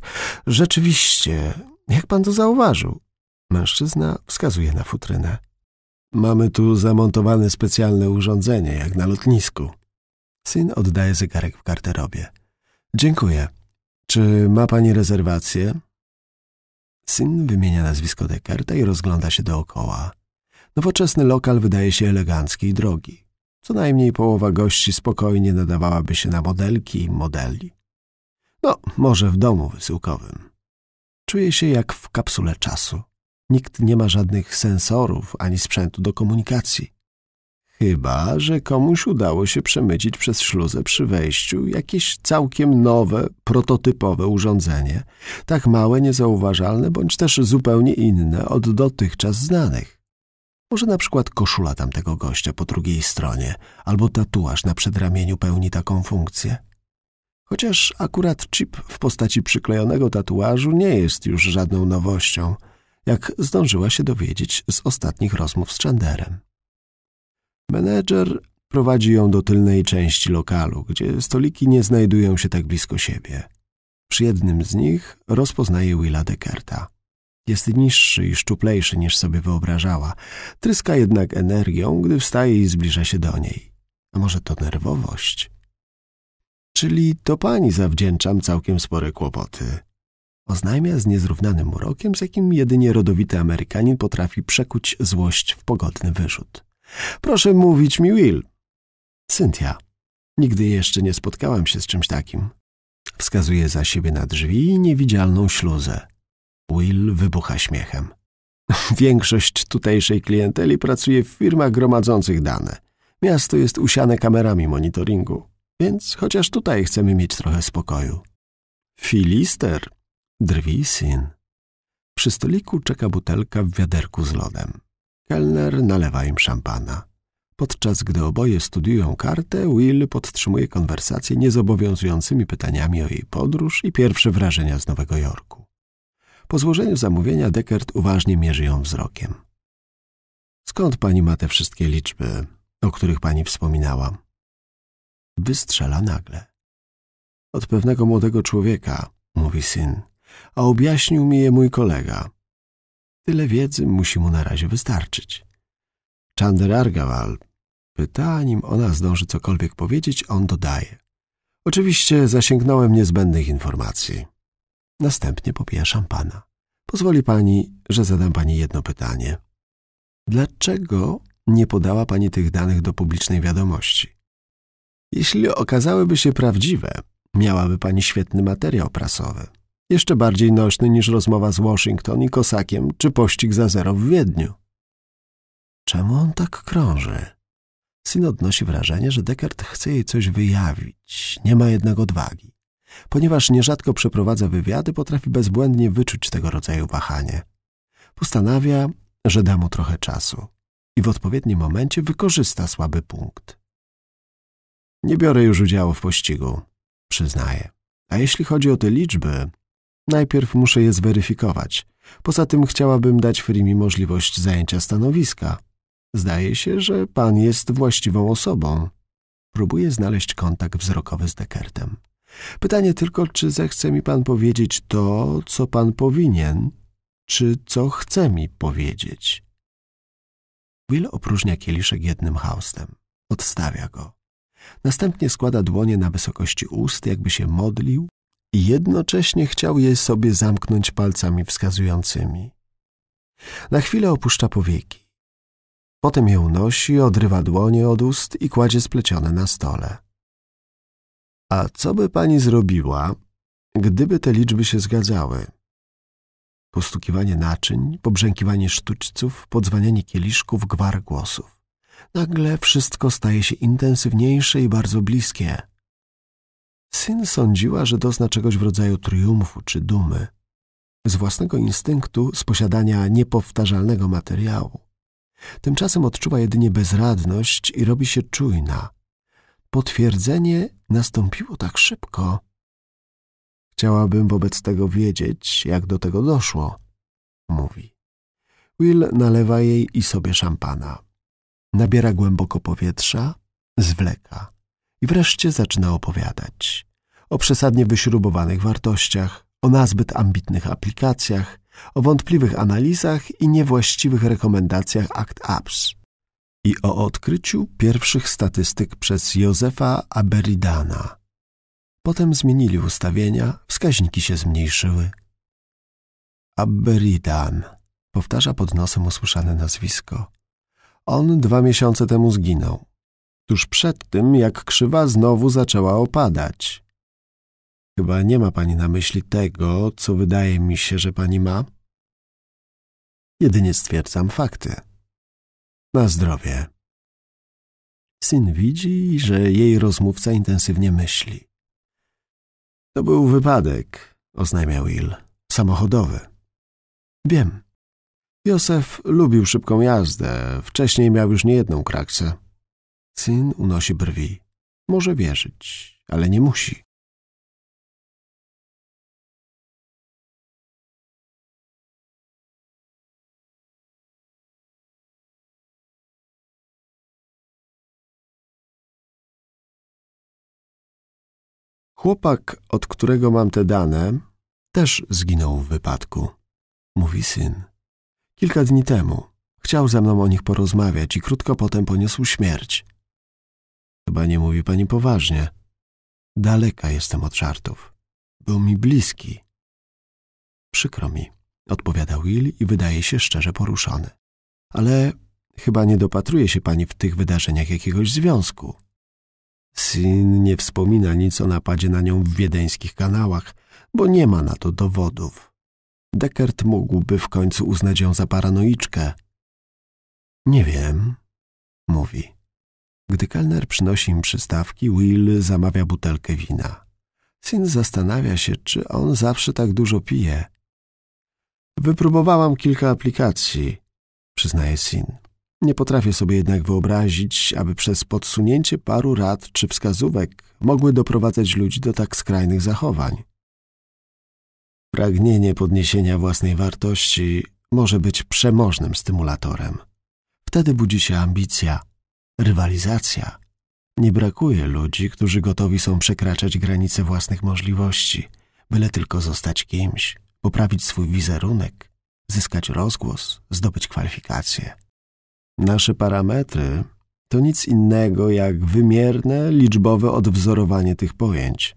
Rzeczywiście, jak pan to zauważył? Mężczyzna wskazuje na futrynę. Mamy tu zamontowane specjalne urządzenie, jak na lotnisku. Syn oddaje zegarek w garderobie. Dziękuję. Czy ma pani rezerwację? Syn wymienia nazwisko Dekerta i rozgląda się dookoła. Nowoczesny lokal wydaje się elegancki i drogi. Co najmniej połowa gości spokojnie nadawałaby się na modelki i modeli. No, może w domu wysyłkowym. Czuję się jak w kapsule czasu. Nikt nie ma żadnych sensorów ani sprzętu do komunikacji. Chyba, że komuś udało się przemycić przez śluzę przy wejściu jakieś całkiem nowe, prototypowe urządzenie, tak małe, niezauważalne, bądź też zupełnie inne od dotychczas znanych. Może na przykład koszula tamtego gościa po drugiej stronie, albo tatuaż na przedramieniu pełni taką funkcję. Chociaż akurat chip w postaci przyklejonego tatuażu nie jest już żadną nowością, jak zdążyła się dowiedzieć z ostatnich rozmów z Chanderem. Menedżer prowadzi ją do tylnej części lokalu, gdzie stoliki nie znajdują się tak blisko siebie. Przy jednym z nich rozpoznaje Willa Deckerta. Jest niższy i szczuplejszy niż sobie wyobrażała. Tryska jednak energią, gdy wstaje i zbliża się do niej. A może to nerwowość? Czyli to pani zawdzięczam całkiem spore kłopoty. Oznajmia z niezrównanym urokiem, z jakim jedynie rodowity Amerykanin potrafi przekuć złość w pogodny wyrzut. Proszę mówić mi, Will. Cynthia. Nigdy jeszcze nie spotkałam się z czymś takim. Wskazuje za siebie na drzwi i niewidzialną śluzę. Will wybucha śmiechem. Większość tutejszej klienteli pracuje w firmach gromadzących dane. Miasto jest usiane kamerami monitoringu, więc chociaż tutaj chcemy mieć trochę spokoju. Filister, drwi syn. Przy stoliku czeka butelka w wiaderku z lodem. Kelner nalewa im szampana. Podczas gdy oboje studiują kartę, Will podtrzymuje konwersację niezobowiązującymi pytaniami o jej podróż i pierwsze wrażenia z Nowego Jorku. Po złożeniu zamówienia Deckard uważnie mierzy ją wzrokiem. Skąd pani ma te wszystkie liczby, o których pani wspominała? Wystrzela nagle. Od pewnego młodego człowieka, mówi syn, a objaśnił mi je mój kolega. Tyle wiedzy musi mu na razie wystarczyć. Chander Argawal pyta, nim ona zdąży cokolwiek powiedzieć, on dodaje. Oczywiście zasięgnąłem niezbędnych informacji. Następnie popija szampana. Pozwoli pani, że zadam pani jedno pytanie. Dlaczego nie podała pani tych danych do publicznej wiadomości? Jeśli okazałyby się prawdziwe, miałaby pani świetny materiał prasowy jeszcze bardziej nośny niż rozmowa z Washington i Kosakiem czy pościg za zero w Wiedniu. Czemu on tak krąży? Syn odnosi wrażenie, że Descartes chce jej coś wyjawić, nie ma jednak odwagi. Ponieważ nierzadko przeprowadza wywiady, potrafi bezbłędnie wyczuć tego rodzaju wahanie. Postanawia, że da mu trochę czasu i w odpowiednim momencie wykorzysta słaby punkt. Nie biorę już udziału w pościgu, przyznaje. A jeśli chodzi o te liczby, Najpierw muszę je zweryfikować. Poza tym chciałabym dać Frimi możliwość zajęcia stanowiska. Zdaje się, że pan jest właściwą osobą. Próbuję znaleźć kontakt wzrokowy z Dekertem. Pytanie tylko, czy zechce mi pan powiedzieć to, co pan powinien, czy co chce mi powiedzieć. Will opróżnia kieliszek jednym haustem. Odstawia go. Następnie składa dłonie na wysokości ust, jakby się modlił i jednocześnie chciał je sobie zamknąć palcami wskazującymi. Na chwilę opuszcza powieki. Potem je unosi, odrywa dłonie od ust i kładzie splecione na stole. A co by pani zrobiła, gdyby te liczby się zgadzały? Postukiwanie naczyń, pobrzękiwanie sztućców, podzwanianie kieliszków, gwar głosów. Nagle wszystko staje się intensywniejsze i bardzo bliskie. Syn sądziła, że dozna czegoś w rodzaju triumfu czy dumy. Z własnego instynktu, z posiadania niepowtarzalnego materiału. Tymczasem odczuwa jedynie bezradność i robi się czujna. Potwierdzenie nastąpiło tak szybko. Chciałabym wobec tego wiedzieć, jak do tego doszło, mówi. Will nalewa jej i sobie szampana. Nabiera głęboko powietrza, zwleka i wreszcie zaczyna opowiadać o przesadnie wyśrubowanych wartościach, o nazbyt ambitnych aplikacjach, o wątpliwych analizach i niewłaściwych rekomendacjach Act Apps i o odkryciu pierwszych statystyk przez Józefa Aberidana. Potem zmienili ustawienia, wskaźniki się zmniejszyły. Aberidan, powtarza pod nosem usłyszane nazwisko. On dwa miesiące temu zginął tuż przed tym, jak krzywa znowu zaczęła opadać. Chyba nie ma pani na myśli tego, co wydaje mi się, że pani ma? Jedynie stwierdzam fakty. Na zdrowie. Syn widzi, że jej rozmówca intensywnie myśli. To był wypadek, oznajmiał Il, samochodowy. Wiem. Józef lubił szybką jazdę, wcześniej miał już niejedną krakcę. Syn unosi brwi. Może
wierzyć, ale nie musi.
Chłopak, od którego mam te dane, też zginął w wypadku, mówi syn. Kilka dni temu. Chciał ze mną o nich porozmawiać i krótko potem poniósł śmierć. Chyba nie mówi pani poważnie. Daleka jestem od żartów. Był mi bliski. Przykro mi, odpowiada Will i wydaje się szczerze poruszony. Ale chyba nie dopatruje się pani w tych wydarzeniach jakiegoś związku. Sin nie wspomina nic o napadzie na nią w wiedeńskich kanałach, bo nie ma na to dowodów. Deckert mógłby w końcu uznać ją za paranoiczkę.
Nie wiem,
mówi. Gdy kelner przynosi im przystawki, Will zamawia butelkę wina. Sin zastanawia się, czy on zawsze tak dużo pije. Wypróbowałam kilka aplikacji, przyznaje Sin. Nie potrafię sobie jednak wyobrazić, aby przez podsunięcie paru rad czy wskazówek mogły doprowadzać ludzi do tak skrajnych zachowań. Pragnienie podniesienia własnej wartości może być przemożnym stymulatorem. Wtedy budzi się ambicja – rywalizacja. Nie brakuje ludzi, którzy gotowi są przekraczać granice własnych możliwości, byle tylko zostać kimś, poprawić swój wizerunek, zyskać rozgłos, zdobyć kwalifikacje. Nasze parametry to nic innego jak wymierne, liczbowe odwzorowanie tych pojęć.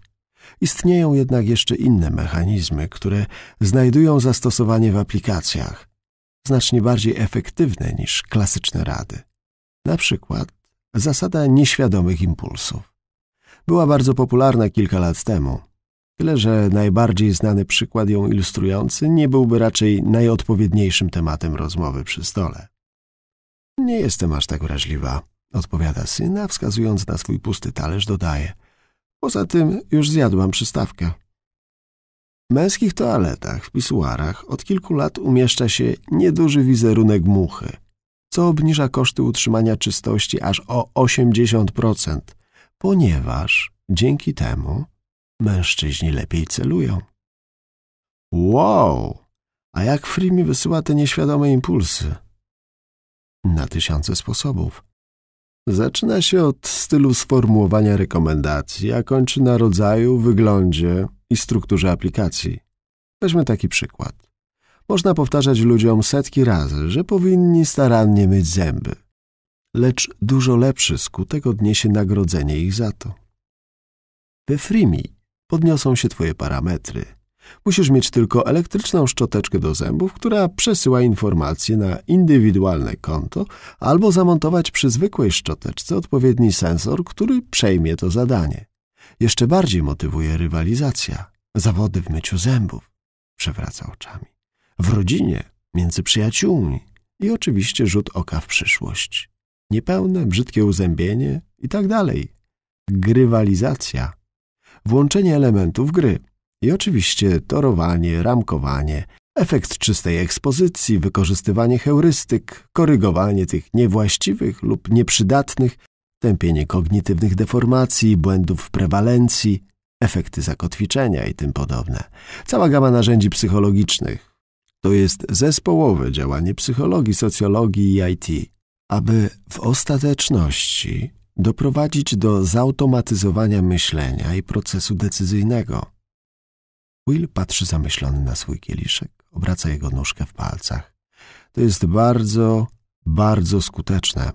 Istnieją jednak jeszcze inne mechanizmy, które znajdują zastosowanie w aplikacjach, znacznie bardziej efektywne niż klasyczne rady. Na przykład zasada nieświadomych impulsów. Była bardzo popularna kilka lat temu, tyle że najbardziej znany przykład ją ilustrujący nie byłby raczej najodpowiedniejszym tematem rozmowy przy stole. Nie jestem aż tak wrażliwa, odpowiada syna, wskazując na swój pusty talerz, dodaje. Poza tym już zjadłam przystawkę. W męskich toaletach, w pisuarach od kilku lat umieszcza się nieduży wizerunek muchy – co obniża koszty utrzymania czystości aż o 80%, ponieważ dzięki temu mężczyźni lepiej celują. Wow! A jak mi wysyła te nieświadome impulsy? Na tysiące sposobów. Zaczyna się od stylu sformułowania rekomendacji, a kończy na rodzaju, wyglądzie i strukturze aplikacji. Weźmy taki przykład. Można powtarzać ludziom setki razy, że powinni starannie myć zęby. Lecz dużo lepszy skutek odniesie nagrodzenie ich za to. We Frimi podniosą się twoje parametry. Musisz mieć tylko elektryczną szczoteczkę do zębów, która przesyła informacje na indywidualne konto albo zamontować przy zwykłej szczoteczce odpowiedni sensor, który przejmie to zadanie. Jeszcze bardziej motywuje rywalizacja. Zawody w myciu zębów. Przewraca oczami w rodzinie, między przyjaciółmi i oczywiście rzut oka w przyszłość. Niepełne, brzydkie uzębienie i tak dalej. Grywalizacja. Włączenie elementów gry. I oczywiście torowanie, ramkowanie, efekt czystej ekspozycji, wykorzystywanie heurystyk, korygowanie tych niewłaściwych lub nieprzydatnych, tępienie kognitywnych deformacji, błędów w prewalencji, efekty zakotwiczenia i tym podobne. Cała gama narzędzi psychologicznych, to jest zespołowe działanie psychologii, socjologii i IT, aby w ostateczności doprowadzić do zautomatyzowania myślenia i procesu decyzyjnego. Will patrzy zamyślony na swój kieliszek, obraca jego nóżkę w palcach. To jest bardzo, bardzo skuteczne,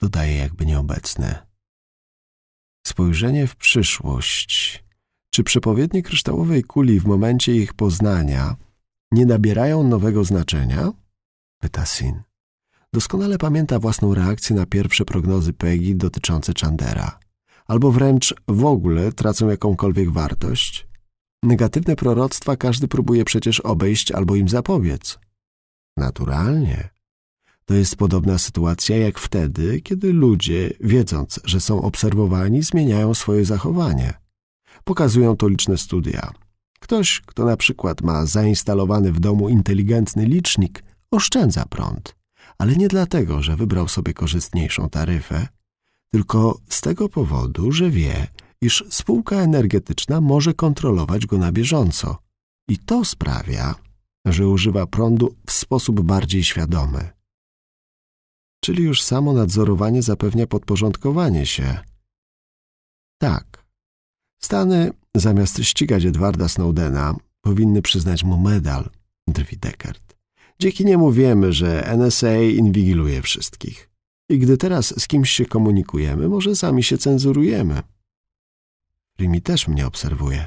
dodaje jakby nieobecny. Spojrzenie w przyszłość. Czy przepowiednie kryształowej kuli w momencie ich poznania nie nabierają nowego znaczenia? Pyta Sin. Doskonale pamięta własną reakcję na pierwsze prognozy Peggy dotyczące Chandera. Albo wręcz w ogóle tracą jakąkolwiek wartość? Negatywne proroctwa każdy próbuje przecież obejść albo im zapobiec. Naturalnie. To jest podobna sytuacja jak wtedy, kiedy ludzie, wiedząc, że są obserwowani, zmieniają swoje zachowanie. Pokazują to liczne studia. Ktoś, kto na przykład ma zainstalowany w domu inteligentny licznik, oszczędza prąd, ale nie dlatego, że wybrał sobie korzystniejszą taryfę, tylko z tego powodu, że wie, iż spółka energetyczna może kontrolować go na bieżąco i to sprawia, że używa prądu w sposób bardziej świadomy. Czyli już samo nadzorowanie zapewnia podporządkowanie się. Tak. Stany Zamiast ścigać Edwarda Snowdena, powinny przyznać mu medal, drwi Deckard. Dzięki niemu wiemy, że NSA inwigiluje wszystkich. I gdy teraz z kimś się komunikujemy, może sami się cenzurujemy. Frimi też mnie obserwuje.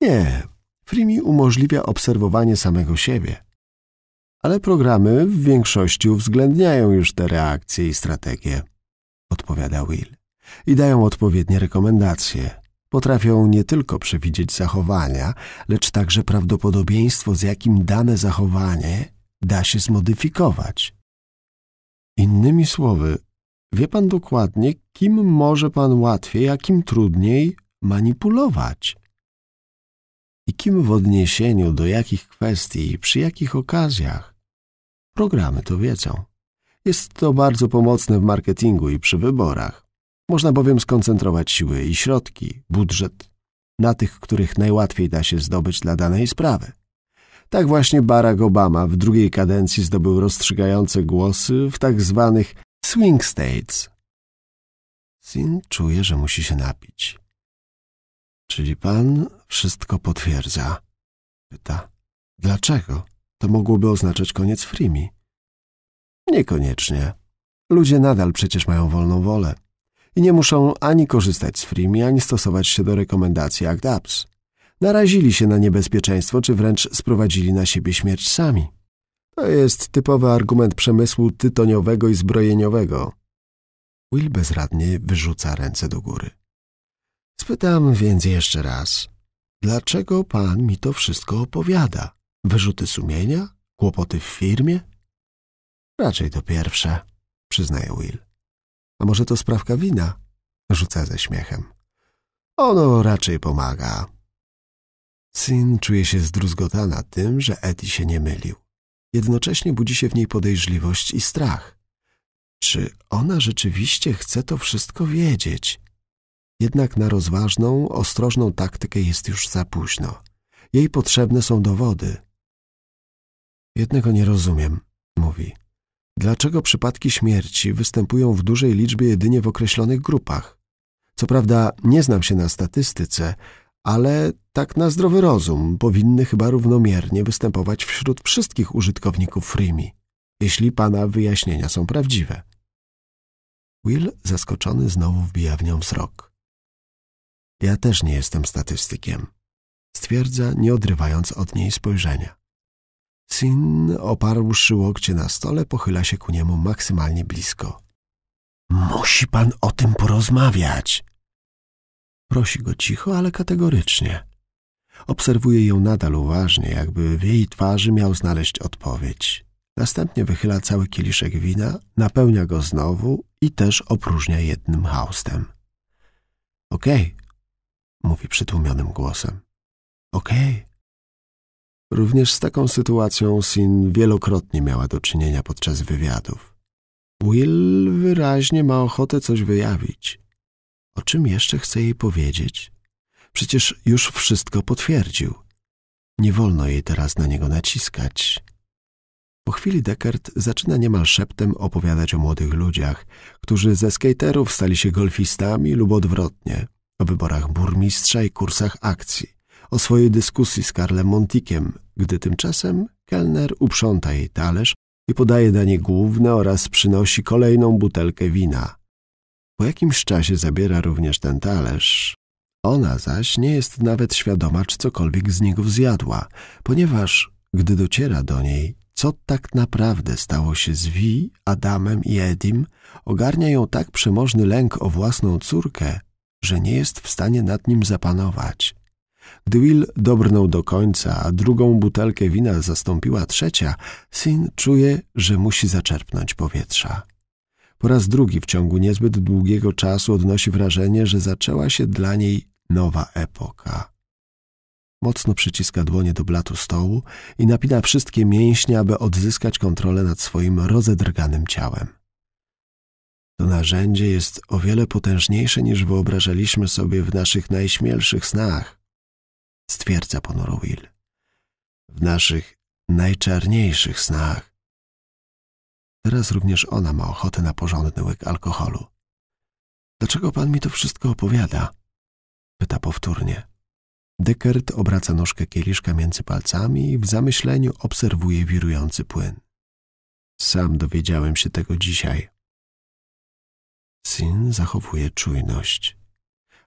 Nie, Frimi umożliwia obserwowanie samego siebie. Ale programy w większości uwzględniają już te reakcje i strategie, odpowiada Will, i dają odpowiednie rekomendacje. Potrafią nie tylko przewidzieć zachowania, lecz także prawdopodobieństwo, z jakim dane zachowanie da się zmodyfikować. Innymi słowy, wie pan dokładnie, kim może pan łatwiej, a kim trudniej manipulować. I kim w odniesieniu do jakich kwestii i przy jakich okazjach. Programy to wiedzą. Jest to bardzo pomocne w marketingu i przy wyborach. Można bowiem skoncentrować siły i środki, budżet, na tych, których najłatwiej da się zdobyć dla danej sprawy. Tak właśnie Barack Obama w drugiej kadencji zdobył rozstrzygające głosy w tak zwanych swing states. Sin czuje, że musi się napić.
Czyli pan wszystko potwierdza? Pyta.
Dlaczego? To mogłoby oznaczać koniec Frimi. Niekoniecznie. Ludzie nadal przecież mają wolną wolę i nie muszą ani korzystać z Freemi, ani stosować się do rekomendacji Act Narazili się na niebezpieczeństwo, czy wręcz sprowadzili na siebie śmierć sami. To jest typowy argument przemysłu tytoniowego i zbrojeniowego. Will bezradnie wyrzuca ręce do góry. Spytam więc jeszcze raz. Dlaczego pan mi to wszystko opowiada? Wyrzuty sumienia? Kłopoty w firmie? Raczej to pierwsze, przyznaje Will. A może to sprawka wina? Rzuca ze śmiechem. Ono raczej pomaga. Syn czuje się zdruzgotana tym, że Eti się nie mylił. Jednocześnie budzi się w niej podejrzliwość i strach. Czy ona rzeczywiście chce to wszystko wiedzieć? Jednak na rozważną, ostrożną taktykę jest już za późno. Jej potrzebne są dowody. Jednego nie rozumiem, mówi. Dlaczego przypadki śmierci występują w dużej liczbie jedynie w określonych grupach? Co prawda nie znam się na statystyce, ale tak na zdrowy rozum powinny chyba równomiernie występować wśród wszystkich użytkowników Freemi, jeśli pana wyjaśnienia są prawdziwe. Will zaskoczony znowu wbija w nią wzrok. Ja też nie jestem statystykiem, stwierdza, nie odrywając od niej spojrzenia. Cin, oparłszy łokcie na stole, pochyla się ku niemu maksymalnie blisko. Musi pan o tym porozmawiać. Prosi go cicho, ale kategorycznie. Obserwuje ją nadal uważnie, jakby w jej twarzy miał znaleźć odpowiedź. Następnie wychyla cały kieliszek wina, napełnia go znowu i też opróżnia jednym haustem. Okej, okay, mówi przytłumionym głosem. Okej. Okay. Również z taką sytuacją Sin wielokrotnie miała do czynienia podczas wywiadów. Will wyraźnie ma ochotę coś wyjawić. O czym jeszcze chce jej powiedzieć? Przecież już wszystko potwierdził. Nie wolno jej teraz na niego naciskać. Po chwili Deckard zaczyna niemal szeptem opowiadać o młodych ludziach, którzy ze skaterów stali się golfistami lub odwrotnie, o wyborach burmistrza i kursach akcji, o swojej dyskusji z Karlem Montikiem gdy tymczasem kelner uprząta jej talerz i podaje danie główne oraz przynosi kolejną butelkę wina. Po jakimś czasie zabiera również ten talerz. Ona zaś nie jest nawet świadoma, czy cokolwiek z niego zjadła, ponieważ, gdy dociera do niej, co tak naprawdę stało się z Wi, Adamem i Edim, ogarnia ją tak przemożny lęk o własną córkę, że nie jest w stanie nad nim zapanować. Dwill dobrnął do końca, a drugą butelkę wina zastąpiła trzecia. Syn czuje, że musi zaczerpnąć powietrza. Po raz drugi w ciągu niezbyt długiego czasu odnosi wrażenie, że zaczęła się dla niej nowa epoka. Mocno przyciska dłonie do blatu stołu i napina wszystkie mięśnie, aby odzyskać kontrolę nad swoim rozedrganym ciałem. To narzędzie jest o wiele potężniejsze niż wyobrażaliśmy sobie w naszych najśmielszych snach stwierdza ponuro Will. W naszych najczarniejszych snach. Teraz również ona ma ochotę na porządny łyk alkoholu. Dlaczego pan mi to wszystko opowiada? Pyta powtórnie. Dekert obraca nóżkę kieliszka między palcami i w zamyśleniu obserwuje wirujący płyn. Sam dowiedziałem się tego dzisiaj. Syn zachowuje czujność.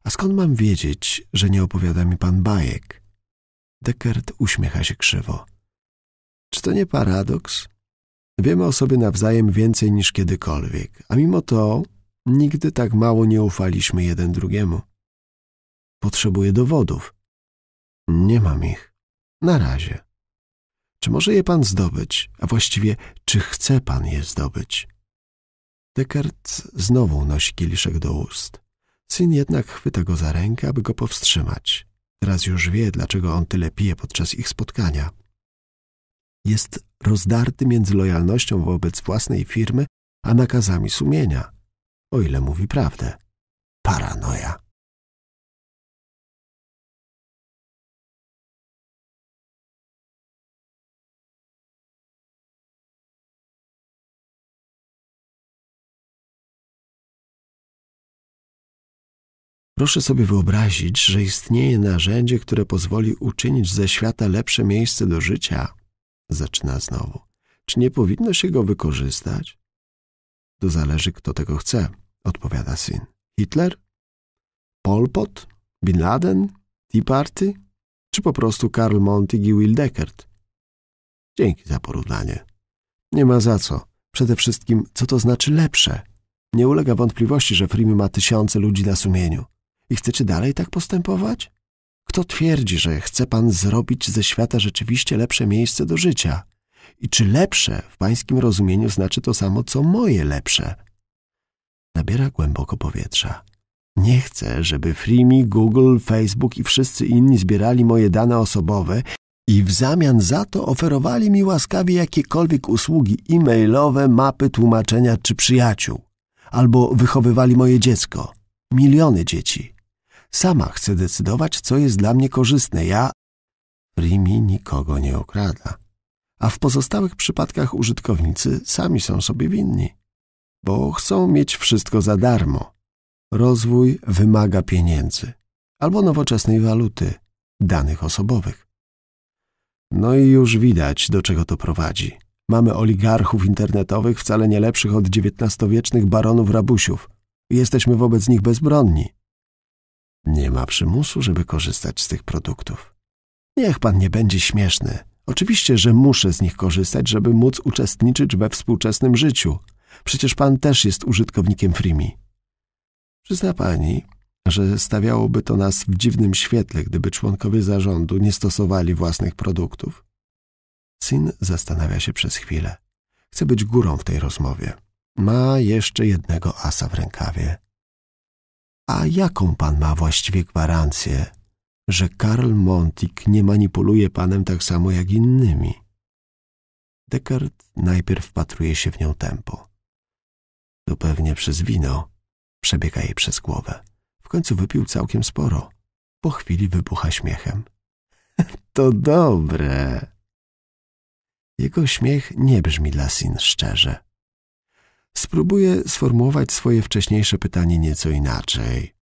A skąd mam wiedzieć, że nie opowiada mi pan bajek? Dekert uśmiecha się krzywo. Czy to nie paradoks? Wiemy o sobie nawzajem więcej niż kiedykolwiek, a mimo to nigdy tak mało nie ufaliśmy jeden drugiemu. Potrzebuję dowodów. Nie mam ich. Na razie. Czy może je pan zdobyć, a właściwie czy chce pan je zdobyć? Dekert znowu nosi kieliszek do ust. Syn jednak chwyta go za rękę, aby go powstrzymać. Teraz już wie, dlaczego on tyle pije podczas ich spotkania. Jest rozdarty między lojalnością wobec własnej firmy, a nakazami sumienia, o ile mówi prawdę. Paranoja. Proszę sobie wyobrazić, że istnieje narzędzie, które pozwoli uczynić ze świata lepsze miejsce do życia. Zaczyna znowu. Czy nie powinno się go wykorzystać? To zależy, kto tego chce, odpowiada syn. Hitler? Pol Pot? Bin Laden? Tea Party? Czy po prostu Karl Montig i Will Deckert? Dzięki za porównanie. Nie ma za co. Przede wszystkim, co to znaczy lepsze? Nie ulega wątpliwości, że Frim ma tysiące ludzi na sumieniu i chcecie dalej tak postępować? Kto twierdzi, że chce Pan zrobić ze świata rzeczywiście lepsze miejsce do życia? I czy lepsze w Pańskim rozumieniu znaczy to samo, co moje lepsze? Nabiera głęboko powietrza. Nie chcę, żeby Freemi, Google, Facebook i wszyscy inni zbierali moje dane osobowe i w zamian za to oferowali mi łaskawie jakiekolwiek usługi e-mailowe, mapy tłumaczenia czy przyjaciół. Albo wychowywali moje dziecko. Miliony dzieci. Sama chcę decydować, co jest dla mnie korzystne. Ja... Rimi nikogo nie okrada. A w pozostałych przypadkach użytkownicy sami są sobie winni. Bo chcą mieć wszystko za darmo. Rozwój wymaga pieniędzy. Albo nowoczesnej waluty, danych osobowych. No i już widać, do czego to prowadzi. Mamy oligarchów internetowych wcale nie lepszych od XIX-wiecznych baronów rabusiów. Jesteśmy wobec nich bezbronni. Nie ma przymusu, żeby korzystać z tych produktów. Niech pan nie będzie śmieszny. Oczywiście, że muszę z nich korzystać, żeby móc uczestniczyć we współczesnym życiu. Przecież pan też jest użytkownikiem Freemi. Przyzna pani, że stawiałoby to nas w dziwnym świetle, gdyby członkowie zarządu nie stosowali własnych produktów. Syn zastanawia się przez chwilę. Chce być górą w tej rozmowie. Ma jeszcze jednego asa w rękawie. A jaką pan ma właściwie gwarancję, że Karl Montik nie manipuluje panem tak samo jak innymi? Descartes najpierw wpatruje się w nią tempo. To pewnie przez wino. Przebiega jej przez głowę. W końcu wypił całkiem sporo. Po chwili wybucha śmiechem. To dobre! Jego śmiech nie brzmi dla syn szczerze. Spróbuję sformułować swoje wcześniejsze pytanie nieco inaczej.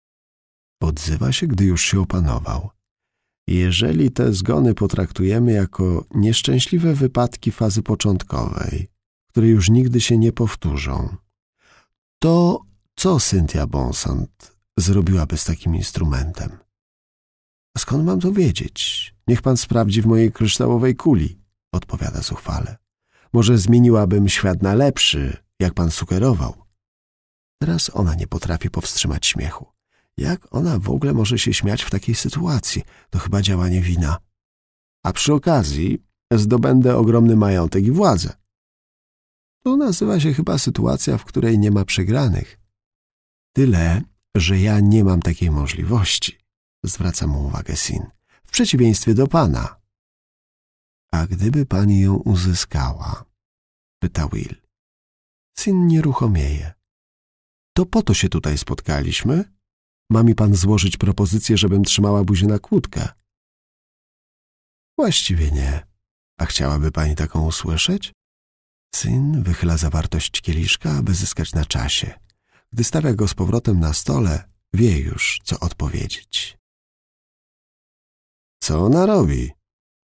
Odzywa się, gdy już się opanował. Jeżeli te zgony potraktujemy jako nieszczęśliwe wypadki fazy początkowej, które już nigdy się nie powtórzą, to co Cynthia Bonsant zrobiłaby z takim instrumentem? skąd mam to wiedzieć? Niech pan sprawdzi w mojej kryształowej kuli, odpowiada zuchwale. Może zmieniłabym świat na lepszy, jak pan sugerował. Teraz ona nie potrafi powstrzymać śmiechu. Jak ona w ogóle może się śmiać w takiej sytuacji? To chyba działanie wina. A przy okazji zdobędę ogromny majątek i władzę. To nazywa się chyba sytuacja, w której nie ma przegranych. Tyle, że ja nie mam takiej możliwości, zwraca mu uwagę Sin, w przeciwieństwie do pana. A gdyby pani ją uzyskała? pyta Will. Syn nieruchomieje. To po to się tutaj spotkaliśmy? Ma mi pan złożyć propozycję, żebym trzymała buzię na kłódkę? Właściwie nie. A chciałaby pani taką usłyszeć? Syn wychyla zawartość kieliszka, aby zyskać na czasie. Gdy stawia go z powrotem na stole, wie już, co odpowiedzieć. Co ona robi?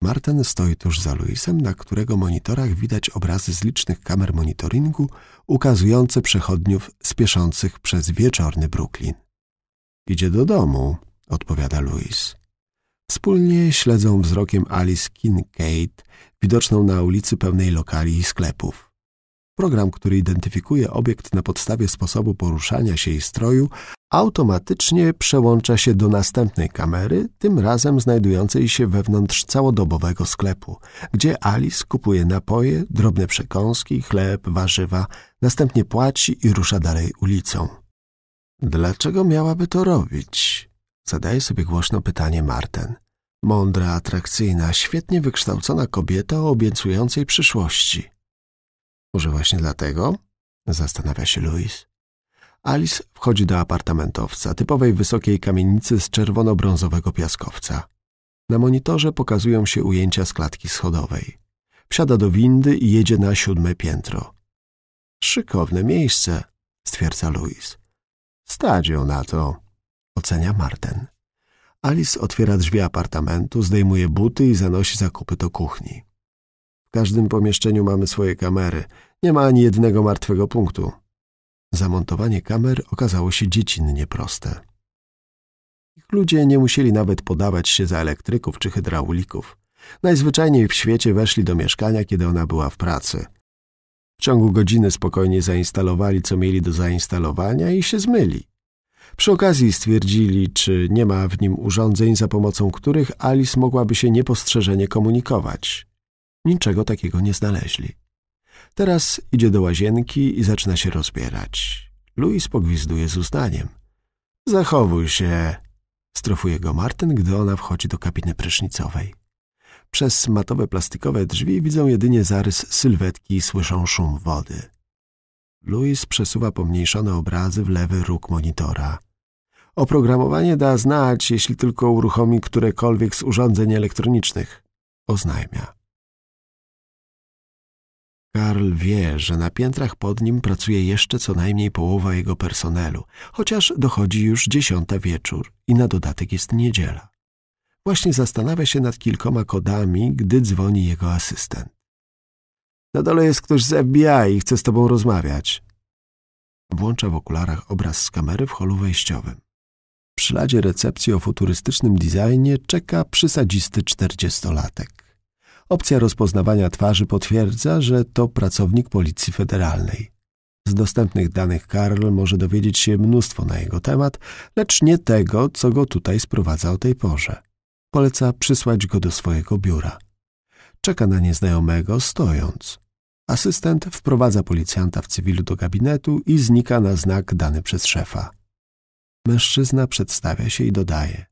Marten stoi tuż za Luisem, na którego monitorach widać obrazy z licznych kamer monitoringu ukazujące przechodniów spieszących przez wieczorny Brooklyn. Idzie do domu, odpowiada Luis. Wspólnie śledzą wzrokiem Alice Kincaid, widoczną na ulicy pełnej lokali i sklepów. Program, który identyfikuje obiekt na podstawie sposobu poruszania się i stroju, automatycznie przełącza się do następnej kamery, tym razem znajdującej się wewnątrz całodobowego sklepu, gdzie Alice kupuje napoje, drobne przekąski, chleb, warzywa, następnie płaci i rusza dalej ulicą. Dlaczego miałaby to robić? Zadaje sobie głośno pytanie Marten. Mądra, atrakcyjna, świetnie wykształcona kobieta o obiecującej przyszłości – może właśnie dlatego? Zastanawia się Louis. Alice wchodzi do apartamentowca, typowej wysokiej kamienicy z czerwono-brązowego piaskowca. Na monitorze pokazują się ujęcia z klatki schodowej. Wsiada do windy i jedzie na siódme piętro. Szykowne miejsce, stwierdza Louis. Stać ją na to, ocenia Marten. Alice otwiera drzwi apartamentu, zdejmuje buty i zanosi zakupy do kuchni. W każdym pomieszczeniu mamy swoje kamery – nie ma ani jednego martwego punktu. Zamontowanie kamer okazało się dziecinnie proste. Ich ludzie nie musieli nawet podawać się za elektryków czy hydraulików. Najzwyczajniej w świecie weszli do mieszkania, kiedy ona była w pracy. W ciągu godziny spokojnie zainstalowali, co mieli do zainstalowania i się zmyli. Przy okazji stwierdzili, czy nie ma w nim urządzeń, za pomocą których Alice mogłaby się niepostrzeżenie komunikować. Niczego takiego nie znaleźli. Teraz idzie do łazienki i zaczyna się rozbierać. Louis pogwizduje z uznaniem. Zachowuj się, strofuje go Martin, gdy ona wchodzi do kabiny prysznicowej. Przez matowe plastikowe drzwi widzą jedynie zarys sylwetki i słyszą szum wody. Louis przesuwa pomniejszone obrazy w lewy róg monitora. Oprogramowanie da znać, jeśli tylko uruchomi którekolwiek z urządzeń elektronicznych, oznajmia. Karl wie, że na piętrach pod nim pracuje jeszcze co najmniej połowa jego personelu, chociaż dochodzi już dziesiąta wieczór i na dodatek jest niedziela. Właśnie zastanawia się nad kilkoma kodami, gdy dzwoni jego asystent. Na dole jest ktoś z FBI i chce z tobą rozmawiać. Włącza w okularach obraz z kamery w holu wejściowym. Przy ladzie recepcji o futurystycznym designie czeka przysadzisty czterdziestolatek. Opcja rozpoznawania twarzy potwierdza, że to pracownik Policji Federalnej. Z dostępnych danych Karl może dowiedzieć się mnóstwo na jego temat, lecz nie tego, co go tutaj sprowadza o tej porze. Poleca przysłać go do swojego biura. Czeka na nieznajomego stojąc. Asystent wprowadza policjanta w cywilu do gabinetu i znika na znak dany przez szefa. Mężczyzna przedstawia się i dodaje.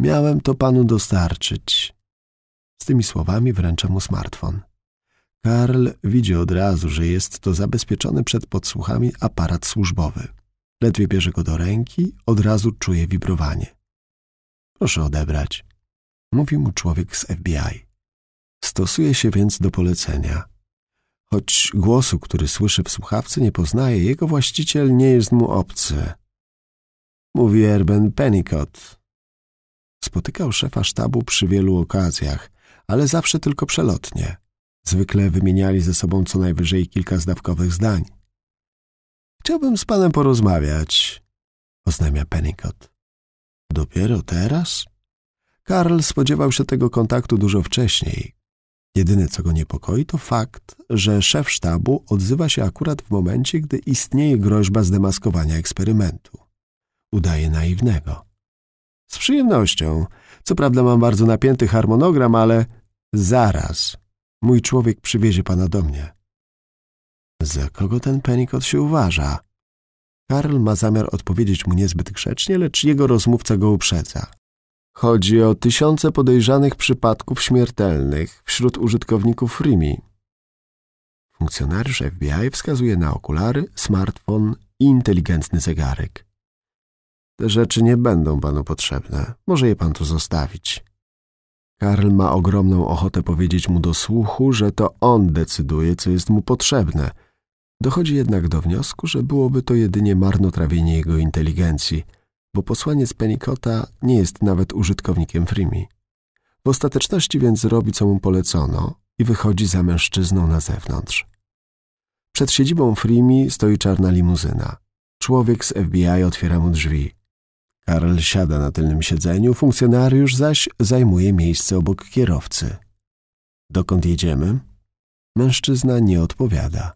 Miałem to panu dostarczyć. Z tymi słowami wręcza mu smartfon. Karl widzi od razu, że jest to zabezpieczony przed podsłuchami aparat służbowy. Ledwie bierze go do ręki, od razu czuje wibrowanie. Proszę odebrać. Mówi mu człowiek z FBI. Stosuje się więc do polecenia. Choć głosu, który słyszy w słuchawce, nie poznaje, jego właściciel nie jest mu obcy. Mówi Erben Pennicott. Spotykał szefa sztabu przy wielu okazjach, ale zawsze tylko przelotnie. Zwykle wymieniali ze sobą co najwyżej kilka zdawkowych zdań. Chciałbym z panem porozmawiać, oznajmia Pennicott. Dopiero teraz? Karl spodziewał się tego kontaktu dużo wcześniej. Jedyne, co go niepokoi, to fakt, że szef sztabu odzywa się akurat w momencie, gdy istnieje groźba zdemaskowania eksperymentu. Udaje naiwnego. Z przyjemnością co prawda mam bardzo napięty harmonogram, ale zaraz. Mój człowiek przywiezie pana do mnie. Za kogo ten Penikot się uważa? Karl ma zamiar odpowiedzieć mu niezbyt grzecznie, lecz jego rozmówca go uprzedza. Chodzi o tysiące podejrzanych przypadków śmiertelnych wśród użytkowników Rimi. Funkcjonariusz FBI wskazuje na okulary, smartfon i inteligentny zegarek. Te rzeczy nie będą panu potrzebne. Może je pan tu zostawić. Karl ma ogromną ochotę powiedzieć mu do słuchu, że to on decyduje, co jest mu potrzebne. Dochodzi jednak do wniosku, że byłoby to jedynie marnotrawienie jego inteligencji, bo posłaniec Penikota nie jest nawet użytkownikiem Frimi. W ostateczności więc robi, co mu polecono i wychodzi za mężczyzną na zewnątrz. Przed siedzibą Frimi stoi czarna limuzyna. Człowiek z FBI otwiera mu drzwi. Karl siada na tylnym siedzeniu, funkcjonariusz zaś zajmuje miejsce obok kierowcy. Dokąd jedziemy? Mężczyzna nie odpowiada.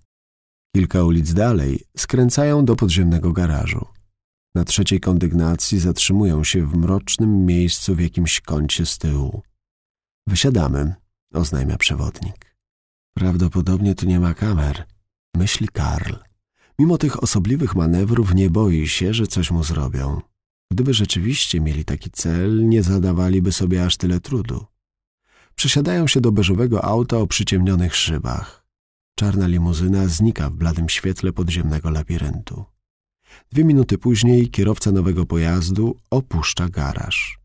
Kilka ulic dalej skręcają do podziemnego garażu. Na trzeciej kondygnacji zatrzymują się w mrocznym miejscu w jakimś kącie z tyłu. Wysiadamy, oznajmia przewodnik. Prawdopodobnie tu nie ma kamer, myśli Karl. Mimo tych osobliwych manewrów nie boi się, że coś mu zrobią. Gdyby rzeczywiście mieli taki cel, nie zadawaliby sobie aż tyle trudu. Przesiadają się do beżowego auta o przyciemnionych szybach. Czarna limuzyna znika w bladym świetle podziemnego labiryntu. Dwie minuty później kierowca nowego pojazdu opuszcza garaż.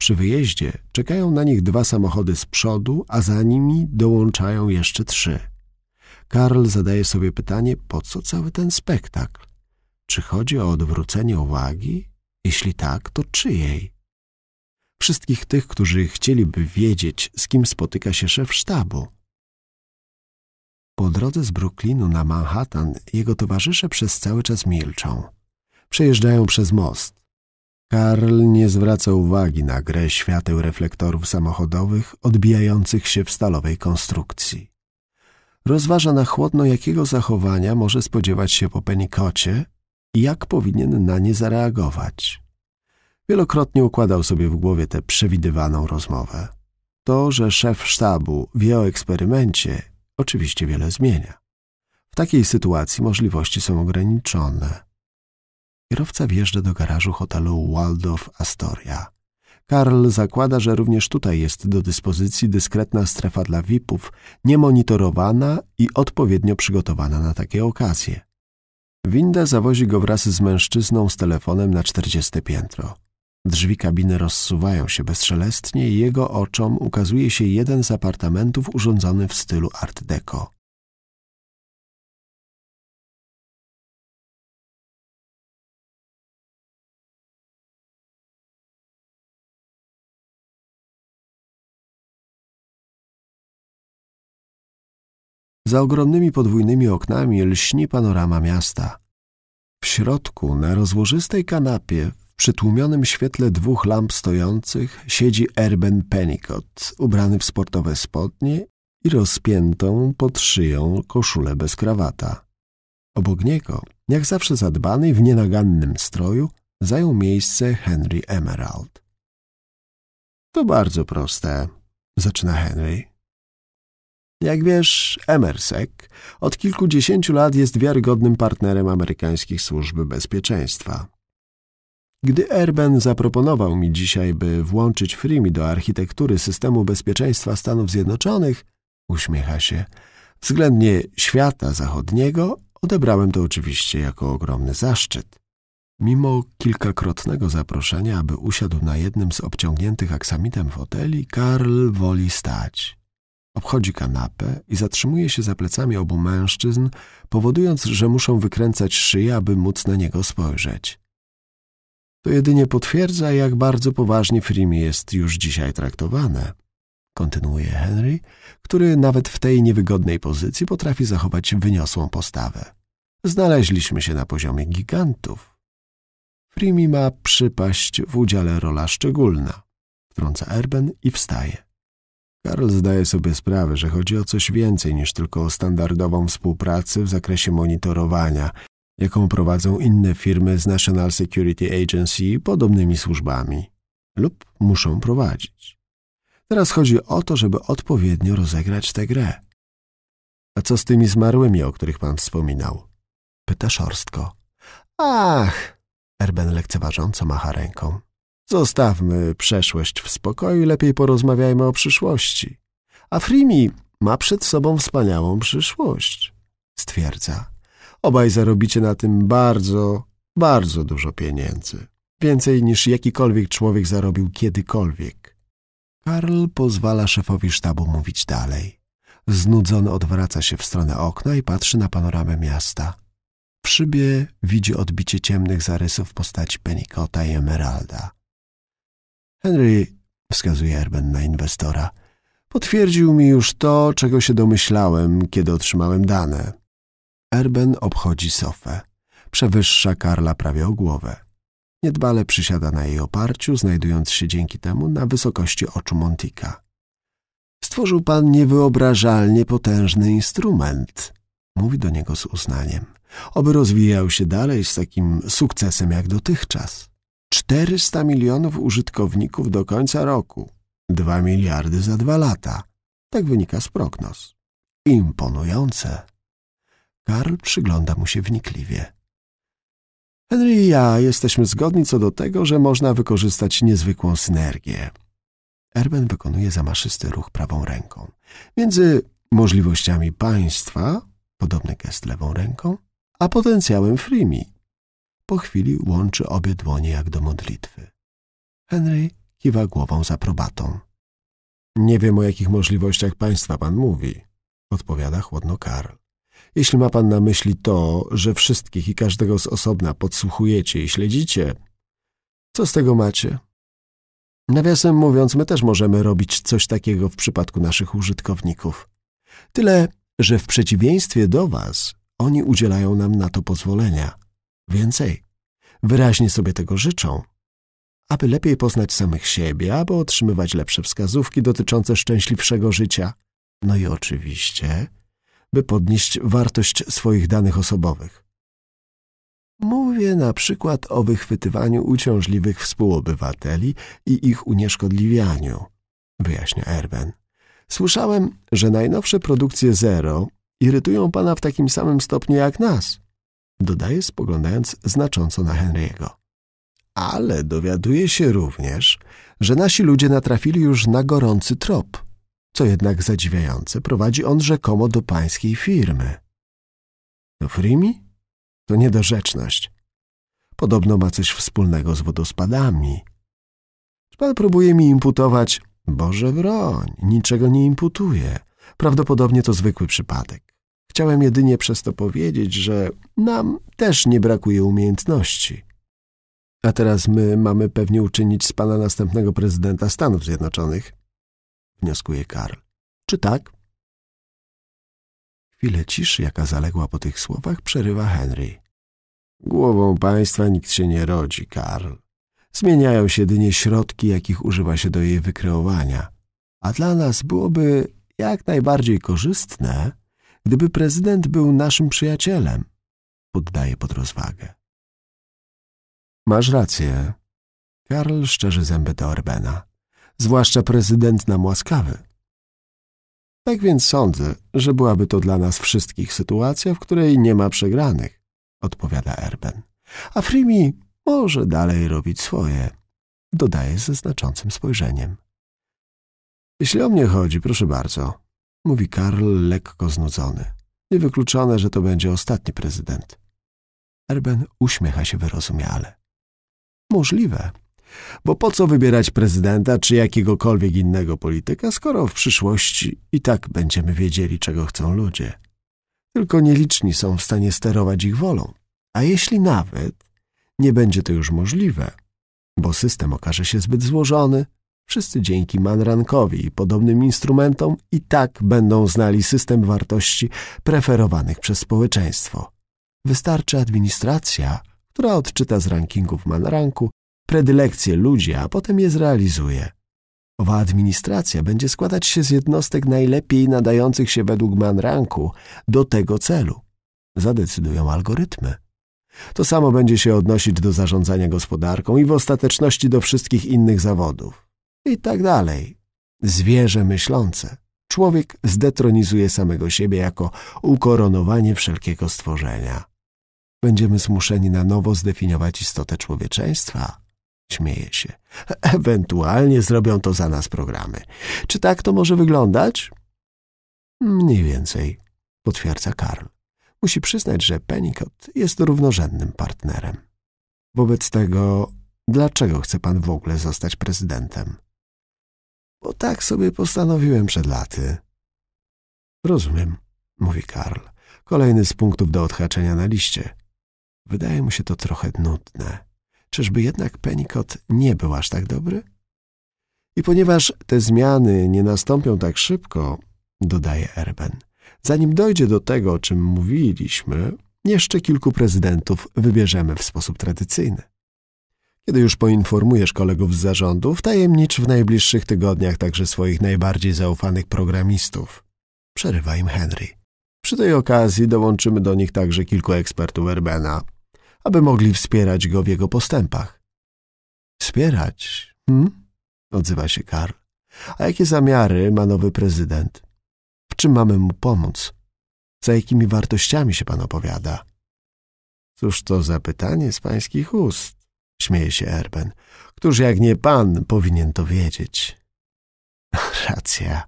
Przy wyjeździe czekają na nich dwa samochody z przodu, a za nimi dołączają jeszcze trzy. Karl zadaje sobie pytanie, po co cały ten spektakl? Czy chodzi o odwrócenie uwagi? Jeśli tak, to czyjej? Wszystkich tych, którzy chcieliby wiedzieć, z kim spotyka się szef sztabu. Po drodze z Brooklynu na Manhattan jego towarzysze przez cały czas milczą. Przejeżdżają przez most. Karl nie zwraca uwagi na grę świateł reflektorów samochodowych odbijających się w stalowej konstrukcji. Rozważa na chłodno, jakiego zachowania może spodziewać się po Penikocie, jak powinien na nie zareagować. Wielokrotnie układał sobie w głowie tę przewidywaną rozmowę. To, że szef sztabu wie o eksperymencie, oczywiście wiele zmienia. W takiej sytuacji możliwości są ograniczone. Kierowca wjeżdża do garażu hotelu Waldorf Astoria. Karl zakłada, że również tutaj jest do dyspozycji dyskretna strefa dla VIP-ów, niemonitorowana i odpowiednio przygotowana na takie okazje. Winda zawozi go wraz z mężczyzną z telefonem na czterdzieste piętro. Drzwi kabiny rozsuwają się bezszelestnie i jego oczom ukazuje się jeden z apartamentów urządzony w stylu art deco. Za ogromnymi podwójnymi oknami lśni panorama miasta. W środku, na rozłożystej kanapie, w przytłumionym świetle dwóch lamp stojących, siedzi Erben Penicott, ubrany w sportowe spodnie i rozpiętą pod szyją koszulę bez krawata. Obok niego, jak zawsze zadbany w nienagannym stroju, zajął miejsce Henry Emerald. To bardzo proste, zaczyna Henry. Jak wiesz, Emersec od kilkudziesięciu lat jest wiarygodnym partnerem amerykańskich służb bezpieczeństwa. Gdy Erben zaproponował mi dzisiaj, by włączyć Frimi do architektury systemu bezpieczeństwa Stanów Zjednoczonych, uśmiecha się, względnie świata zachodniego, odebrałem to oczywiście jako ogromny zaszczyt. Mimo kilkakrotnego zaproszenia, aby usiadł na jednym z obciągniętych aksamitem foteli, Karl woli stać. Obchodzi kanapę i zatrzymuje się za plecami obu mężczyzn, powodując, że muszą wykręcać szyję, aby móc na niego spojrzeć. To jedynie potwierdza, jak bardzo poważnie Frimi jest już dzisiaj traktowane. Kontynuuje Henry, który nawet w tej niewygodnej pozycji potrafi zachować wyniosłą postawę. Znaleźliśmy się na poziomie gigantów. Frimi ma przypaść w udziale rola szczególna. Wtrąca Erben i wstaje. Karl zdaje sobie sprawę, że chodzi o coś więcej niż tylko o standardową współpracę w zakresie monitorowania, jaką prowadzą inne firmy z National Security Agency podobnymi służbami lub muszą prowadzić. Teraz chodzi o to, żeby odpowiednio rozegrać tę grę. A co z tymi zmarłymi, o których pan wspominał? Pyta szorstko. Ach! Erben lekceważąco macha ręką. Zostawmy przeszłość w spokoju i lepiej porozmawiajmy o przyszłości. A Frimi ma przed sobą wspaniałą przyszłość, stwierdza. Obaj zarobicie na tym bardzo, bardzo dużo pieniędzy. Więcej niż jakikolwiek człowiek zarobił kiedykolwiek. Karl pozwala szefowi sztabu mówić dalej. Znudzony odwraca się w stronę okna i patrzy na panoramę miasta. W szybie widzi odbicie ciemnych zarysów postaci Penikota i Emeralda. Henry, wskazuje Erben na inwestora, potwierdził mi już to, czego się domyślałem, kiedy otrzymałem dane. Erben obchodzi sofę. Przewyższa Karla prawie o głowę. Niedbale przysiada na jej oparciu, znajdując się dzięki temu na wysokości oczu Montika. Stworzył pan niewyobrażalnie potężny instrument, mówi do niego z uznaniem, oby rozwijał się dalej z takim sukcesem jak dotychczas. 400 milionów użytkowników do końca roku, 2 miliardy za dwa lata. Tak wynika z prognoz. Imponujące. Karl przygląda mu się wnikliwie. Henry i ja jesteśmy zgodni co do tego, że można wykorzystać niezwykłą synergię. Erben wykonuje zamaszysty ruch prawą ręką. Między możliwościami państwa, podobny gest lewą ręką, a potencjałem Frimi, po chwili łączy obie dłonie jak do modlitwy. Henry kiwa głową za probatą. Nie wiem, o jakich możliwościach państwa pan mówi, odpowiada chłodno Karl. Jeśli ma pan na myśli to, że wszystkich i każdego z osobna podsłuchujecie i śledzicie, co z tego macie? Nawiasem mówiąc, my też możemy robić coś takiego w przypadku naszych użytkowników. Tyle, że w przeciwieństwie do was, oni udzielają nam na to pozwolenia – Więcej, wyraźnie sobie tego życzą, aby lepiej poznać samych siebie, aby otrzymywać lepsze wskazówki dotyczące szczęśliwszego życia, no i oczywiście, by podnieść wartość swoich danych osobowych. Mówię na przykład o wychwytywaniu uciążliwych współobywateli i ich unieszkodliwianiu, wyjaśnia Erben. Słyszałem, że najnowsze produkcje Zero irytują pana w takim samym stopniu jak nas dodaje spoglądając znacząco na Henry'ego. Ale dowiaduje się również, że nasi ludzie natrafili już na gorący trop, co jednak zadziwiające, prowadzi on rzekomo do pańskiej firmy. Do Frimi? To niedorzeczność. Podobno ma coś wspólnego z wodospadami. Czy pan próbuje mi imputować? Boże broń, niczego nie imputuje. Prawdopodobnie to zwykły przypadek. Chciałem jedynie przez to powiedzieć, że nam też nie brakuje umiejętności. A teraz my mamy pewnie uczynić z pana następnego prezydenta Stanów Zjednoczonych, wnioskuje Karl. Czy tak? Chwilę ciszy, jaka zaległa po tych słowach, przerywa Henry. Głową państwa nikt się nie rodzi, Karl. Zmieniają się jedynie środki, jakich używa się do jej wykreowania. A dla nas byłoby jak najbardziej korzystne, Gdyby prezydent był naszym przyjacielem, poddaje pod rozwagę. Masz rację. Karl szczerzy zęby do Orbena. Zwłaszcza prezydent nam łaskawy. Tak więc sądzę, że byłaby to dla nas wszystkich sytuacja, w której nie ma przegranych, odpowiada Erben. A Frimi może dalej robić swoje, dodaje ze znaczącym spojrzeniem. Jeśli o mnie chodzi, proszę bardzo, mówi Karl lekko znudzony. Niewykluczone, że to będzie ostatni prezydent. Erben uśmiecha się wyrozumiale. Możliwe, bo po co wybierać prezydenta czy jakiegokolwiek innego polityka, skoro w przyszłości i tak będziemy wiedzieli, czego chcą ludzie. Tylko nieliczni są w stanie sterować ich wolą. A jeśli nawet, nie będzie to już możliwe, bo system okaże się zbyt złożony, Wszyscy dzięki Manrankowi i podobnym instrumentom i tak będą znali system wartości preferowanych przez społeczeństwo. Wystarczy administracja, która odczyta z rankingów Manranku predylekcje ludzi, a potem je zrealizuje. Owa administracja będzie składać się z jednostek najlepiej nadających się według Manranku do tego celu. Zadecydują algorytmy. To samo będzie się odnosić do zarządzania gospodarką i w ostateczności do wszystkich innych zawodów i tak dalej. Zwierzę myślące. Człowiek zdetronizuje samego siebie jako ukoronowanie wszelkiego stworzenia. Będziemy zmuszeni na nowo zdefiniować istotę człowieczeństwa. Śmieje się. Ewentualnie zrobią to za nas programy. Czy tak to może wyglądać? Mniej więcej, potwierdza Karl. Musi przyznać, że Pennicott jest równorzędnym partnerem. Wobec tego, dlaczego chce pan w ogóle zostać prezydentem? bo tak sobie postanowiłem przed laty. Rozumiem, mówi Karl. Kolejny z punktów do odhaczenia na liście. Wydaje mu się to trochę nudne. Czyżby jednak Penikot nie był aż tak dobry? I ponieważ te zmiany nie nastąpią tak szybko, dodaje Erben, zanim dojdzie do tego, o czym mówiliśmy, jeszcze kilku prezydentów wybierzemy w sposób tradycyjny. Kiedy już poinformujesz kolegów z zarządu, wtajemnicz w najbliższych tygodniach także swoich najbardziej zaufanych programistów. Przerywa im Henry. Przy tej okazji dołączymy do nich także kilku ekspertów Erbena, aby mogli wspierać go w jego postępach. Wspierać? Hmm? Odzywa się Karl. A jakie zamiary ma nowy prezydent? W czym mamy mu pomóc? Za jakimi wartościami się pan opowiada? Cóż to za pytanie z pańskich ust? Śmieje się Erben. Któż jak nie pan powinien to wiedzieć? Racja.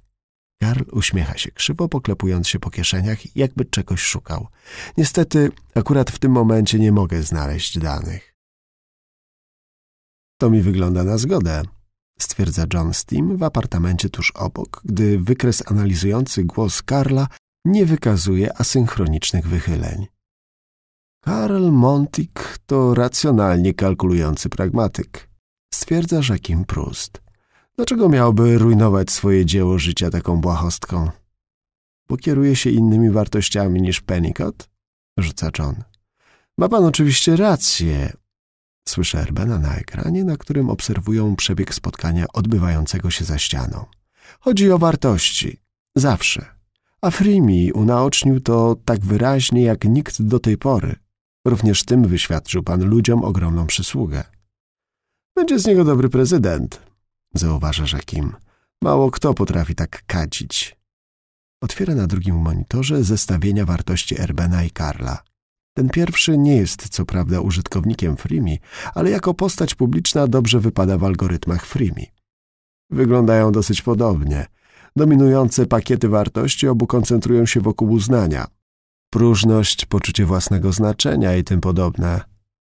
Karl uśmiecha się krzywo, poklepując się po kieszeniach, jakby czegoś szukał. Niestety, akurat w tym momencie nie mogę znaleźć danych. To mi wygląda na zgodę, stwierdza John Steam w apartamencie tuż obok, gdy wykres analizujący głos Karla nie wykazuje asynchronicznych wychyleń. Karl Montik to racjonalnie kalkulujący pragmatyk, stwierdza Rzekim Proust. Dlaczego miałby rujnować swoje dzieło życia taką błahostką? Bo kieruje się innymi wartościami niż Pennicott? Rzuca John. Ma pan oczywiście rację. Słyszę Erbena na ekranie, na którym obserwują przebieg spotkania odbywającego się za ścianą. Chodzi o wartości. Zawsze. A Frimi unaocznił to tak wyraźnie jak nikt do tej pory. Również tym wyświadczył pan ludziom ogromną przysługę. Będzie z niego dobry prezydent, zauważa Żakim. Mało kto potrafi tak kadzić. Otwiera na drugim monitorze zestawienia wartości Erbena i Karla. Ten pierwszy nie jest co prawda użytkownikiem Freemi, ale jako postać publiczna dobrze wypada w algorytmach Freemi. Wyglądają dosyć podobnie. Dominujące pakiety wartości obu koncentrują się wokół uznania, próżność, poczucie własnego znaczenia i tym podobne.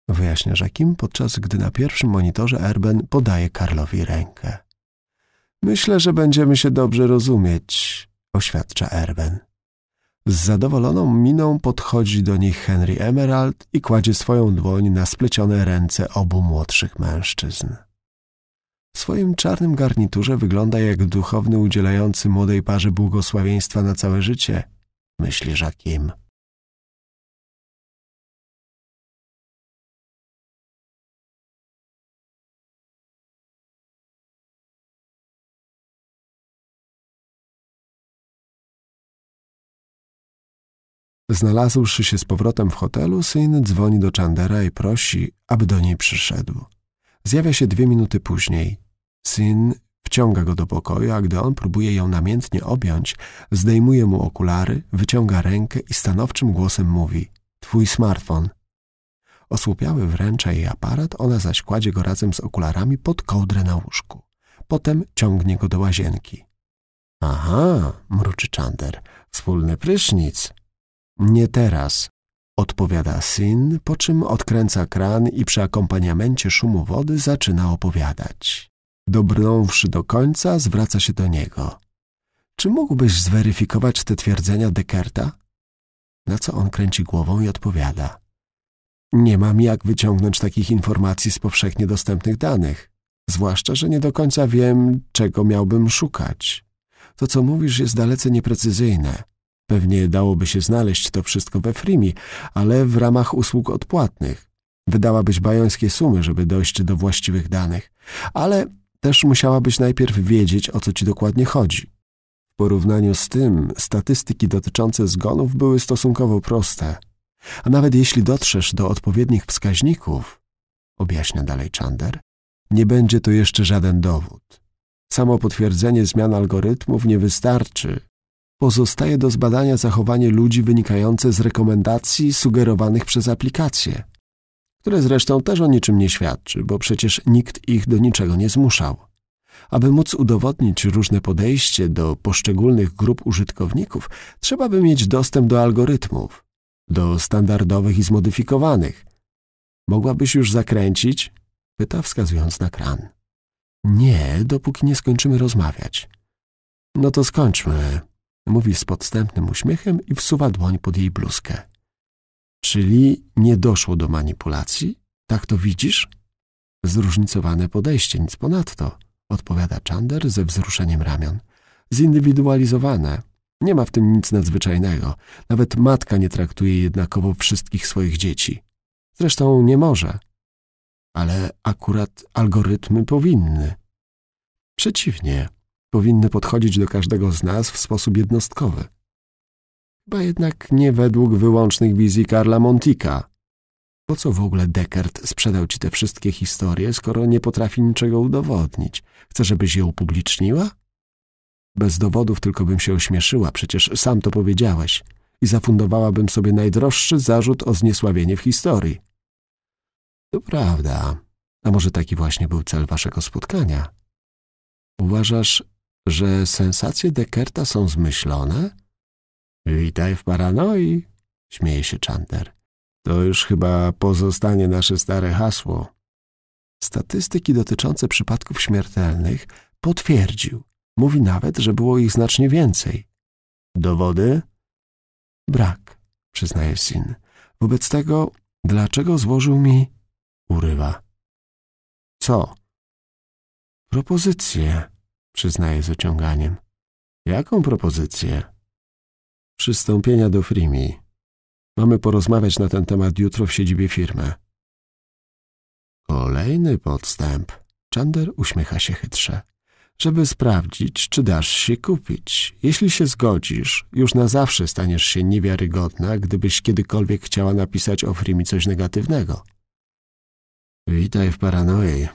Wyjaśnia Żakim, podczas gdy na pierwszym monitorze Erben podaje Karlowi rękę. Myślę, że będziemy się dobrze rozumieć, oświadcza Erben. Z zadowoloną miną podchodzi do nich Henry Emerald i kładzie swoją dłoń na splecione ręce obu młodszych mężczyzn. W swoim czarnym garniturze wygląda jak duchowny udzielający młodej parze błogosławieństwa na całe życie, myśli Żakim. Znalazłszy się z powrotem w hotelu, syn dzwoni do Chandera i prosi, aby do niej przyszedł. Zjawia się dwie minuty później. Syn wciąga go do pokoju, a gdy on próbuje ją namiętnie objąć, zdejmuje mu okulary, wyciąga rękę i stanowczym głosem mówi – twój smartfon. Osłupiały wręcza jej aparat, ona zaś kładzie go razem z okularami pod kołdrę na łóżku. Potem ciągnie go do łazienki. – Aha – mruczy Chander. wspólny prysznic – nie teraz, odpowiada syn, po czym odkręca kran i przy akompaniamencie szumu wody zaczyna opowiadać. Dobrnąwszy do końca, zwraca się do niego. Czy mógłbyś zweryfikować te twierdzenia Descartesa? Na co on kręci głową i odpowiada. Nie mam jak wyciągnąć takich informacji z powszechnie dostępnych danych, zwłaszcza, że nie do końca wiem, czego miałbym szukać. To, co mówisz, jest dalece nieprecyzyjne. Pewnie dałoby się znaleźć to wszystko we Frimi, ale w ramach usług odpłatnych. Wydałabyś bajońskie sumy, żeby dojść do właściwych danych, ale też musiałabyś najpierw wiedzieć, o co ci dokładnie chodzi. W porównaniu z tym statystyki dotyczące zgonów były stosunkowo proste. A nawet jeśli dotrzesz do odpowiednich wskaźników, objaśnia dalej Czander, nie będzie to jeszcze żaden dowód. Samo potwierdzenie zmian algorytmów nie wystarczy, Pozostaje do zbadania zachowanie ludzi wynikające z rekomendacji sugerowanych przez aplikacje, które zresztą też o niczym nie świadczy, bo przecież nikt ich do niczego nie zmuszał. Aby móc udowodnić różne podejście do poszczególnych grup użytkowników, trzeba by mieć dostęp do algorytmów, do standardowych i zmodyfikowanych. Mogłabyś już zakręcić? Pyta wskazując na kran. Nie, dopóki nie skończymy rozmawiać. No to skończmy, mówi z podstępnym uśmiechem i wsuwa dłoń pod jej bluzkę. Czyli nie doszło do manipulacji? Tak to widzisz? Zróżnicowane podejście, nic ponadto, odpowiada Chandler ze wzruszeniem ramion. Zindywidualizowane. Nie ma w tym nic nadzwyczajnego. Nawet matka nie traktuje jednakowo wszystkich swoich dzieci. Zresztą nie może. Ale akurat algorytmy powinny. Przeciwnie, powinny podchodzić do każdego z nas w sposób jednostkowy. Chyba jednak nie według wyłącznych wizji Karla Montika. Po co w ogóle Descartes sprzedał ci te wszystkie historie, skoro nie potrafi niczego udowodnić? Chce, żebyś je upubliczniła? Bez dowodów tylko bym się ośmieszyła, przecież sam to powiedziałeś. I zafundowałabym sobie najdroższy zarzut o zniesławienie w historii. To prawda. A może taki właśnie był cel waszego spotkania? Uważasz, że sensacje Dekerta są zmyślone? Witaj w paranoi, śmieje się Chandler. To już chyba pozostanie nasze stare hasło. Statystyki dotyczące przypadków śmiertelnych potwierdził. Mówi nawet, że było ich znacznie więcej. Dowody? Brak, przyznaje Sin. Wobec tego, dlaczego złożył
mi... Urywa. Co? Propozycję
przyznaje z ociąganiem. Jaką propozycję? Przystąpienia do Frimi. Mamy porozmawiać na ten temat jutro w siedzibie firmy. Kolejny podstęp. Chandler uśmiecha się chytrze. Żeby sprawdzić, czy dasz się kupić. Jeśli się zgodzisz, już na zawsze staniesz się niewiarygodna, gdybyś kiedykolwiek chciała napisać o Frimi coś negatywnego. Witaj w paranoi,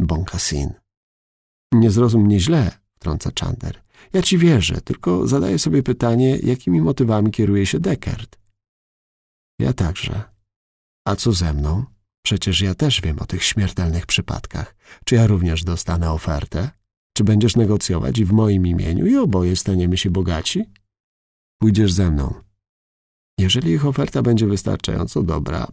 bąka sin. Nie zrozum mnie źle, trąca Chandler. Ja ci wierzę, tylko zadaję sobie pytanie, jakimi motywami kieruje się Deckard. Ja także. A co ze mną? Przecież ja też wiem o tych śmiertelnych przypadkach. Czy ja również dostanę ofertę? Czy będziesz negocjować i w moim imieniu i oboje staniemy się bogaci? Pójdziesz ze mną. Jeżeli ich oferta będzie wystarczająco dobra,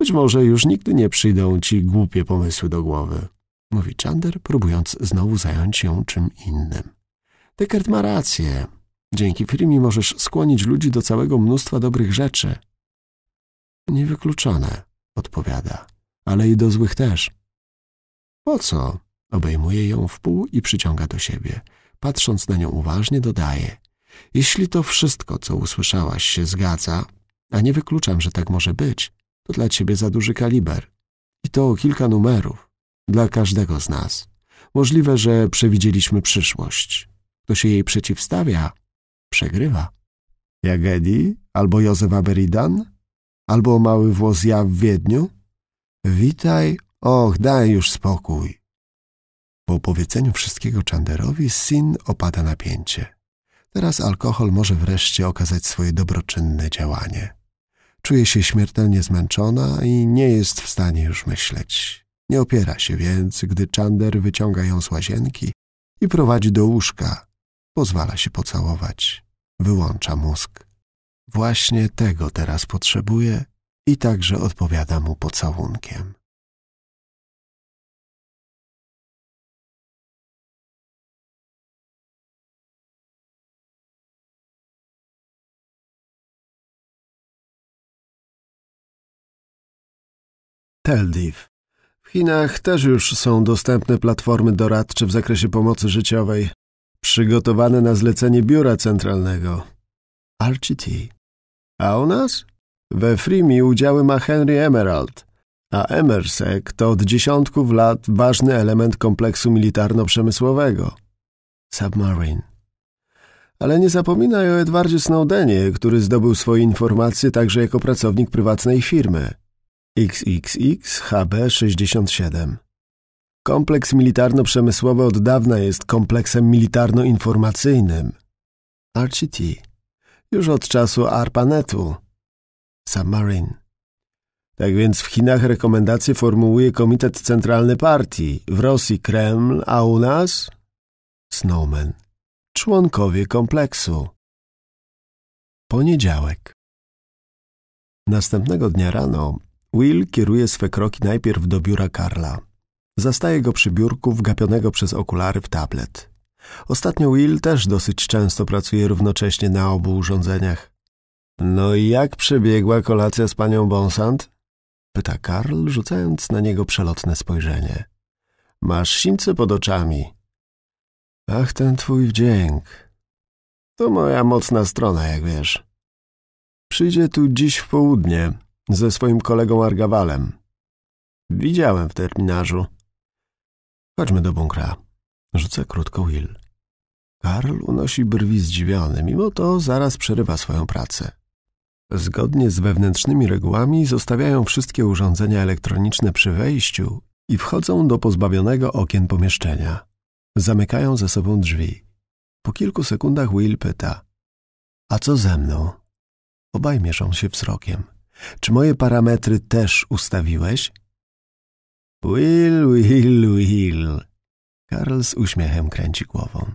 być może już nigdy nie przyjdą ci głupie pomysły do głowy mówi Chander, próbując znowu zająć się czym innym. Deckard ma rację. Dzięki firmie możesz skłonić ludzi do całego mnóstwa dobrych rzeczy. Niewykluczone, odpowiada, ale i do złych też. Po co? Obejmuje ją w pół i przyciąga do siebie. Patrząc na nią uważnie, dodaje. Jeśli to wszystko, co usłyszałaś, się zgadza, a nie wykluczam, że tak może być, to dla ciebie za duży kaliber. I to o kilka numerów dla każdego z nas. Możliwe, że przewidzieliśmy przyszłość. Kto się jej przeciwstawia, przegrywa. Jak albo Józef Aberidan, albo mały włos ja w Wiedniu? Witaj, och, daj już spokój. Po opowiedzeniu wszystkiego Chanderowi Sin opada napięcie. Teraz alkohol może wreszcie okazać swoje dobroczynne działanie. Czuje się śmiertelnie zmęczona i nie jest w stanie już myśleć. Nie opiera się więc, gdy Czander wyciąga ją z łazienki i prowadzi do łóżka. Pozwala się pocałować. Wyłącza mózg. Właśnie tego teraz potrzebuje i także odpowiada mu
pocałunkiem.
Teldiv w Chinach też już są dostępne platformy doradcze w zakresie pomocy życiowej, przygotowane na zlecenie biura centralnego RCT. A u nas? We Freemi udziały ma Henry Emerald, a Emersec to od dziesiątków lat ważny element kompleksu militarno-przemysłowego. Submarine. Ale nie zapominaj o Edwardzie Snowdenie, który zdobył swoje informacje także jako pracownik prywatnej firmy – XXXHB67. Kompleks militarno-przemysłowy od dawna jest kompleksem militarno-informacyjnym. RCT. Już od czasu ARPANETu. Submarine. Tak więc w Chinach rekomendacje formułuje Komitet Centralny Partii, w Rosji Kreml, a u nas? Snowman. Członkowie kompleksu. Poniedziałek. Następnego dnia rano Will kieruje swe kroki najpierw do biura Karla. Zastaje go przy biurku wgapionego przez okulary w tablet. Ostatnio Will też dosyć często pracuje równocześnie na obu urządzeniach. No i jak przebiegła kolacja z panią Bonsant? Pyta Karl, rzucając na niego przelotne spojrzenie. Masz sińce pod oczami. Ach, ten twój wdzięk. To moja mocna strona, jak wiesz. Przyjdzie tu dziś w południe, ze swoim kolegą Argawalem. Widziałem w terminarzu. Chodźmy do bunkra. Rzucę krótko Will. Karl unosi brwi zdziwiony, mimo to zaraz przerywa swoją pracę. Zgodnie z wewnętrznymi regułami zostawiają wszystkie urządzenia elektroniczne przy wejściu i wchodzą do pozbawionego okien pomieszczenia. Zamykają ze sobą drzwi. Po kilku sekundach Will pyta – a co ze mną? Obaj mieszą się wzrokiem. Czy moje parametry też ustawiłeś? Will, Will, Will. Karl z uśmiechem kręci głową.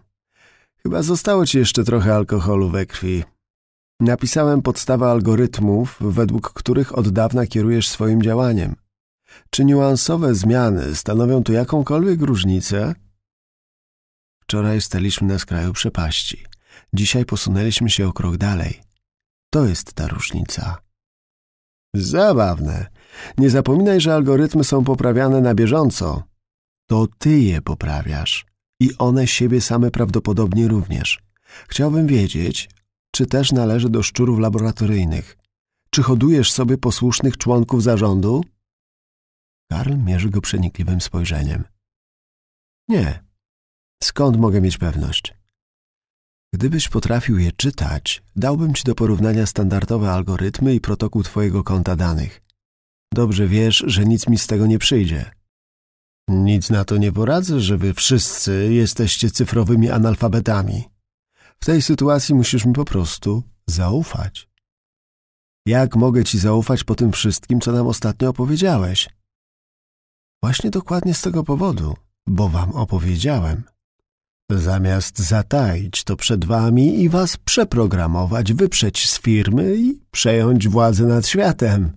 Chyba zostało ci jeszcze trochę alkoholu we krwi. Napisałem podstawę algorytmów, według których od dawna kierujesz swoim działaniem. Czy niuansowe zmiany stanowią tu jakąkolwiek różnicę? Wczoraj staliśmy na skraju przepaści. Dzisiaj posunęliśmy się o krok dalej. To jest ta różnica. Zabawne. Nie zapominaj, że algorytmy są poprawiane na bieżąco. To ty je poprawiasz i one siebie same prawdopodobnie również. Chciałbym wiedzieć, czy też należy do szczurów laboratoryjnych. Czy hodujesz sobie posłusznych członków zarządu? Karl mierzy go przenikliwym spojrzeniem. Nie. Skąd mogę mieć pewność? Gdybyś potrafił je czytać, dałbym ci do porównania standardowe algorytmy i protokół twojego konta danych. Dobrze wiesz, że nic mi z tego nie przyjdzie. Nic na to nie poradzę, że wy wszyscy jesteście cyfrowymi analfabetami. W tej sytuacji musisz mi po prostu zaufać. Jak mogę ci zaufać po tym wszystkim, co nam ostatnio opowiedziałeś? Właśnie dokładnie z tego powodu, bo wam opowiedziałem. Zamiast zataić to przed wami i was przeprogramować, wyprzeć z firmy i przejąć władzę nad światem.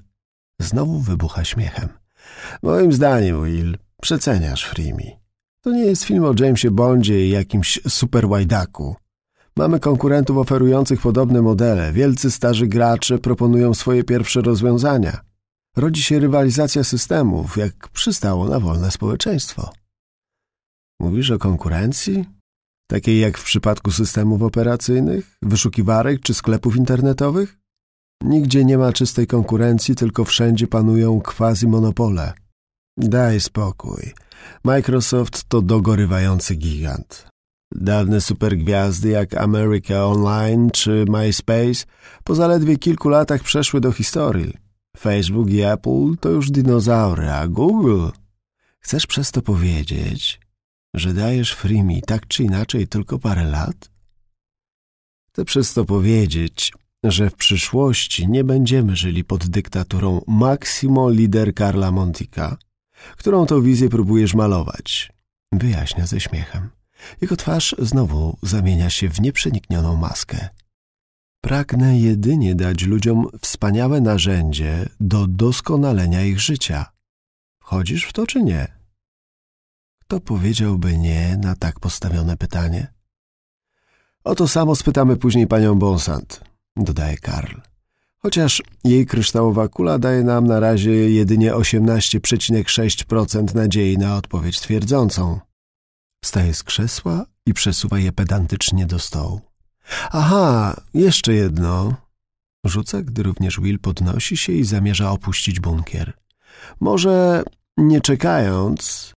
Znowu wybucha śmiechem. Moim zdaniem, Will, przeceniasz Freemi. To nie jest film o Jamesie Bondzie i jakimś superwajdaku. Mamy konkurentów oferujących podobne modele. Wielcy starzy gracze proponują swoje pierwsze rozwiązania. Rodzi się rywalizacja systemów, jak przystało na wolne społeczeństwo. Mówisz o konkurencji? takiej jak w przypadku systemów operacyjnych, wyszukiwarek czy sklepów internetowych? Nigdzie nie ma czystej konkurencji, tylko wszędzie panują quasi-monopole. Daj spokój. Microsoft to dogorywający gigant. Dawne supergwiazdy jak America Online czy MySpace po zaledwie kilku latach przeszły do historii. Facebook i Apple to już dinozaury, a Google... Chcesz przez to powiedzieć, że dajesz Frimi tak czy inaczej tylko parę lat? Chcę przez to powiedzieć, że w przyszłości nie będziemy żyli pod dyktaturą Maximo lider Karla Montika, którą tą wizję próbujesz malować. Wyjaśnia ze śmiechem. Jego twarz znowu zamienia się w nieprzeniknioną maskę. Pragnę jedynie dać ludziom wspaniałe narzędzie do doskonalenia ich życia. Wchodzisz w to czy nie? kto powiedziałby nie na tak postawione pytanie? O to samo spytamy później panią Bonsant, dodaje Karl. Chociaż jej kryształowa kula daje nam na razie jedynie 18,6% nadziei na odpowiedź twierdzącą. Wstaje z krzesła i przesuwa je pedantycznie do stołu. Aha, jeszcze jedno. Rzuca, gdy również Will podnosi się i zamierza opuścić bunkier. Może, nie czekając,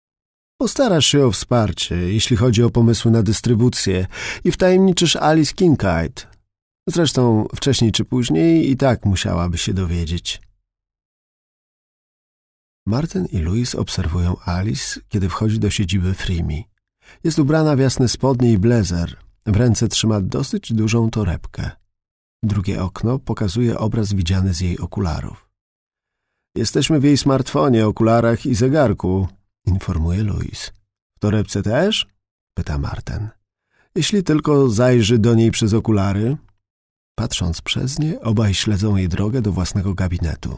Postarasz się o wsparcie, jeśli chodzi o pomysły na dystrybucję i wtajemniczysz Alice Kinkaid. Zresztą wcześniej czy później i tak musiałaby się dowiedzieć. Martin i Louis obserwują Alice, kiedy wchodzi do siedziby Freemi. Jest ubrana w jasne spodnie i blazer. W ręce trzyma dosyć dużą torebkę. Drugie okno pokazuje obraz widziany z jej okularów. Jesteśmy w jej smartfonie, okularach i zegarku, informuje Louis. W torebce też? pyta Marten. Jeśli tylko zajrzy do niej przez okulary. Patrząc przez nie, obaj śledzą jej drogę do własnego gabinetu.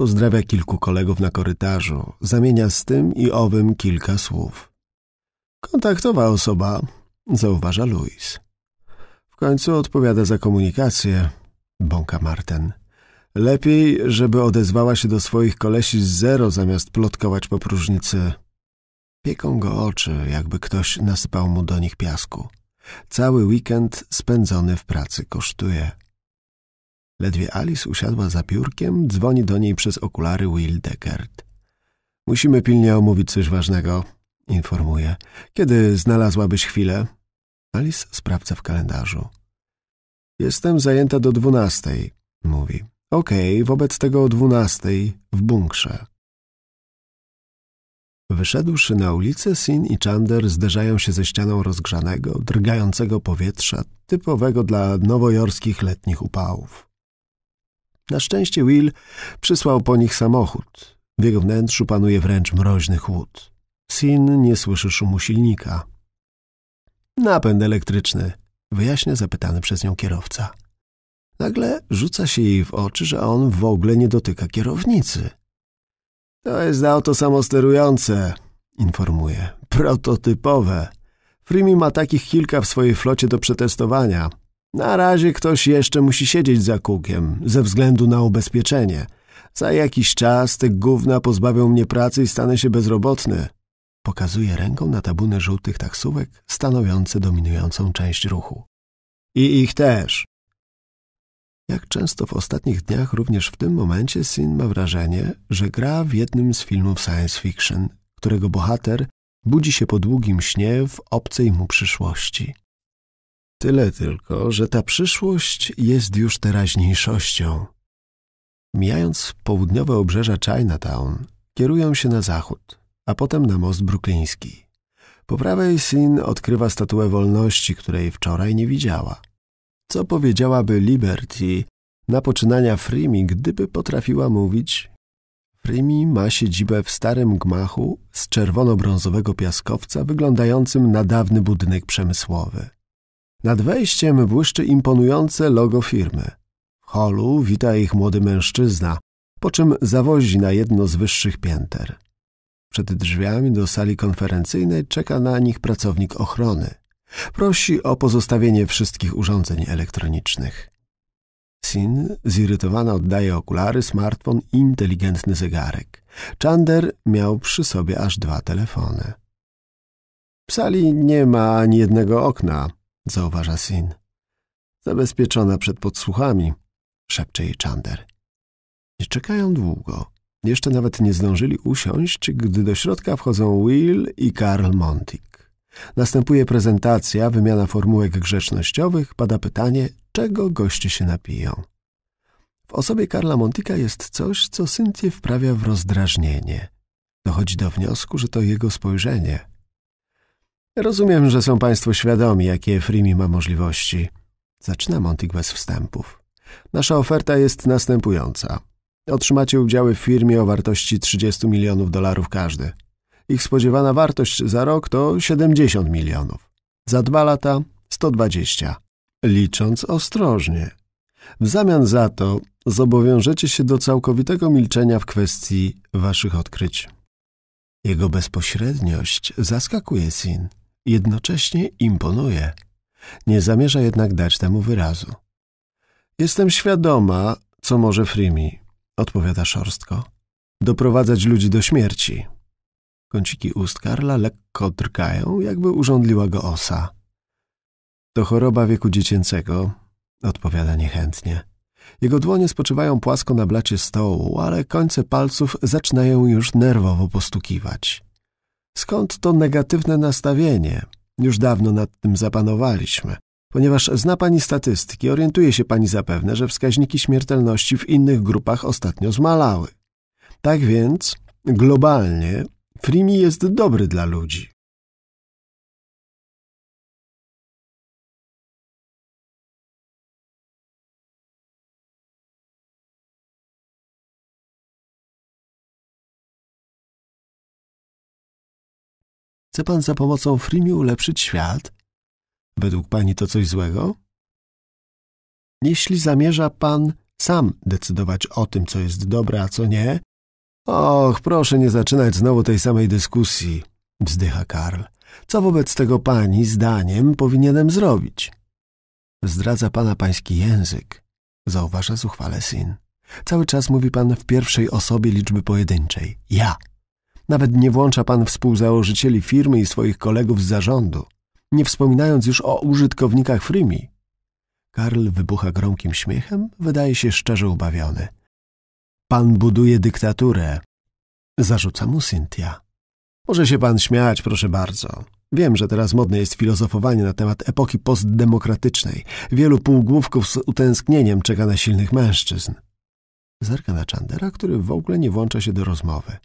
Pozdrawia kilku kolegów na korytarzu, zamienia z tym i owym kilka słów. Kontaktowa osoba, zauważa Louis. W końcu odpowiada za komunikację, bąka Marten. Lepiej, żeby odezwała się do swoich kolesi z zero, zamiast plotkować po próżnicy. Pieką go oczy, jakby ktoś nasypał mu do nich piasku. Cały weekend spędzony w pracy kosztuje. Ledwie Alice usiadła za piórkiem, dzwoni do niej przez okulary Will Deckard. Musimy pilnie omówić coś ważnego, informuje. Kiedy znalazłabyś chwilę? Alice sprawdza w kalendarzu. Jestem zajęta do dwunastej, mówi. Okej, okay, wobec tego o dwunastej w bunkrze. Wyszedłszy na ulicę, Sin i Chander zderzają się ze ścianą rozgrzanego, drgającego powietrza, typowego dla nowojorskich letnich upałów. Na szczęście Will przysłał po nich samochód. W jego wnętrzu panuje wręcz mroźny chłód. Sin nie słyszy szumu silnika. Napęd elektryczny, wyjaśnia zapytany przez nią kierowca. Nagle rzuca się jej w oczy, że on w ogóle nie dotyka kierownicy. To jest auto samosterujące, informuje. Prototypowe. Frimi ma takich kilka w swojej flocie do przetestowania. Na razie ktoś jeszcze musi siedzieć za kółkiem, ze względu na ubezpieczenie. Za jakiś czas te gówna pozbawią mnie pracy i stanę się bezrobotny. Pokazuje ręką na tabunę żółtych taksówek, stanowiące dominującą część ruchu. I ich też. Jak często w ostatnich dniach, również w tym momencie, Sin ma wrażenie, że gra w jednym z filmów science fiction, którego bohater budzi się po długim śnie w obcej mu przyszłości. Tyle tylko, że ta przyszłość jest już teraźniejszością. Mijając południowe obrzeża Chinatown, kierują się na zachód, a potem na most brukliński. Po prawej Sin odkrywa statuę wolności, której wczoraj nie widziała. Co powiedziałaby Liberty na poczynania Frimi, gdyby potrafiła mówić? Frimi ma siedzibę w starym gmachu z czerwono-brązowego piaskowca wyglądającym na dawny budynek przemysłowy. Nad wejściem błyszczy imponujące logo firmy. W holu wita ich młody mężczyzna, po czym zawozi na jedno z wyższych pięter. Przed drzwiami do sali konferencyjnej czeka na nich pracownik ochrony – Prosi o pozostawienie wszystkich urządzeń elektronicznych. Sin, zirytowana, oddaje okulary, smartfon i inteligentny zegarek. Chander miał przy sobie aż dwa telefony. W sali nie ma ani jednego okna, zauważa Sin. Zabezpieczona przed podsłuchami, szepcze jej Chander. Nie czekają długo. Jeszcze nawet nie zdążyli usiąść, gdy do środka wchodzą Will i Karl Montik. Następuje prezentacja, wymiana formułek grzecznościowych, pada pytanie, czego goście się napiją. W osobie Karla Montika jest coś, co Cynthię wprawia w rozdrażnienie. Dochodzi do wniosku, że to jego spojrzenie. Rozumiem, że są Państwo świadomi, jakie Frimi ma możliwości. Zaczyna Montik bez wstępów. Nasza oferta jest następująca. Otrzymacie udziały w firmie o wartości 30 milionów dolarów każdy. Ich spodziewana wartość za rok to 70 milionów, za dwa lata 120, licząc ostrożnie. W zamian za to zobowiążecie się do całkowitego milczenia w kwestii waszych odkryć. Jego bezpośredniość zaskakuje Sin, jednocześnie imponuje. Nie zamierza jednak dać temu wyrazu. Jestem świadoma, co może Frimi, odpowiada szorstko. Doprowadzać ludzi do śmierci. Kąciki ust Karla lekko drgają, jakby urządliła go osa. To choroba wieku dziecięcego, odpowiada niechętnie. Jego dłonie spoczywają płasko na blacie stołu, ale końce palców zaczynają już nerwowo postukiwać. Skąd to negatywne nastawienie? Już dawno nad tym zapanowaliśmy. Ponieważ zna pani statystyki, orientuje się pani zapewne, że wskaźniki śmiertelności w innych grupach ostatnio zmalały. Tak więc globalnie Frimi jest dobry dla ludzi.
Chce pan za pomocą Frimi ulepszyć
świat? Według pani to coś złego? Jeśli zamierza pan sam decydować o tym, co jest dobre, a co nie, Och, proszę nie zaczynać znowu tej samej dyskusji, wzdycha Karl. Co wobec tego pani, zdaniem, powinienem zrobić? Zdradza pana pański język, zauważa zuchwale syn. Cały czas mówi pan w pierwszej osobie liczby pojedynczej. Ja. Nawet nie włącza pan współzałożycieli firmy i swoich kolegów z zarządu, nie wspominając już o użytkownikach Frymi. Karl wybucha gromkim śmiechem, wydaje się szczerze ubawiony. Pan buduje dyktaturę. Zarzuca mu Cynthia. Może się pan śmiać, proszę bardzo. Wiem, że teraz modne jest filozofowanie na temat epoki postdemokratycznej. Wielu półgłówków z utęsknieniem czeka na silnych mężczyzn. Zerka na Chandera, który w ogóle nie włącza się do rozmowy.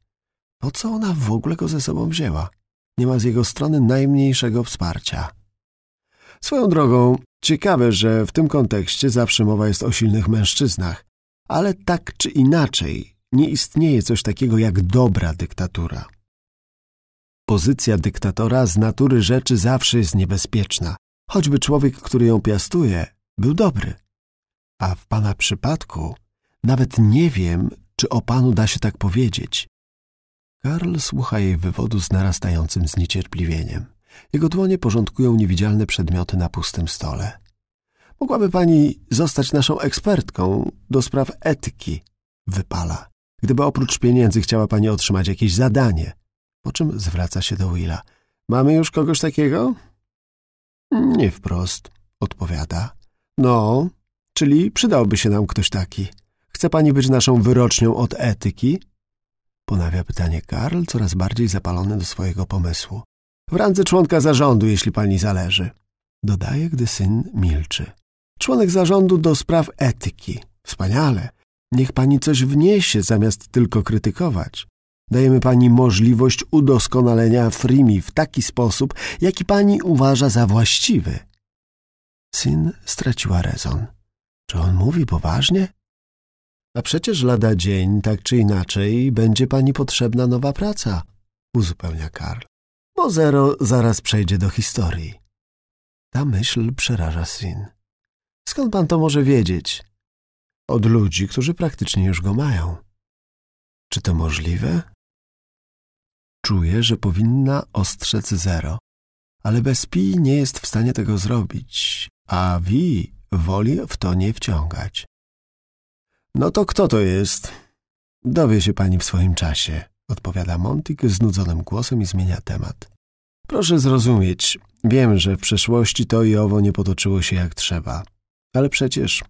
Po co ona w ogóle go ze sobą wzięła? Nie ma z jego strony najmniejszego wsparcia. Swoją drogą, ciekawe, że w tym kontekście zawsze mowa jest o silnych mężczyznach. Ale tak czy inaczej nie istnieje coś takiego jak dobra dyktatura. Pozycja dyktatora z natury rzeczy zawsze jest niebezpieczna, choćby człowiek, który ją piastuje, był dobry. A w pana przypadku nawet nie wiem, czy o panu da się tak powiedzieć. Karl słucha jej wywodu z narastającym zniecierpliwieniem. Jego dłonie porządkują niewidzialne przedmioty na pustym stole. Mogłaby pani zostać naszą ekspertką do spraw etyki, wypala. Gdyby oprócz pieniędzy chciała pani otrzymać jakieś zadanie. Po czym zwraca się do Willa. Mamy już kogoś takiego? Nie wprost, odpowiada. No, czyli przydałby się nam ktoś taki. Chce pani być naszą wyrocznią od etyki? Ponawia pytanie Karl, coraz bardziej zapalony do swojego pomysłu. W randze członka zarządu, jeśli pani zależy. Dodaje, gdy syn milczy członek zarządu do spraw etyki. Wspaniale. Niech pani coś wniesie zamiast tylko krytykować. Dajemy pani możliwość udoskonalenia Frimi w taki sposób, jaki pani uważa za właściwy. Syn straciła rezon. Czy on mówi poważnie? A przecież lada dzień, tak czy inaczej, będzie pani potrzebna nowa praca, uzupełnia Karl. Bo zero zaraz przejdzie do historii. Ta myśl przeraża syn. Skąd pan to może wiedzieć? Od ludzi, którzy praktycznie już go mają. Czy to możliwe? Czuję, że powinna ostrzec zero, ale bez pi nie jest w stanie tego zrobić, a wi woli w to nie wciągać. No to kto to jest? Dowie się pani w swoim czasie, odpowiada Montik znudzonym głosem i zmienia temat. Proszę zrozumieć, wiem, że w przeszłości to i owo nie potoczyło się jak trzeba. Ale przecież...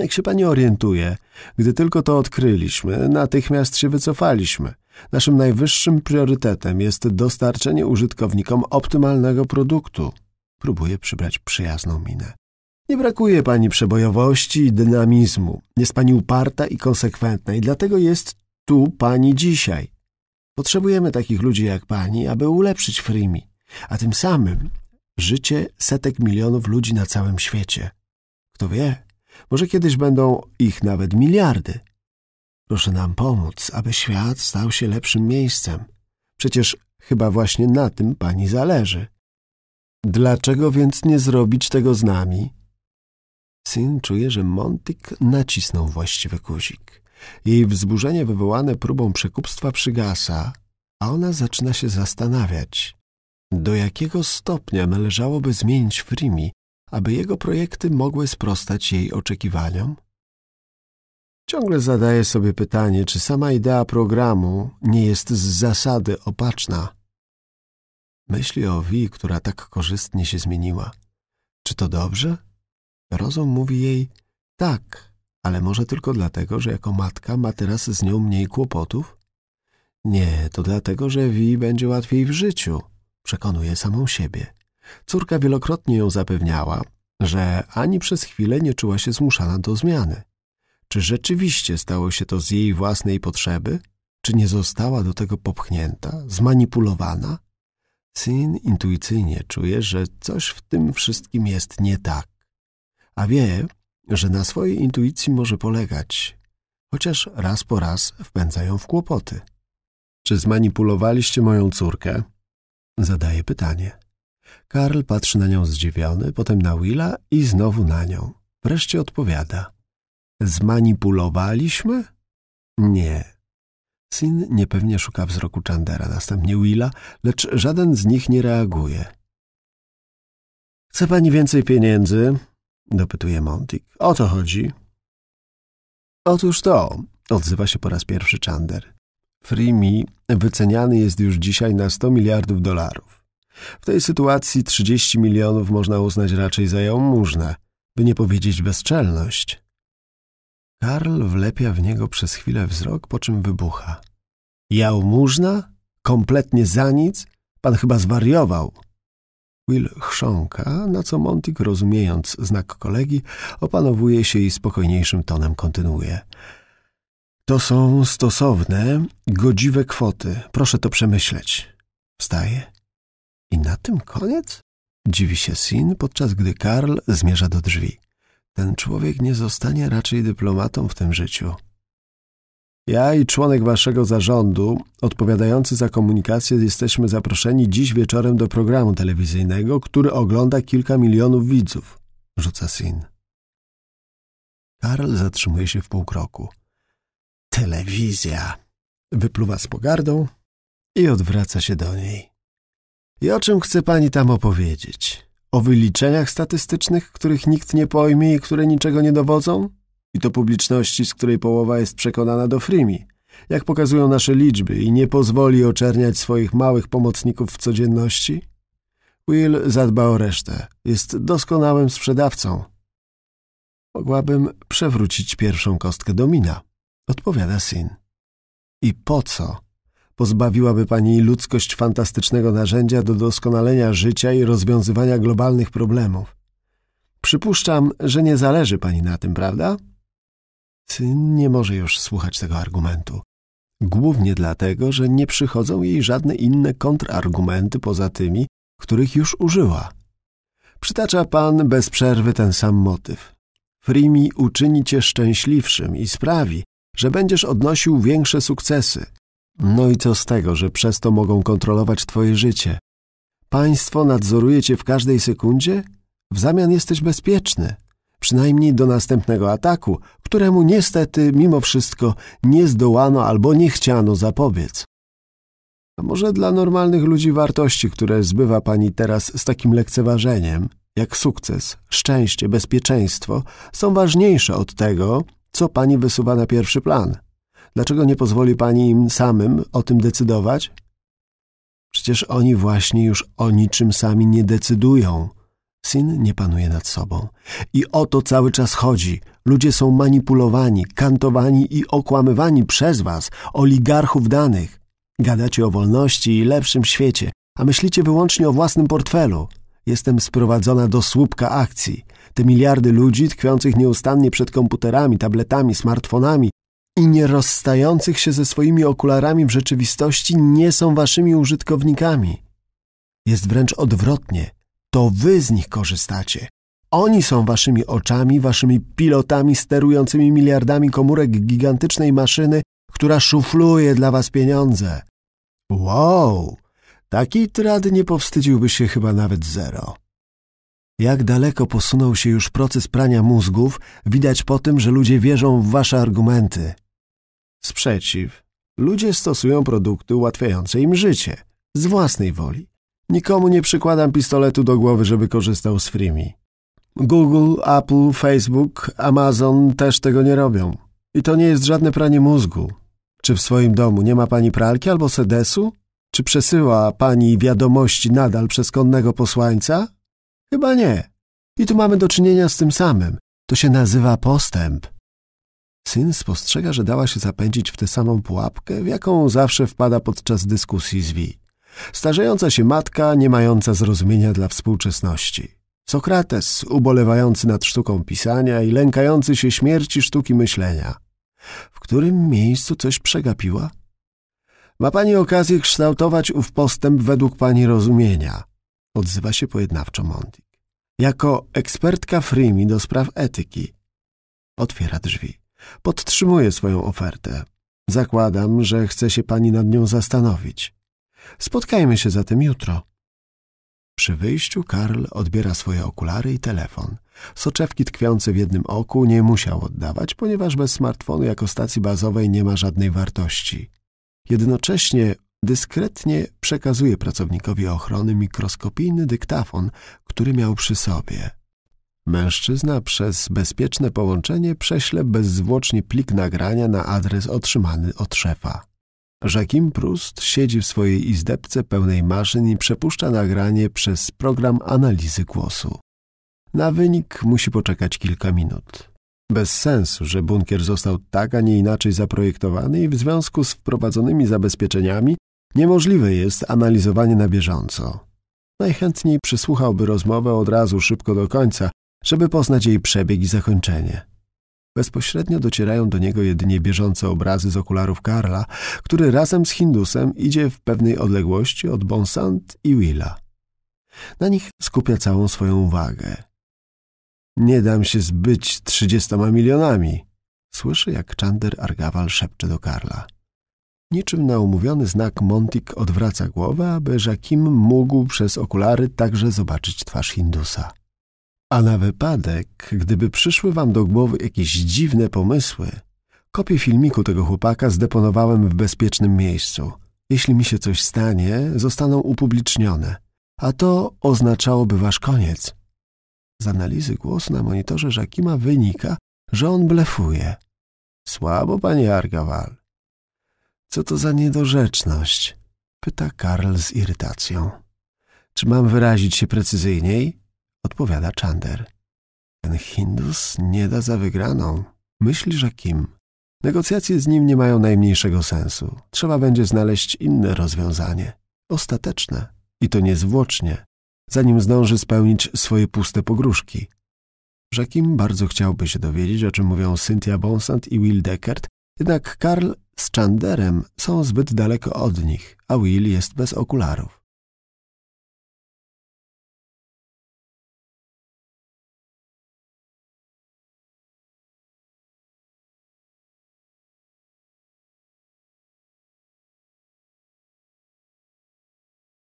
Jak się pani orientuje, gdy tylko to odkryliśmy, natychmiast się wycofaliśmy. Naszym najwyższym priorytetem jest dostarczenie użytkownikom optymalnego produktu. Próbuję przybrać przyjazną minę. Nie brakuje pani przebojowości i dynamizmu. Jest pani uparta i konsekwentna i dlatego jest tu pani dzisiaj. Potrzebujemy takich ludzi jak pani, aby ulepszyć Frimi, a tym samym życie setek milionów ludzi na całym świecie. Kto wie, może kiedyś będą ich nawet miliardy. Proszę nam pomóc, aby świat stał się lepszym miejscem. Przecież chyba właśnie na tym pani zależy. Dlaczego więc nie zrobić tego z nami? Syn czuje, że Montyk nacisnął właściwy guzik. Jej wzburzenie wywołane próbą przekupstwa przygasa, a ona zaczyna się zastanawiać. Do jakiego stopnia należałoby zmienić Frimi, aby jego projekty mogły sprostać jej oczekiwaniom? Ciągle zadaję sobie pytanie, czy sama idea programu nie jest z zasady opaczna. Myśli o Wi, która tak korzystnie się zmieniła. Czy to dobrze? Rozum mówi jej tak, ale może tylko dlatego, że jako matka ma teraz z nią mniej kłopotów? Nie, to dlatego, że Wi będzie łatwiej w życiu przekonuje samą siebie. Córka wielokrotnie ją zapewniała, że ani przez chwilę nie czuła się zmuszana do zmiany. Czy rzeczywiście stało się to z jej własnej potrzeby? Czy nie została do tego popchnięta, zmanipulowana? Syn intuicyjnie czuje, że coś w tym wszystkim jest nie tak. A wie, że na swojej intuicji może polegać, chociaż raz po raz wpędza ją w kłopoty. Czy zmanipulowaliście moją córkę? Zadaje pytanie. Karl patrzy na nią zdziwiony, potem na Willa i znowu na nią. Wreszcie odpowiada. Zmanipulowaliśmy? Nie. Sin niepewnie szuka wzroku Chandera, następnie Willa, lecz żaden z nich nie reaguje. Chce pani więcej pieniędzy? Dopytuje Montik. O to chodzi. Otóż to, odzywa się po raz pierwszy Chander. FreeMe wyceniany jest już dzisiaj na 100 miliardów dolarów. W tej sytuacji 30 milionów można uznać raczej za jałmużnę, by nie powiedzieć bezczelność. Karl wlepia w niego przez chwilę wzrok, po czym wybucha. Jałmużna? Kompletnie za nic? Pan chyba zwariował. Will chrząka, na co Montik, rozumiejąc znak kolegi, opanowuje się i spokojniejszym tonem kontynuuje – to są stosowne, godziwe kwoty. Proszę to przemyśleć. Wstaje. I na tym koniec? Dziwi się Sin, podczas gdy Karl zmierza do drzwi. Ten człowiek nie zostanie raczej dyplomatą w tym życiu. Ja i członek waszego zarządu, odpowiadający za komunikację, jesteśmy zaproszeni dziś wieczorem do programu telewizyjnego, który ogląda kilka milionów widzów, rzuca Sin. Karl zatrzymuje się w pół kroku. Telewizja. Wypluwa z pogardą i odwraca się do niej. I o czym chce pani tam opowiedzieć? O wyliczeniach statystycznych, których nikt nie pojmie i które niczego nie dowodzą? I to publiczności, z której połowa jest przekonana do Frimi, jak pokazują nasze liczby i nie pozwoli oczerniać swoich małych pomocników w codzienności? Will zadba o resztę. Jest doskonałym sprzedawcą. Mogłabym przewrócić pierwszą kostkę domina. Odpowiada syn. I po co? Pozbawiłaby pani ludzkość fantastycznego narzędzia do doskonalenia życia i rozwiązywania globalnych problemów. Przypuszczam, że nie zależy pani na tym, prawda? Syn nie może już słuchać tego argumentu. Głównie dlatego, że nie przychodzą jej żadne inne kontrargumenty poza tymi, których już użyła. Przytacza pan bez przerwy ten sam motyw. Frimi uczyni cię szczęśliwszym i sprawi, że będziesz odnosił większe sukcesy. No i co z tego, że przez to mogą kontrolować twoje życie? Państwo nadzoruje cię w każdej sekundzie? W zamian jesteś bezpieczny. Przynajmniej do następnego ataku, któremu niestety mimo wszystko nie zdołano albo nie chciano zapobiec. A może dla normalnych ludzi wartości, które zbywa pani teraz z takim lekceważeniem, jak sukces, szczęście, bezpieczeństwo, są ważniejsze od tego, co pani wysuwa na pierwszy plan? Dlaczego nie pozwoli pani im samym o tym decydować? Przecież oni właśnie już o niczym sami nie decydują. Syn nie panuje nad sobą. I o to cały czas chodzi. Ludzie są manipulowani, kantowani i okłamywani przez was, oligarchów danych. Gadacie o wolności i lepszym świecie, a myślicie wyłącznie o własnym portfelu. Jestem sprowadzona do słupka akcji te miliardy ludzi tkwiących nieustannie przed komputerami, tabletami, smartfonami i nie rozstających się ze swoimi okularami w rzeczywistości nie są waszymi użytkownikami. Jest wręcz odwrotnie. To wy z nich korzystacie. Oni są waszymi oczami, waszymi pilotami sterującymi miliardami komórek gigantycznej maszyny, która szufluje dla was pieniądze. Wow! Takiej trady nie powstydziłby się chyba nawet zero. Jak daleko posunął się już proces prania mózgów, widać po tym, że ludzie wierzą w wasze argumenty. Sprzeciw. Ludzie stosują produkty ułatwiające im życie, z własnej woli. Nikomu nie przykładam pistoletu do głowy, żeby korzystał z freemi. Google, Apple, Facebook, Amazon też tego nie robią. I to nie jest żadne pranie mózgu. Czy w swoim domu nie ma pani pralki albo sedesu? Czy przesyła pani wiadomości nadal przez konnego posłańca? Chyba nie. I tu mamy do czynienia z tym samym. To się nazywa postęp. Syn spostrzega, że dała się zapędzić w tę samą pułapkę, w jaką zawsze wpada podczas dyskusji z Wi. Starzejąca się matka, nie mająca zrozumienia dla współczesności. Sokrates, ubolewający nad sztuką pisania i lękający się śmierci sztuki myślenia. W którym miejscu coś przegapiła? Ma pani okazję kształtować ów postęp według pani rozumienia – odzywa się pojednawczo Mondik. Jako ekspertka Frimi do spraw etyki. Otwiera drzwi. Podtrzymuje swoją ofertę. Zakładam, że chce się pani nad nią zastanowić. Spotkajmy się zatem jutro. Przy wyjściu Karl odbiera swoje okulary i telefon. Soczewki tkwiące w jednym oku nie musiał oddawać, ponieważ bez smartfonu jako stacji bazowej nie ma żadnej wartości. Jednocześnie dyskretnie przekazuje pracownikowi ochrony mikroskopijny dyktafon, który miał przy sobie. Mężczyzna przez bezpieczne połączenie prześle bezzwłocznie plik nagrania na adres otrzymany od szefa. Rzekim Proust siedzi w swojej izdebce pełnej maszyn i przepuszcza nagranie przez program analizy głosu. Na wynik musi poczekać kilka minut. Bez sensu, że bunkier został tak, a nie inaczej zaprojektowany i w związku z wprowadzonymi zabezpieczeniami Niemożliwe jest analizowanie na bieżąco. Najchętniej przysłuchałby rozmowę od razu szybko do końca, żeby poznać jej przebieg i zakończenie. Bezpośrednio docierają do niego jedynie bieżące obrazy z okularów Karla, który razem z Hindusem idzie w pewnej odległości od Bonsant i Willa. Na nich skupia całą swoją uwagę. Nie dam się zbyć trzydziestoma milionami. Słyszy, jak Chander Argawal szepcze do Karla. Niczym na umówiony znak Montik odwraca głowę, aby Jakim mógł przez okulary także zobaczyć twarz Hindusa. A na wypadek, gdyby przyszły wam do głowy jakieś dziwne pomysły, kopię filmiku tego chłopaka zdeponowałem w bezpiecznym miejscu. Jeśli mi się coś stanie, zostaną upublicznione, a to oznaczałoby wasz koniec. Z analizy głosu na monitorze Żakima wynika, że on blefuje. Słabo, panie Argawal. Co to za niedorzeczność? Pyta Karl z irytacją. Czy mam wyrazić się precyzyjniej? Odpowiada Chander. Ten Hindus nie da za wygraną. Myśli, że kim? Negocjacje z nim nie mają najmniejszego sensu. Trzeba będzie znaleźć inne rozwiązanie. Ostateczne. I to niezwłocznie. Zanim zdąży spełnić swoje puste pogróżki. Rzekim bardzo chciałby się dowiedzieć, o czym mówią Cynthia Bonsant i Will Deckert, jednak Karl z Chanderem są zbyt daleko od nich, a Will jest bez okularów.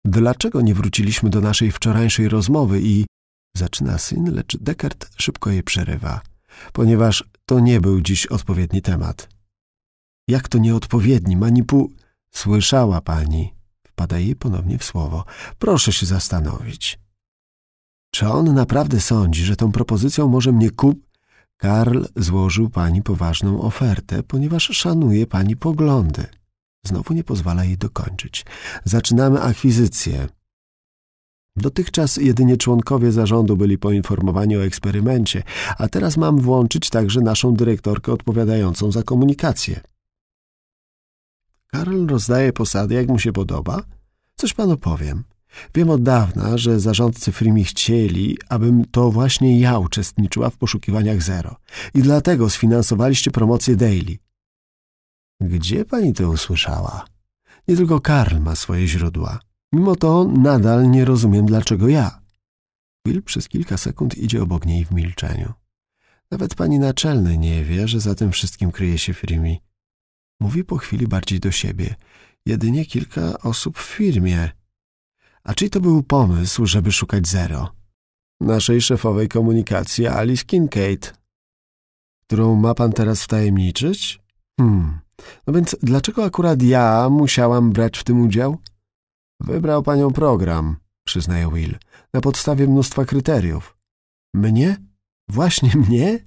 Dlaczego nie wróciliśmy do naszej wczorajszej rozmowy i... Zaczyna syn, lecz Deckard szybko je przerywa, ponieważ to nie był dziś odpowiedni temat. Jak to nieodpowiedni, manipu... Słyszała pani. Wpada jej ponownie w słowo. Proszę się zastanowić. Czy on naprawdę sądzi, że tą propozycją może mnie kup... Karl złożył pani poważną ofertę, ponieważ szanuje pani poglądy. Znowu nie pozwala jej dokończyć. Zaczynamy akwizycję. Dotychczas jedynie członkowie zarządu byli poinformowani o eksperymencie, a teraz mam włączyć także naszą dyrektorkę odpowiadającą za komunikację. Karl rozdaje posady, jak mu się podoba. Coś panu powiem. Wiem od dawna, że zarządcy Frimi chcieli, abym to właśnie ja uczestniczyła w poszukiwaniach Zero. I dlatego sfinansowaliście promocję Daily. Gdzie pani to usłyszała? Nie tylko Karl ma swoje źródła. Mimo to nadal nie rozumiem, dlaczego ja. Will przez kilka sekund idzie obok niej w milczeniu. Nawet pani naczelny nie wie, że za tym wszystkim kryje się Frimi. Mówi po chwili bardziej do siebie. Jedynie kilka osób w firmie. A czy to był pomysł, żeby szukać zero? Naszej szefowej komunikacji Alice Kincaid. Którą ma pan teraz wtajemniczyć? Hmm. No więc dlaczego akurat ja musiałam brać w tym udział? Wybrał panią program, przyznaje Will, na podstawie mnóstwa kryteriów. Mnie? Właśnie mnie?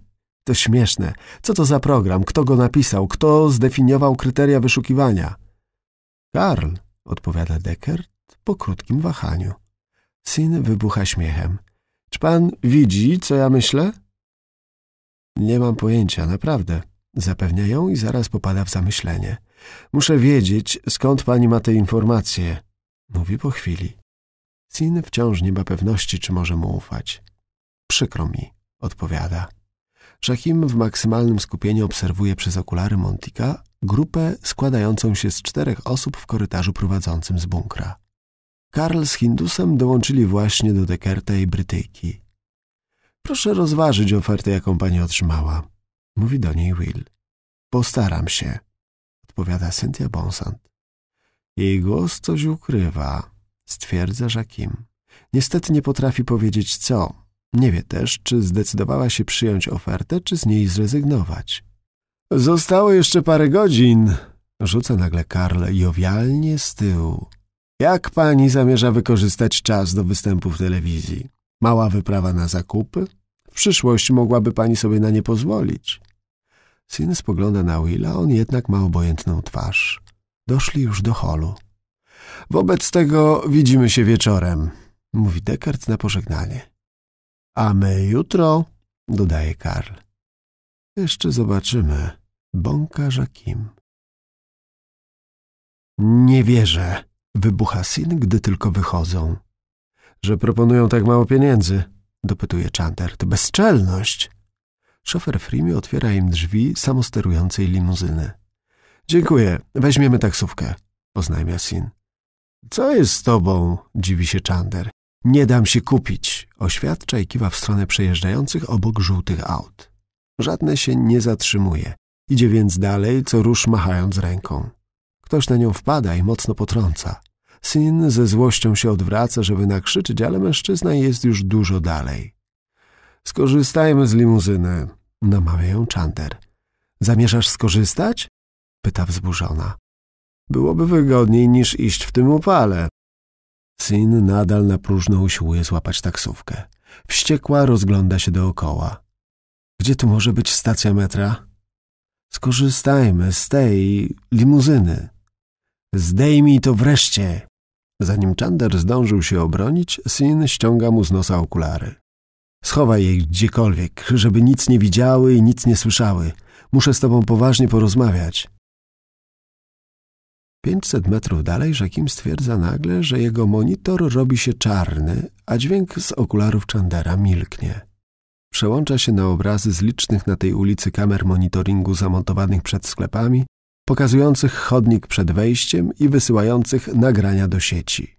To śmieszne. Co to za program? Kto go napisał? Kto zdefiniował kryteria wyszukiwania? Karl, odpowiada Deckert po krótkim wahaniu. Syn wybucha śmiechem. Czy pan widzi, co ja myślę? Nie mam pojęcia, naprawdę. Zapewnia ją i zaraz popada w zamyślenie. Muszę wiedzieć, skąd pani ma te informacje. Mówi po chwili. Sin wciąż nie ma pewności, czy może mu ufać. Przykro mi, odpowiada. Szachim w maksymalnym skupieniu obserwuje przez okulary Montika grupę składającą się z czterech osób w korytarzu prowadzącym z bunkra. Karl z Hindusem dołączyli właśnie do Dekerta i Brytyjki. Proszę rozważyć ofertę, jaką pani otrzymała, mówi do niej Will. Postaram się, odpowiada Cynthia Bonsant. Jej głos coś ukrywa, stwierdza Jacquim. Niestety nie potrafi powiedzieć co, nie wie też, czy zdecydowała się przyjąć ofertę, czy z niej zrezygnować. Zostało jeszcze parę godzin, rzuca nagle Karl jowialnie z tyłu. Jak pani zamierza wykorzystać czas do występu w telewizji? Mała wyprawa na zakupy? W przyszłości mogłaby pani sobie na nie pozwolić. Syn spogląda na Willa, on jednak ma obojętną twarz. Doszli już do holu. Wobec tego widzimy się wieczorem, mówi Dekart na pożegnanie. A my jutro, dodaje Karl. Jeszcze zobaczymy. Bąka Żakim. Nie wierzę, wybucha Sin, gdy tylko wychodzą. Że proponują tak mało pieniędzy, dopytuje Chanter. To bezczelność. Szofer Frimi otwiera im drzwi samosterującej limuzyny. Dziękuję, weźmiemy taksówkę, oznajmia Sin. Co jest z tobą? dziwi się Chander. Nie dam się kupić, oświadcza i kiwa w stronę przejeżdżających obok żółtych aut. Żadne się nie zatrzymuje. Idzie więc dalej, co rusz machając ręką. Ktoś na nią wpada i mocno potrąca. Syn ze złością się odwraca, żeby nakrzyczeć, ale mężczyzna jest już dużo dalej. Skorzystajmy z limuzyny, namawia ją Zamierzasz skorzystać? pyta wzburzona. Byłoby wygodniej niż iść w tym upale, Syn nadal na próżno usiłuje złapać taksówkę. Wściekła rozgląda się dookoła. Gdzie tu może być stacja metra? Skorzystajmy z tej limuzyny. Zdejmij to wreszcie! Zanim Chander zdążył się obronić, Sin ściąga mu z nosa okulary. Schowaj je gdziekolwiek, żeby nic nie widziały i nic nie słyszały. Muszę z tobą poważnie porozmawiać. 500 metrów dalej Rzekim stwierdza nagle, że jego monitor robi się czarny, a dźwięk z okularów Chandera milknie. Przełącza się na obrazy z licznych na tej ulicy kamer monitoringu zamontowanych przed sklepami, pokazujących chodnik przed wejściem i wysyłających nagrania do sieci.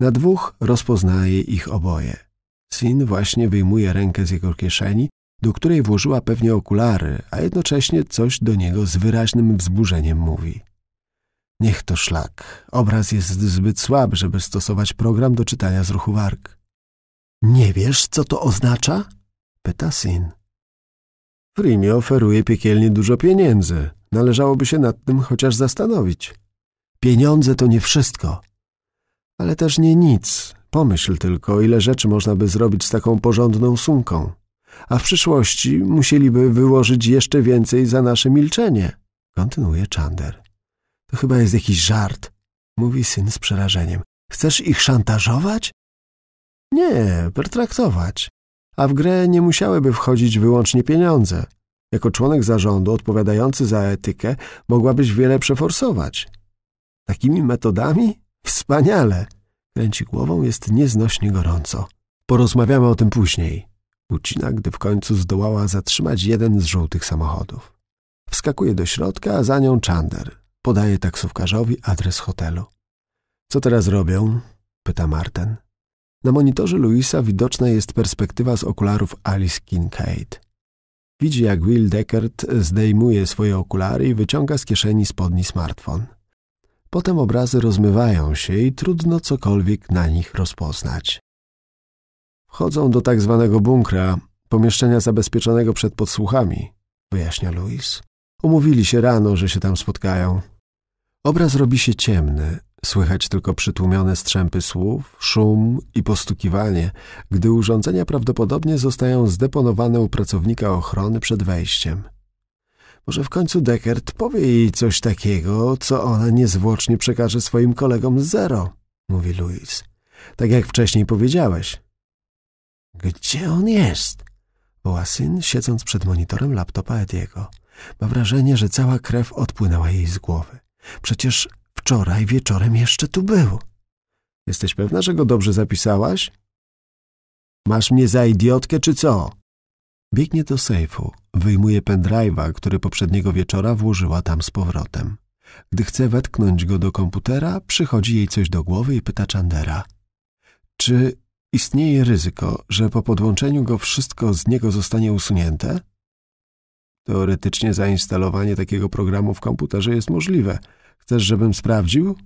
Na dwóch rozpoznaje ich oboje. Sin właśnie wyjmuje rękę z jego kieszeni, do której włożyła pewnie okulary, a jednocześnie coś do niego z wyraźnym wzburzeniem mówi. Niech to szlak. Obraz jest zbyt słaby, żeby stosować program do czytania z ruchu warg. Nie wiesz, co to oznacza? Pyta syn. W oferuje piekielnie dużo pieniędzy. Należałoby się nad tym chociaż zastanowić. Pieniądze to nie wszystko. Ale też nie nic. Pomyśl tylko, ile rzeczy można by zrobić z taką porządną sumką. A w przyszłości musieliby wyłożyć jeszcze więcej za nasze milczenie. Kontynuuje Chander. To chyba jest jakiś żart, mówi syn z przerażeniem. Chcesz ich szantażować? Nie, pertraktować. A w grę nie musiałyby wchodzić wyłącznie pieniądze. Jako członek zarządu odpowiadający za etykę mogłabyś wiele przeforsować. Takimi metodami? Wspaniale! Kręci głową, jest nieznośnie gorąco. Porozmawiamy o tym później. Ucina, gdy w końcu zdołała zatrzymać jeden z żółtych samochodów. Wskakuje do środka, a za nią Czander. Podaje taksówkarzowi adres hotelu. Co teraz robią? pyta Marten. Na monitorze Luisa widoczna jest perspektywa z okularów Alice Kincaid. Widzi, jak Will Deckard zdejmuje swoje okulary i wyciąga z kieszeni spodni smartfon. Potem obrazy rozmywają się i trudno cokolwiek na nich rozpoznać. Wchodzą do tak zwanego bunkra, pomieszczenia zabezpieczonego przed podsłuchami, wyjaśnia Louis. Umówili się rano, że się tam spotkają. Obraz robi się ciemny, słychać tylko przytłumione strzępy słów, szum i postukiwanie, gdy urządzenia prawdopodobnie zostają zdeponowane u pracownika ochrony przed wejściem. Może w końcu Deckert powie jej coś takiego, co ona niezwłocznie przekaże swoim kolegom z zero, mówi Louis. Tak jak wcześniej powiedziałeś. Gdzie on jest? woła syn, siedząc przed monitorem laptopa Ediego. Ma wrażenie, że cała krew odpłynęła jej z głowy. Przecież wczoraj wieczorem jeszcze tu był. Jesteś pewna, że go dobrze zapisałaś? Masz mnie za idiotkę czy co? Biegnie do sejfu, wyjmuje pendrive'a, który poprzedniego wieczora włożyła tam z powrotem. Gdy chce wetknąć go do komputera, przychodzi jej coś do głowy i pyta Chandera. Czy istnieje ryzyko, że po podłączeniu go wszystko z niego zostanie usunięte? Teoretycznie zainstalowanie takiego programu w komputerze jest możliwe. Chcesz, żebym sprawdził?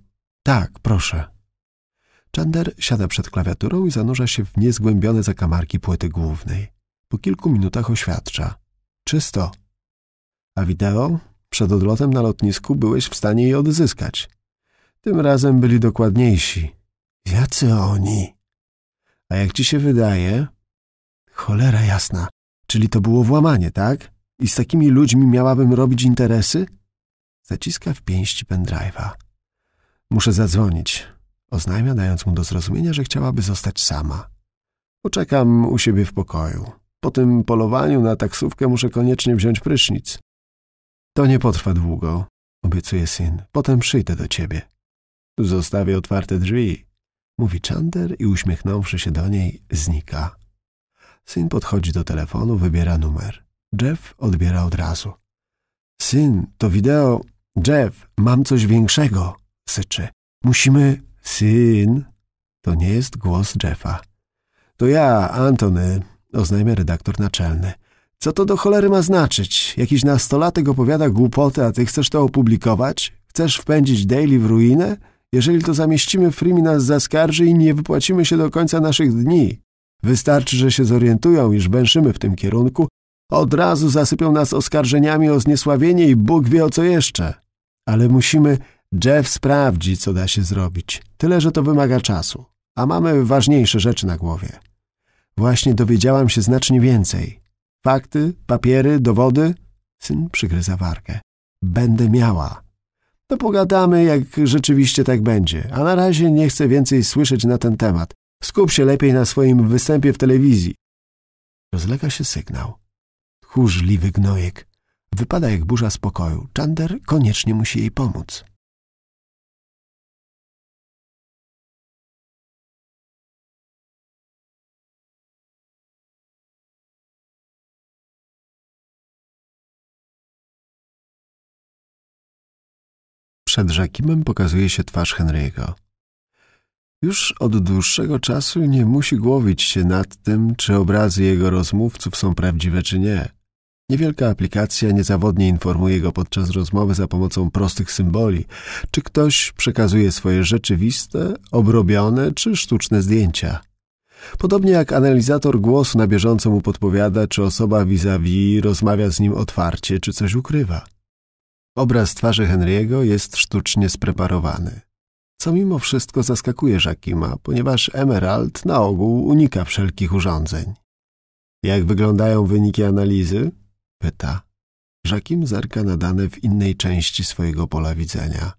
Tak, proszę. Chander siada przed klawiaturą i zanurza się w niezgłębione zakamarki płyty głównej. Po kilku minutach oświadcza. Czysto. A wideo? Przed odlotem na lotnisku byłeś w stanie je odzyskać. Tym razem byli dokładniejsi. Jacy oni? A jak ci się wydaje? Cholera jasna. Czyli to było włamanie, tak? I z takimi ludźmi miałabym robić interesy? Zaciska w pięści pendrive'a. Muszę zadzwonić. Oznajmia, dając mu do zrozumienia, że chciałaby zostać sama. Poczekam u siebie w pokoju. Po tym polowaniu na taksówkę muszę koniecznie wziąć prysznic. To nie potrwa długo, obiecuje syn. Potem przyjdę do ciebie. Zostawię otwarte drzwi, mówi Chander i uśmiechnąwszy się do niej, znika. Syn podchodzi do telefonu, wybiera numer. Jeff odbiera od razu. Syn, to wideo. Jeff, mam coś większego, syczy. Musimy... Syn? To nie jest głos Jeffa. To ja, Antony, oznajmia redaktor naczelny. Co to do cholery ma znaczyć? Jakiś nastolatek opowiada głupoty, a ty chcesz to opublikować? Chcesz wpędzić Daily w ruinę? Jeżeli to zamieścimy, Freemi nas zaskarży i nie wypłacimy się do końca naszych dni. Wystarczy, że się zorientują, iż bęszymy w tym kierunku od razu zasypią nas oskarżeniami o zniesławienie i Bóg wie o co jeszcze. Ale musimy... Jeff sprawdzi, co da się zrobić. Tyle, że to wymaga czasu. A mamy ważniejsze rzeczy na głowie. Właśnie dowiedziałam się znacznie więcej. Fakty, papiery, dowody... Syn przygryza wargę. Będę miała. To pogadamy, jak rzeczywiście tak będzie. A na razie nie chcę więcej słyszeć na ten temat. Skup się lepiej na swoim występie w telewizji. Rozlega się sygnał. Chórzliwy gnojek. Wypada jak burza spokoju. Chander Czander koniecznie musi jej pomóc.
Przed Żakimem pokazuje się
twarz Henry'ego. Już od dłuższego czasu nie musi głowić się nad tym, czy obrazy jego rozmówców są prawdziwe czy nie. Niewielka aplikacja niezawodnie informuje go podczas rozmowy za pomocą prostych symboli, czy ktoś przekazuje swoje rzeczywiste, obrobione czy sztuczne zdjęcia. Podobnie jak analizator głosu na bieżąco mu podpowiada, czy osoba vis-a-vis rozmawia z nim otwarcie, czy coś ukrywa. Obraz twarzy Henry'ego jest sztucznie spreparowany. Co mimo wszystko zaskakuje Żakima, ponieważ Emerald na ogół unika wszelkich urządzeń. Jak wyglądają wyniki analizy? Pyta. Żakim zerka na dane w innej części swojego pola widzenia.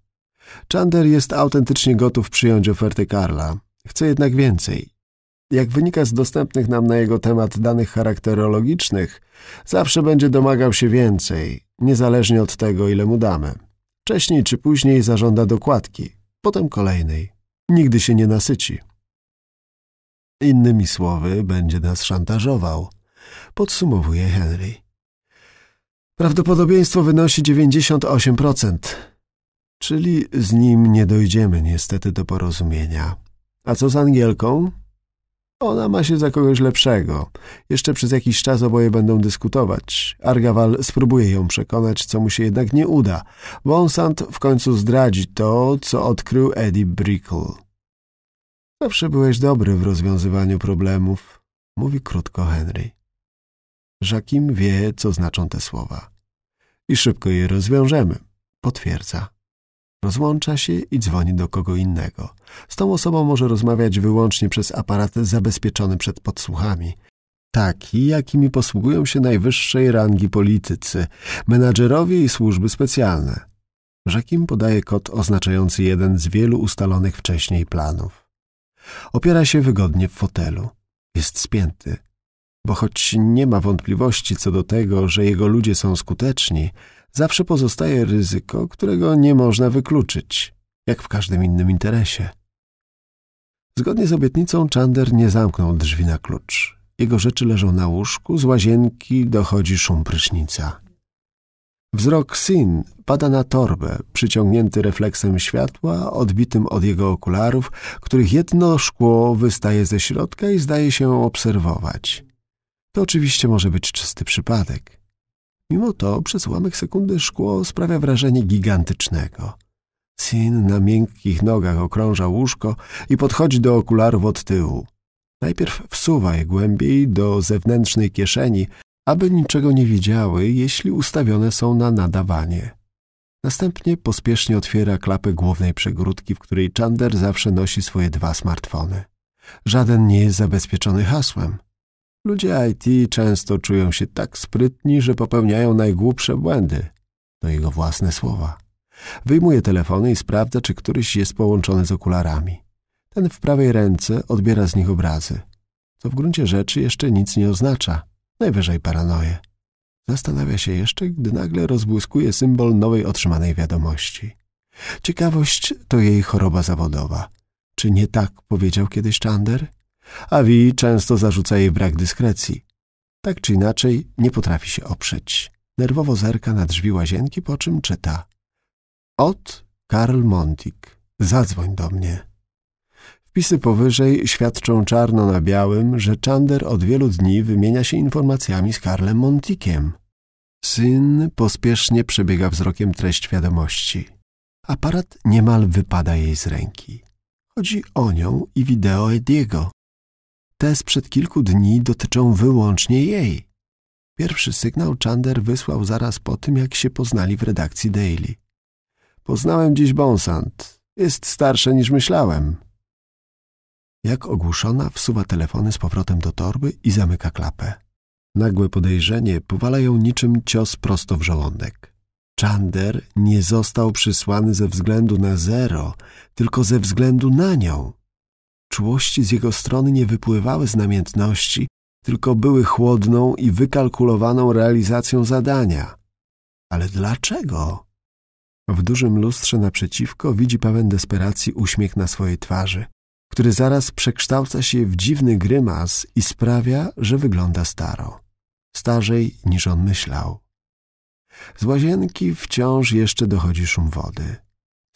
Chandler jest autentycznie gotów przyjąć ofertę Karla. Chce jednak więcej. Jak wynika z dostępnych nam na jego temat danych charakterologicznych, zawsze będzie domagał się więcej, niezależnie od tego, ile mu damy. Wcześniej czy później zażąda dokładki, potem kolejnej. Nigdy się nie nasyci. Innymi słowy, będzie nas szantażował. Podsumowuje Henry. Prawdopodobieństwo wynosi 98%, czyli z nim nie dojdziemy niestety do porozumienia. A co z Angielką? Ona ma się za kogoś lepszego. Jeszcze przez jakiś czas oboje będą dyskutować. Argawal spróbuje ją przekonać, co mu się jednak nie uda. Bonsant w końcu zdradzi to, co odkrył Eddie Brickle. Zawsze byłeś dobry w rozwiązywaniu problemów, mówi krótko Henry. Żakim wie, co znaczą te słowa. I szybko je rozwiążemy, potwierdza. Rozłącza się i dzwoni do kogo innego. Z tą osobą może rozmawiać wyłącznie przez aparat zabezpieczony przed podsłuchami. Taki, jakimi posługują się najwyższej rangi politycy, menadżerowie i służby specjalne. Żakim podaje kod oznaczający jeden z wielu ustalonych wcześniej planów. Opiera się wygodnie w fotelu. Jest spięty bo choć nie ma wątpliwości co do tego, że jego ludzie są skuteczni, zawsze pozostaje ryzyko, którego nie można wykluczyć, jak w każdym innym interesie. Zgodnie z obietnicą Chander nie zamknął drzwi na klucz. Jego rzeczy leżą na łóżku, z łazienki dochodzi szum prysznica. Wzrok Sin pada na torbę, przyciągnięty refleksem światła, odbitym od jego okularów, których jedno szkło wystaje ze środka i zdaje się obserwować. To oczywiście może być czysty przypadek. Mimo to przez ułamek sekundy szkło sprawia wrażenie gigantycznego. Sin na miękkich nogach okrąża łóżko i podchodzi do okularów od tyłu. Najpierw wsuwa je głębiej do zewnętrznej kieszeni, aby niczego nie widziały, jeśli ustawione są na nadawanie. Następnie pospiesznie otwiera klapę głównej przegródki, w której Chander zawsze nosi swoje dwa smartfony. Żaden nie jest zabezpieczony hasłem – Ludzie IT często czują się tak sprytni, że popełniają najgłupsze błędy. To jego własne słowa. Wyjmuje telefony i sprawdza, czy któryś jest połączony z okularami. Ten w prawej ręce odbiera z nich obrazy, co w gruncie rzeczy jeszcze nic nie oznacza, najwyżej paranoję. Zastanawia się jeszcze, gdy nagle rozbłyskuje symbol nowej otrzymanej wiadomości. Ciekawość to jej choroba zawodowa. Czy nie tak powiedział kiedyś Chander? A wi, często zarzuca jej brak dyskrecji. Tak czy inaczej nie potrafi się oprzeć. Nerwowo zerka na drzwi łazienki, po czym czyta. Od Karl Montik. Zadzwoń do mnie. Wpisy powyżej świadczą czarno na białym, że Czander od wielu dni wymienia się informacjami z Karlem Montikiem. Syn pospiesznie przebiega wzrokiem treść wiadomości. Aparat niemal wypada jej z ręki. Chodzi o nią i wideo Ediego, te sprzed kilku dni dotyczą wyłącznie jej. Pierwszy sygnał Chander wysłał zaraz po tym, jak się poznali w redakcji Daily. Poznałem dziś Bonsant. Jest starsze niż myślałem. Jak ogłuszona, wsuwa telefony z powrotem do torby i zamyka klapę. Nagłe podejrzenie powala ją niczym cios prosto w żołądek. Chander nie został przysłany ze względu na zero, tylko ze względu na nią. Czułości z jego strony nie wypływały z namiętności, tylko były chłodną i wykalkulowaną realizacją zadania. Ale dlaczego? W dużym lustrze naprzeciwko widzi pełen desperacji uśmiech na swojej twarzy, który zaraz przekształca się w dziwny grymas i sprawia, że wygląda staro. Starzej niż on myślał. Z łazienki wciąż jeszcze dochodzi szum wody.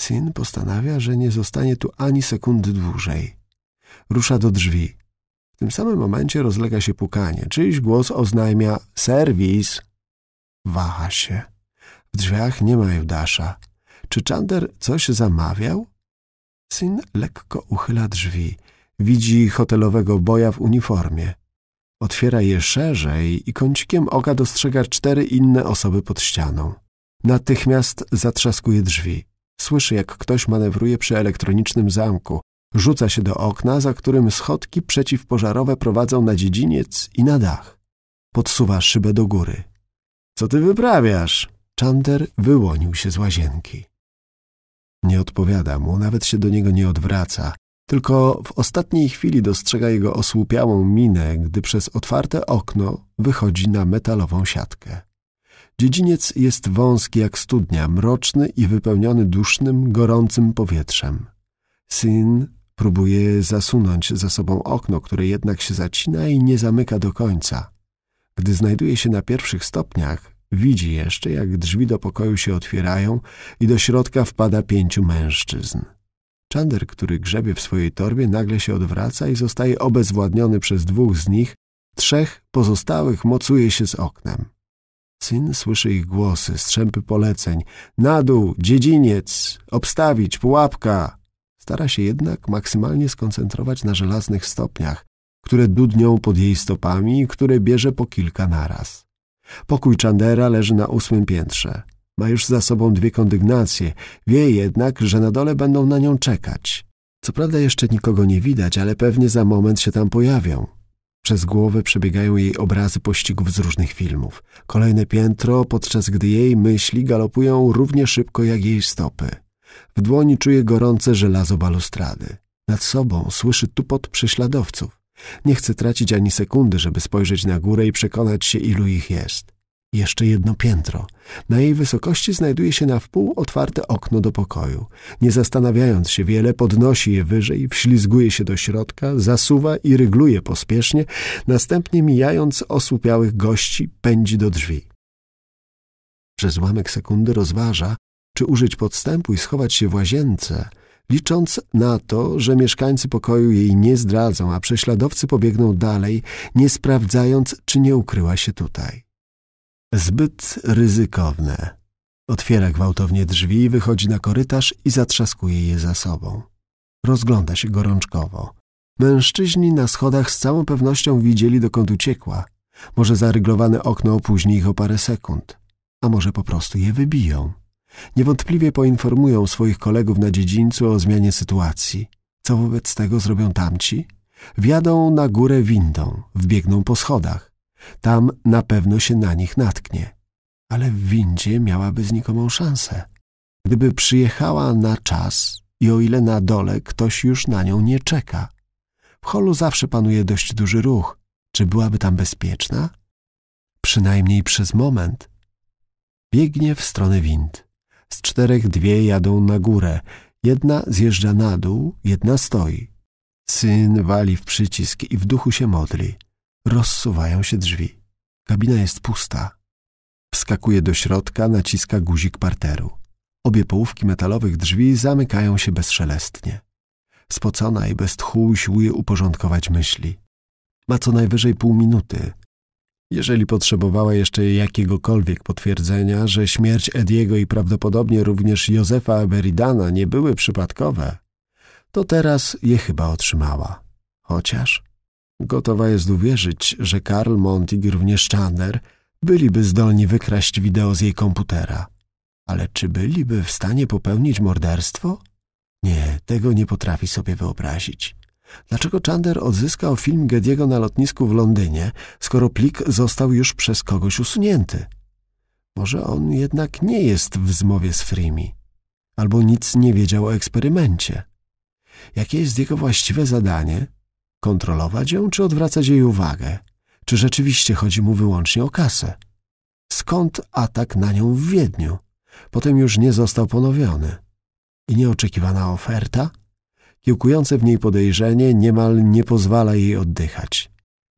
Syn postanawia, że nie zostanie tu ani sekundy dłużej rusza do drzwi. W tym samym momencie rozlega się pukanie. Czyjś głos oznajmia serwis. Waha się. W drzwiach nie ma Judasza. Czy Czander coś zamawiał? Syn lekko uchyla drzwi. Widzi hotelowego boja w uniformie. Otwiera je szerzej i kącikiem oka dostrzega cztery inne osoby pod ścianą. Natychmiast zatrzaskuje drzwi. Słyszy, jak ktoś manewruje przy elektronicznym zamku. Rzuca się do okna, za którym schodki przeciwpożarowe prowadzą na dziedziniec i na dach. Podsuwa szybę do góry. Co ty wyprawiasz? Chandler wyłonił się z łazienki. Nie odpowiada mu, nawet się do niego nie odwraca, tylko w ostatniej chwili dostrzega jego osłupiałą minę, gdy przez otwarte okno wychodzi na metalową siatkę. Dziedziniec jest wąski jak studnia, mroczny i wypełniony dusznym, gorącym powietrzem. Syn Próbuje zasunąć za sobą okno, które jednak się zacina i nie zamyka do końca. Gdy znajduje się na pierwszych stopniach, widzi jeszcze, jak drzwi do pokoju się otwierają i do środka wpada pięciu mężczyzn. Czander, który grzebie w swojej torbie, nagle się odwraca i zostaje obezwładniony przez dwóch z nich, trzech pozostałych mocuje się z oknem. Syn słyszy ich głosy, strzępy poleceń. Na dół, dziedziniec, obstawić, pułapka. Stara się jednak maksymalnie skoncentrować na żelaznych stopniach, które dudnią pod jej stopami i które bierze po kilka naraz. Pokój Chandera leży na ósmym piętrze. Ma już za sobą dwie kondygnacje. Wie jednak, że na dole będą na nią czekać. Co prawda jeszcze nikogo nie widać, ale pewnie za moment się tam pojawią. Przez głowę przebiegają jej obrazy pościgów z różnych filmów. Kolejne piętro, podczas gdy jej myśli galopują równie szybko jak jej stopy. W dłoni czuje gorące żelazo balustrady. Nad sobą słyszy tupot prześladowców. Nie chce tracić ani sekundy, żeby spojrzeć na górę i przekonać się, ilu ich jest. Jeszcze jedno piętro. Na jej wysokości znajduje się na wpół otwarte okno do pokoju. Nie zastanawiając się wiele, podnosi je wyżej, wślizguje się do środka, zasuwa i rygluje pospiesznie, następnie mijając osłupiałych gości, pędzi do drzwi. Przez łamek sekundy rozważa, czy użyć podstępu i schować się w łazience, licząc na to, że mieszkańcy pokoju jej nie zdradzą, a prześladowcy pobiegną dalej, nie sprawdzając, czy nie ukryła się tutaj. Zbyt ryzykowne. Otwiera gwałtownie drzwi, wychodzi na korytarz i zatrzaskuje je za sobą. Rozgląda się gorączkowo. Mężczyźni na schodach z całą pewnością widzieli, dokąd uciekła. Może zaryglowane okno opóźni ich o parę sekund, a może po prostu je wybiją. Niewątpliwie poinformują swoich kolegów na dziedzińcu o zmianie sytuacji. Co wobec tego zrobią tamci? Wjadą na górę windą, wbiegną po schodach. Tam na pewno się na nich natknie. Ale w windzie miałaby znikomą szansę. Gdyby przyjechała na czas i o ile na dole ktoś już na nią nie czeka. W holu zawsze panuje dość duży ruch. Czy byłaby tam bezpieczna? Przynajmniej przez moment. Biegnie w stronę wind. Z czterech dwie jadą na górę. Jedna zjeżdża na dół, jedna stoi. Syn wali w przycisk i w duchu się modli. Rozsuwają się drzwi. Kabina jest pusta. Wskakuje do środka, naciska guzik parteru. Obie połówki metalowych drzwi zamykają się bezszelestnie. Spocona i bez tchu siłuje uporządkować myśli. Ma co najwyżej pół minuty, jeżeli potrzebowała jeszcze jakiegokolwiek potwierdzenia, że śmierć Ediego i prawdopodobnie również Józefa Aberidana nie były przypadkowe, to teraz je chyba otrzymała. Chociaż gotowa jest uwierzyć, że Karl Montig również Chandler byliby zdolni wykraść wideo z jej komputera. Ale czy byliby w stanie popełnić morderstwo? Nie, tego nie potrafi sobie wyobrazić. Dlaczego Chandler odzyskał film Gediego na lotnisku w Londynie, skoro plik został już przez kogoś usunięty? Może on jednak nie jest w zmowie z Frimi, albo nic nie wiedział o eksperymencie. Jakie jest jego właściwe zadanie? Kontrolować ją czy odwracać jej uwagę? Czy rzeczywiście chodzi mu wyłącznie o kasę? Skąd atak na nią w Wiedniu? Potem już nie został ponowiony. I nieoczekiwana oferta – Kiełkujące w niej podejrzenie niemal nie pozwala jej oddychać.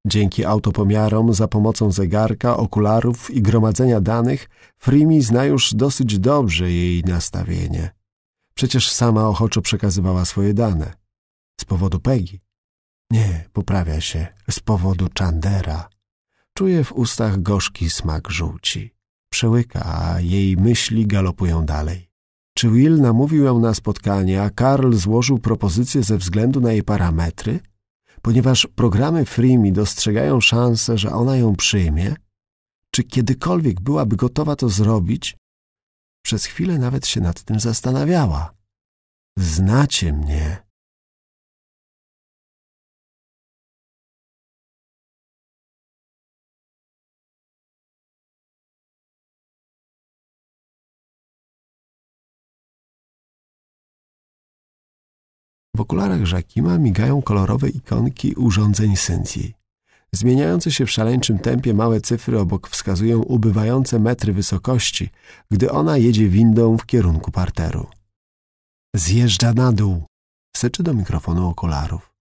Dzięki autopomiarom za pomocą zegarka, okularów i gromadzenia danych Frimi zna już dosyć dobrze jej nastawienie. Przecież sama ochoczo przekazywała swoje dane. Z powodu Pegi. Nie, poprawia się, z powodu Chandera. Czuje w ustach gorzki smak żółci. Przełyka, a jej myśli galopują dalej. Czy Will namówił ją na spotkanie, a Karl złożył propozycję ze względu na jej parametry? Ponieważ programy Freemi dostrzegają szansę, że ona ją przyjmie? Czy kiedykolwiek byłaby gotowa to zrobić? Przez chwilę nawet się nad tym zastanawiała. Znacie mnie, okularach Żakima migają kolorowe ikonki urządzeń Syncji. Zmieniające się w szaleńczym tempie małe cyfry obok wskazują ubywające metry wysokości, gdy ona jedzie windą w kierunku parteru. Zjeżdża na dół, syczy do mikrofonu okularów.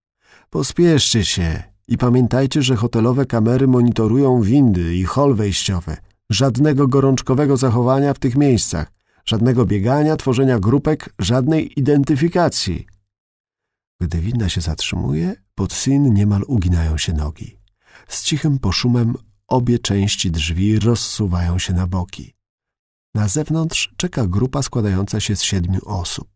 Pospieszcie się i pamiętajcie, że hotelowe kamery monitorują windy i hol wejściowy. Żadnego gorączkowego zachowania w tych miejscach, żadnego biegania, tworzenia grupek, żadnej identyfikacji. Gdy winna się zatrzymuje, pod Sin niemal uginają się nogi. Z cichym poszumem obie części drzwi rozsuwają się na boki. Na zewnątrz czeka grupa składająca się z siedmiu osób.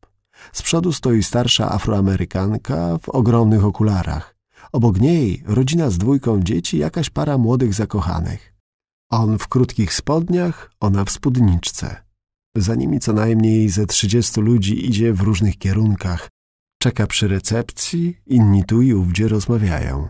Z przodu stoi starsza afroamerykanka w ogromnych okularach. Obok niej rodzina z dwójką dzieci, jakaś para młodych zakochanych. On w krótkich spodniach, ona w spódniczce. Za nimi co najmniej ze trzydziestu ludzi idzie w różnych kierunkach, Czeka przy recepcji, inni tu i ówdzie rozmawiają.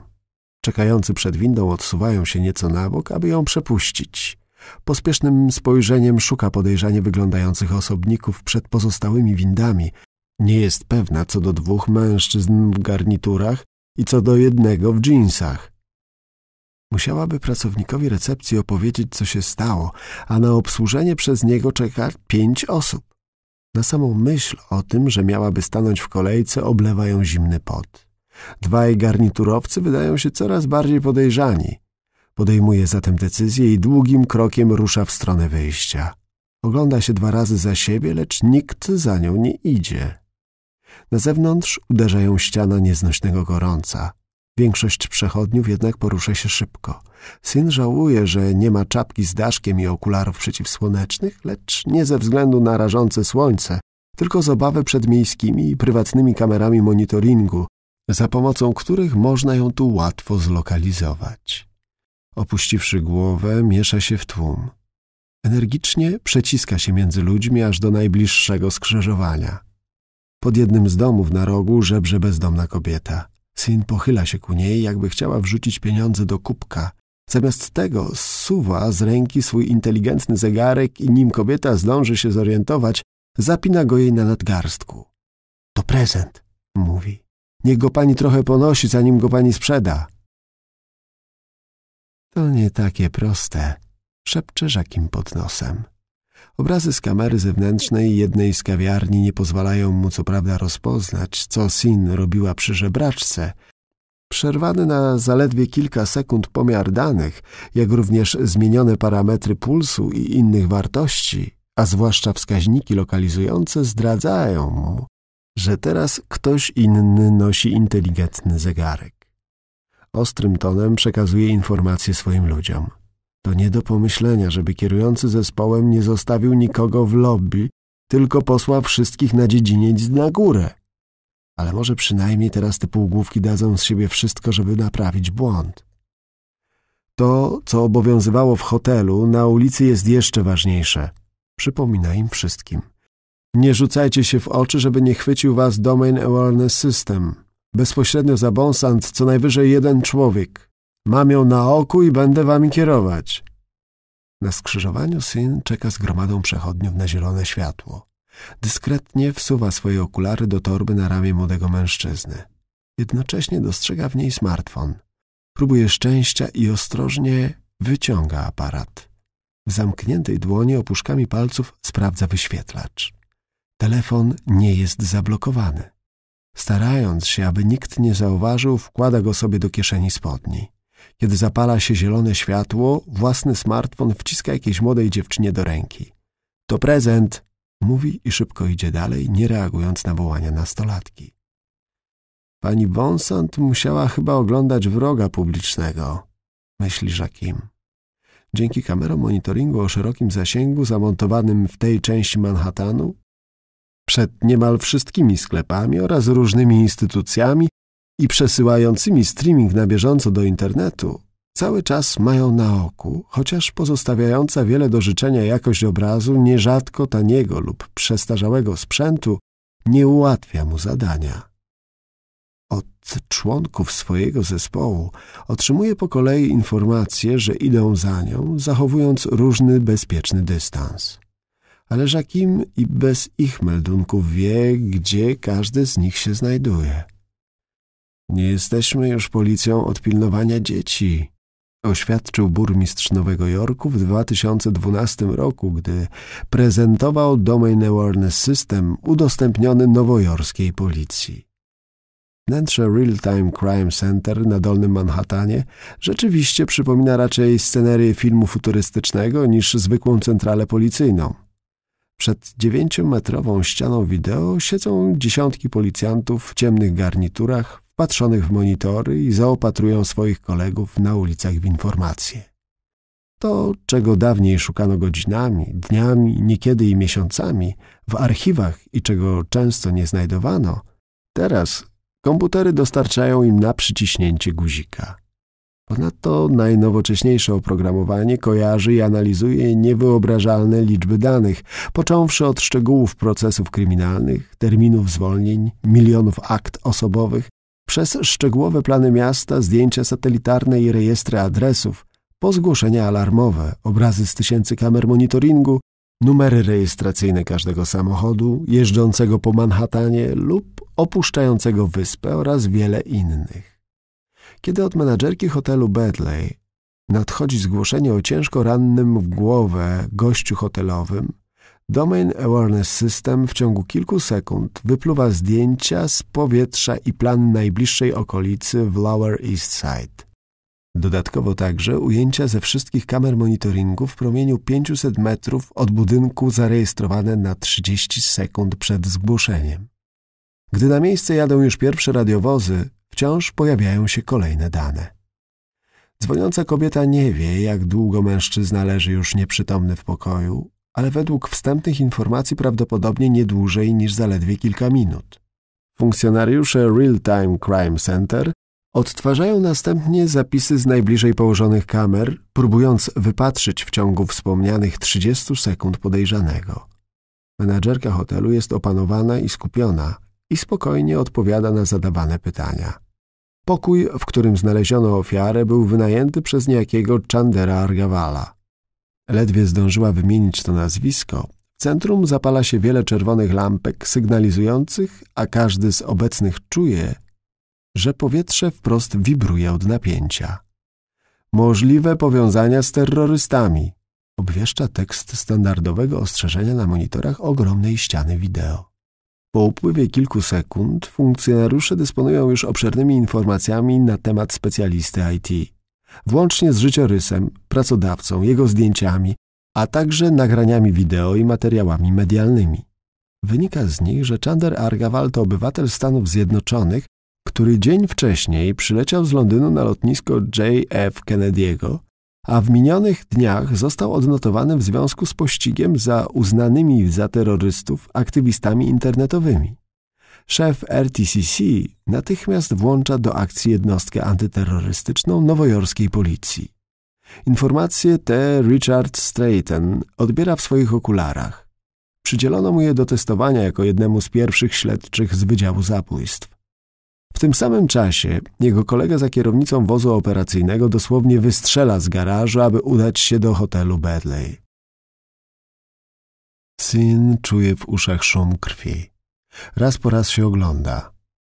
Czekający przed windą odsuwają się nieco na bok, aby ją przepuścić. Pospiesznym spojrzeniem szuka podejrzanie wyglądających osobników przed pozostałymi windami. Nie jest pewna co do dwóch mężczyzn w garniturach i co do jednego w dżinsach. Musiałaby pracownikowi recepcji opowiedzieć, co się stało, a na obsłużenie przez niego czeka pięć osób. Na samą myśl o tym, że miałaby stanąć w kolejce, oblewają zimny pot. Dwaj garniturowcy wydają się coraz bardziej podejrzani. Podejmuje zatem decyzję i długim krokiem rusza w stronę wyjścia. Ogląda się dwa razy za siebie, lecz nikt za nią nie idzie. Na zewnątrz uderza ją ściana nieznośnego gorąca. Większość przechodniów jednak porusza się szybko. Syn żałuje, że nie ma czapki z daszkiem i okularów przeciwsłonecznych, lecz nie ze względu na rażące słońce, tylko z obawy przed miejskimi i prywatnymi kamerami monitoringu, za pomocą których można ją tu łatwo zlokalizować. Opuściwszy głowę, miesza się w tłum. Energicznie przeciska się między ludźmi aż do najbliższego skrzyżowania. Pod jednym z domów na rogu żebrze bezdomna kobieta. Syn pochyla się ku niej, jakby chciała wrzucić pieniądze do kubka. Zamiast tego suwa z ręki swój inteligentny zegarek i nim kobieta zdąży się zorientować, zapina go jej na nadgarstku. To prezent, mówi. Niech go pani trochę ponosi, zanim go pani sprzeda. To nie takie proste, szepcze Żakim pod nosem. Obrazy z kamery zewnętrznej jednej z kawiarni nie pozwalają mu co prawda rozpoznać, co Sin robiła przy żebraczce. Przerwany na zaledwie kilka sekund pomiar danych, jak również zmienione parametry pulsu i innych wartości, a zwłaszcza wskaźniki lokalizujące, zdradzają mu, że teraz ktoś inny nosi inteligentny zegarek. Ostrym tonem przekazuje informacje swoim ludziom. To nie do pomyślenia, żeby kierujący zespołem nie zostawił nikogo w lobby, tylko posłał wszystkich na dziedziniec na górę. Ale może przynajmniej teraz te półgłówki dadzą z siebie wszystko, żeby naprawić błąd. To, co obowiązywało w hotelu, na ulicy jest jeszcze ważniejsze. Przypomina im wszystkim. Nie rzucajcie się w oczy, żeby nie chwycił was Domain Awareness System. Bezpośrednio za bonsant co najwyżej jeden człowiek – Mam ją na oku i będę wami kierować. Na skrzyżowaniu syn czeka z gromadą przechodniów na zielone światło. Dyskretnie wsuwa swoje okulary do torby na ramię młodego mężczyzny. Jednocześnie dostrzega w niej smartfon. Próbuje szczęścia i ostrożnie wyciąga aparat. W zamkniętej dłoni opuszkami palców sprawdza wyświetlacz. Telefon nie jest zablokowany. Starając się, aby nikt nie zauważył, wkłada go sobie do kieszeni spodni. Kiedy zapala się zielone światło, własny smartfon wciska jakiejś młodej dziewczynie do ręki. To prezent, mówi i szybko idzie dalej, nie reagując na wołania nastolatki. Pani Bonsant musiała chyba oglądać wroga publicznego, myśli Jacquim. Dzięki kamerom monitoringu o szerokim zasięgu zamontowanym w tej części Manhattanu, przed niemal wszystkimi sklepami oraz różnymi instytucjami i przesyłającymi streaming na bieżąco do internetu cały czas mają na oku, chociaż pozostawiająca wiele do życzenia jakość obrazu nierzadko taniego lub przestarzałego sprzętu nie ułatwia mu zadania. Od członków swojego zespołu otrzymuje po kolei informacje, że idą za nią, zachowując różny bezpieczny dystans. Ale Żakim i bez ich meldunków wie, gdzie każdy z nich się znajduje – nie jesteśmy już policją od pilnowania dzieci, oświadczył burmistrz Nowego Jorku w 2012 roku, gdy prezentował Domain Awareness System udostępniony nowojorskiej policji. Wnętrze Real Time Crime Center na Dolnym Manhattanie rzeczywiście przypomina raczej scenerię filmu futurystycznego niż zwykłą centralę policyjną. Przed dziewięciometrową ścianą wideo siedzą dziesiątki policjantów w ciemnych garniturach, wpatrzonych w monitory i zaopatrują swoich kolegów na ulicach w informacje. To, czego dawniej szukano godzinami, dniami, niekiedy i miesiącami w archiwach i czego często nie znajdowano, teraz komputery dostarczają im na przyciśnięcie guzika. Ponadto najnowocześniejsze oprogramowanie kojarzy i analizuje niewyobrażalne liczby danych, począwszy od szczegółów procesów kryminalnych, terminów zwolnień, milionów akt osobowych, przez szczegółowe plany miasta, zdjęcia satelitarne i rejestry adresów, po zgłoszenia alarmowe, obrazy z tysięcy kamer monitoringu, numery rejestracyjne każdego samochodu, jeżdżącego po Manhattanie lub opuszczającego wyspę oraz wiele innych. Kiedy od menadżerki hotelu Bedley nadchodzi zgłoszenie o ciężko rannym w głowę gościu hotelowym, Domain Awareness System w ciągu kilku sekund wypluwa zdjęcia z powietrza i plan najbliższej okolicy w Lower East Side. Dodatkowo także ujęcia ze wszystkich kamer monitoringu w promieniu 500 metrów od budynku zarejestrowane na 30 sekund przed zgłoszeniem. Gdy na miejsce jadą już pierwsze radiowozy, wciąż pojawiają się kolejne dane. Dzwoniąca kobieta nie wie, jak długo mężczyzna leży już nieprzytomny w pokoju, ale według wstępnych informacji prawdopodobnie nie dłużej niż zaledwie kilka minut. Funkcjonariusze Real Time Crime Center odtwarzają następnie zapisy z najbliżej położonych kamer, próbując wypatrzyć w ciągu wspomnianych 30 sekund podejrzanego. Menadżerka hotelu jest opanowana i skupiona i spokojnie odpowiada na zadawane pytania. Pokój, w którym znaleziono ofiarę, był wynajęty przez niejakiego Chandera Argawala. Ledwie zdążyła wymienić to nazwisko, w centrum zapala się wiele czerwonych lampek sygnalizujących, a każdy z obecnych czuje, że powietrze wprost wibruje od napięcia. Możliwe powiązania z terrorystami, obwieszcza tekst standardowego ostrzeżenia na monitorach ogromnej ściany wideo. Po upływie kilku sekund funkcjonariusze dysponują już obszernymi informacjami na temat specjalisty IT włącznie z życiorysem, pracodawcą, jego zdjęciami, a także nagraniami wideo i materiałami medialnymi. Wynika z nich, że Chander Argaval to obywatel Stanów Zjednoczonych, który dzień wcześniej przyleciał z Londynu na lotnisko J.F. Kennedy'ego, a w minionych dniach został odnotowany w związku z pościgiem za uznanymi za terrorystów aktywistami internetowymi. Szef RTCC natychmiast włącza do akcji jednostkę antyterrorystyczną nowojorskiej policji. Informacje te Richard Strayton odbiera w swoich okularach. Przydzielono mu je do testowania jako jednemu z pierwszych śledczych z Wydziału Zabójstw. W tym samym czasie jego kolega za kierownicą wozu operacyjnego dosłownie wystrzela z garażu, aby udać się do hotelu Bedley. Syn czuje w uszach szum krwi. Raz po raz się ogląda.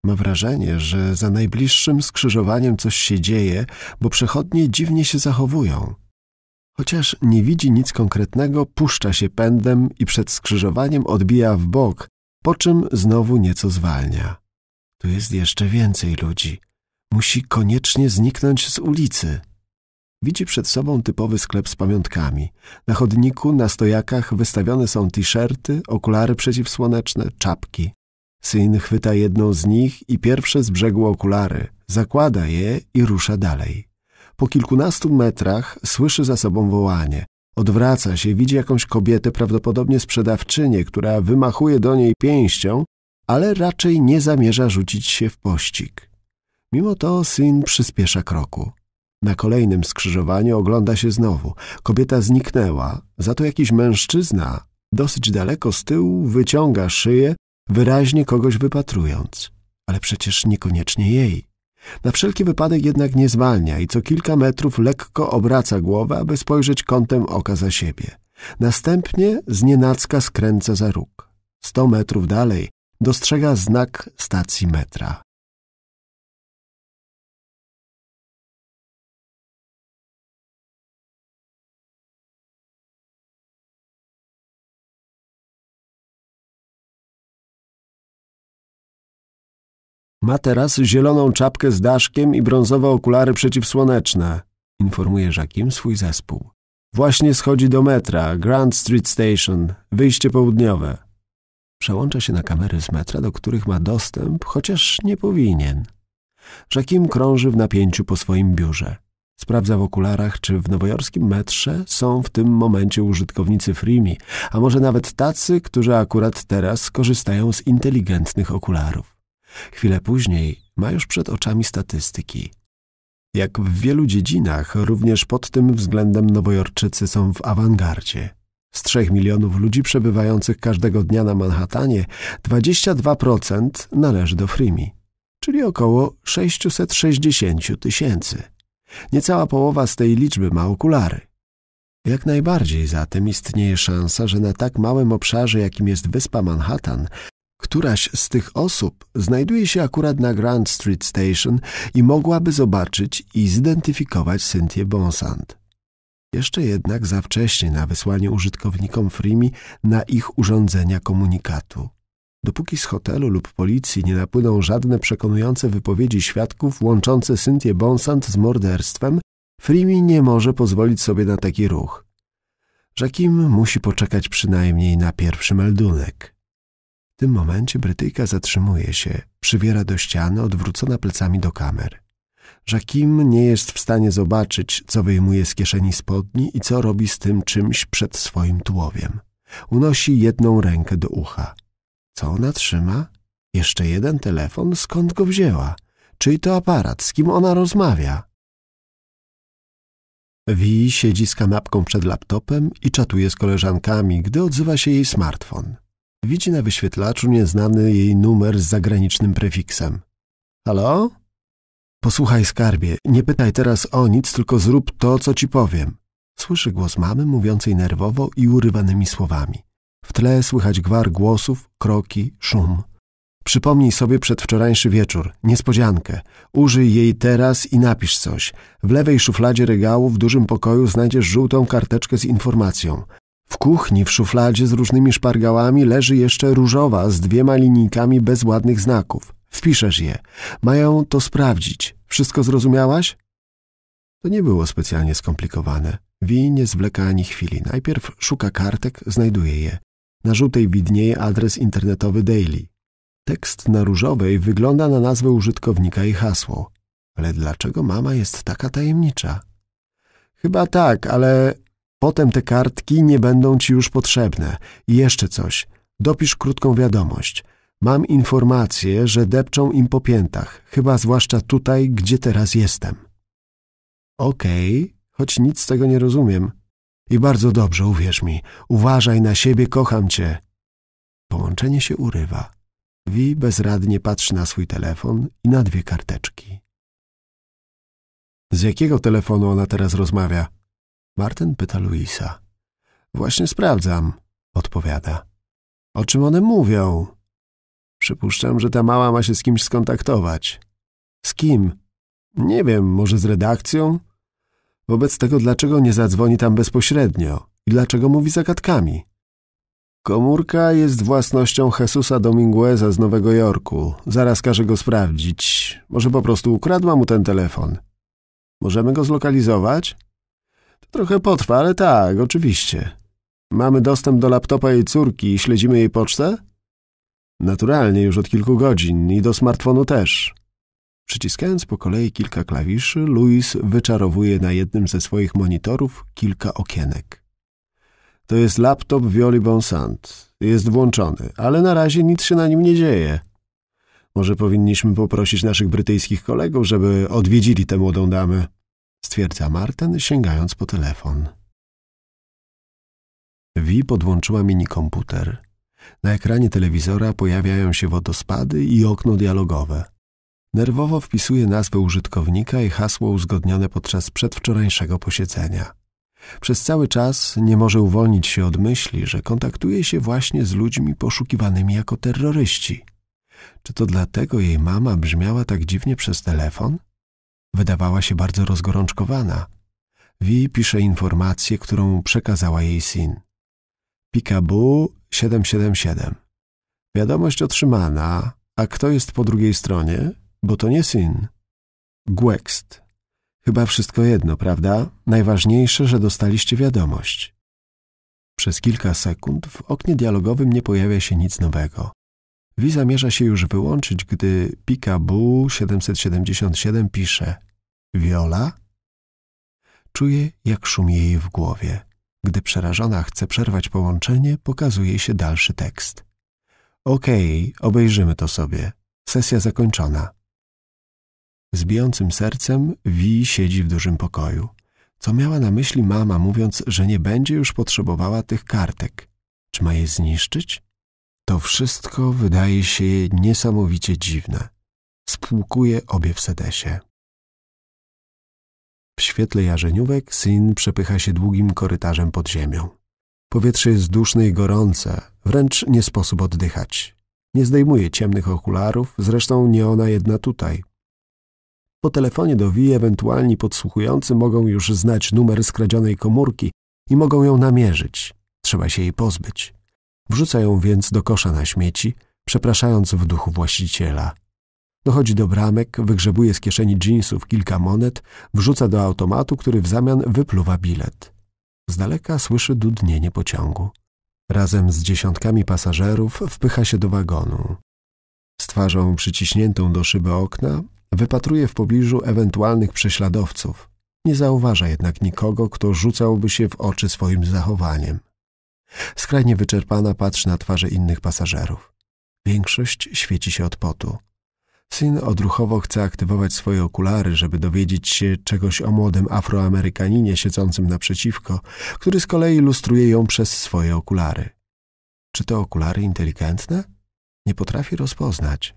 Ma wrażenie, że za najbliższym skrzyżowaniem coś się dzieje, bo przechodnie dziwnie się zachowują. Chociaż nie widzi nic konkretnego, puszcza się pędem i przed skrzyżowaniem odbija w bok, po czym znowu nieco zwalnia. Tu jest jeszcze więcej ludzi. Musi koniecznie zniknąć z ulicy. Widzi przed sobą typowy sklep z pamiątkami. Na chodniku, na stojakach wystawione są t-shirty, okulary przeciwsłoneczne, czapki. Syn chwyta jedną z nich i pierwsze z brzegu okulary, zakłada je i rusza dalej. Po kilkunastu metrach słyszy za sobą wołanie. Odwraca się, widzi jakąś kobietę, prawdopodobnie sprzedawczynię, która wymachuje do niej pięścią, ale raczej nie zamierza rzucić się w pościg. Mimo to syn przyspiesza kroku. Na kolejnym skrzyżowaniu ogląda się znowu. Kobieta zniknęła, za to jakiś mężczyzna, dosyć daleko z tyłu, wyciąga szyję, wyraźnie kogoś wypatrując. Ale przecież niekoniecznie jej. Na wszelki wypadek jednak nie zwalnia i co kilka metrów lekko obraca głowę, aby spojrzeć kątem oka za siebie. Następnie z skręca za róg. Sto metrów dalej dostrzega znak stacji metra. Ma teraz zieloną czapkę z daszkiem i brązowe okulary przeciwsłoneczne, informuje Żakim swój zespół. Właśnie schodzi do metra, Grand Street Station, wyjście południowe. Przełącza się na kamery z metra, do których ma dostęp, chociaż nie powinien. Żakim krąży w napięciu po swoim biurze. Sprawdza w okularach, czy w nowojorskim metrze są w tym momencie użytkownicy Freemi, a może nawet tacy, którzy akurat teraz korzystają z inteligentnych okularów. Chwilę później ma już przed oczami statystyki. Jak w wielu dziedzinach, również pod tym względem Nowojorczycy są w awangardzie. Z 3 milionów ludzi przebywających każdego dnia na Manhattanie 22% należy do Frimi, czyli około 660 tysięcy. Niecała połowa z tej liczby ma okulary. Jak najbardziej zatem istnieje szansa, że na tak małym obszarze, jakim jest wyspa Manhattan, Któraś z tych osób znajduje się akurat na Grand Street Station i mogłaby zobaczyć i zidentyfikować Cynthię Bonsant. Jeszcze jednak za wcześnie na wysłanie użytkownikom Freemi na ich urządzenia komunikatu. Dopóki z hotelu lub policji nie napłyną żadne przekonujące wypowiedzi świadków łączące Cynthię Bonsant z morderstwem, Freemi nie może pozwolić sobie na taki ruch. Rzekim musi poczekać przynajmniej na pierwszy meldunek. W tym momencie Brytyjka zatrzymuje się, przywiera do ściany, odwrócona plecami do kamer. Jacquim nie jest w stanie zobaczyć, co wyjmuje z kieszeni spodni i co robi z tym czymś przed swoim tułowiem. Unosi jedną rękę do ucha. Co ona trzyma? Jeszcze jeden telefon? Skąd go wzięła? Czyj to aparat? Z kim ona rozmawia? Wi siedzi z kanapką przed laptopem i czatuje z koleżankami, gdy odzywa się jej smartfon. Widzi na wyświetlaczu nieznany jej numer z zagranicznym prefiksem. Halo? Posłuchaj, skarbie, nie pytaj teraz o nic, tylko zrób to, co ci powiem. Słyszy głos mamy mówiącej nerwowo i urywanymi słowami. W tle słychać gwar głosów, kroki, szum. Przypomnij sobie przedwczorajszy wieczór, niespodziankę. Użyj jej teraz i napisz coś. W lewej szufladzie regału w dużym pokoju znajdziesz żółtą karteczkę z informacją. W kuchni, w szufladzie z różnymi szpargałami leży jeszcze różowa z dwiema linijkami bez ładnych znaków. Wpiszesz je. Mają to sprawdzić. Wszystko zrozumiałaś? To nie było specjalnie skomplikowane. Wi nie zwleka ani chwili. Najpierw szuka kartek, znajduje je. Na żółtej widnieje adres internetowy Daily. Tekst na różowej wygląda na nazwę użytkownika i hasło. Ale dlaczego mama jest taka tajemnicza? Chyba tak, ale Potem te kartki nie będą ci już potrzebne. I jeszcze coś. Dopisz krótką wiadomość. Mam informację, że depczą im po piętach, chyba zwłaszcza tutaj, gdzie teraz jestem. Okej, okay, choć nic z tego nie rozumiem. I bardzo dobrze, uwierz mi. Uważaj na siebie, kocham cię. Połączenie się urywa. Wi bezradnie patrzy na swój telefon i na dwie karteczki. Z jakiego telefonu ona teraz rozmawia? Martin pyta Luisa. Właśnie sprawdzam, odpowiada. O czym one mówią? Przypuszczam, że ta mała ma się z kimś skontaktować. Z kim? Nie wiem, może z redakcją? Wobec tego dlaczego nie zadzwoni tam bezpośrednio i dlaczego mówi zagadkami? Komórka jest własnością Jesusa Domingueza z Nowego Jorku. Zaraz każe go sprawdzić. Może po prostu ukradła mu ten telefon. Możemy go zlokalizować? Trochę potrwa, ale tak, oczywiście. Mamy dostęp do laptopa jej córki i śledzimy jej pocztę? Naturalnie, już od kilku godzin i do smartfonu też. Przyciskając po kolei kilka klawiszy, Louis wyczarowuje na jednym ze swoich monitorów kilka okienek. To jest laptop Violi Bonsant. Jest włączony, ale na razie nic się na nim nie dzieje. Może powinniśmy poprosić naszych brytyjskich kolegów, żeby odwiedzili tę młodą damę stwierdza Marten, sięgając po telefon. Wi podłączyła mini komputer. Na ekranie telewizora pojawiają się wodospady i okno dialogowe. Nerwowo wpisuje nazwę użytkownika i hasło uzgodnione podczas przedwczorajszego posiedzenia. Przez cały czas nie może uwolnić się od myśli, że kontaktuje się właśnie z ludźmi poszukiwanymi jako terroryści. Czy to dlatego jej mama brzmiała tak dziwnie przez telefon? Wydawała się bardzo rozgorączkowana. Wi pisze informację, którą przekazała jej syn. Pikabu 777. Wiadomość otrzymana, a kto jest po drugiej stronie? Bo to nie syn. Gwext. Chyba wszystko jedno, prawda? Najważniejsze, że dostaliście wiadomość. Przez kilka sekund w oknie dialogowym nie pojawia się nic nowego. Wiza zamierza się już wyłączyć, gdy Pikabu 777 pisze Wiola. Czuje, jak szumi jej w głowie. Gdy przerażona chce przerwać połączenie, pokazuje się dalszy tekst. Okej, okay, obejrzymy to sobie. Sesja zakończona. Z bijącym sercem Wi siedzi w dużym pokoju. Co miała na myśli mama, mówiąc, że nie będzie już potrzebowała tych kartek? Czy ma je zniszczyć? To wszystko wydaje się niesamowicie dziwne. Spłukuje obie w sedesie. W świetle jarzeniówek syn przepycha się długim korytarzem pod ziemią. Powietrze jest duszne i gorące, wręcz nie sposób oddychać. Nie zdejmuje ciemnych okularów, zresztą nie ona jedna tutaj. Po telefonie do Wi ewentualni podsłuchujący mogą już znać numer skradzionej komórki i mogą ją namierzyć. Trzeba się jej pozbyć. Wrzuca ją więc do kosza na śmieci, przepraszając w duchu właściciela. Dochodzi do bramek, wygrzebuje z kieszeni dżinsów kilka monet, wrzuca do automatu, który w zamian wypluwa bilet. Z daleka słyszy dudnienie pociągu. Razem z dziesiątkami pasażerów wpycha się do wagonu. Z twarzą przyciśniętą do szyby okna wypatruje w pobliżu ewentualnych prześladowców. Nie zauważa jednak nikogo, kto rzucałby się w oczy swoim zachowaniem. Skrajnie wyczerpana patrzy na twarze innych pasażerów. Większość świeci się od potu. Syn odruchowo chce aktywować swoje okulary, żeby dowiedzieć się czegoś o młodym afroamerykaninie siedzącym naprzeciwko, który z kolei lustruje ją przez swoje okulary. Czy to okulary inteligentne? Nie potrafi rozpoznać.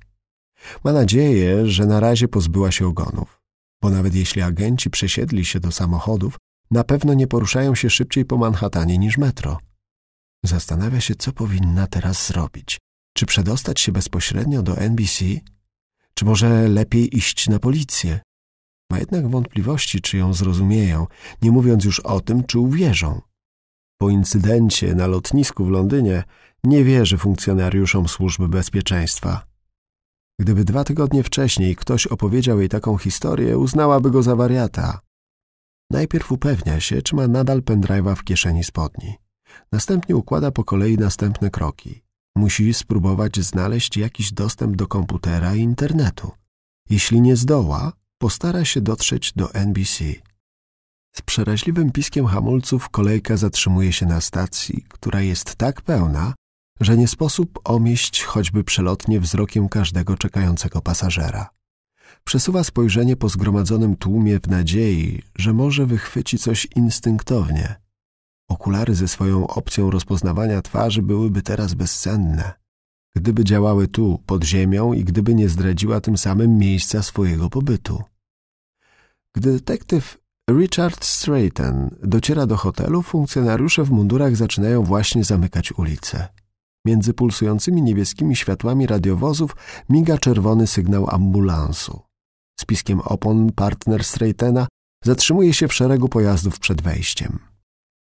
Ma nadzieję, że na razie pozbyła się ogonów, bo nawet jeśli agenci przesiedli się do samochodów, na pewno nie poruszają się szybciej po Manhattanie niż metro. Zastanawia się, co powinna teraz zrobić. Czy przedostać się bezpośrednio do NBC? Czy może lepiej iść na policję? Ma jednak wątpliwości, czy ją zrozumieją, nie mówiąc już o tym, czy uwierzą. Po incydencie na lotnisku w Londynie nie wierzy funkcjonariuszom służby bezpieczeństwa. Gdyby dwa tygodnie wcześniej ktoś opowiedział jej taką historię, uznałaby go za wariata. Najpierw upewnia się, czy ma nadal pendrive'a w kieszeni spodni. Następnie układa po kolei następne kroki. Musi spróbować znaleźć jakiś dostęp do komputera i internetu. Jeśli nie zdoła, postara się dotrzeć do NBC. Z przeraźliwym piskiem hamulców kolejka zatrzymuje się na stacji, która jest tak pełna, że nie sposób omieść choćby przelotnie wzrokiem każdego czekającego pasażera. Przesuwa spojrzenie po zgromadzonym tłumie w nadziei, że może wychwyci coś instynktownie, Okulary ze swoją opcją rozpoznawania twarzy byłyby teraz bezcenne, gdyby działały tu, pod ziemią i gdyby nie zdradziła tym samym miejsca swojego pobytu. Gdy detektyw Richard Strayton dociera do hotelu, funkcjonariusze w mundurach zaczynają właśnie zamykać ulicę. Między pulsującymi niebieskimi światłami radiowozów miga czerwony sygnał ambulansu. Z piskiem opon partner Straytena zatrzymuje się w szeregu pojazdów przed wejściem.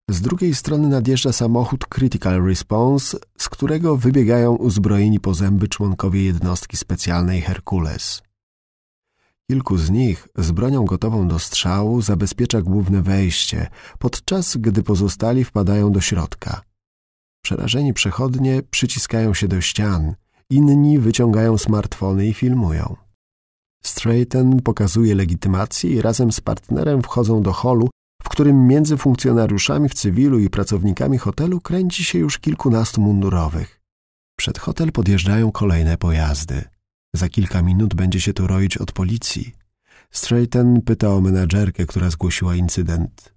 Z drugiej strony nadjeżdża samochód Critical Response, z którego wybiegają uzbrojeni po zęby członkowie jednostki specjalnej Herkules. Kilku z nich z bronią gotową do strzału zabezpiecza główne wejście, podczas gdy pozostali wpadają do środka. Przerażeni przechodnie przyciskają się do ścian, inni wyciągają smartfony i filmują. Strayton pokazuje legitymację i razem z partnerem wchodzą do holu, którym między funkcjonariuszami w cywilu i pracownikami hotelu kręci się już kilkunastu mundurowych. Przed hotel podjeżdżają kolejne pojazdy. Za kilka minut będzie się tu roić od policji. Strayton pyta o menadżerkę, która zgłosiła incydent.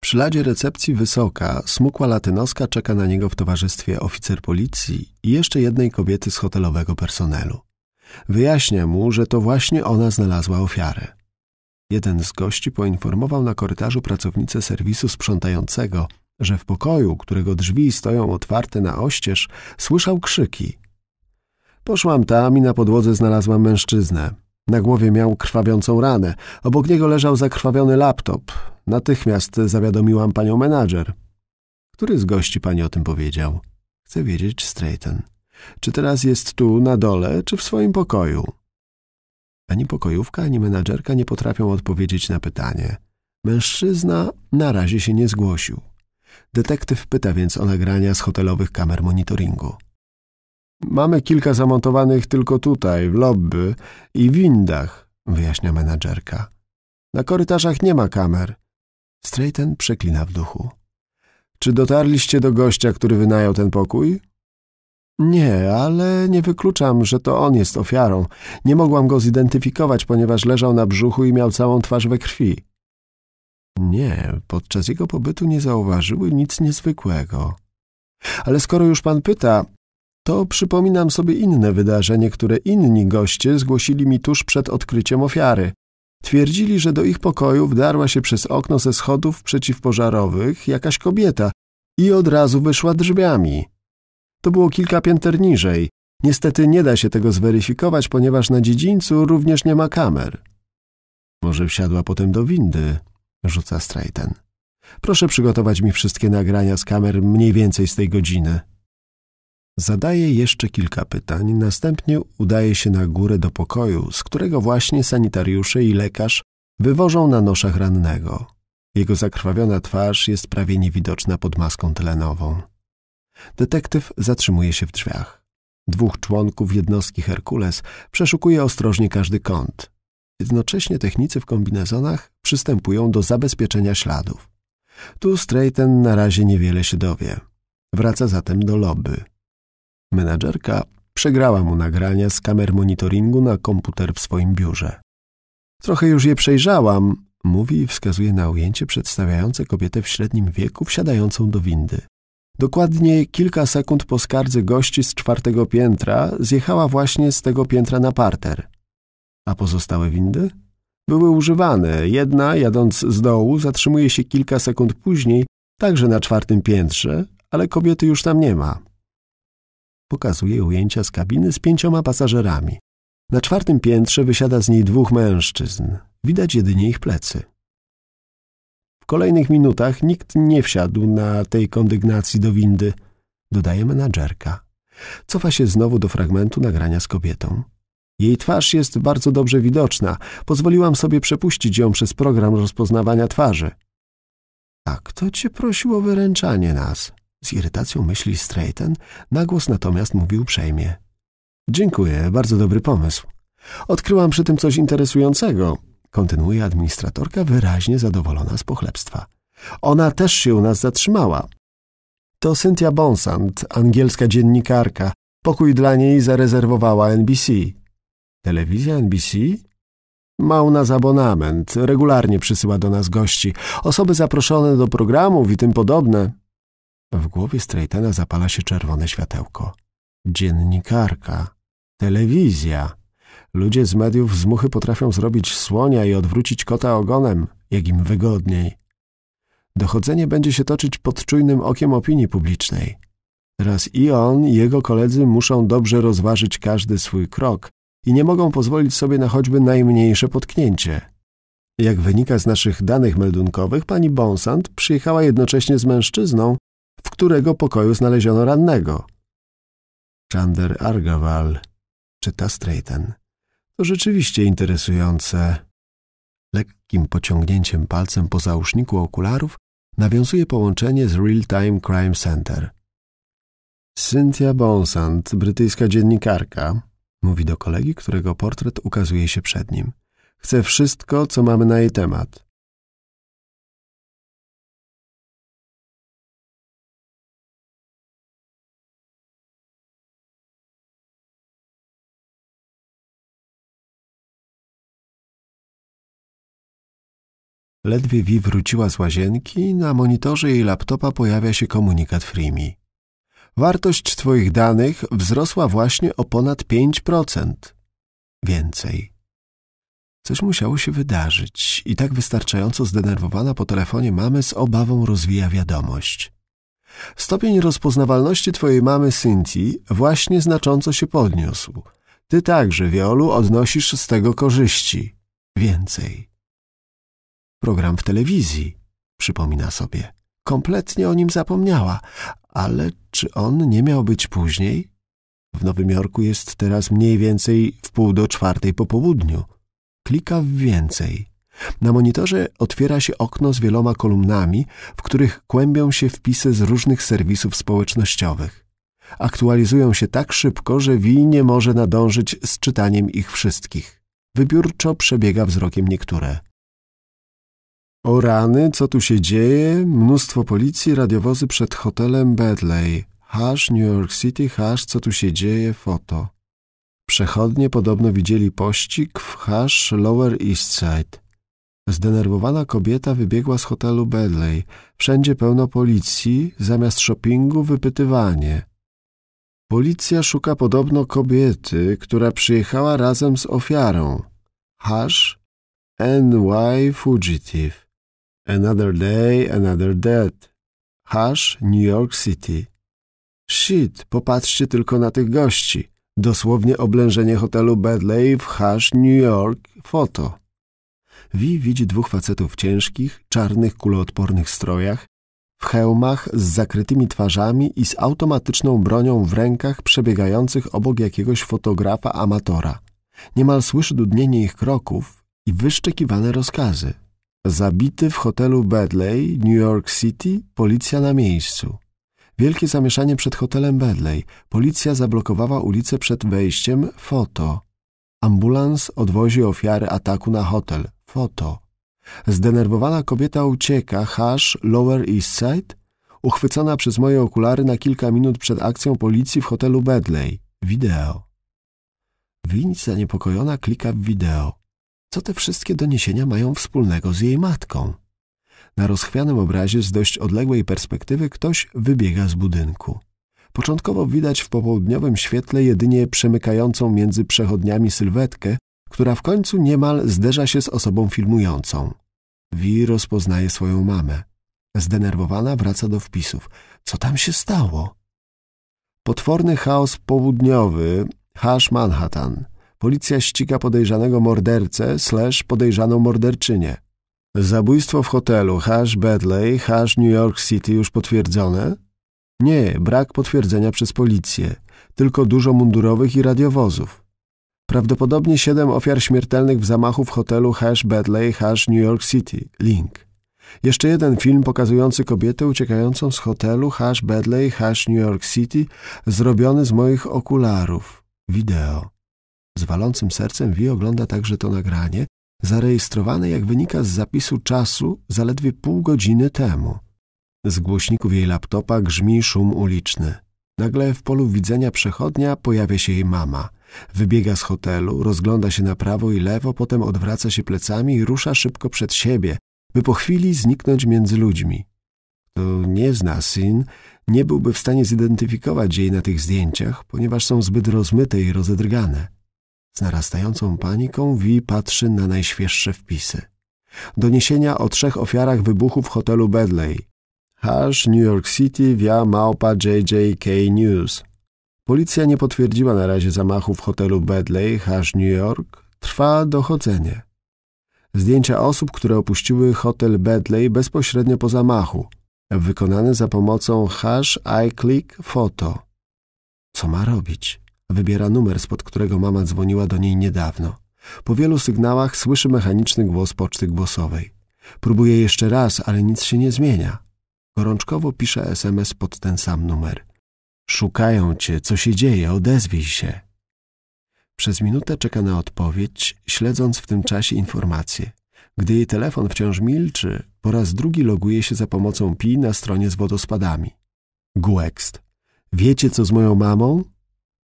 Przy ladzie recepcji wysoka, smukła latynoska czeka na niego w towarzystwie oficer policji i jeszcze jednej kobiety z hotelowego personelu. Wyjaśnia mu, że to właśnie ona znalazła ofiarę. Jeden z gości poinformował na korytarzu pracownicę serwisu sprzątającego, że w pokoju, którego drzwi stoją otwarte na oścież, słyszał krzyki. Poszłam tam i na podłodze znalazłam mężczyznę. Na głowie miał krwawiącą ranę, obok niego leżał zakrwawiony laptop. Natychmiast zawiadomiłam panią menadżer. Który z gości pani o tym powiedział? Chcę wiedzieć, Strayton. Czy teraz jest tu, na dole, czy w swoim pokoju? Ani pokojówka, ani menadżerka nie potrafią odpowiedzieć na pytanie. Mężczyzna na razie się nie zgłosił. Detektyw pyta więc o nagrania z hotelowych kamer monitoringu. Mamy kilka zamontowanych tylko tutaj, w lobby i windach, wyjaśnia menadżerka. Na korytarzach nie ma kamer. Strayton przeklina w duchu. Czy dotarliście do gościa, który wynajął ten pokój? Nie, ale nie wykluczam, że to on jest ofiarą. Nie mogłam go zidentyfikować, ponieważ leżał na brzuchu i miał całą twarz we krwi. Nie, podczas jego pobytu nie zauważyły nic niezwykłego. Ale skoro już pan pyta, to przypominam sobie inne wydarzenie, które inni goście zgłosili mi tuż przed odkryciem ofiary. Twierdzili, że do ich pokoju wdarła się przez okno ze schodów przeciwpożarowych jakaś kobieta i od razu wyszła drzwiami. To było kilka pięter niżej. Niestety nie da się tego zweryfikować, ponieważ na dziedzińcu również nie ma kamer. Może wsiadła potem do windy, rzuca Strayten. Proszę przygotować mi wszystkie nagrania z kamer mniej więcej z tej godziny. Zadaje jeszcze kilka pytań, następnie udaje się na górę do pokoju, z którego właśnie sanitariusze i lekarz wywożą na noszach rannego. Jego zakrwawiona twarz jest prawie niewidoczna pod maską tlenową. Detektyw zatrzymuje się w drzwiach. Dwóch członków jednostki Herkules przeszukuje ostrożnie każdy kąt. Jednocześnie technicy w kombinezonach przystępują do zabezpieczenia śladów. Tu Strayton na razie niewiele się dowie. Wraca zatem do lobby. Menadżerka przegrała mu nagrania z kamer monitoringu na komputer w swoim biurze. Trochę już je przejrzałam, mówi i wskazuje na ujęcie przedstawiające kobietę w średnim wieku wsiadającą do windy. Dokładnie kilka sekund po skardze gości z czwartego piętra zjechała właśnie z tego piętra na parter. A pozostałe windy? Były używane. Jedna, jadąc z dołu, zatrzymuje się kilka sekund później, także na czwartym piętrze, ale kobiety już tam nie ma. Pokazuje ujęcia z kabiny z pięcioma pasażerami. Na czwartym piętrze wysiada z niej dwóch mężczyzn. Widać jedynie ich plecy. W kolejnych minutach nikt nie wsiadł na tej kondygnacji do windy, dodaje menadżerka. Cofa się znowu do fragmentu nagrania z kobietą. Jej twarz jest bardzo dobrze widoczna. Pozwoliłam sobie przepuścić ją przez program rozpoznawania twarzy. A tak, kto cię prosił o wyręczanie nas? Z irytacją myśli Strayton, nagłos natomiast mówił uprzejmie. Dziękuję, bardzo dobry pomysł. Odkryłam przy tym coś interesującego kontynuuje administratorka wyraźnie zadowolona z pochlebstwa. Ona też się u nas zatrzymała. To Cynthia Bonsant, angielska dziennikarka. Pokój dla niej zarezerwowała NBC. Telewizja NBC? Ma u nas abonament, regularnie przysyła do nas gości, osoby zaproszone do programów i tym podobne. W głowie Straitana zapala się czerwone światełko. Dziennikarka. Telewizja. Ludzie z mediów z muchy potrafią zrobić słonia i odwrócić kota ogonem, jak im wygodniej. Dochodzenie będzie się toczyć pod czujnym okiem opinii publicznej. Teraz i on, i jego koledzy muszą dobrze rozważyć każdy swój krok i nie mogą pozwolić sobie na choćby najmniejsze potknięcie. Jak wynika z naszych danych meldunkowych, pani Bonsant przyjechała jednocześnie z mężczyzną, w którego pokoju znaleziono rannego. Chander Argaval, czyta Strayton. To rzeczywiście interesujące. Lekkim pociągnięciem palcem po załóżniku okularów nawiązuje połączenie z Real Time Crime Center. Cynthia Bonsant, brytyjska dziennikarka, mówi do kolegi, którego portret ukazuje się przed nim. Chce wszystko, co mamy na jej temat.
Ledwie Wi wróciła z
łazienki, na monitorze jej laptopa pojawia się komunikat Freemi. Wartość Twoich danych wzrosła właśnie o ponad 5%. Więcej. Coś musiało się wydarzyć i tak wystarczająco zdenerwowana po telefonie mamy z obawą rozwija wiadomość. Stopień rozpoznawalności Twojej mamy Cynthii właśnie znacząco się podniósł. Ty także, Wiolu, odnosisz z tego korzyści. Więcej. Program w telewizji, przypomina sobie. Kompletnie o nim zapomniała, ale czy on nie miał być później? W Nowym Jorku jest teraz mniej więcej w pół do czwartej po południu. Klika w więcej. Na monitorze otwiera się okno z wieloma kolumnami, w których kłębią się wpisy z różnych serwisów społecznościowych. Aktualizują się tak szybko, że Wi nie może nadążyć z czytaniem ich wszystkich. Wybiórczo przebiega wzrokiem niektóre. O rany, co tu się dzieje? Mnóstwo policji, radiowozy przed hotelem Bedley. Hash, New York City, hash, co tu się dzieje? Foto. Przechodnie podobno widzieli pościg w hash Lower East Side. Zdenerwowana kobieta wybiegła z hotelu Bedley. Wszędzie pełno policji, zamiast shoppingu wypytywanie. Policja szuka podobno kobiety, która przyjechała razem z ofiarą. Hash NY Fugitive. Another day, another dead. Hash, New York City. Shit, popatrzcie tylko na tych gości. Dosłownie oblężenie hotelu Bedley w Hash, New York. Foto. Wi widzi dwóch facetów w ciężkich, czarnych, kuloodpornych strojach, w hełmach z zakrytymi twarzami i z automatyczną bronią w rękach przebiegających obok jakiegoś fotografa amatora. Niemal słyszy dudnienie ich kroków i wyszczekiwane rozkazy. Zabity w hotelu Bedley, New York City, policja na miejscu. Wielkie zamieszanie przed hotelem Bedley. Policja zablokowała ulicę przed wejściem. Foto. Ambulans odwozi ofiary ataku na hotel. Foto. Zdenerwowana kobieta ucieka. Hash, Lower East Side. Uchwycona przez moje okulary na kilka minut przed akcją policji w hotelu Bedley. Wideo. Winć zaniepokojona klika w wideo co te wszystkie doniesienia mają wspólnego z jej matką. Na rozchwianym obrazie z dość odległej perspektywy ktoś wybiega z budynku. Początkowo widać w popołudniowym świetle jedynie przemykającą między przechodniami sylwetkę, która w końcu niemal zderza się z osobą filmującą. Wi rozpoznaje swoją mamę. Zdenerwowana wraca do wpisów. Co tam się stało? Potworny chaos południowy, Hash Manhattan policja ściga podejrzanego mordercę slash podejrzaną morderczynię. Zabójstwo w hotelu Hash Bedley, Hash New York City już potwierdzone? Nie, brak potwierdzenia przez policję. Tylko dużo mundurowych i radiowozów. Prawdopodobnie siedem ofiar śmiertelnych w zamachu w hotelu Hash Bedley, Hash New York City. Link. Jeszcze jeden film pokazujący kobietę uciekającą z hotelu Hash Bedley, Hash New York City, zrobiony z moich okularów. Wideo. Z walącym sercem Wi ogląda także to nagranie, zarejestrowane, jak wynika z zapisu czasu, zaledwie pół godziny temu. Z głośników jej laptopa grzmi szum uliczny. Nagle w polu widzenia przechodnia pojawia się jej mama. Wybiega z hotelu, rozgląda się na prawo i lewo, potem odwraca się plecami i rusza szybko przed siebie, by po chwili zniknąć między ludźmi. To nie zna syn, nie byłby w stanie zidentyfikować jej na tych zdjęciach, ponieważ są zbyt rozmyte i rozedrgane. Z narastającą paniką wi patrzy na najświeższe wpisy. Doniesienia o trzech ofiarach wybuchu w hotelu Bedley. Hash New York City via małpa JJK News. Policja nie potwierdziła na razie zamachu w hotelu Bedley, Hash New York. Trwa dochodzenie. Zdjęcia osób, które opuściły hotel Bedley bezpośrednio po zamachu, wykonane za pomocą hash iClick Photo. Co ma robić? Wybiera numer, spod którego mama dzwoniła do niej niedawno. Po wielu sygnałach słyszy mechaniczny głos poczty głosowej. Próbuje jeszcze raz, ale nic się nie zmienia. Gorączkowo pisze SMS pod ten sam numer. Szukają cię, co się dzieje, odezwij się. Przez minutę czeka na odpowiedź, śledząc w tym czasie informacje. Gdy jej telefon wciąż milczy, po raz drugi loguje się za pomocą Pi na stronie z wodospadami. Guext. Wiecie, co z moją mamą?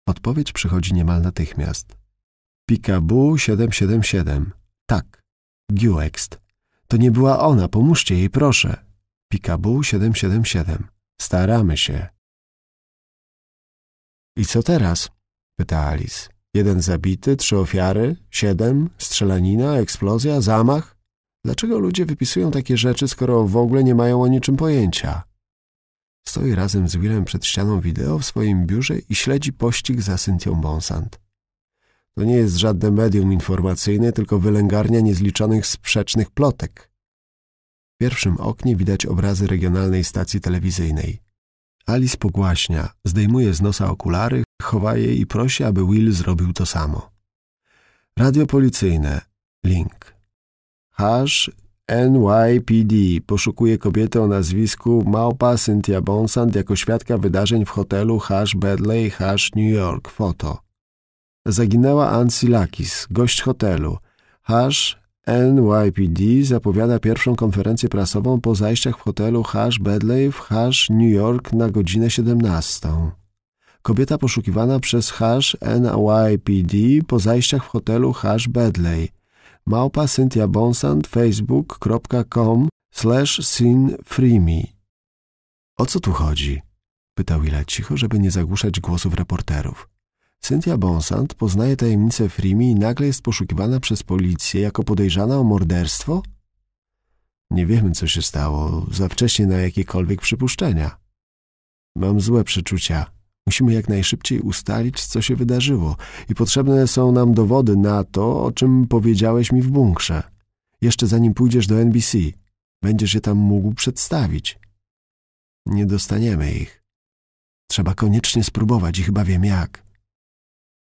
Odpowiedź przychodzi niemal natychmiast. Pikabu 777. Tak. Guext. To nie była ona, pomóżcie jej proszę. Pikabu 777. Staramy się. I co teraz? pyta Alice. Jeden zabity, trzy ofiary, siedem, strzelanina, eksplozja, zamach. Dlaczego ludzie wypisują takie rzeczy, skoro w ogóle nie mają o niczym pojęcia? Stoi razem z Willem przed ścianą wideo w swoim biurze i śledzi pościg za Cynthią Bonsant. To nie jest żadne medium informacyjne, tylko wylęgarnia niezliczonych sprzecznych plotek. W pierwszym oknie widać obrazy regionalnej stacji telewizyjnej. Alice pogłaśnia, zdejmuje z nosa okulary, chowa je i prosi, aby Will zrobił to samo. Radio policyjne. Link. Hash NYPD poszukuje kobiety o nazwisku Małpa Cynthia Bonsant jako świadka wydarzeń w hotelu Hash Bedley Hash New York. Foto. Zaginęła Silakis, gość hotelu. Hash NYPD zapowiada pierwszą konferencję prasową po zajściach w hotelu Hash Bedley w Hash New York na godzinę 17. Kobieta poszukiwana przez Hash NYPD po zajściach w hotelu Hash Bedley – małpa Cynthia Bonsant facebook.com slash sinfreeme. O co tu chodzi? Pytał Ila cicho, żeby nie zagłuszać głosów reporterów. Cynthia Bonsant poznaje tajemnicę Freemi i nagle jest poszukiwana przez policję jako podejrzana o morderstwo? Nie wiemy, co się stało. Za wcześnie na jakiekolwiek przypuszczenia. Mam złe przeczucia, Musimy jak najszybciej ustalić, co się wydarzyło i potrzebne są nam dowody na to, o czym powiedziałeś mi w bunkrze. Jeszcze zanim pójdziesz do NBC, będziesz je tam mógł przedstawić. Nie dostaniemy ich. Trzeba koniecznie spróbować i chyba wiem jak.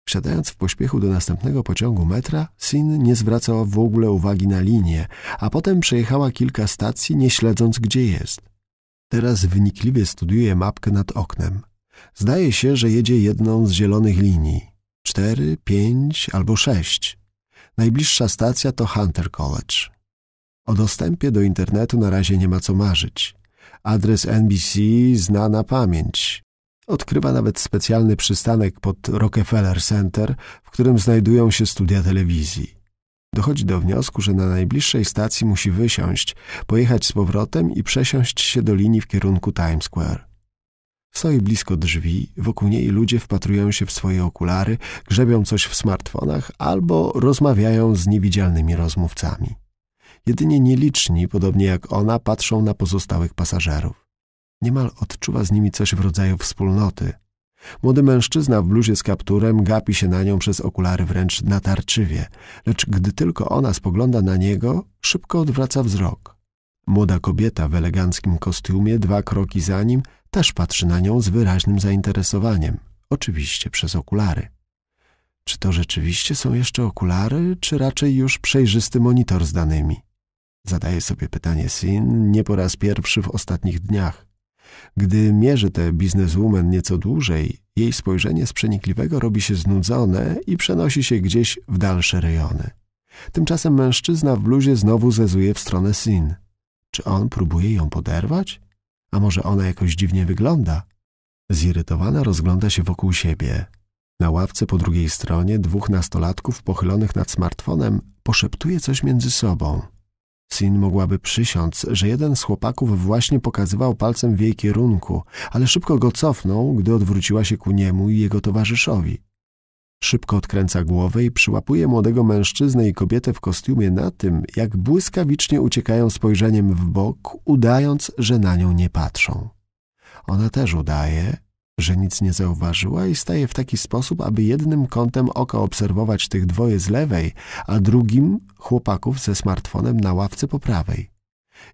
Wsiadając w pośpiechu do następnego pociągu metra, Sin nie zwracała w ogóle uwagi na linię, a potem przejechała kilka stacji, nie śledząc, gdzie jest. Teraz wynikliwie studiuje mapkę nad oknem. Zdaje się, że jedzie jedną z zielonych linii. Cztery, pięć albo sześć. Najbliższa stacja to Hunter College. O dostępie do internetu na razie nie ma co marzyć. Adres NBC zna na pamięć. Odkrywa nawet specjalny przystanek pod Rockefeller Center, w którym znajdują się studia telewizji. Dochodzi do wniosku, że na najbliższej stacji musi wysiąść, pojechać z powrotem i przesiąść się do linii w kierunku Times Square. Stoi blisko drzwi, wokół niej ludzie wpatrują się w swoje okulary, grzebią coś w smartfonach albo rozmawiają z niewidzialnymi rozmówcami. Jedynie nieliczni, podobnie jak ona, patrzą na pozostałych pasażerów. Niemal odczuwa z nimi coś w rodzaju wspólnoty. Młody mężczyzna w bluzie z kapturem gapi się na nią przez okulary wręcz natarczywie, lecz gdy tylko ona spogląda na niego, szybko odwraca wzrok. Młoda kobieta w eleganckim kostiumie, dwa kroki za nim, też patrzy na nią z wyraźnym zainteresowaniem, oczywiście przez okulary. Czy to rzeczywiście są jeszcze okulary, czy raczej już przejrzysty monitor z danymi? Zadaje sobie pytanie Sin nie po raz pierwszy w ostatnich dniach. Gdy mierzy tę bizneswoman nieco dłużej, jej spojrzenie z przenikliwego robi się znudzone i przenosi się gdzieś w dalsze rejony. Tymczasem mężczyzna w bluzie znowu zezuje w stronę Sin. Czy on próbuje ją poderwać? A może ona jakoś dziwnie wygląda? Zirytowana rozgląda się wokół siebie. Na ławce po drugiej stronie dwóch nastolatków pochylonych nad smartfonem poszeptuje coś między sobą. Sin mogłaby przysiąc, że jeden z chłopaków właśnie pokazywał palcem w jej kierunku, ale szybko go cofnął, gdy odwróciła się ku niemu i jego towarzyszowi. Szybko odkręca głowę i przyłapuje młodego mężczyznę i kobietę w kostiumie na tym, jak błyskawicznie uciekają spojrzeniem w bok, udając, że na nią nie patrzą. Ona też udaje, że nic nie zauważyła i staje w taki sposób, aby jednym kątem oka obserwować tych dwoje z lewej, a drugim chłopaków ze smartfonem na ławce po prawej.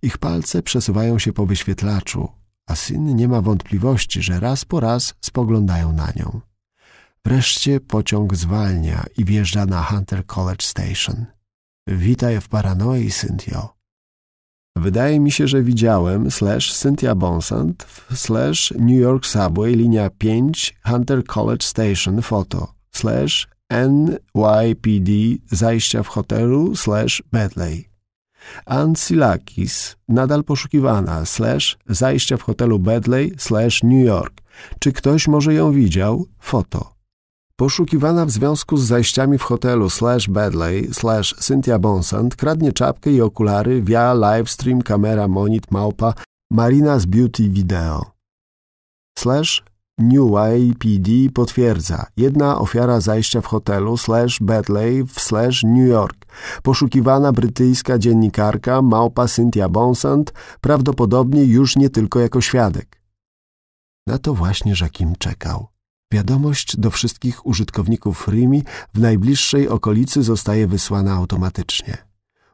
Ich palce przesuwają się po wyświetlaczu, a syn nie ma wątpliwości, że raz po raz spoglądają na nią. Wreszcie pociąg zwalnia i wjeżdża na Hunter College Station. Witaj w paranoi, Cynthio. Wydaje mi się, że widziałem slash Cynthia Bonsant w slash New York Subway linia 5 Hunter College Station foto slash NYPD zajścia w hotelu slash Bedley. Ann Silakis, nadal poszukiwana, slash zajścia w hotelu Bedley, slash New York. Czy ktoś może ją widział? Foto. Poszukiwana w związku z zajściami w hotelu slash Bedley slash Cynthia Bonsant kradnie czapkę i okulary via livestream kamera monit małpa Marina's Beauty Video. Slash New YPD potwierdza. Jedna ofiara zajścia w hotelu slash Bedley w slash New York. Poszukiwana brytyjska dziennikarka małpa Cynthia Bonsant prawdopodobnie już nie tylko jako świadek. Na to właśnie kim czekał. Wiadomość do wszystkich użytkowników RIMI w najbliższej okolicy zostaje wysłana automatycznie.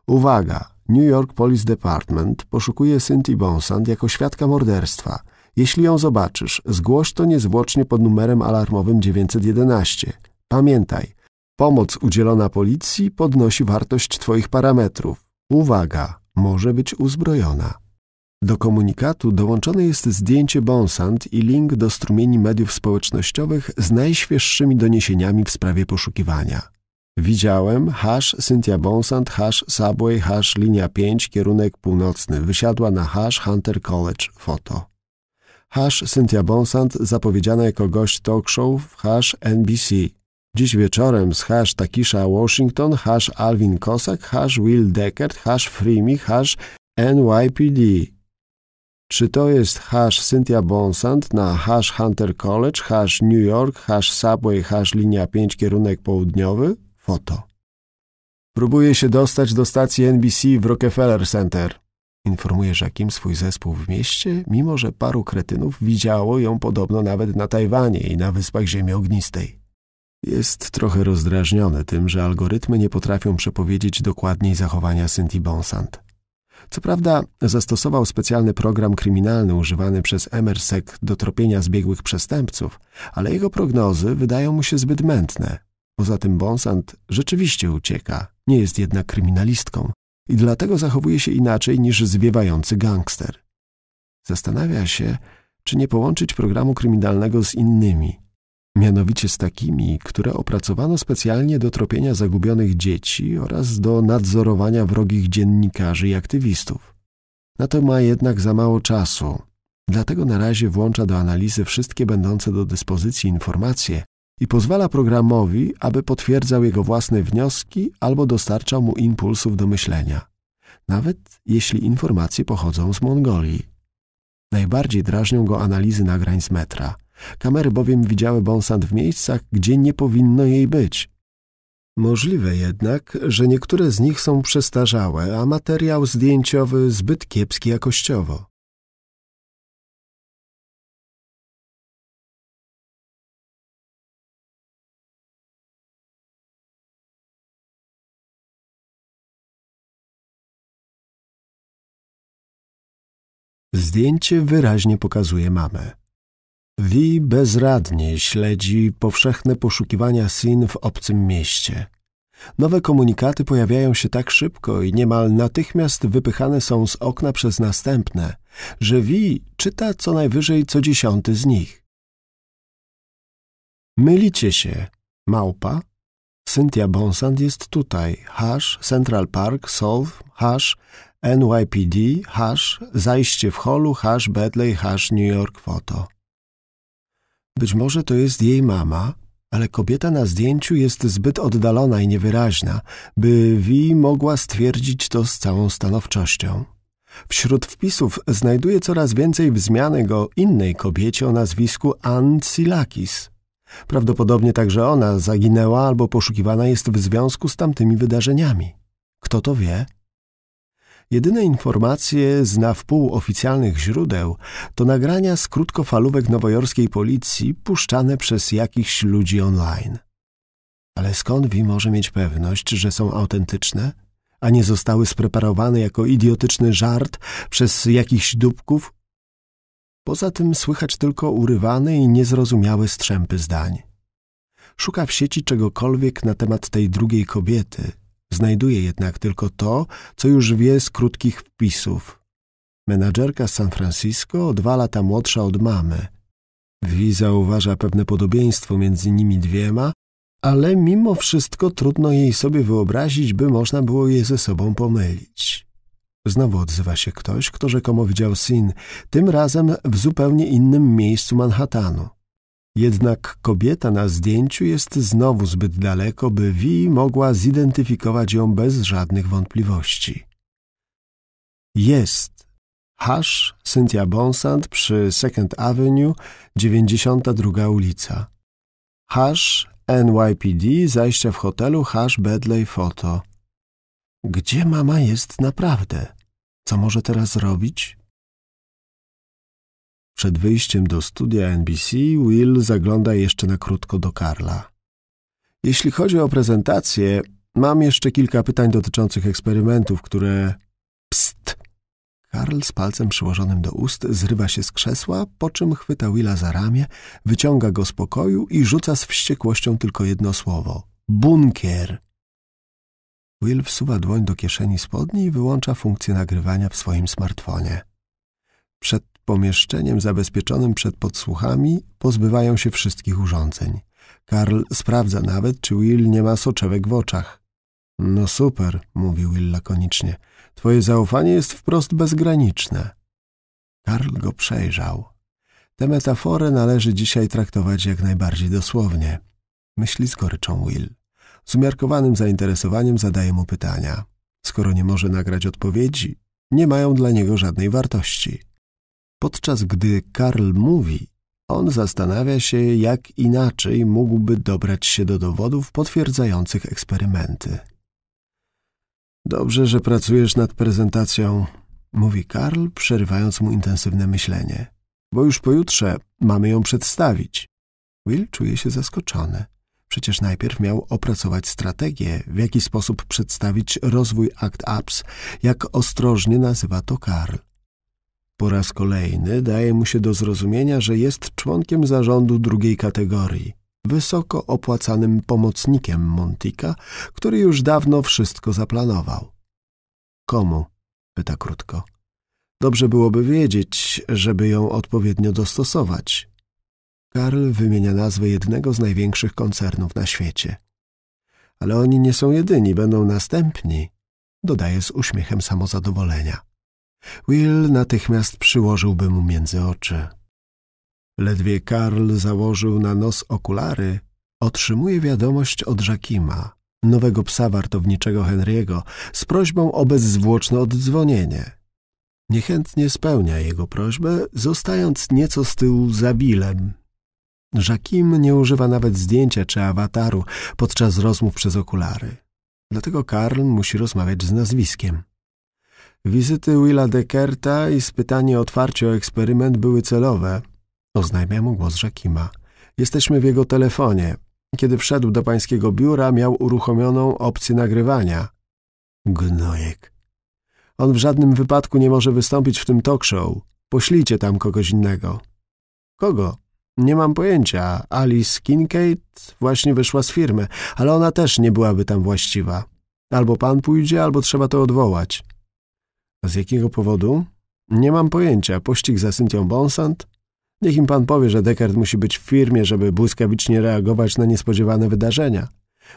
Uwaga! New York Police Department poszukuje Cynthia Bonsand jako świadka morderstwa. Jeśli ją zobaczysz, zgłoś to niezwłocznie pod numerem alarmowym 911. Pamiętaj, pomoc udzielona policji podnosi wartość Twoich parametrów. Uwaga! Może być uzbrojona. Do komunikatu dołączone jest zdjęcie Bonsant i link do strumieni mediów społecznościowych z najświeższymi doniesieniami w sprawie poszukiwania. Widziałem hash Cynthia Bonsant, hash Subway, hash linia 5, kierunek północny. Wysiadła na hash Hunter College. Foto. Hash Cynthia Bonsant zapowiedziana jako gość talk show w hash NBC. Dziś wieczorem z hash Takisha Washington, hash Alvin Kosak, hash Will Deckard, hash Freemi, hash NYPD. Czy to jest hash Cynthia Bonsant na hash Hunter College, hash New York, hash Subway, hash linia 5 kierunek południowy? Foto. Próbuję się dostać do stacji NBC w Rockefeller Center. Informuje Żakim swój zespół w mieście, mimo że paru kretynów widziało ją podobno nawet na Tajwanie i na Wyspach Ziemi Ognistej. Jest trochę rozdrażniony tym, że algorytmy nie potrafią przepowiedzieć dokładniej zachowania Cynthia Bonsant. Co prawda zastosował specjalny program kryminalny używany przez Emersec do tropienia zbiegłych przestępców, ale jego prognozy wydają mu się zbyt mętne. Poza tym Bonsant rzeczywiście ucieka, nie jest jednak kryminalistką i dlatego zachowuje się inaczej niż zwiewający gangster. Zastanawia się, czy nie połączyć programu kryminalnego z innymi, mianowicie z takimi, które opracowano specjalnie do tropienia zagubionych dzieci oraz do nadzorowania wrogich dziennikarzy i aktywistów. Na to ma jednak za mało czasu, dlatego na razie włącza do analizy wszystkie będące do dyspozycji informacje i pozwala programowi, aby potwierdzał jego własne wnioski albo dostarczał mu impulsów do myślenia, nawet jeśli informacje pochodzą z Mongolii. Najbardziej drażnią go analizy nagrań z metra – Kamery bowiem widziały bonsant w miejscach, gdzie nie powinno jej być. Możliwe jednak, że niektóre z nich są przestarzałe, a materiał zdjęciowy zbyt kiepski jakościowo. Zdjęcie wyraźnie pokazuje mamę. V bezradnie śledzi powszechne poszukiwania Sin w obcym mieście. Nowe komunikaty pojawiają się tak szybko i niemal natychmiast wypychane są z okna przez następne, że Wi czyta co najwyżej co dziesiąty z nich. Mylicie się, małpa. Cynthia Bonsand jest tutaj. Hash, Central Park, Solve, Hash, NYPD, Hash, zajście w holu, Hash, Bedley, Hash, New York, Foto. Być może to jest jej mama, ale kobieta na zdjęciu jest zbyt oddalona i niewyraźna, by Vi mogła stwierdzić to z całą stanowczością. Wśród wpisów znajduje coraz więcej wzmianek o innej kobiecie o nazwisku Ann Prawdopodobnie także ona zaginęła albo poszukiwana jest w związku z tamtymi wydarzeniami. Kto to wie? Jedyne informacje z na wpół oficjalnych źródeł to nagrania z krótkofalówek nowojorskiej policji puszczane przez jakichś ludzi online. Ale skąd Wi może mieć pewność, że są autentyczne, a nie zostały spreparowane jako idiotyczny żart przez jakichś dupków? Poza tym słychać tylko urywane i niezrozumiałe strzępy zdań. Szuka w sieci czegokolwiek na temat tej drugiej kobiety – Znajduje jednak tylko to, co już wie z krótkich wpisów. Menadżerka z San Francisco, dwa lata młodsza od mamy. Wi zauważa pewne podobieństwo między nimi dwiema, ale mimo wszystko trudno jej sobie wyobrazić, by można było je ze sobą pomylić. Znowu odzywa się ktoś, kto rzekomo widział syn, tym razem w zupełnie innym miejscu Manhattanu. Jednak kobieta na zdjęciu jest znowu zbyt daleko, by Vi mogła zidentyfikować ją bez żadnych wątpliwości. Jest. Hash, Cynthia Bonsant przy Second Avenue, 92 ulica. Hash, NYPD, zajście w hotelu Hash Bedley Photo. Gdzie mama jest naprawdę? Co może teraz robić? Przed wyjściem do studia NBC Will zagląda jeszcze na krótko do Karla. Jeśli chodzi o prezentację, mam jeszcze kilka pytań dotyczących eksperymentów, które... Pst! Karl z palcem przyłożonym do ust zrywa się z krzesła, po czym chwyta Willa za ramię, wyciąga go z pokoju i rzuca z wściekłością tylko jedno słowo. Bunkier! Will wsuwa dłoń do kieszeni spodni i wyłącza funkcję nagrywania w swoim smartfonie. Przed pomieszczeniem zabezpieczonym przed podsłuchami pozbywają się wszystkich urządzeń. Karl sprawdza nawet, czy Will nie ma soczewek w oczach. No super, mówi Will lakonicznie. Twoje zaufanie jest wprost bezgraniczne. Karl go przejrzał. Tę metaforę należy dzisiaj traktować jak najbardziej dosłownie. Myśli z goryczą Will. Z umiarkowanym zainteresowaniem zadaje mu pytania. Skoro nie może nagrać odpowiedzi, nie mają dla niego żadnej wartości. Podczas gdy Karl mówi, on zastanawia się, jak inaczej mógłby dobrać się do dowodów potwierdzających eksperymenty. Dobrze, że pracujesz nad prezentacją, mówi Karl, przerywając mu intensywne myślenie. Bo już pojutrze mamy ją przedstawić. Will czuje się zaskoczony. Przecież najpierw miał opracować strategię, w jaki sposób przedstawić rozwój ACT-UPS, jak ostrożnie nazywa to Karl. Po raz kolejny daje mu się do zrozumienia, że jest członkiem zarządu drugiej kategorii, wysoko opłacanym pomocnikiem Montika, który już dawno wszystko zaplanował. Komu? pyta krótko. Dobrze byłoby wiedzieć, żeby ją odpowiednio dostosować. Karl wymienia nazwę jednego z największych koncernów na świecie. Ale oni nie są jedyni, będą następni, dodaje z uśmiechem samozadowolenia. Will natychmiast przyłożyłby mu między oczy. Ledwie Karl założył na nos okulary, otrzymuje wiadomość od Jakima, nowego psa wartowniczego Henry'ego, z prośbą o bezzwłoczne oddzwonienie. Niechętnie spełnia jego prośbę, zostając nieco z tyłu za Willem. Jakim nie używa nawet zdjęcia czy awataru podczas rozmów przez okulary. Dlatego Karl musi rozmawiać z nazwiskiem. Wizyty Willa Deckerta i spytanie otwarcie o eksperyment były celowe, oznajmia mu głos Rzekima. Jesteśmy w jego telefonie. Kiedy wszedł do pańskiego biura, miał uruchomioną opcję nagrywania. Gnojek. On w żadnym wypadku nie może wystąpić w tym talk show. Poślijcie tam kogoś innego. Kogo? Nie mam pojęcia. Alice Kincaid właśnie wyszła z firmy, ale ona też nie byłaby tam właściwa. Albo pan pójdzie, albo trzeba to odwołać. Z jakiego powodu? Nie mam pojęcia. Pościg za Cynthią Bonsant? Niech im pan powie, że Descartes musi być w firmie, żeby błyskawicznie reagować na niespodziewane wydarzenia.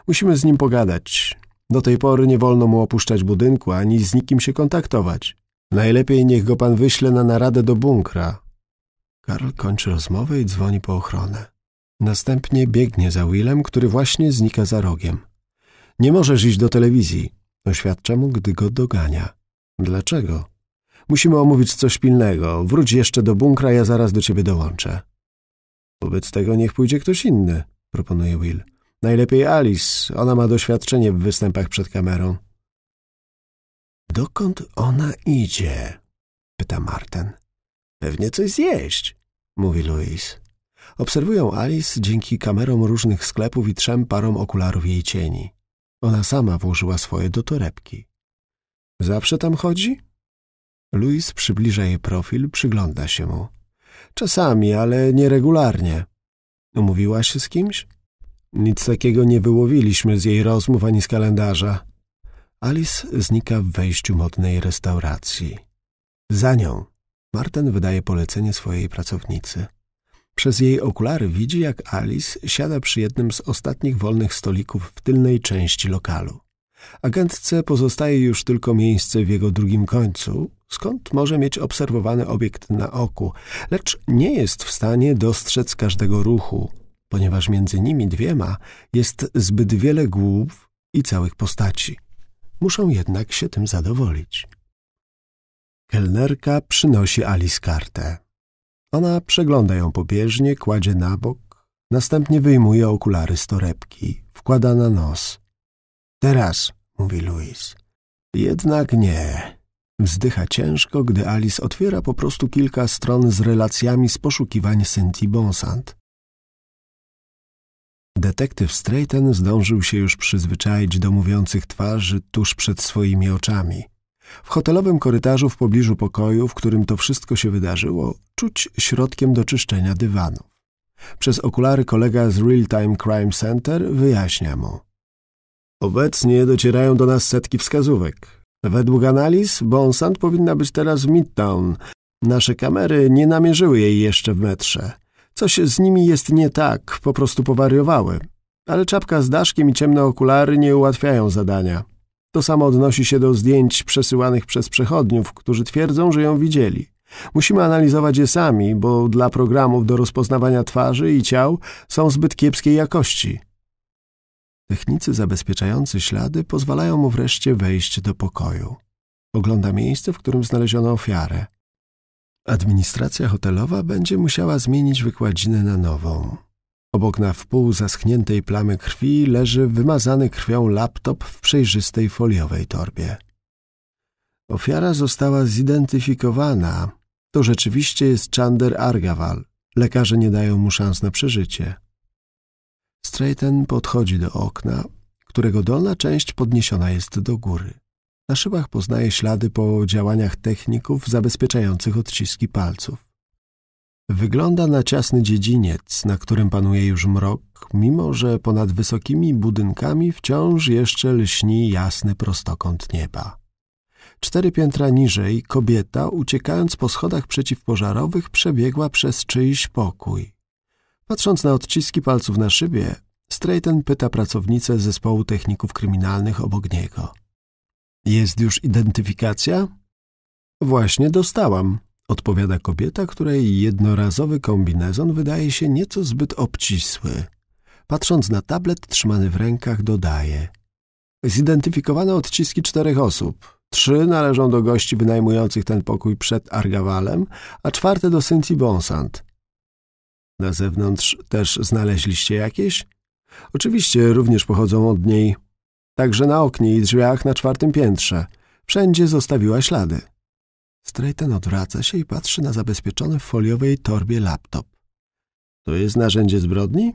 Musimy z nim pogadać. Do tej pory nie wolno mu opuszczać budynku, ani z nikim się kontaktować. Najlepiej niech go pan wyśle na naradę do bunkra. Karl kończy rozmowę i dzwoni po ochronę. Następnie biegnie za Willem, który właśnie znika za rogiem. Nie możesz iść do telewizji, oświadcza mu, gdy go dogania. Dlaczego? Musimy omówić coś pilnego. Wróć jeszcze do bunkra, ja zaraz do ciebie dołączę. Wobec tego niech pójdzie ktoś inny, proponuje Will. Najlepiej Alice. Ona ma doświadczenie w występach przed kamerą. Dokąd ona idzie? pyta Marten. Pewnie coś zjeść, mówi Louis. Obserwują Alice dzięki kamerom różnych sklepów i trzem parom okularów jej cieni. Ona sama włożyła swoje do torebki. Zawsze tam chodzi? Luis przybliża jej profil, przygląda się mu. Czasami, ale nieregularnie. Umówiła się z kimś? Nic takiego nie wyłowiliśmy z jej rozmów ani z kalendarza. Alice znika w wejściu modnej restauracji. Za nią. Marten wydaje polecenie swojej pracownicy. Przez jej okulary widzi, jak Alice siada przy jednym z ostatnich wolnych stolików w tylnej części lokalu. Agentce pozostaje już tylko miejsce w jego drugim końcu, skąd może mieć obserwowany obiekt na oku, lecz nie jest w stanie dostrzec każdego ruchu, ponieważ między nimi dwiema jest zbyt wiele głów i całych postaci. Muszą jednak się tym zadowolić. Kelnerka przynosi Alice kartę. Ona przegląda ją pobieżnie, kładzie na bok, następnie wyjmuje okulary z torebki, wkłada na nos. Teraz, mówi Louis. Jednak nie. Wzdycha ciężko, gdy Alice otwiera po prostu kilka stron z relacjami z poszukiwań Cynthia Bonsant. Detektyw Strayton zdążył się już przyzwyczaić do mówiących twarzy tuż przed swoimi oczami. W hotelowym korytarzu w pobliżu pokoju, w którym to wszystko się wydarzyło, czuć środkiem do czyszczenia dywanów. Przez okulary kolega z Real Time Crime Center wyjaśnia mu. Obecnie docierają do nas setki wskazówek. Według analiz Bonsant powinna być teraz w Midtown. Nasze kamery nie namierzyły jej jeszcze w metrze. Coś z nimi jest nie tak, po prostu powariowały. Ale czapka z daszkiem i ciemne okulary nie ułatwiają zadania. To samo odnosi się do zdjęć przesyłanych przez przechodniów, którzy twierdzą, że ją widzieli. Musimy analizować je sami, bo dla programów do rozpoznawania twarzy i ciał są zbyt kiepskiej jakości. Technicy zabezpieczający ślady pozwalają mu wreszcie wejść do pokoju. Ogląda miejsce, w którym znaleziono ofiarę. Administracja hotelowa będzie musiała zmienić wykładzinę na nową. Obok na wpół zaschniętej plamy krwi leży wymazany krwią laptop w przejrzystej foliowej torbie. Ofiara została zidentyfikowana. To rzeczywiście jest Chander Argawal. Lekarze nie dają mu szans na przeżycie. Strayton podchodzi do okna, którego dolna część podniesiona jest do góry. Na szybach poznaje ślady po działaniach techników zabezpieczających odciski palców. Wygląda na ciasny dziedziniec, na którym panuje już mrok, mimo że ponad wysokimi budynkami wciąż jeszcze lśni jasny prostokąt nieba. Cztery piętra niżej kobieta, uciekając po schodach przeciwpożarowych, przebiegła przez czyjś pokój. Patrząc na odciski palców na szybie, Strayton pyta pracownicę zespołu techników kryminalnych obok niego. Jest już identyfikacja? Właśnie dostałam, odpowiada kobieta, której jednorazowy kombinezon wydaje się nieco zbyt obcisły. Patrząc na tablet trzymany w rękach, dodaje. Zidentyfikowano odciski czterech osób. Trzy należą do gości wynajmujących ten pokój przed Argawalem, a czwarte do Cynthia Bonsant. Na zewnątrz też znaleźliście jakieś? Oczywiście również pochodzą od niej. Także na oknie i drzwiach na czwartym piętrze. Wszędzie zostawiła ślady. Strayton odwraca się i patrzy na zabezpieczony w foliowej torbie laptop. To jest narzędzie zbrodni?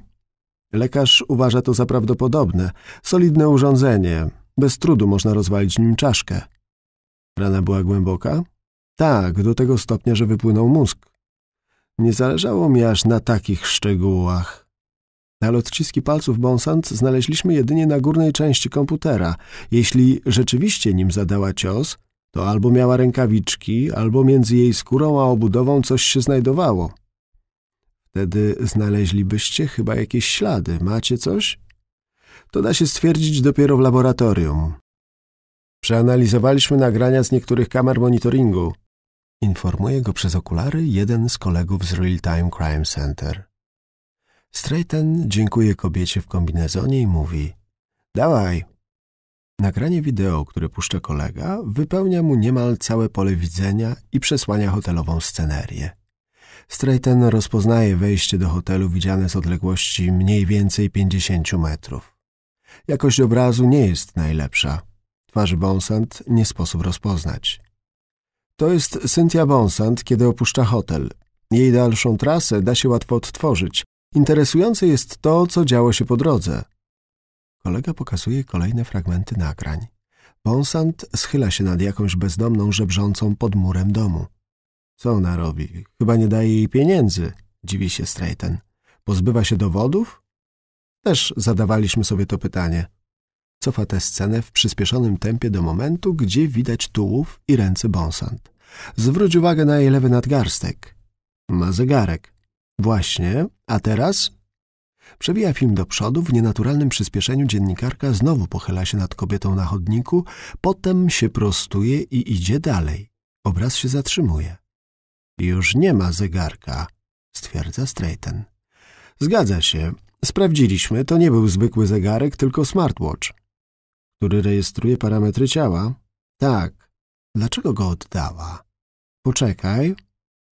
Lekarz uważa to za prawdopodobne. Solidne urządzenie. Bez trudu można rozwalić nim czaszkę. Rana była głęboka? Tak, do tego stopnia, że wypłynął mózg. Nie zależało mi aż na takich szczegółach. Na odciski palców Bonsant znaleźliśmy jedynie na górnej części komputera. Jeśli rzeczywiście nim zadała cios, to albo miała rękawiczki, albo między jej skórą a obudową coś się znajdowało. Wtedy znaleźlibyście chyba jakieś ślady. Macie coś? To da się stwierdzić dopiero w laboratorium. Przeanalizowaliśmy nagrania z niektórych kamer monitoringu. Informuje go przez okulary jeden z kolegów z Real Time Crime Center. Strayton dziękuje kobiecie w kombinezonie i mówi Dawaj! Nagranie wideo, które puszcza kolega, wypełnia mu niemal całe pole widzenia i przesłania hotelową scenerię. Strayton rozpoznaje wejście do hotelu widziane z odległości mniej więcej 50 metrów. Jakość obrazu nie jest najlepsza. Twarzy Bonsant nie sposób rozpoznać. To jest Cynthia Bonsant, kiedy opuszcza hotel. Jej dalszą trasę da się łatwo odtworzyć. Interesujące jest to, co działo się po drodze. Kolega pokazuje kolejne fragmenty nagrań. Bonsant schyla się nad jakąś bezdomną żebrzącą pod murem domu. Co ona robi? Chyba nie daje jej pieniędzy, dziwi się Strayton. Pozbywa się dowodów? Też zadawaliśmy sobie to pytanie. Cofa tę scenę w przyspieszonym tempie do momentu, gdzie widać tułów i ręce Bonsant. Zwróć uwagę na jej lewy nadgarstek. Ma zegarek. Właśnie, a teraz? Przewija film do przodu, w nienaturalnym przyspieszeniu dziennikarka znowu pochyla się nad kobietą na chodniku, potem się prostuje i idzie dalej. Obraz się zatrzymuje. Już nie ma zegarka, stwierdza Strayton. Zgadza się. Sprawdziliśmy, to nie był zwykły zegarek, tylko smartwatch który rejestruje parametry ciała? Tak. Dlaczego go oddała? Poczekaj.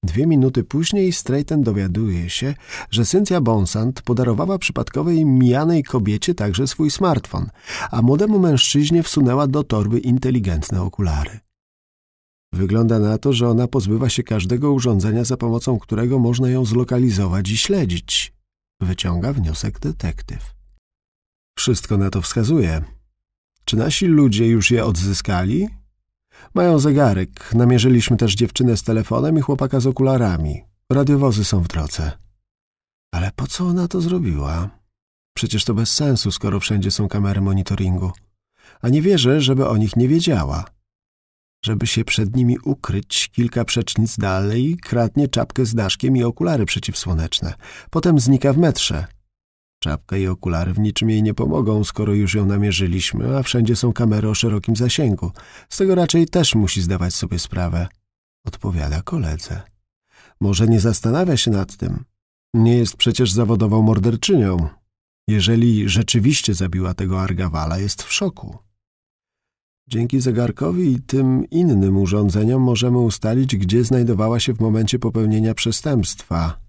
Dwie minuty później Strayton dowiaduje się, że Cynthia Bonsant podarowała przypadkowej mijanej kobiecie także swój smartfon, a młodemu mężczyźnie wsunęła do torby inteligentne okulary. Wygląda na to, że ona pozbywa się każdego urządzenia, za pomocą którego można ją zlokalizować i śledzić. Wyciąga wniosek detektyw. Wszystko na to wskazuje, czy nasi ludzie już je odzyskali? Mają zegarek. Namierzyliśmy też dziewczynę z telefonem i chłopaka z okularami. Radiowozy są w drodze. Ale po co ona to zrobiła? Przecież to bez sensu, skoro wszędzie są kamery monitoringu. A nie wierzę, żeby o nich nie wiedziała. Żeby się przed nimi ukryć, kilka przecznic dalej kradnie czapkę z daszkiem i okulary przeciwsłoneczne. Potem znika w metrze. Czapka i okulary w niczym jej nie pomogą, skoro już ją namierzyliśmy, a wszędzie są kamery o szerokim zasięgu. Z tego raczej też musi zdawać sobie sprawę. Odpowiada koledze. Może nie zastanawia się nad tym. Nie jest przecież zawodową morderczynią. Jeżeli rzeczywiście zabiła tego Argawala, jest w szoku. Dzięki zegarkowi i tym innym urządzeniom możemy ustalić, gdzie znajdowała się w momencie popełnienia przestępstwa.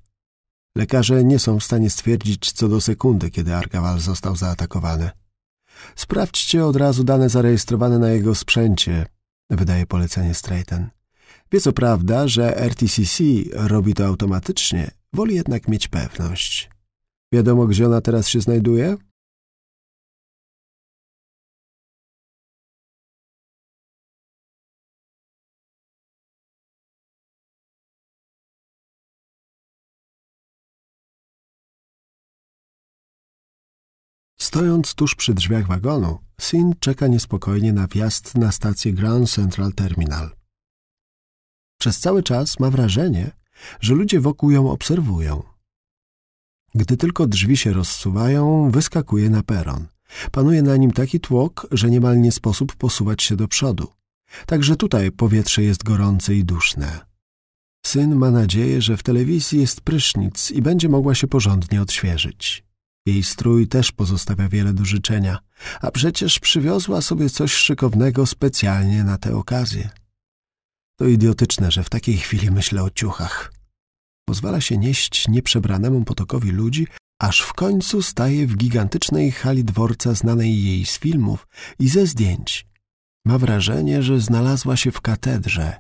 Lekarze nie są w stanie stwierdzić co do sekundy, kiedy Arkawal został zaatakowany. Sprawdźcie od razu dane zarejestrowane na jego sprzęcie, wydaje polecenie Strayton. Wie co prawda, że RTCC robi to automatycznie, woli jednak mieć pewność. Wiadomo, gdzie ona teraz się znajduje? Stojąc tuż przy drzwiach wagonu, Sin czeka niespokojnie na wjazd na stację Grand Central Terminal. Przez cały czas ma wrażenie, że ludzie wokół ją obserwują. Gdy tylko drzwi się rozsuwają, wyskakuje na peron. Panuje na nim taki tłok, że niemal nie sposób posuwać się do przodu. Także tutaj powietrze jest gorące i duszne. Syn ma nadzieję, że w telewizji jest prysznic i będzie mogła się porządnie odświeżyć. Jej strój też pozostawia wiele do życzenia, a przecież przywiozła sobie coś szykownego specjalnie na tę okazję. To idiotyczne, że w takiej chwili myślę o ciuchach. Pozwala się nieść nieprzebranemu potokowi ludzi, aż w końcu staje w gigantycznej hali dworca znanej jej z filmów i ze zdjęć. Ma wrażenie, że znalazła się w katedrze,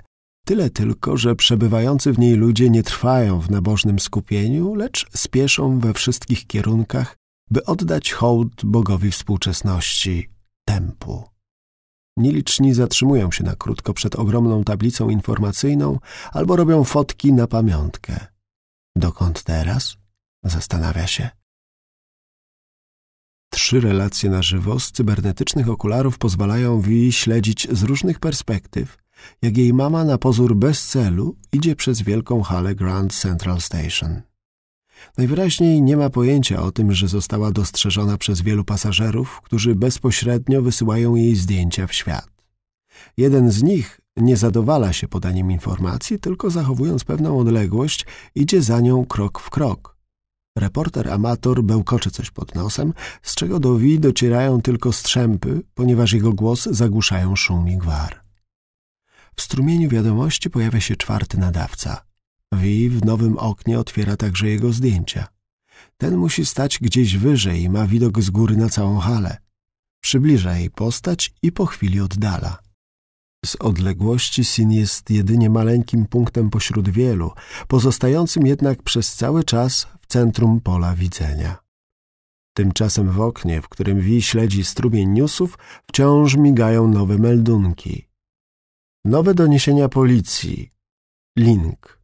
Tyle tylko, że przebywający w niej ludzie nie trwają w nabożnym skupieniu, lecz spieszą we wszystkich kierunkach, by oddać hołd Bogowi współczesności, tempu. Nieliczni zatrzymują się na krótko przed ogromną tablicą informacyjną albo robią fotki na pamiątkę. Dokąd teraz? Zastanawia się. Trzy relacje na żywo z cybernetycznych okularów pozwalają Wi śledzić z różnych perspektyw jak jej mama na pozór bez celu idzie przez wielką halę Grand Central Station. Najwyraźniej nie ma pojęcia o tym, że została dostrzeżona przez wielu pasażerów, którzy bezpośrednio wysyłają jej zdjęcia w świat. Jeden z nich nie zadowala się podaniem informacji, tylko zachowując pewną odległość, idzie za nią krok w krok. Reporter amator bełkoczy coś pod nosem, z czego do Wi docierają tylko strzępy, ponieważ jego głos zagłuszają szum i gwar. W strumieniu wiadomości pojawia się czwarty nadawca. Wi w nowym oknie otwiera także jego zdjęcia. Ten musi stać gdzieś wyżej i ma widok z góry na całą halę. Przybliża jej postać i po chwili oddala. Z odległości Sin jest jedynie maleńkim punktem pośród wielu, pozostającym jednak przez cały czas w centrum pola widzenia. Tymczasem w oknie, w którym Wi śledzi strumień newsów, wciąż migają nowe meldunki. Nowe doniesienia policji. Link.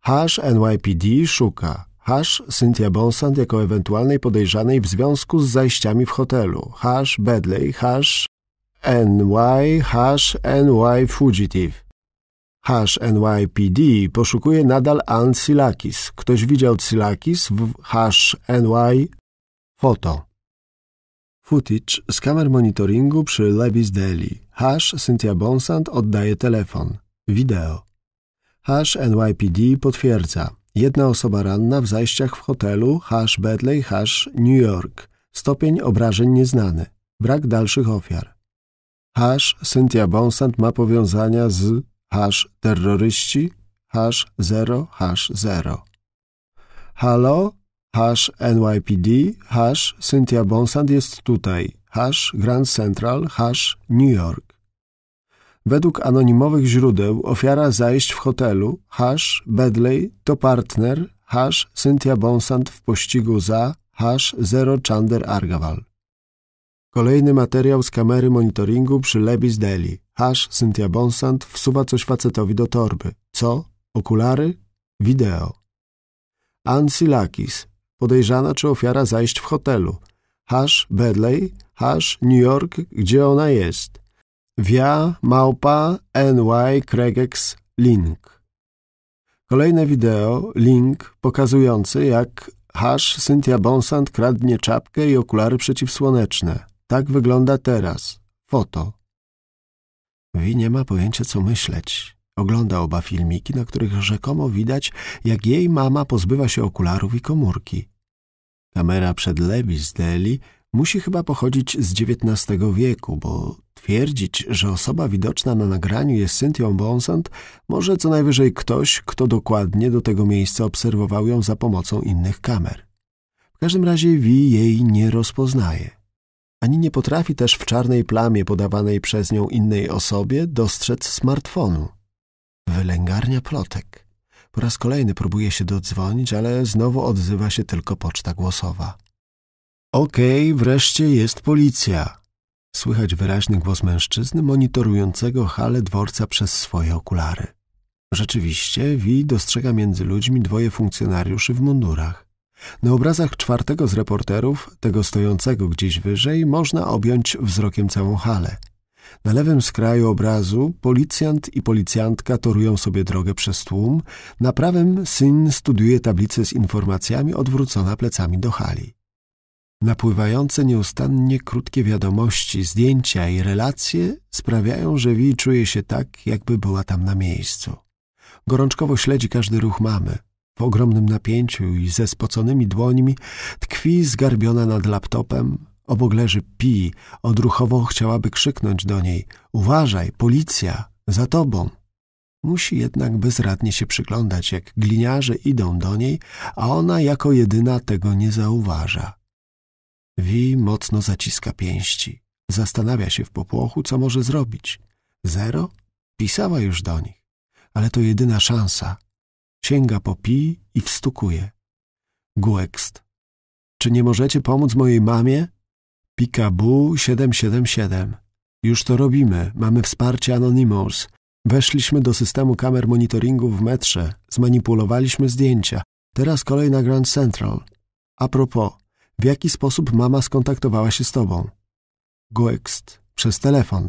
Hash NYPD szuka. Hash Cynthia Bonsant jako ewentualnej podejrzanej w związku z zajściami w hotelu. Hash Bedley. Hash NY. Hash NY Fugitive. Hash NYPD poszukuje nadal Ann Silakis. Ktoś widział Silakis w hash NY foto. Footage z kamer monitoringu przy Levis Deli. Hash Cynthia Bonsant oddaje telefon. Wideo. Hash NYPD potwierdza. Jedna osoba ranna w zajściach w hotelu Hash Bedley Hash New York. Stopień obrażeń nieznany. Brak dalszych ofiar. Hash Cynthia Bonsant ma powiązania z Hash terroryści Hash 0 Hash 0. Halo hash NYPD, hash Cynthia Bonsand jest tutaj, hash Grand Central, hash New York. Według anonimowych źródeł ofiara zajść w hotelu, hash Bedley to partner, hash Cynthia Bonsand w pościgu za, hash Zero Chander Argaval. Kolejny materiał z kamery monitoringu przy Lebis Deli. Hash Cynthia Bonsant wsuwa coś facetowi do torby. Co? Okulary? Wideo. Ansilakis, podejrzana czy ofiara zajść w hotelu. Hash Bedley, hash New York, gdzie ona jest. Via małpa NY #Craigex link. Kolejne wideo, link pokazujący jak hash Cynthia Bonsant kradnie czapkę i okulary przeciwsłoneczne. Tak wygląda teraz. Foto. Wi nie ma pojęcia co myśleć. Ogląda oba filmiki, na których rzekomo widać, jak jej mama pozbywa się okularów i komórki. Kamera przed Levis Deli musi chyba pochodzić z XIX wieku, bo twierdzić, że osoba widoczna na nagraniu jest Cynthią Bonsant, może co najwyżej ktoś, kto dokładnie do tego miejsca obserwował ją za pomocą innych kamer. W każdym razie Wi jej nie rozpoznaje. Ani nie potrafi też w czarnej plamie podawanej przez nią innej osobie dostrzec smartfonu. Wylęgarnia plotek. Po raz kolejny próbuje się dodzwonić, ale znowu odzywa się tylko poczta głosowa. Okej, okay, wreszcie jest policja. Słychać wyraźny głos mężczyzny monitorującego halę dworca przez swoje okulary. Rzeczywiście, Wi dostrzega między ludźmi dwoje funkcjonariuszy w mundurach. Na obrazach czwartego z reporterów, tego stojącego gdzieś wyżej, można objąć wzrokiem całą halę – na lewym skraju obrazu policjant i policjantka torują sobie drogę przez tłum, na prawym syn studiuje tablicę z informacjami odwrócona plecami do hali. Napływające nieustannie krótkie wiadomości, zdjęcia i relacje sprawiają, że Wi czuje się tak, jakby była tam na miejscu. Gorączkowo śledzi każdy ruch mamy. W ogromnym napięciu i ze spoconymi dłońmi tkwi zgarbiona nad laptopem, Obok leży Pi, odruchowo chciałaby krzyknąć do niej – uważaj, policja, za tobą! Musi jednak bezradnie się przyglądać, jak gliniarze idą do niej, a ona jako jedyna tego nie zauważa. Wi mocno zaciska pięści. Zastanawia się w popłochu, co może zrobić. Zero? Pisała już do nich. Ale to jedyna szansa. Sięga po Pi i wstukuje. Guekst. Czy nie możecie pomóc mojej mamie? Pikabu 777. Już to robimy. Mamy wsparcie Anonymous. Weszliśmy do systemu kamer monitoringu w metrze. Zmanipulowaliśmy zdjęcia. Teraz kolej na Grand Central. A propos, w jaki sposób mama skontaktowała się z tobą? Goext. Przez telefon.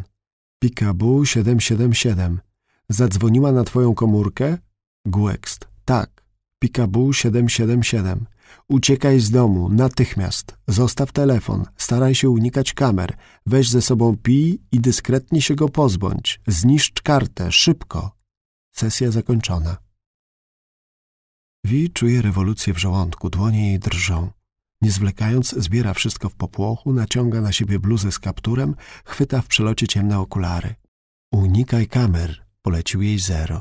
Pikabu 777. Zadzwoniła na twoją komórkę? Guext. Tak. Pikabu 777. Uciekaj z domu, natychmiast. Zostaw telefon, staraj się unikać kamer. Weź ze sobą pij i dyskretnie się go pozbądź. Zniszcz kartę, szybko. Sesja zakończona. Wi czuje rewolucję w żołądku, dłonie jej drżą. Nie zwlekając, zbiera wszystko w popłochu, naciąga na siebie bluzę z kapturem, chwyta w przelocie ciemne okulary. Unikaj kamer, polecił jej zero.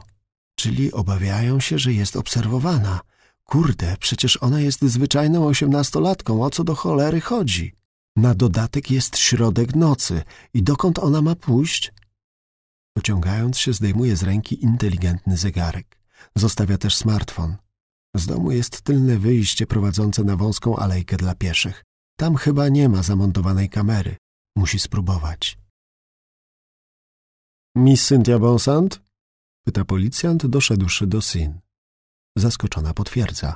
Czyli obawiają się, że jest obserwowana – Kurde, przecież ona jest zwyczajną osiemnastolatką, o co do cholery chodzi? Na dodatek jest środek nocy i dokąd ona ma pójść? Pociągając się, zdejmuje z ręki inteligentny zegarek. Zostawia też smartfon. Z domu jest tylne wyjście prowadzące na wąską alejkę dla pieszych. Tam chyba nie ma zamontowanej kamery. Musi spróbować. Miss Cynthia Bonsant? Pyta policjant, doszedłszy do syn. Zaskoczona potwierdza.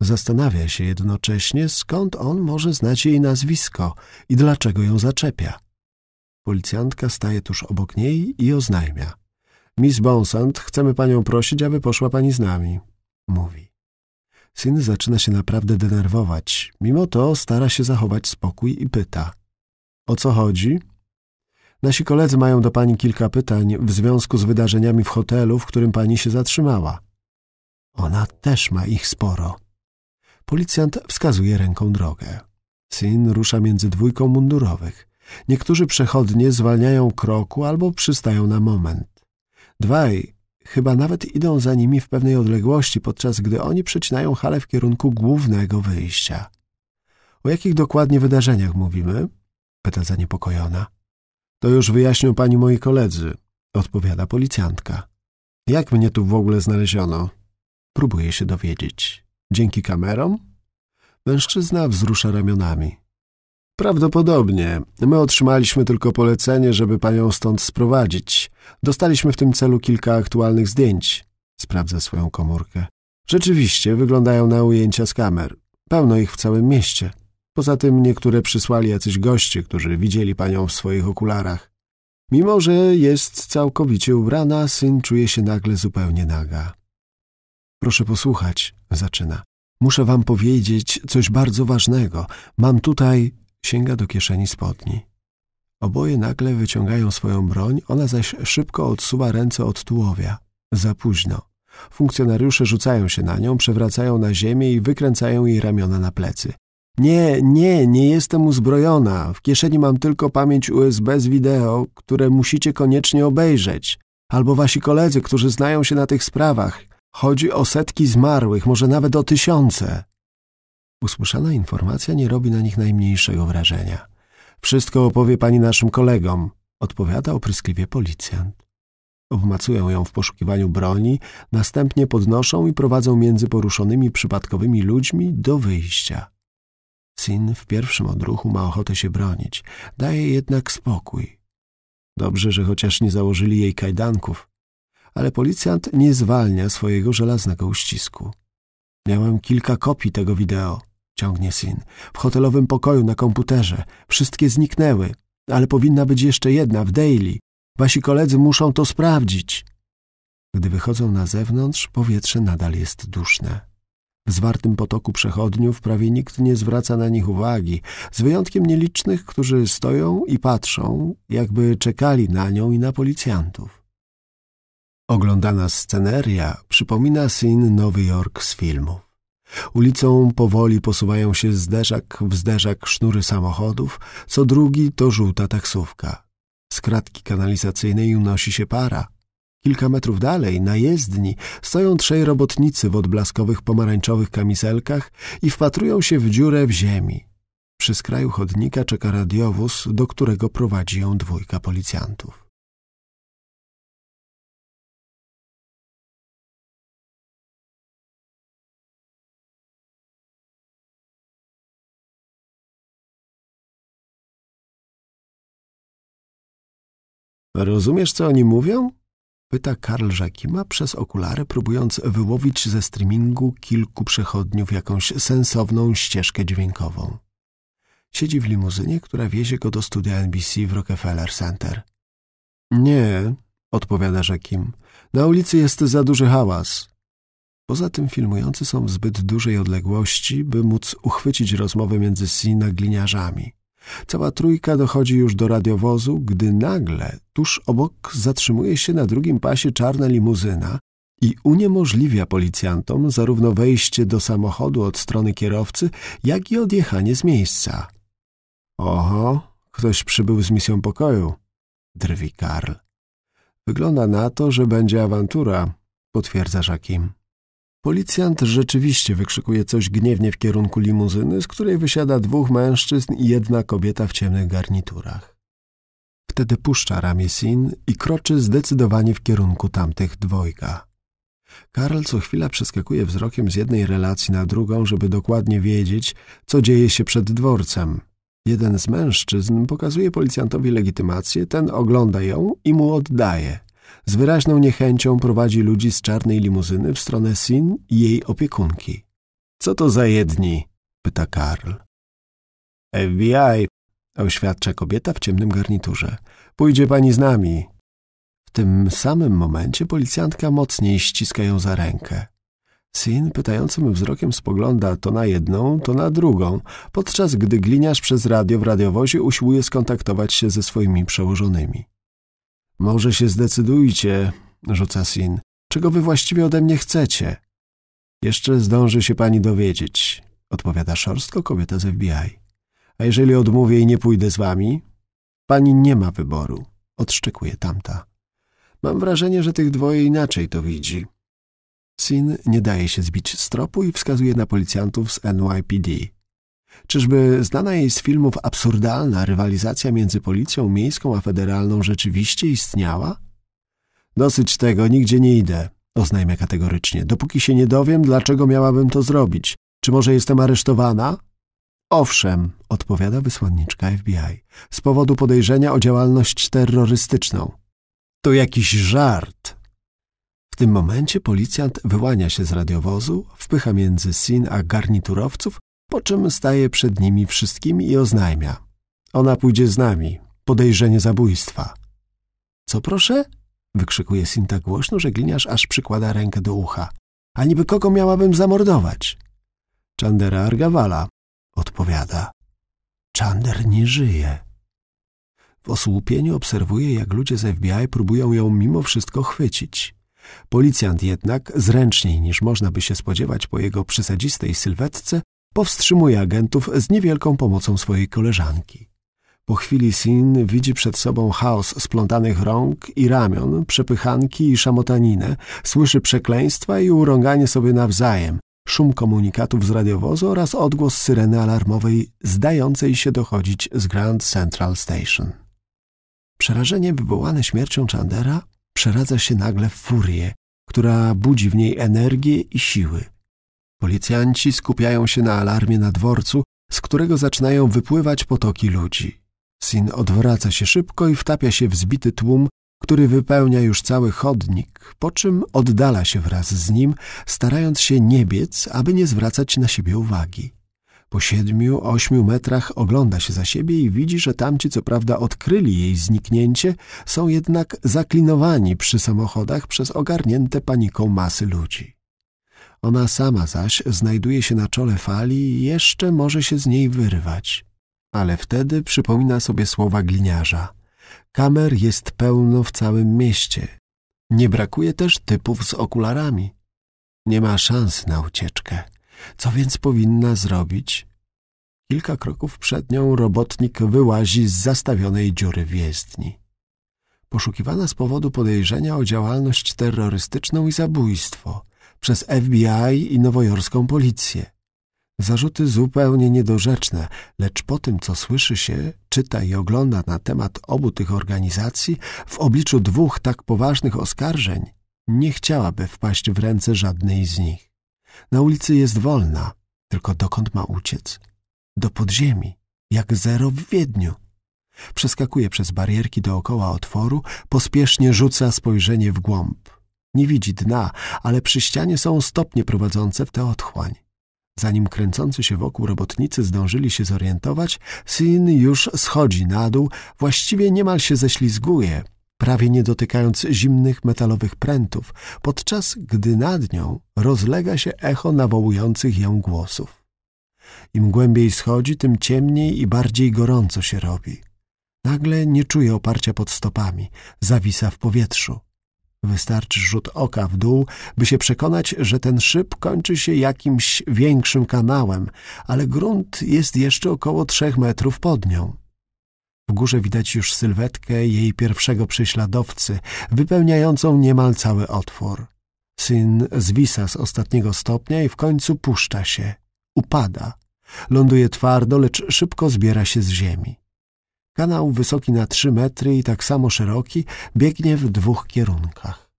Zastanawia się jednocześnie, skąd on może znać jej nazwisko i dlaczego ją zaczepia. Policjantka staje tuż obok niej i oznajmia. Miss Bonsant, chcemy panią prosić, aby poszła pani z nami. Mówi. Syn zaczyna się naprawdę denerwować. Mimo to stara się zachować spokój i pyta. O co chodzi? Nasi koledzy mają do pani kilka pytań w związku z wydarzeniami w hotelu, w którym pani się zatrzymała. Ona też ma ich sporo. Policjant wskazuje ręką drogę. Syn rusza między dwójką mundurowych. Niektórzy przechodnie zwalniają kroku albo przystają na moment. Dwaj chyba nawet idą za nimi w pewnej odległości, podczas gdy oni przecinają halę w kierunku głównego wyjścia. O jakich dokładnie wydarzeniach mówimy? pyta zaniepokojona. To już wyjaśnią pani moi koledzy, odpowiada policjantka. Jak mnie tu w ogóle znaleziono? Próbuje się dowiedzieć. Dzięki kamerom? Mężczyzna wzrusza ramionami. Prawdopodobnie. My otrzymaliśmy tylko polecenie, żeby panią stąd sprowadzić. Dostaliśmy w tym celu kilka aktualnych zdjęć. Sprawdza swoją komórkę. Rzeczywiście wyglądają na ujęcia z kamer. Pełno ich w całym mieście. Poza tym niektóre przysłali jacyś goście, którzy widzieli panią w swoich okularach. Mimo, że jest całkowicie ubrana, syn czuje się nagle zupełnie naga. Proszę posłuchać, zaczyna. Muszę wam powiedzieć coś bardzo ważnego. Mam tutaj... Sięga do kieszeni spodni. Oboje nagle wyciągają swoją broń, ona zaś szybko odsuwa ręce od tułowia. Za późno. Funkcjonariusze rzucają się na nią, przewracają na ziemię i wykręcają jej ramiona na plecy. Nie, nie, nie jestem uzbrojona. W kieszeni mam tylko pamięć USB z wideo, które musicie koniecznie obejrzeć. Albo wasi koledzy, którzy znają się na tych sprawach. Chodzi o setki zmarłych, może nawet o tysiące. Usłyszana informacja nie robi na nich najmniejszego wrażenia. Wszystko opowie pani naszym kolegom, odpowiada opryskliwie policjant. Obmacują ją w poszukiwaniu broni, następnie podnoszą i prowadzą między poruszonymi przypadkowymi ludźmi do wyjścia. Sin w pierwszym odruchu ma ochotę się bronić, daje jednak spokój. Dobrze, że chociaż nie założyli jej kajdanków, ale policjant nie zwalnia swojego żelaznego uścisku. Miałem kilka kopii tego wideo, ciągnie syn, w hotelowym pokoju na komputerze. Wszystkie zniknęły, ale powinna być jeszcze jedna w Daily. Wasi koledzy muszą to sprawdzić. Gdy wychodzą na zewnątrz, powietrze nadal jest duszne. W zwartym potoku przechodniów prawie nikt nie zwraca na nich uwagi, z wyjątkiem nielicznych, którzy stoją i patrzą, jakby czekali na nią i na policjantów. Oglądana sceneria przypomina syn Nowy Jork z filmów. Ulicą powoli posuwają się zderzak w zderzak sznury samochodów, co drugi to żółta taksówka. Z kratki kanalizacyjnej unosi się para. Kilka metrów dalej, na jezdni, stoją trzej robotnicy w odblaskowych pomarańczowych kamizelkach i wpatrują się w dziurę w ziemi. Przy skraju chodnika czeka radiowóz, do którego prowadzi ją dwójka policjantów.
Rozumiesz, co oni
mówią? Pyta Karl Rzekima przez okulary, próbując wyłowić ze streamingu kilku przechodniów jakąś sensowną ścieżkę dźwiękową. Siedzi w limuzynie, która wiezie go do studia NBC w Rockefeller Center. Nie, odpowiada Rzekim. Na ulicy jest za duży hałas. Poza tym filmujący są w zbyt dużej odległości, by móc uchwycić rozmowę między Sina gliniarzami. Cała trójka dochodzi już do radiowozu, gdy nagle tuż obok zatrzymuje się na drugim pasie czarna limuzyna i uniemożliwia policjantom zarówno wejście do samochodu od strony kierowcy, jak i odjechanie z miejsca. Oho, ktoś przybył z misją pokoju, drwi Karl. Wygląda na to, że będzie awantura, potwierdza Jakim. Policjant rzeczywiście wykrzykuje coś gniewnie w kierunku limuzyny, z której wysiada dwóch mężczyzn i jedna kobieta w ciemnych garniturach. Wtedy puszcza ramię Sin i kroczy zdecydowanie w kierunku tamtych dwojga. Karl co chwila przeskakuje wzrokiem z jednej relacji na drugą, żeby dokładnie wiedzieć, co dzieje się przed dworcem. Jeden z mężczyzn pokazuje policjantowi legitymację, ten ogląda ją i mu oddaje – z wyraźną niechęcią prowadzi ludzi z czarnej limuzyny w stronę Sin i jej opiekunki. Co to za jedni? pyta Karl. FBI, oświadcza kobieta w ciemnym garniturze. Pójdzie pani z nami. W tym samym momencie policjantka mocniej ściska ją za rękę. Sin pytającym wzrokiem spogląda to na jedną, to na drugą, podczas gdy gliniarz przez radio w radiowozie usiłuje skontaktować się ze swoimi przełożonymi. Może się zdecydujcie, rzuca Sin. Czego wy właściwie ode mnie chcecie? Jeszcze zdąży się pani dowiedzieć, odpowiada szorstko kobieta z FBI. A jeżeli odmówię i nie pójdę z wami? Pani nie ma wyboru, odszczekuje tamta. Mam wrażenie, że tych dwoje inaczej to widzi. Sin nie daje się zbić z tropu i wskazuje na policjantów z NYPD. Czyżby znana jej z filmów absurdalna rywalizacja między policją miejską a federalną rzeczywiście istniała? Dosyć tego, nigdzie nie idę, Oznajmę kategorycznie, dopóki się nie dowiem, dlaczego miałabym to zrobić. Czy może jestem aresztowana? Owszem, odpowiada wysłanniczka FBI, z powodu podejrzenia o działalność terrorystyczną. To jakiś żart. W tym momencie policjant wyłania się z radiowozu, wpycha między Sin a garniturowców po czym staje przed nimi wszystkimi i oznajmia. Ona pójdzie z nami. Podejrzenie zabójstwa. Co proszę? Wykrzykuje tak głośno, że gliniarz aż przykłada rękę do ucha. A niby kogo miałabym zamordować? Chandera Argawala, odpowiada. Chander nie żyje. W osłupieniu obserwuje, jak ludzie z FBI próbują ją mimo wszystko chwycić. Policjant jednak, zręczniej niż można by się spodziewać po jego przesadzistej sylwetce, powstrzymuje agentów z niewielką pomocą swojej koleżanki. Po chwili Sin widzi przed sobą chaos splątanych rąk i ramion, przepychanki i szamotaninę, słyszy przekleństwa i urąganie sobie nawzajem, szum komunikatów z radiowozu oraz odgłos syreny alarmowej zdającej się dochodzić z Grand Central Station. Przerażenie wywołane śmiercią Chandera przeradza się nagle w furię, która budzi w niej energię i siły. Policjanci skupiają się na alarmie na dworcu, z którego zaczynają wypływać potoki ludzi. Sin odwraca się szybko i wtapia się w zbity tłum, który wypełnia już cały chodnik, po czym oddala się wraz z nim, starając się nie biec, aby nie zwracać na siebie uwagi. Po siedmiu, ośmiu metrach ogląda się za siebie i widzi, że tamci co prawda odkryli jej zniknięcie, są jednak zaklinowani przy samochodach przez ogarnięte paniką masy ludzi. Ona sama zaś znajduje się na czole fali i jeszcze może się z niej wyrwać. Ale wtedy przypomina sobie słowa gliniarza. Kamer jest pełno w całym mieście. Nie brakuje też typów z okularami. Nie ma szans na ucieczkę. Co więc powinna zrobić? Kilka kroków przed nią robotnik wyłazi z zastawionej dziury w jezdni. Poszukiwana z powodu podejrzenia o działalność terrorystyczną i zabójstwo – przez FBI i nowojorską policję. Zarzuty zupełnie niedorzeczne, lecz po tym, co słyszy się, czyta i ogląda na temat obu tych organizacji, w obliczu dwóch tak poważnych oskarżeń, nie chciałaby wpaść w ręce żadnej z nich. Na ulicy jest wolna, tylko dokąd ma uciec? Do podziemi, jak zero w Wiedniu. Przeskakuje przez barierki dookoła otworu, pospiesznie rzuca spojrzenie w głąb. Nie widzi dna, ale przy ścianie są stopnie prowadzące w tę otchłań. Zanim kręcący się wokół robotnicy zdążyli się zorientować, syn już schodzi na dół, właściwie niemal się ześlizguje, prawie nie dotykając zimnych metalowych prętów, podczas gdy nad nią rozlega się echo nawołujących ją głosów. Im głębiej schodzi, tym ciemniej i bardziej gorąco się robi. Nagle nie czuje oparcia pod stopami, zawisa w powietrzu. Wystarczy rzut oka w dół, by się przekonać, że ten szyb kończy się jakimś większym kanałem, ale grunt jest jeszcze około trzech metrów pod nią. W górze widać już sylwetkę jej pierwszego prześladowcy, wypełniającą niemal cały otwór. Syn zwisa z ostatniego stopnia i w końcu puszcza się. Upada. Ląduje twardo, lecz szybko zbiera się z ziemi. Kanał wysoki na 3 metry i tak samo szeroki biegnie w dwóch kierunkach.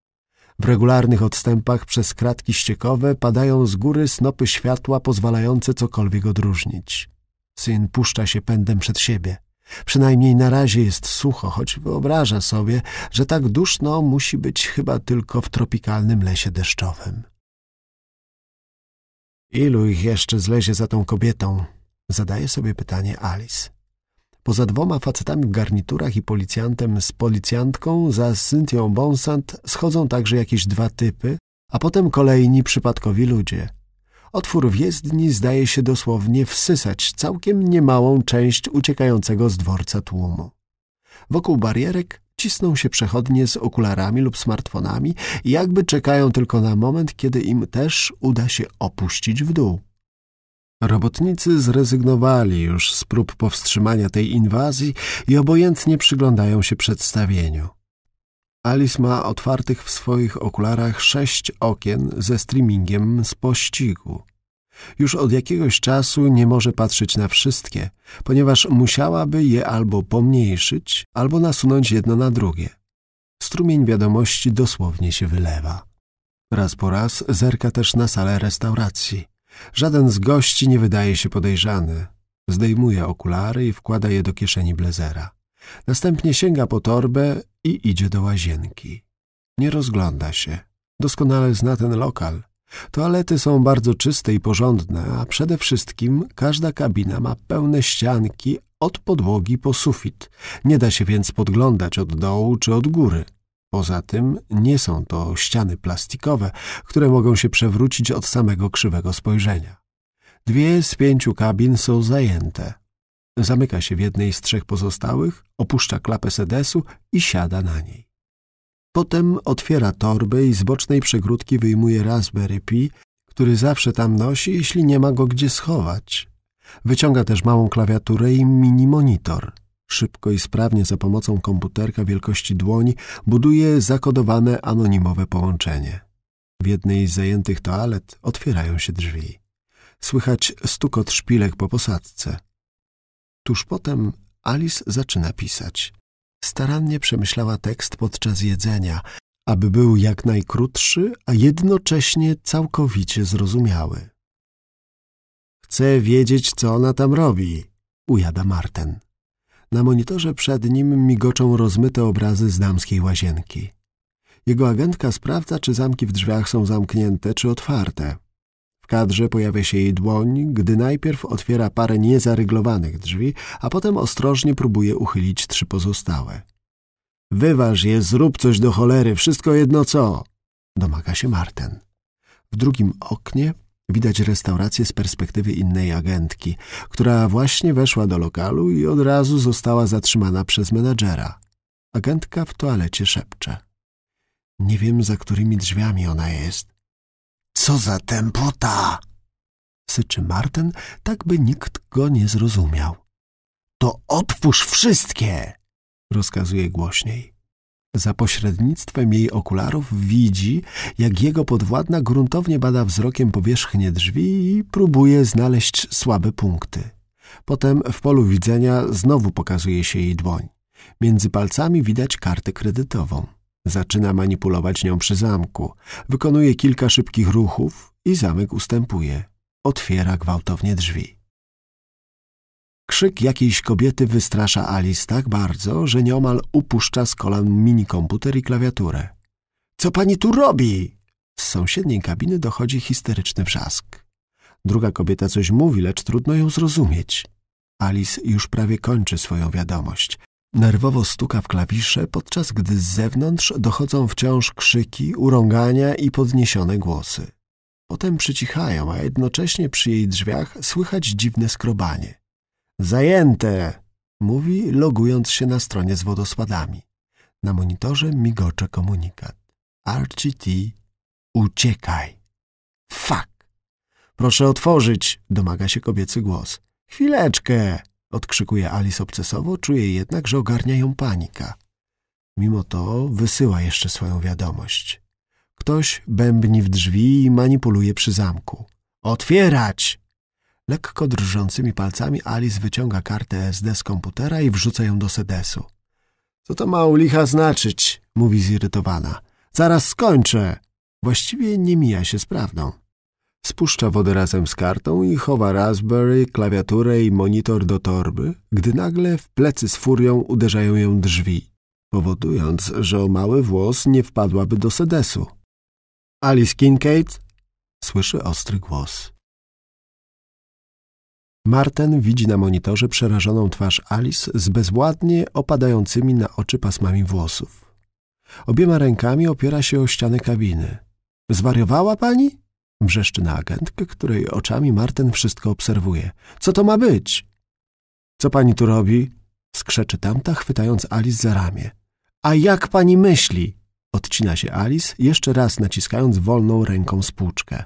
W regularnych odstępach przez kratki ściekowe padają z góry snopy światła pozwalające cokolwiek odróżnić. Syn puszcza się pędem przed siebie. Przynajmniej na razie jest sucho, choć wyobraża sobie, że tak duszno musi być chyba tylko w tropikalnym lesie deszczowym. Ilu ich jeszcze zlezie za tą kobietą? Zadaje sobie pytanie Alice. Poza dwoma facetami w garniturach i policjantem z policjantką za Cynthią Bonsant schodzą także jakieś dwa typy, a potem kolejni przypadkowi ludzie. Otwór w jezdni zdaje się dosłownie wsysać całkiem niemałą część uciekającego z dworca tłumu. Wokół barierek cisną się przechodnie z okularami lub smartfonami, jakby czekają tylko na moment, kiedy im też uda się opuścić w dół. Robotnicy zrezygnowali już z prób powstrzymania tej inwazji i obojętnie przyglądają się przedstawieniu. Alice ma otwartych w swoich okularach sześć okien ze streamingiem z pościgu. Już od jakiegoś czasu nie może patrzeć na wszystkie, ponieważ musiałaby je albo pomniejszyć, albo nasunąć jedno na drugie. Strumień wiadomości dosłownie się wylewa. Raz po raz zerka też na salę restauracji. Żaden z gości nie wydaje się podejrzany. Zdejmuje okulary i wkłada je do kieszeni blazera. Następnie sięga po torbę i idzie do łazienki. Nie rozgląda się. Doskonale zna ten lokal. Toalety są bardzo czyste i porządne, a przede wszystkim każda kabina ma pełne ścianki od podłogi po sufit. Nie da się więc podglądać od dołu czy od góry. Poza tym nie są to ściany plastikowe, które mogą się przewrócić od samego krzywego spojrzenia. Dwie z pięciu kabin są zajęte. Zamyka się w jednej z trzech pozostałych, opuszcza klapę sedesu i siada na niej. Potem otwiera torby i z bocznej przegródki wyjmuje Raspberry Pi, który zawsze tam nosi, jeśli nie ma go gdzie schować. Wyciąga też małą klawiaturę i mini monitor – Szybko i sprawnie za pomocą komputerka wielkości dłoni buduje zakodowane anonimowe połączenie. W jednej z zajętych toalet otwierają się drzwi. Słychać stukot szpilek po posadzce. Tuż potem Alice zaczyna pisać. Starannie przemyślała tekst podczas jedzenia, aby był jak najkrótszy, a jednocześnie całkowicie zrozumiały. Chcę wiedzieć, co ona tam robi, ujada Marten. Na monitorze przed nim migoczą rozmyte obrazy z damskiej łazienki. Jego agentka sprawdza, czy zamki w drzwiach są zamknięte, czy otwarte. W kadrze pojawia się jej dłoń, gdy najpierw otwiera parę niezaryglowanych drzwi, a potem ostrożnie próbuje uchylić trzy pozostałe. Wyważ je, zrób coś do cholery, wszystko jedno co! Domaga się Marten. W drugim oknie Widać restaurację z perspektywy innej agentki, która właśnie weszła do lokalu i od razu została zatrzymana przez menadżera. Agentka w toalecie szepcze. Nie wiem, za którymi drzwiami ona jest. Co za tempota! Syczy Marten, tak by nikt go nie zrozumiał. To otwórz wszystkie! Rozkazuje głośniej. Za pośrednictwem jej okularów widzi, jak jego podwładna gruntownie bada wzrokiem powierzchnię drzwi i próbuje znaleźć słabe punkty. Potem w polu widzenia znowu pokazuje się jej dłoń. Między palcami widać kartę kredytową. Zaczyna manipulować nią przy zamku. Wykonuje kilka szybkich ruchów i zamek ustępuje. Otwiera gwałtownie drzwi. Krzyk jakiejś kobiety wystrasza Alice tak bardzo, że nieomal upuszcza z kolan minikomputer i klawiaturę. Co pani tu robi? Z sąsiedniej kabiny dochodzi histeryczny wrzask. Druga kobieta coś mówi, lecz trudno ją zrozumieć. Alice już prawie kończy swoją wiadomość. Nerwowo stuka w klawisze, podczas gdy z zewnątrz dochodzą wciąż krzyki, urągania i podniesione głosy. Potem przycichają, a jednocześnie przy jej drzwiach słychać dziwne skrobanie. Zajęte, mówi, logując się na stronie z wodospadami. Na monitorze migocze komunikat. RCT, uciekaj. Fuck. Proszę otworzyć, domaga się kobiecy głos. Chwileczkę, odkrzykuje Alice obcesowo, czuje jednak, że ogarnia ją panika. Mimo to wysyła jeszcze swoją wiadomość. Ktoś bębni w drzwi i manipuluje przy zamku. Otwierać! Lekko drżącymi palcami Alice wyciąga kartę SD z komputera i wrzuca ją do sedesu. Co to ma u licha znaczyć? mówi zirytowana. Zaraz skończę. Właściwie nie mija się z prawdą. Spuszcza wodę razem z kartą i chowa Raspberry, klawiaturę i monitor do torby, gdy nagle w plecy z furią uderzają ją drzwi, powodując, że o mały włos nie wpadłaby do sedesu. Alice Kincaid? Słyszy ostry głos. Marten widzi na monitorze przerażoną twarz Alice z bezładnie opadającymi na oczy pasmami włosów. Obiema rękami opiera się o ścianę kabiny. Zwariowała pani? Wrzeszczy na agentkę, której oczami Marten wszystko obserwuje. Co to ma być? Co pani tu robi? Skrzeczy tamta, chwytając Alice za ramię. A jak pani myśli? Odcina się Alice, jeszcze raz naciskając wolną ręką spłuczkę.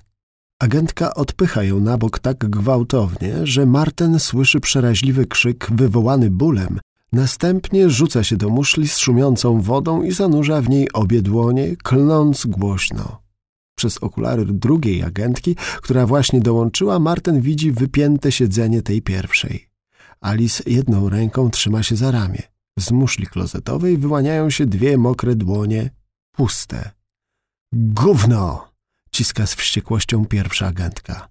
Agentka odpycha ją na bok tak gwałtownie, że Marten słyszy przeraźliwy krzyk wywołany bólem. Następnie rzuca się do muszli z szumiącą wodą i zanurza w niej obie dłonie, klnąc głośno. Przez okulary drugiej agentki, która właśnie dołączyła, Marten widzi wypięte siedzenie tej pierwszej. Alice jedną ręką trzyma się za ramię. Z muszli klozetowej wyłaniają się dwie mokre dłonie, puste. Gówno! ciska z wściekłością pierwsza agentka.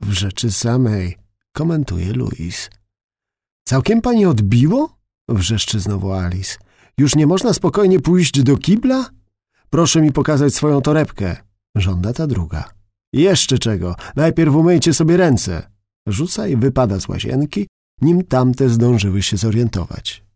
W rzeczy samej, komentuje Louis. Całkiem pani odbiło? Wrzeszczy znowu Alice. Już nie można spokojnie pójść do kibla? Proszę mi pokazać swoją torebkę. Żąda ta druga. Jeszcze czego? Najpierw umyjcie sobie ręce. Rzuca i wypada z łazienki, nim tamte zdążyły się
zorientować.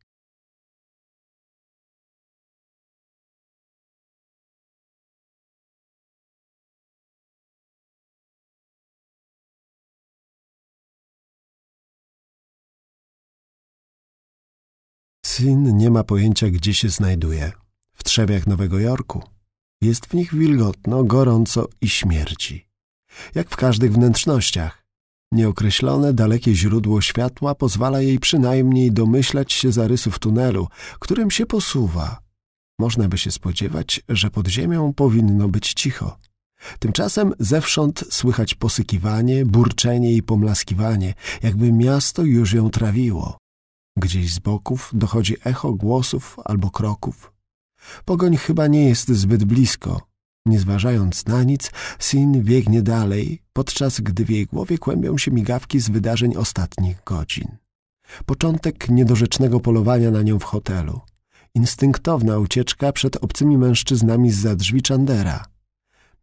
Syn nie ma pojęcia, gdzie się znajduje. W trzewiach Nowego Jorku. Jest w nich wilgotno, gorąco i śmierci. Jak w każdych wnętrznościach. Nieokreślone, dalekie źródło światła pozwala jej przynajmniej domyślać się zarysów tunelu, którym się posuwa. Można by się spodziewać, że pod ziemią powinno być cicho. Tymczasem zewsząd słychać posykiwanie, burczenie i pomlaskiwanie, jakby miasto już ją trawiło. Gdzieś z boków dochodzi echo głosów albo kroków. Pogoń chyba nie jest zbyt blisko. Nie zważając na nic, Sin biegnie dalej, podczas gdy w jej głowie kłębią się migawki z wydarzeń ostatnich godzin. Początek niedorzecznego polowania na nią w hotelu. Instynktowna ucieczka przed obcymi mężczyznami z drzwi Chandera.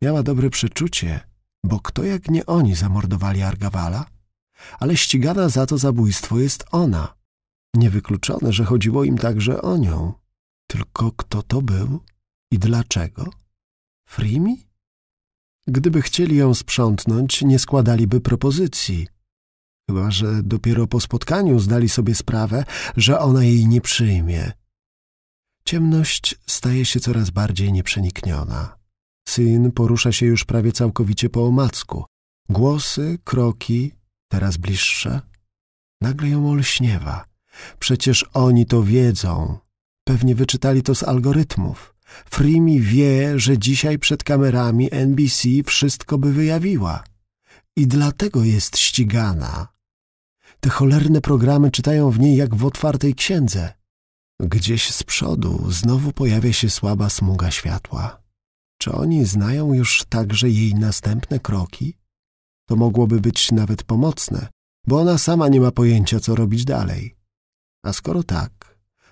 Miała dobre przeczucie, bo kto jak nie oni zamordowali Argawala? Ale ścigana za to zabójstwo jest ona – Niewykluczone, że chodziło im także o nią. Tylko kto to był i dlaczego? Frimi? Gdyby chcieli ją sprzątnąć, nie składaliby propozycji. Chyba, że dopiero po spotkaniu zdali sobie sprawę, że ona jej nie przyjmie. Ciemność staje się coraz bardziej nieprzenikniona. Syn porusza się już prawie całkowicie po omacku. Głosy, kroki, teraz bliższe. Nagle ją olśniewa. Przecież oni to wiedzą. Pewnie wyczytali to z algorytmów. Frimi wie, że dzisiaj przed kamerami NBC wszystko by wyjawiła. I dlatego jest ścigana. Te cholerne programy czytają w niej jak w otwartej księdze. Gdzieś z przodu znowu pojawia się słaba smuga światła. Czy oni znają już także jej następne kroki? To mogłoby być nawet pomocne, bo ona sama nie ma pojęcia, co robić dalej. A skoro tak,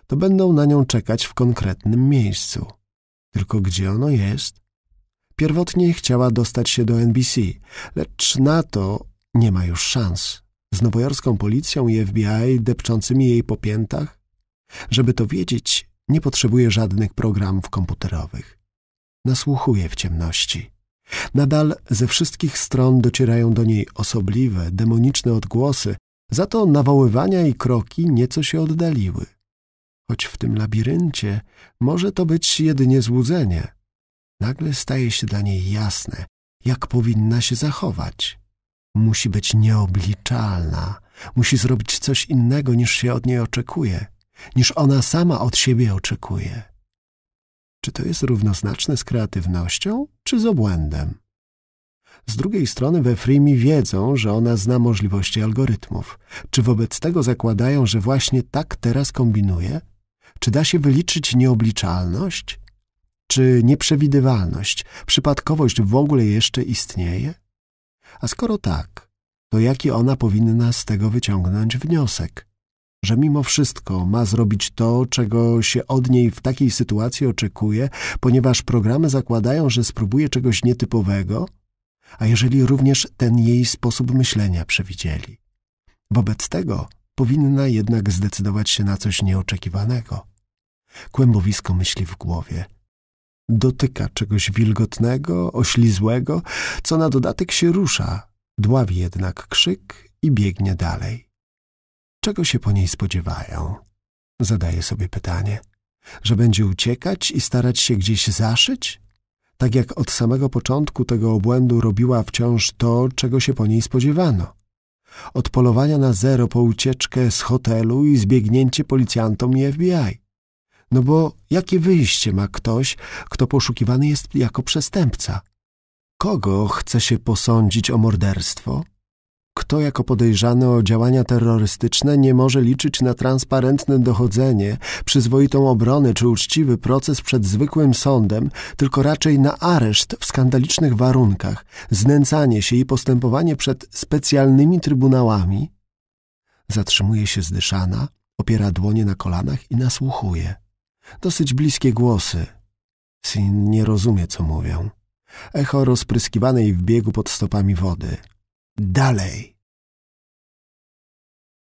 to będą na nią czekać w konkretnym miejscu. Tylko gdzie ono jest? Pierwotnie chciała dostać się do NBC, lecz na to nie ma już szans. Z nowojorską policją i FBI depczącymi jej po piętach? Żeby to wiedzieć, nie potrzebuje żadnych programów komputerowych. Nasłuchuje w ciemności. Nadal ze wszystkich stron docierają do niej osobliwe, demoniczne odgłosy, za to nawoływania i kroki nieco się oddaliły. Choć w tym labiryncie może to być jedynie złudzenie. Nagle staje się dla niej jasne, jak powinna się zachować. Musi być nieobliczalna, musi zrobić coś innego niż się od niej oczekuje, niż ona sama od siebie oczekuje. Czy to jest równoznaczne z kreatywnością, czy z obłędem? Z drugiej strony we Freemi wiedzą, że ona zna możliwości algorytmów. Czy wobec tego zakładają, że właśnie tak teraz kombinuje? Czy da się wyliczyć nieobliczalność? Czy nieprzewidywalność, przypadkowość w ogóle jeszcze istnieje? A skoro tak, to jaki ona powinna z tego wyciągnąć wniosek? Że mimo wszystko ma zrobić to, czego się od niej w takiej sytuacji oczekuje, ponieważ programy zakładają, że spróbuje czegoś nietypowego – a jeżeli również ten jej sposób myślenia przewidzieli. Wobec tego powinna jednak zdecydować się na coś nieoczekiwanego. Kłębowisko myśli w głowie. Dotyka czegoś wilgotnego, oślizłego, co na dodatek się rusza, dławi jednak krzyk i biegnie dalej. Czego się po niej spodziewają? Zadaje sobie pytanie. Że będzie uciekać i starać się gdzieś zaszyć? tak jak od samego początku tego obłędu robiła wciąż to, czego się po niej spodziewano. Od polowania na zero po ucieczkę z hotelu i zbiegnięcie policjantom i FBI. No bo jakie wyjście ma ktoś, kto poszukiwany jest jako przestępca? Kogo chce się posądzić o morderstwo? Kto jako podejrzany o działania terrorystyczne nie może liczyć na transparentne dochodzenie, przyzwoitą obronę czy uczciwy proces przed zwykłym sądem, tylko raczej na areszt w skandalicznych warunkach, znęcanie się i postępowanie przed specjalnymi trybunałami? Zatrzymuje się zdyszana, opiera dłonie na kolanach i nasłuchuje. Dosyć bliskie głosy. Sin nie rozumie, co mówią. Echo rozpryskiwanej w biegu pod stopami wody – Dalej.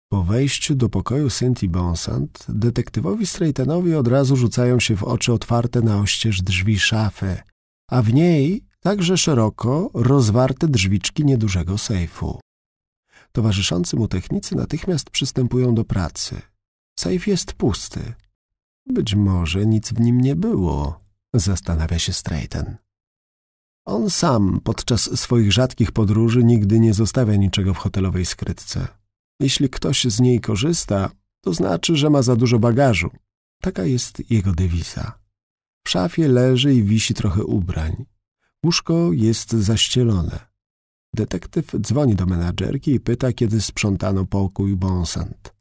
Po wejściu do pokoju Cynthia Bonsant, detektywowi Straightenowi od razu rzucają się w oczy otwarte na oścież drzwi szafy, a w niej także szeroko rozwarte drzwiczki niedużego sejfu. Towarzyszący mu technicy natychmiast przystępują do pracy. Sejf jest pusty. Być może nic w nim nie było, zastanawia się Straighten. On sam podczas swoich rzadkich podróży nigdy nie zostawia niczego w hotelowej skrytce. Jeśli ktoś z niej korzysta, to znaczy, że ma za dużo bagażu. Taka jest jego dewiza. W szafie leży i wisi trochę ubrań. Łóżko jest zaścielone. Detektyw dzwoni do menadżerki i pyta, kiedy sprzątano pokój Bonsant.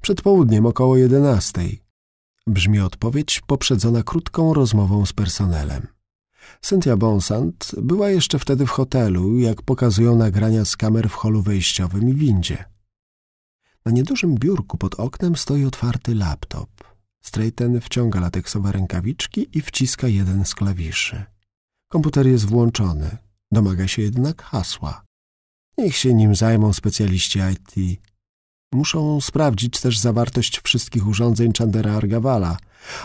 Przed południem około jedenastej. Brzmi odpowiedź poprzedzona krótką rozmową z personelem. Cynthia Bonsant była jeszcze wtedy w hotelu, jak pokazują nagrania z kamer w holu wejściowym i windzie. Na niedużym biurku pod oknem stoi otwarty laptop. Strayten wciąga lateksowe rękawiczki i wciska jeden z klawiszy. Komputer jest włączony, domaga się jednak hasła. Niech się nim zajmą specjaliści IT. Muszą sprawdzić też zawartość wszystkich urządzeń Chandera Argawala,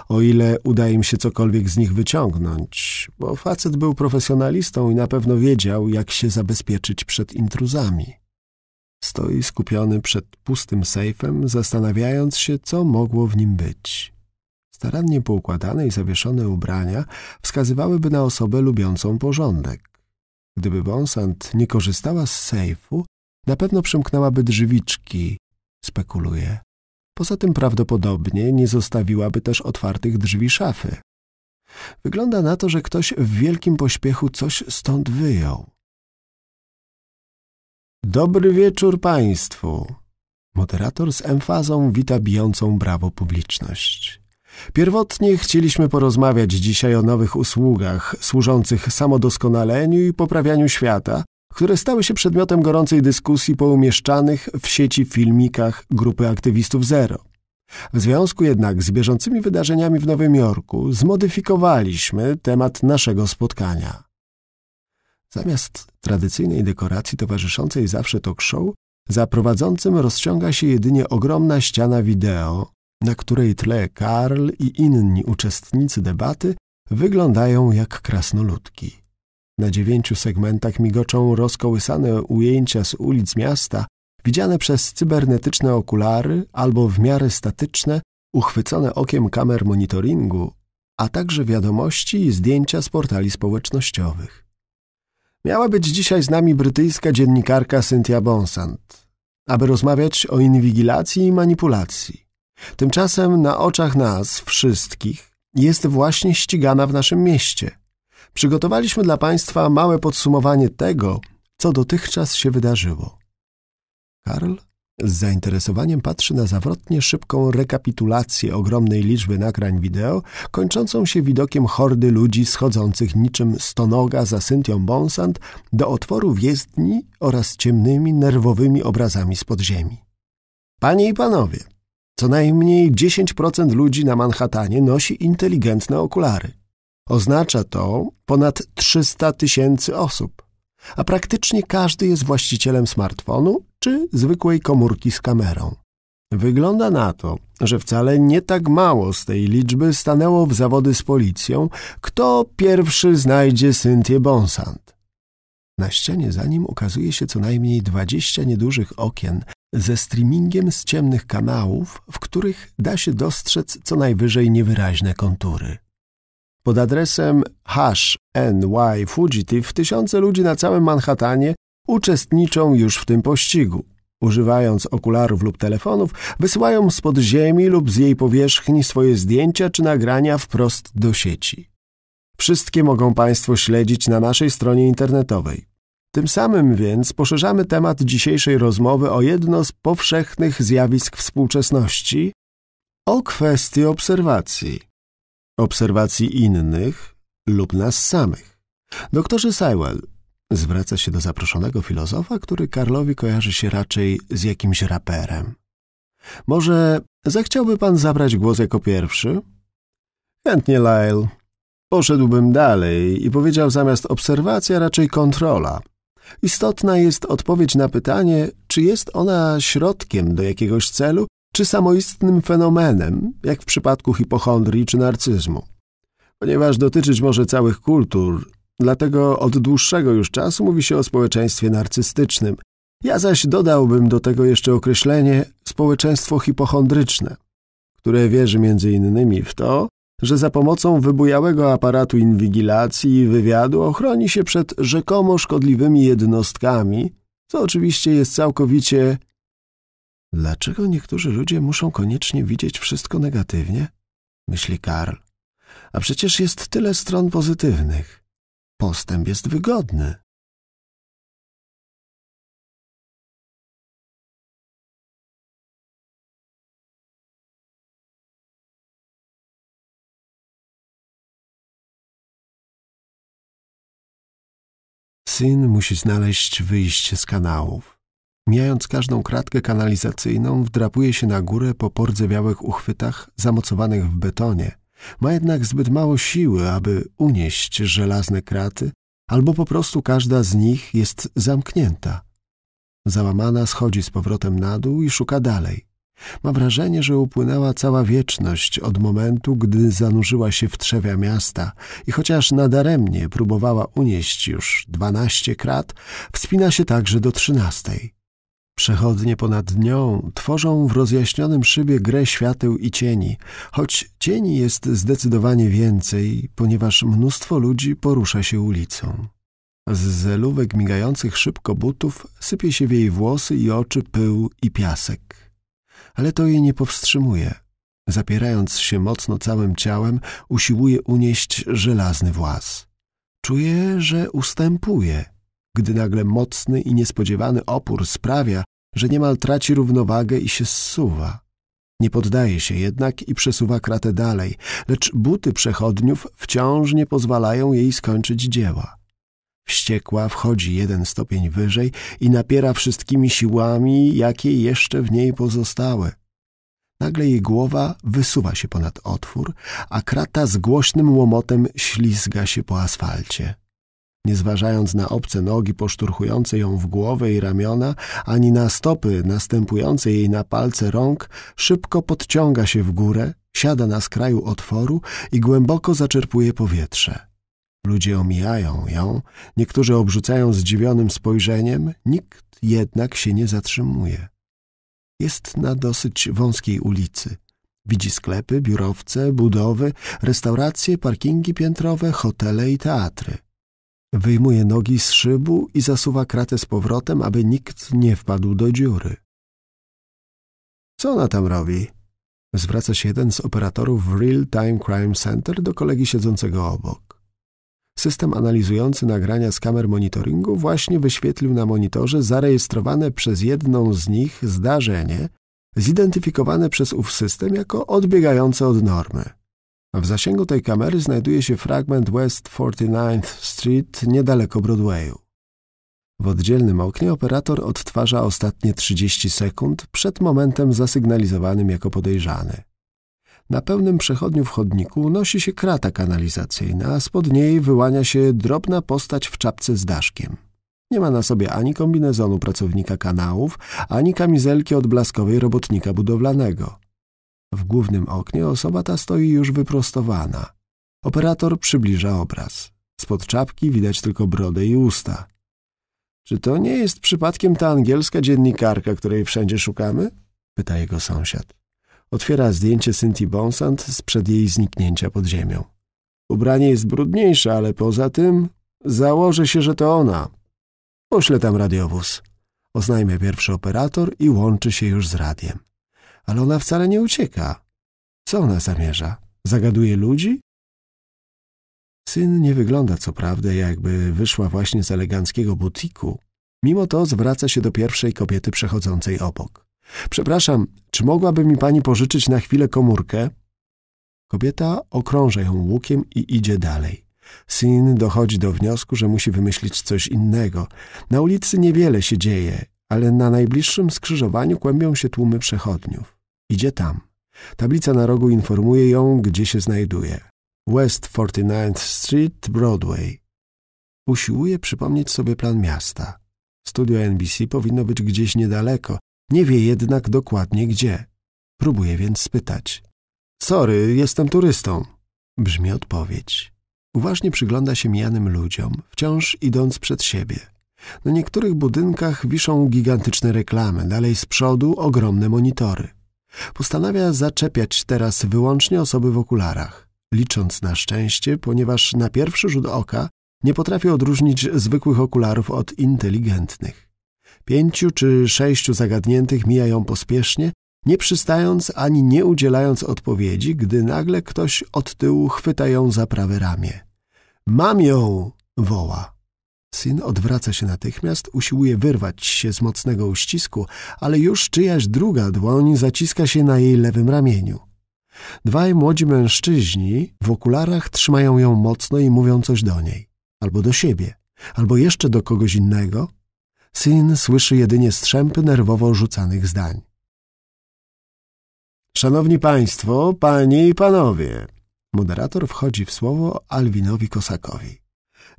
o ile uda im się cokolwiek z nich wyciągnąć, bo facet był profesjonalistą i na pewno wiedział, jak się zabezpieczyć przed intruzami. Stoi skupiony przed pustym sejfem, zastanawiając się, co mogło w nim być. Starannie poukładane i zawieszone ubrania wskazywałyby na osobę lubiącą porządek. Gdyby Bonsant nie korzystała z sejfu, na pewno przymknęłaby drzwiczki, spekuluje. Poza tym prawdopodobnie nie zostawiłaby też otwartych drzwi szafy. Wygląda na to, że ktoś w wielkim pośpiechu coś stąd wyjął. Dobry wieczór Państwu! Moderator z emfazą wita bijącą brawo publiczność. Pierwotnie chcieliśmy porozmawiać dzisiaj o nowych usługach służących samodoskonaleniu i poprawianiu świata, które stały się przedmiotem gorącej dyskusji po umieszczanych w sieci filmikach grupy aktywistów Zero. W związku jednak z bieżącymi wydarzeniami w Nowym Jorku zmodyfikowaliśmy temat naszego spotkania. Zamiast tradycyjnej dekoracji towarzyszącej zawsze talk show, za prowadzącym rozciąga się jedynie ogromna ściana wideo, na której tle Karl i inni uczestnicy debaty wyglądają jak krasnoludki. Na dziewięciu segmentach migoczą rozkołysane ujęcia z ulic miasta, widziane przez cybernetyczne okulary albo w miarę statyczne, uchwycone okiem kamer monitoringu, a także wiadomości i zdjęcia z portali społecznościowych. Miała być dzisiaj z nami brytyjska dziennikarka Cynthia Bonsant, aby rozmawiać o inwigilacji i manipulacji. Tymczasem na oczach nas, wszystkich, jest właśnie ścigana w naszym mieście – przygotowaliśmy dla Państwa małe podsumowanie tego, co dotychczas się wydarzyło. Karl z zainteresowaniem patrzy na zawrotnie szybką rekapitulację ogromnej liczby nagrań wideo, kończącą się widokiem hordy ludzi schodzących niczym stonoga za Syntią Bonsant do otworu w jezdni oraz ciemnymi, nerwowymi obrazami z podziemi. Panie i panowie, co najmniej 10% ludzi na Manhattanie nosi inteligentne okulary. Oznacza to ponad 300 tysięcy osób, a praktycznie każdy jest właścicielem smartfonu czy zwykłej komórki z kamerą. Wygląda na to, że wcale nie tak mało z tej liczby stanęło w zawody z policją, kto pierwszy znajdzie Cynthię Bonsant. Na ścianie za nim ukazuje się co najmniej dwadzieścia niedużych okien ze streamingiem z ciemnych kanałów, w których da się dostrzec co najwyżej niewyraźne kontury. Pod adresem HNYFugitive tysiące ludzi na całym Manhattanie uczestniczą już w tym pościgu. Używając okularów lub telefonów, wysyłają spod ziemi lub z jej powierzchni swoje zdjęcia czy nagrania wprost do sieci. Wszystkie mogą Państwo śledzić na naszej stronie internetowej. Tym samym więc poszerzamy temat dzisiejszej rozmowy o jedno z powszechnych zjawisk współczesności – o kwestię obserwacji obserwacji innych lub nas samych. Doktorze Sewell zwraca się do zaproszonego filozofa, który Karlowi kojarzy się raczej z jakimś raperem. Może zechciałby pan zabrać głos jako pierwszy? Chętnie, Lyle. Poszedłbym dalej i powiedział zamiast obserwacja raczej kontrola. Istotna jest odpowiedź na pytanie, czy jest ona środkiem do jakiegoś celu, czy samoistnym fenomenem, jak w przypadku hipochondrii czy narcyzmu. Ponieważ dotyczyć może całych kultur, dlatego od dłuższego już czasu mówi się o społeczeństwie narcystycznym. Ja zaś dodałbym do tego jeszcze określenie społeczeństwo hipochondryczne, które wierzy między innymi w to, że za pomocą wybujałego aparatu inwigilacji i wywiadu ochroni się przed rzekomo szkodliwymi jednostkami, co oczywiście jest całkowicie Dlaczego niektórzy ludzie muszą koniecznie widzieć wszystko negatywnie? Myśli Karl. A przecież jest tyle stron pozytywnych.
Postęp jest wygodny.
Syn musi znaleźć wyjście z kanałów. Mijając każdą kratkę kanalizacyjną, wdrapuje się na górę po pordzewiałych uchwytach zamocowanych w betonie. Ma jednak zbyt mało siły, aby unieść żelazne kraty, albo po prostu każda z nich jest zamknięta. Załamana schodzi z powrotem na dół i szuka dalej. Ma wrażenie, że upłynęła cała wieczność od momentu, gdy zanurzyła się w trzewia miasta i chociaż nadaremnie próbowała unieść już dwanaście krat, wspina się także do trzynastej. Przechodnie ponad nią tworzą w rozjaśnionym szybie grę świateł i cieni, choć cieni jest zdecydowanie więcej, ponieważ mnóstwo ludzi porusza się ulicą. Z zelówek migających szybko butów sypie się w jej włosy i oczy pył i piasek. Ale to jej nie powstrzymuje. Zapierając się mocno całym ciałem, usiłuje unieść żelazny włas. Czuje, że ustępuje – gdy nagle mocny i niespodziewany opór sprawia, że niemal traci równowagę i się zsuwa. Nie poddaje się jednak i przesuwa kratę dalej, lecz buty przechodniów wciąż nie pozwalają jej skończyć dzieła. Wściekła wchodzi jeden stopień wyżej i napiera wszystkimi siłami, jakie jeszcze w niej pozostały. Nagle jej głowa wysuwa się ponad otwór, a krata z głośnym łomotem ślizga się po asfalcie nie zważając na obce nogi poszturchujące ją w głowę i ramiona, ani na stopy następujące jej na palce rąk, szybko podciąga się w górę, siada na skraju otworu i głęboko zaczerpuje powietrze. Ludzie omijają ją, niektórzy obrzucają zdziwionym spojrzeniem, nikt jednak się nie zatrzymuje. Jest na dosyć wąskiej ulicy. Widzi sklepy, biurowce, budowy, restauracje, parkingi piętrowe, hotele i teatry. Wyjmuje nogi z szybu i zasuwa kratę z powrotem, aby nikt nie wpadł do dziury. Co ona tam robi? Zwraca się jeden z operatorów w Real Time Crime Center do kolegi siedzącego obok. System analizujący nagrania z kamer monitoringu właśnie wyświetlił na monitorze zarejestrowane przez jedną z nich zdarzenie, zidentyfikowane przez ów system jako odbiegające od normy. W zasięgu tej kamery znajduje się fragment West 49th Street niedaleko Broadwayu. W oddzielnym oknie operator odtwarza ostatnie 30 sekund przed momentem zasygnalizowanym jako podejrzany. Na pełnym przechodniu w chodniku unosi się krata kanalizacyjna, a spod niej wyłania się drobna postać w czapce z daszkiem. Nie ma na sobie ani kombinezonu pracownika kanałów, ani kamizelki odblaskowej robotnika budowlanego. W głównym oknie osoba ta stoi już wyprostowana. Operator przybliża obraz. Spod czapki widać tylko brodę i usta. Czy to nie jest przypadkiem ta angielska dziennikarka, której wszędzie szukamy? Pyta jego sąsiad. Otwiera zdjęcie Cynthia Bonsant sprzed jej zniknięcia pod ziemią. Ubranie jest brudniejsze, ale poza tym założę się, że to ona. Poślę tam radiowóz. Oznajmia pierwszy operator i łączy się już z radiem ale ona wcale nie ucieka. Co ona zamierza? Zagaduje ludzi? Syn nie wygląda co prawda, jakby wyszła właśnie z eleganckiego butiku. Mimo to zwraca się do pierwszej kobiety przechodzącej obok. Przepraszam, czy mogłaby mi pani pożyczyć na chwilę komórkę? Kobieta okrąża ją łukiem i idzie dalej. Syn dochodzi do wniosku, że musi wymyślić coś innego. Na ulicy niewiele się dzieje, ale na najbliższym skrzyżowaniu kłębią się tłumy przechodniów. Idzie tam. Tablica na rogu informuje ją, gdzie się znajduje. West 49th Street, Broadway. Usiłuje przypomnieć sobie plan miasta. Studio NBC powinno być gdzieś niedaleko, nie wie jednak dokładnie gdzie. Próbuje więc spytać. Sorry, jestem turystą. Brzmi odpowiedź. Uważnie przygląda się mijanym ludziom, wciąż idąc przed siebie. Na niektórych budynkach wiszą gigantyczne reklamy, dalej z przodu ogromne monitory. Postanawia zaczepiać teraz wyłącznie osoby w okularach, licząc na szczęście, ponieważ na pierwszy rzut oka nie potrafi odróżnić zwykłych okularów od inteligentnych. Pięciu czy sześciu zagadniętych mijają pospiesznie, nie przystając ani nie udzielając odpowiedzi, gdy nagle ktoś od tyłu chwyta ją za prawe ramię. Mam ją! woła. Syn odwraca się natychmiast, usiłuje wyrwać się z mocnego uścisku, ale już czyjaś druga dłoń zaciska się na jej lewym ramieniu. Dwaj młodzi mężczyźni w okularach trzymają ją mocno i mówią coś do niej. Albo do siebie, albo jeszcze do kogoś innego. Syn słyszy jedynie strzępy nerwowo rzucanych zdań. Szanowni Państwo, Panie i Panowie! Moderator wchodzi w słowo Alwinowi Kosakowi.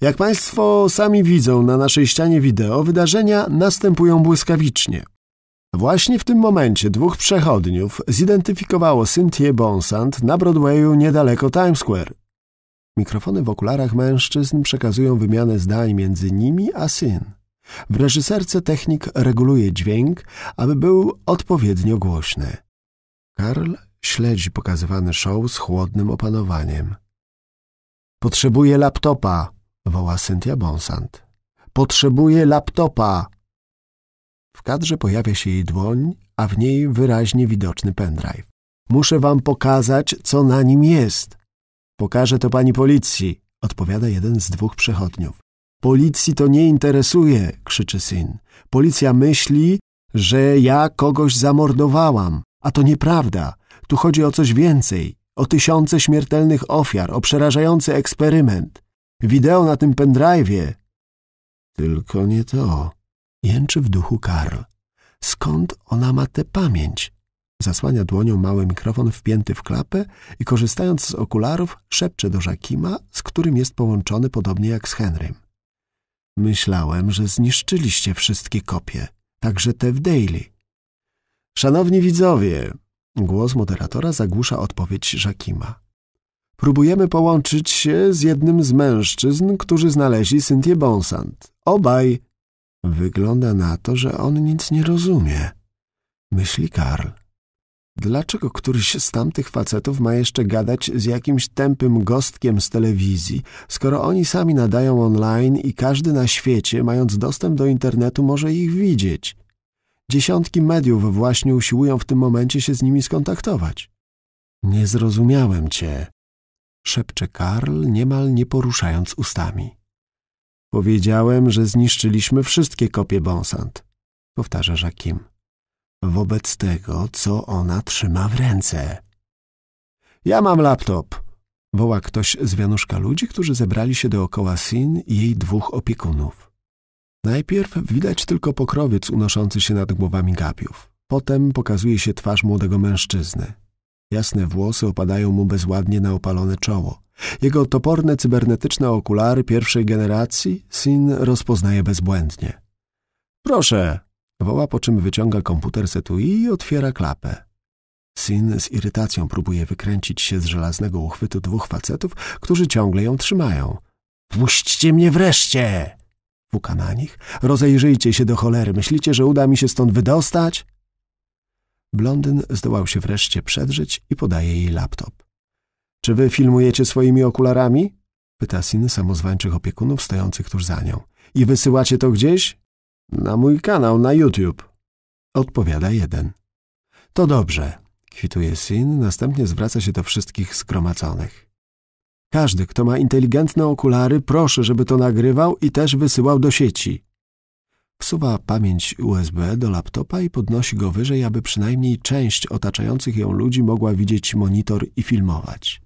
Jak Państwo sami widzą na naszej ścianie wideo, wydarzenia następują błyskawicznie. Właśnie w tym momencie dwóch przechodniów zidentyfikowało Cynthia Bonsant na Broadwayu niedaleko Times Square. Mikrofony w okularach mężczyzn przekazują wymianę zdań między nimi a syn. W reżyserce technik reguluje dźwięk, aby był odpowiednio głośny. Karl śledzi pokazywany show z chłodnym opanowaniem. Potrzebuje laptopa, woła Cynthia Bonsant. Potrzebuję laptopa! W kadrze pojawia się jej dłoń, a w niej wyraźnie widoczny pendrive. Muszę wam pokazać, co na nim jest. Pokażę to pani policji, odpowiada jeden z dwóch przechodniów. Policji to nie interesuje, krzyczy syn. Policja myśli, że ja kogoś zamordowałam, a to nieprawda. Tu chodzi o coś więcej, o tysiące śmiertelnych ofiar, o przerażający eksperyment. Wideo na tym pendrive'ie. Tylko nie to. Jęczy w duchu Karl. Skąd ona ma tę pamięć? Zasłania dłonią mały mikrofon wpięty w klapę i korzystając z okularów szepcze do Żakima, z którym jest połączony podobnie jak z Henrym. Myślałem, że zniszczyliście wszystkie kopie, także te w Daily. Szanowni widzowie, głos moderatora zagłusza odpowiedź Żakima próbujemy połączyć się z jednym z mężczyzn, którzy znaleźli Cynthia Bonsant. Obaj. Wygląda na to, że on nic nie rozumie. Myśli Karl. Dlaczego któryś z tamtych facetów ma jeszcze gadać z jakimś tępym gostkiem z telewizji, skoro oni sami nadają online i każdy na świecie, mając dostęp do internetu, może ich widzieć? Dziesiątki mediów właśnie usiłują w tym momencie się z nimi skontaktować. Nie zrozumiałem cię, szepcze Karl, niemal nie poruszając ustami. Powiedziałem, że zniszczyliśmy wszystkie kopie Bonsant, powtarza Jakim. Wobec tego, co ona trzyma w ręce. Ja mam laptop, woła ktoś z wianuszka ludzi, którzy zebrali się dookoła Sin i jej dwóch opiekunów. Najpierw widać tylko pokrowiec unoszący się nad głowami gapiów. Potem pokazuje się twarz młodego mężczyzny. Jasne włosy opadają mu bezładnie na opalone czoło. Jego toporne cybernetyczne okulary pierwszej generacji Sin rozpoznaje bezbłędnie. Proszę! woła, po czym wyciąga komputer setui i otwiera klapę. Sin z irytacją próbuje wykręcić się z żelaznego uchwytu dwóch facetów, którzy ciągle ją trzymają. Puśćcie mnie wreszcie! Puka na nich. Rozejrzyjcie się do cholery. Myślicie, że uda mi się stąd wydostać? Blondyn zdołał się wreszcie przedrzeć i podaje jej laptop. Czy wy filmujecie swoimi okularami? Pyta syn samozwańczych opiekunów stojących tuż za nią. I wysyłacie to gdzieś? Na mój kanał, na YouTube. Odpowiada jeden. To dobrze, kwituje syn. następnie zwraca się do wszystkich zgromadzonych. Każdy, kto ma inteligentne okulary, proszę, żeby to nagrywał i też wysyłał do sieci. Wsuwa pamięć USB do laptopa i podnosi go wyżej, aby przynajmniej część otaczających ją ludzi mogła widzieć monitor i filmować.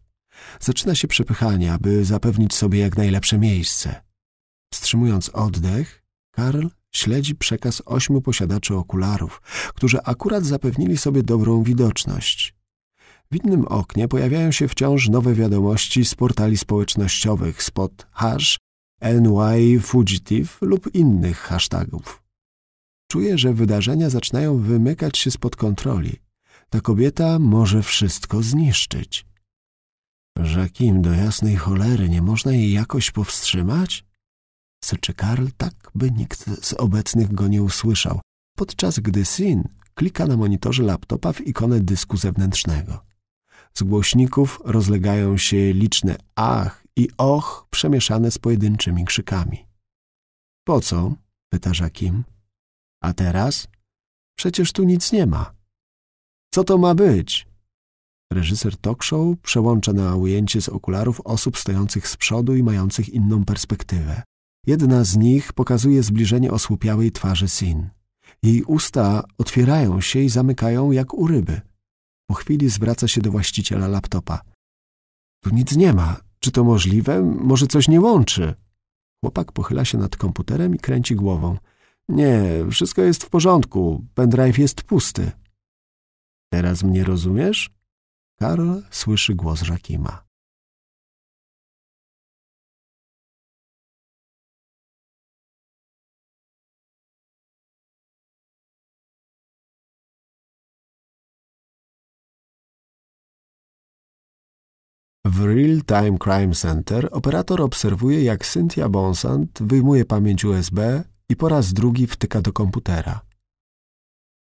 Zaczyna się przepychanie, aby zapewnić sobie jak najlepsze miejsce. Wstrzymując oddech, Karl śledzi przekaz ośmiu posiadaczy okularów, którzy akurat zapewnili sobie dobrą widoczność. W innym oknie pojawiają się wciąż nowe wiadomości z portali społecznościowych spod hash NY Fugitive lub innych hashtagów. Czuję, że wydarzenia zaczynają wymykać się spod kontroli. Ta kobieta może wszystko zniszczyć. Że kim do jasnej cholery nie można jej jakoś powstrzymać? Syczy Karl tak, by nikt z obecnych go nie usłyszał, podczas gdy syn klika na monitorze laptopa w ikonę dysku zewnętrznego. Z głośników rozlegają się liczne ach i och przemieszane z pojedynczymi krzykami. Po co? pyta Żakim. A teraz? Przecież tu nic nie ma. Co to ma być? Reżyser talk show przełącza na ujęcie z okularów osób stojących z przodu i mających inną perspektywę. Jedna z nich pokazuje zbliżenie osłupiałej twarzy Sin. Jej usta otwierają się i zamykają jak u ryby. Po chwili zwraca się do właściciela laptopa. Tu nic nie ma. Czy to możliwe? Może coś nie łączy? Chłopak pochyla się nad komputerem i kręci głową. Nie, wszystko jest w porządku. Pendrive jest pusty. Teraz mnie rozumiesz?
Karol słyszy głos Rakima.
Real Time Crime Center operator obserwuje, jak Cynthia Bonsant wyjmuje pamięć USB i po raz drugi wtyka do komputera.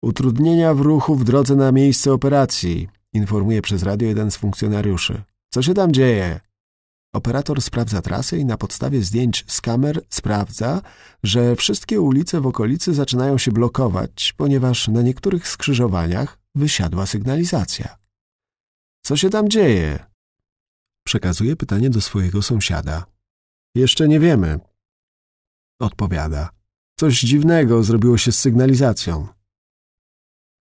Utrudnienia w ruchu w drodze na miejsce operacji, informuje przez radio jeden z funkcjonariuszy. Co się tam dzieje? Operator sprawdza trasę i na podstawie zdjęć z kamer sprawdza, że wszystkie ulice w okolicy zaczynają się blokować, ponieważ na niektórych skrzyżowaniach wysiadła sygnalizacja. Co się tam dzieje? Przekazuje pytanie do swojego sąsiada. Jeszcze nie wiemy. Odpowiada. Coś dziwnego zrobiło się z sygnalizacją.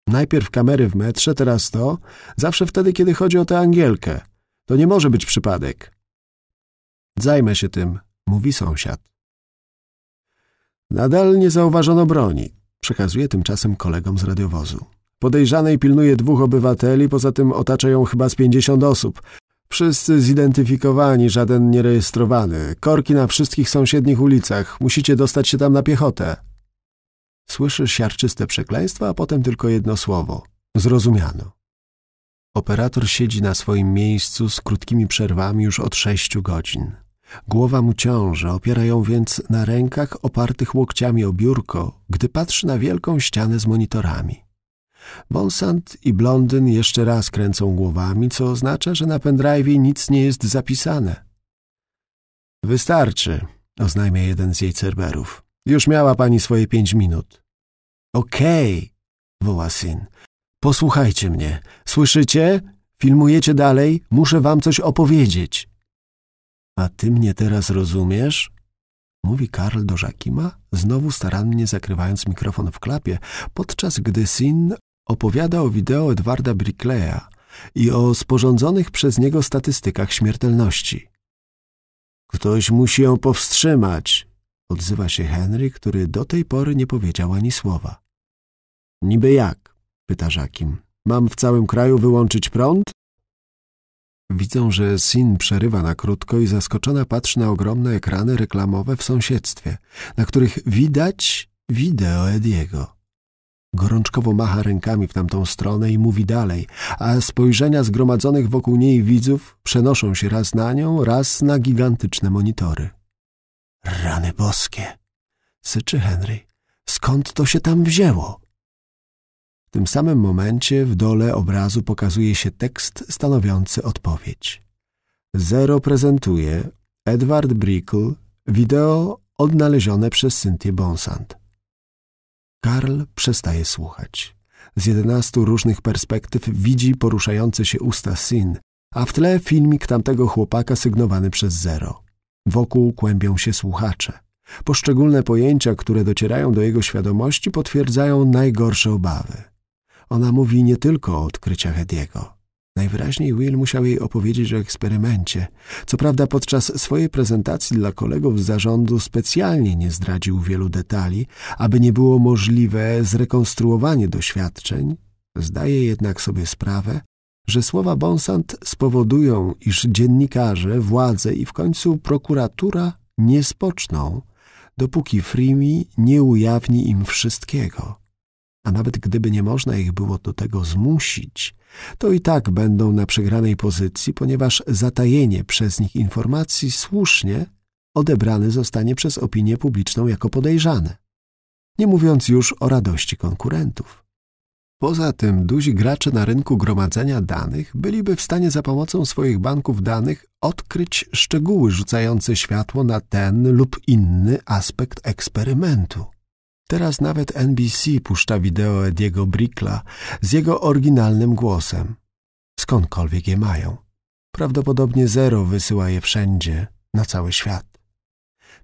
Najpierw kamery w metrze, teraz to. Zawsze wtedy, kiedy chodzi o tę Angielkę. To nie może być przypadek. Zajmę się tym, mówi sąsiad. Nadal nie zauważono broni. Przekazuje tymczasem kolegom z radiowozu. Podejrzanej pilnuje dwóch obywateli, poza tym otacza ją chyba z pięćdziesiąt osób. Wszyscy zidentyfikowani, żaden nierejestrowany. Korki na wszystkich sąsiednich ulicach. Musicie dostać się tam na piechotę. Słyszy siarczyste przekleństwa, a potem tylko jedno słowo. Zrozumiano. Operator siedzi na swoim miejscu z krótkimi przerwami już od sześciu godzin. Głowa mu ciąży, opiera ją więc na rękach opartych łokciami o biurko, gdy patrzy na wielką ścianę z monitorami. Bonsant i Blondyn jeszcze raz kręcą głowami, co oznacza, że na pendrive nic nie jest zapisane. Wystarczy, oznajmia jeden z jej cerberów. Już miała pani swoje pięć minut. Okej, okay, woła syn. Posłuchajcie mnie. Słyszycie? Filmujecie dalej? Muszę wam coś opowiedzieć. A ty mnie teraz rozumiesz? Mówi Karl do Jakima, znowu starannie zakrywając mikrofon w klapie, podczas gdy syn Opowiada o wideo Edwarda Brickleya i o sporządzonych przez niego statystykach śmiertelności. Ktoś musi ją powstrzymać, odzywa się Henry, który do tej pory nie powiedział ani słowa. Niby jak? pyta Żakim. Mam w całym kraju wyłączyć prąd? Widzą, że Sin przerywa na krótko i zaskoczona patrzy na ogromne ekrany reklamowe w sąsiedztwie, na których widać wideo Ediego. Gorączkowo macha rękami w tamtą stronę i mówi dalej, a spojrzenia zgromadzonych wokół niej widzów przenoszą się raz na nią, raz na gigantyczne monitory. Rany boskie! syczy Henry. Skąd to się tam wzięło? W tym samym momencie w dole obrazu pokazuje się tekst stanowiący odpowiedź. Zero prezentuje Edward Brickle wideo odnalezione przez Cynthię Bonsant. Karl przestaje słuchać. Z jedenastu różnych perspektyw widzi poruszające się usta Sin, a w tle filmik tamtego chłopaka sygnowany przez Zero. Wokół kłębią się słuchacze. Poszczególne pojęcia, które docierają do jego świadomości, potwierdzają najgorsze obawy. Ona mówi nie tylko o odkryciach Ediego. Najwyraźniej Will musiał jej opowiedzieć o eksperymencie. Co prawda podczas swojej prezentacji dla kolegów z zarządu specjalnie nie zdradził wielu detali, aby nie było możliwe zrekonstruowanie doświadczeń. Zdaje jednak sobie sprawę, że słowa Bonsant spowodują, iż dziennikarze, władze i w końcu prokuratura nie spoczną, dopóki Frimi nie ujawni im wszystkiego a nawet gdyby nie można ich było do tego zmusić, to i tak będą na przegranej pozycji, ponieważ zatajenie przez nich informacji słusznie odebrane zostanie przez opinię publiczną jako podejrzane, nie mówiąc już o radości konkurentów. Poza tym duzi gracze na rynku gromadzenia danych byliby w stanie za pomocą swoich banków danych odkryć szczegóły rzucające światło na ten lub inny aspekt eksperymentu. Teraz nawet NBC puszcza wideo Ediego Brickla z jego oryginalnym głosem. Skądkolwiek je mają. Prawdopodobnie Zero wysyła je wszędzie, na cały świat.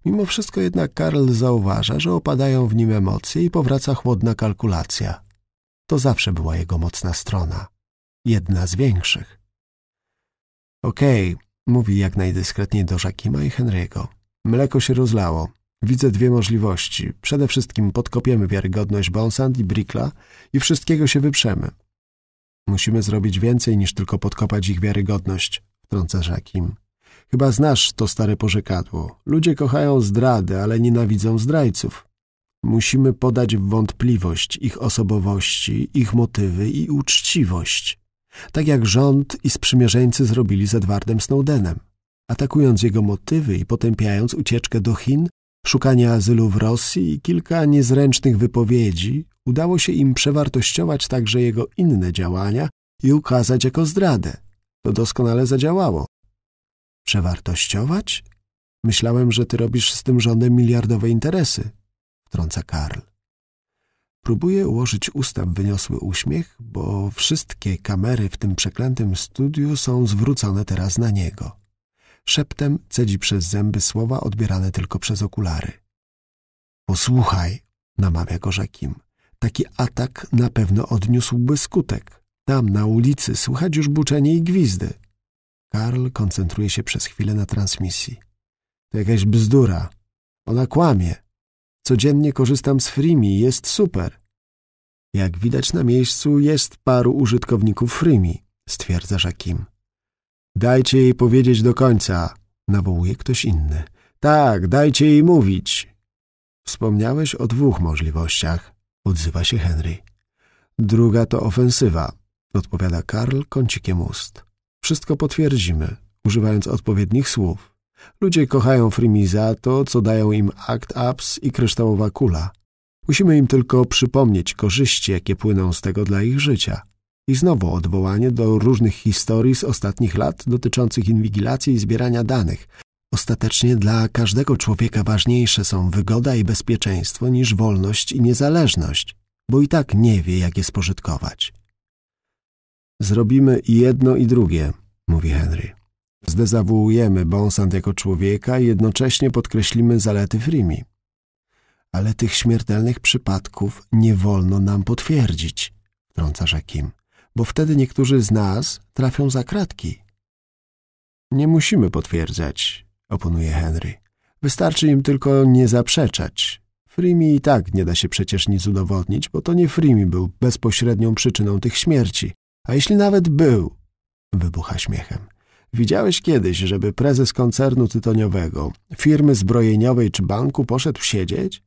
Mimo wszystko jednak Karl zauważa, że opadają w nim emocje i powraca chłodna kalkulacja. To zawsze była jego mocna strona. Jedna z większych. Okej, okay, mówi jak najdyskretniej do Żakima i Henry'ego. Mleko się rozlało. Widzę dwie możliwości. Przede wszystkim podkopiemy wiarygodność Bonsand i Brickla i wszystkiego się wyprzemy. Musimy zrobić więcej niż tylko podkopać ich wiarygodność, wtrąca Żakim. Chyba znasz to stare pożekadło. Ludzie kochają zdradę, ale nienawidzą zdrajców. Musimy podać w wątpliwość ich osobowości, ich motywy i uczciwość. Tak jak rząd i sprzymierzeńcy zrobili z Edwardem Snowdenem. Atakując jego motywy i potępiając ucieczkę do Chin, szukanie azylu w Rosji i kilka niezręcznych wypowiedzi udało się im przewartościować także jego inne działania i ukazać jako zdradę. To doskonale zadziałało. Przewartościować? Myślałem, że ty robisz z tym rządem miliardowe interesy, wtrąca Karl. Próbuję ułożyć usta w wyniosły uśmiech, bo wszystkie kamery w tym przeklętym studiu są zwrócone teraz na niego. Szeptem cedzi przez zęby słowa odbierane tylko przez okulary. Posłuchaj, namawia go rzekim. Taki atak na pewno odniósłby skutek. Tam, na ulicy, słychać już buczenie i gwizdy. Karl koncentruje się przez chwilę na transmisji. To jakaś bzdura. Ona kłamie. Codziennie korzystam z Freemi, jest super. Jak widać na miejscu jest paru użytkowników Freemi, stwierdza Rzekim. Dajcie jej powiedzieć do końca, nawołuje ktoś inny. Tak, dajcie jej mówić. Wspomniałeś o dwóch możliwościach, odzywa się Henry. Druga to ofensywa, odpowiada Karl kącikiem ust. Wszystko potwierdzimy, używając odpowiednich słów. Ludzie kochają Frimi za to, co dają im Act Ups i kryształowa kula. Musimy im tylko przypomnieć korzyści, jakie płyną z tego dla ich życia. I znowu odwołanie do różnych historii z ostatnich lat dotyczących inwigilacji i zbierania danych. Ostatecznie dla każdego człowieka ważniejsze są wygoda i bezpieczeństwo niż wolność i niezależność, bo i tak nie wie, jak je spożytkować. Zrobimy i jedno i drugie, mówi Henry. Zdezawuujemy Bonsant jako człowieka i jednocześnie podkreślimy zalety Frimi. Ale tych śmiertelnych przypadków nie wolno nam potwierdzić, wtrąca Rzekim bo wtedy niektórzy z nas trafią za kratki. Nie musimy potwierdzać, oponuje Henry. Wystarczy im tylko nie zaprzeczać. Frimi i tak nie da się przecież nic udowodnić, bo to nie Frimi był bezpośrednią przyczyną tych śmierci. A jeśli nawet był, wybucha śmiechem. Widziałeś kiedyś, żeby prezes koncernu tytoniowego, firmy zbrojeniowej czy banku poszedł siedzieć?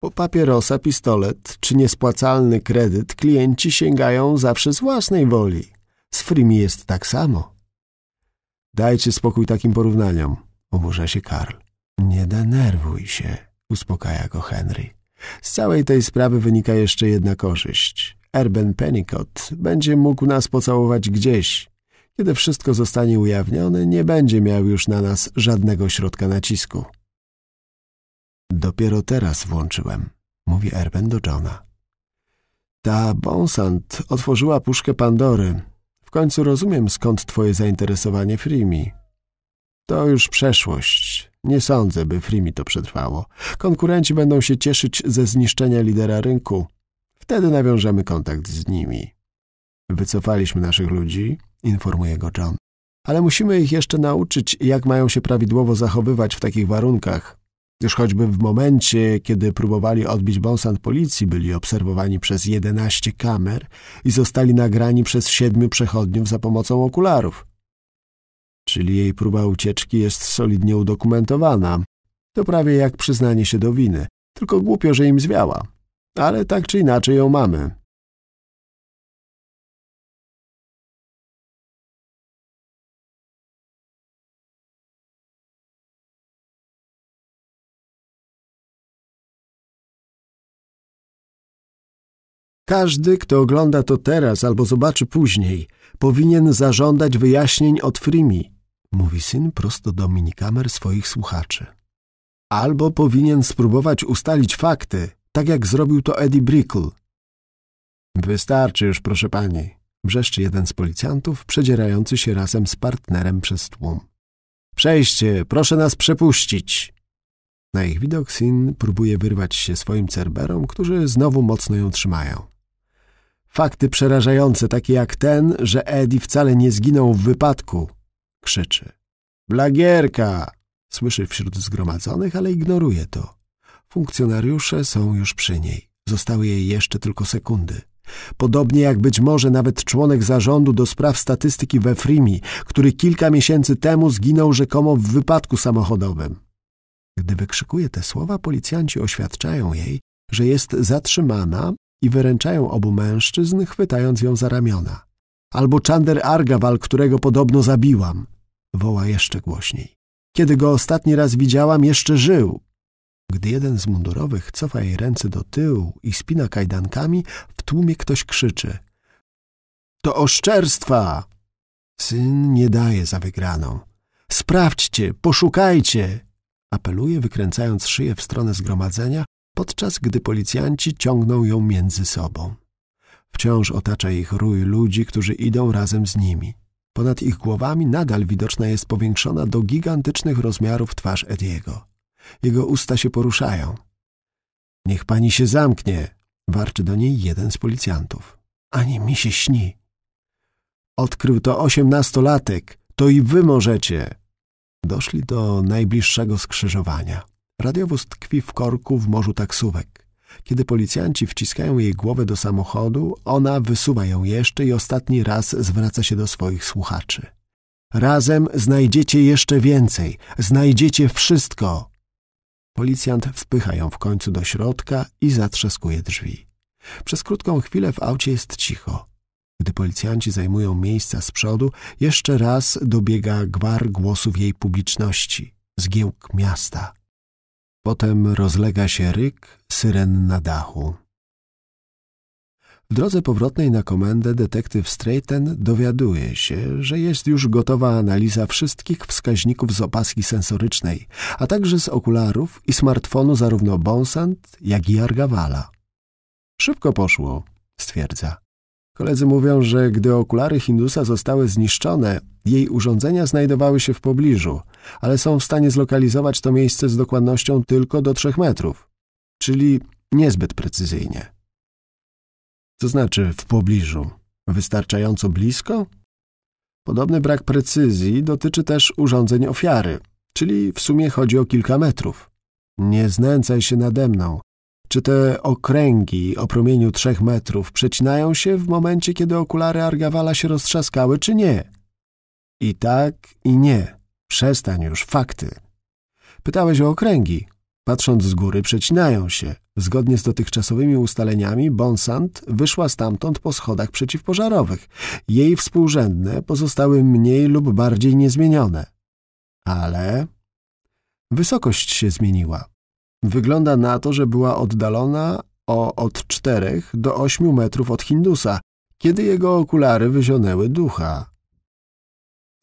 Po papierosa, pistolet czy niespłacalny kredyt klienci sięgają zawsze z własnej woli. Z frimi jest tak samo. Dajcie spokój takim porównaniom, oburza się Karl. Nie denerwuj się, uspokaja go Henry. Z całej tej sprawy wynika jeszcze jedna korzyść. Erben Pennicott będzie mógł nas pocałować gdzieś. Kiedy wszystko zostanie ujawnione, nie będzie miał już na nas żadnego środka nacisku. Dopiero teraz włączyłem, mówi Erben do Johna. Ta Bonsant otworzyła puszkę Pandory. W końcu rozumiem, skąd twoje zainteresowanie Frimi. To już przeszłość. Nie sądzę, by Frimi to przetrwało. Konkurenci będą się cieszyć ze zniszczenia lidera rynku. Wtedy nawiążemy kontakt z nimi. Wycofaliśmy naszych ludzi, informuje go John. Ale musimy ich jeszcze nauczyć, jak mają się prawidłowo zachowywać w takich warunkach. Już choćby w momencie, kiedy próbowali odbić bąsant policji, byli obserwowani przez 11 kamer i zostali nagrani przez siedmiu przechodniów za pomocą okularów. Czyli jej próba ucieczki jest solidnie udokumentowana. To prawie jak przyznanie się do winy. Tylko głupio, że im zwiała. Ale tak czy inaczej ją mamy. Każdy, kto ogląda to teraz albo zobaczy później, powinien zażądać wyjaśnień od Frimi, mówi syn prosto do minikamer swoich słuchaczy. Albo powinien spróbować ustalić fakty, tak jak zrobił to Eddie Brickle. Wystarczy już, proszę pani, wrzeszczy jeden z policjantów, przedzierający się razem z partnerem przez tłum. Przejście, proszę nas przepuścić. Na ich widok syn próbuje wyrwać się swoim cerberom, którzy znowu mocno ją trzymają. Fakty przerażające, takie jak ten, że Eddie wcale nie zginął w wypadku, krzyczy. Blagierka! Słyszy wśród zgromadzonych, ale ignoruje to. Funkcjonariusze są już przy niej. Zostały jej jeszcze tylko sekundy. Podobnie jak być może nawet członek zarządu do spraw statystyki we Frimi, który kilka miesięcy temu zginął rzekomo w wypadku samochodowym. Gdy wykrzykuje te słowa, policjanci oświadczają jej, że jest zatrzymana i wyręczają obu mężczyzn, chwytając ją za ramiona. Albo Czander Argawal, którego podobno zabiłam, woła jeszcze głośniej. Kiedy go ostatni raz widziałam, jeszcze żył. Gdy jeden z mundurowych cofa jej ręce do tyłu i spina kajdankami, w tłumie ktoś krzyczy. To oszczerstwa! Syn nie daje za wygraną. Sprawdźcie, poszukajcie! Apeluje, wykręcając szyję w stronę zgromadzenia, podczas gdy policjanci ciągną ją między sobą. Wciąż otacza ich rój ludzi, którzy idą razem z nimi. Ponad ich głowami nadal widoczna jest powiększona do gigantycznych rozmiarów twarz Ediego. Jego usta się poruszają. Niech pani się zamknie, warczy do niej jeden z policjantów. Ani mi się śni. Odkrył to osiemnastolatek, to i wy możecie. Doszli do najbliższego skrzyżowania. Radiowóz tkwi w korku w morzu taksówek. Kiedy policjanci wciskają jej głowę do samochodu, ona wysuwa ją jeszcze i ostatni raz zwraca się do swoich słuchaczy. Razem znajdziecie jeszcze więcej, znajdziecie wszystko. Policjant wpycha ją w końcu do środka i zatrzaskuje drzwi. Przez krótką chwilę w aucie jest cicho. Gdy policjanci zajmują miejsca z przodu, jeszcze raz dobiega gwar głosów jej publiczności, zgiełk miasta. Potem rozlega się ryk syren na dachu. W drodze powrotnej na komendę detektyw Strayten dowiaduje się, że jest już gotowa analiza wszystkich wskaźników z opaski sensorycznej, a także z okularów i smartfonu zarówno Bonsant, jak i Argawala. Szybko poszło, stwierdza. Koledzy mówią, że gdy okulary Hindusa zostały zniszczone, jej urządzenia znajdowały się w pobliżu, ale są w stanie zlokalizować to miejsce z dokładnością tylko do 3 metrów, czyli niezbyt precyzyjnie. Co znaczy w pobliżu? Wystarczająco blisko? Podobny brak precyzji dotyczy też urządzeń ofiary, czyli w sumie chodzi o kilka metrów. Nie znęcaj się nade mną. Czy te okręgi o promieniu trzech metrów przecinają się w momencie, kiedy okulary Argawala się roztrzaskały, czy nie? I tak, i nie. Przestań już, fakty. Pytałeś o okręgi. Patrząc z góry, przecinają się. Zgodnie z dotychczasowymi ustaleniami, Bonsant wyszła stamtąd po schodach przeciwpożarowych. Jej współrzędne pozostały mniej lub bardziej niezmienione. Ale wysokość się zmieniła. Wygląda na to, że była oddalona o od 4 do 8 metrów od Hindusa, kiedy jego okulary wyzionęły ducha.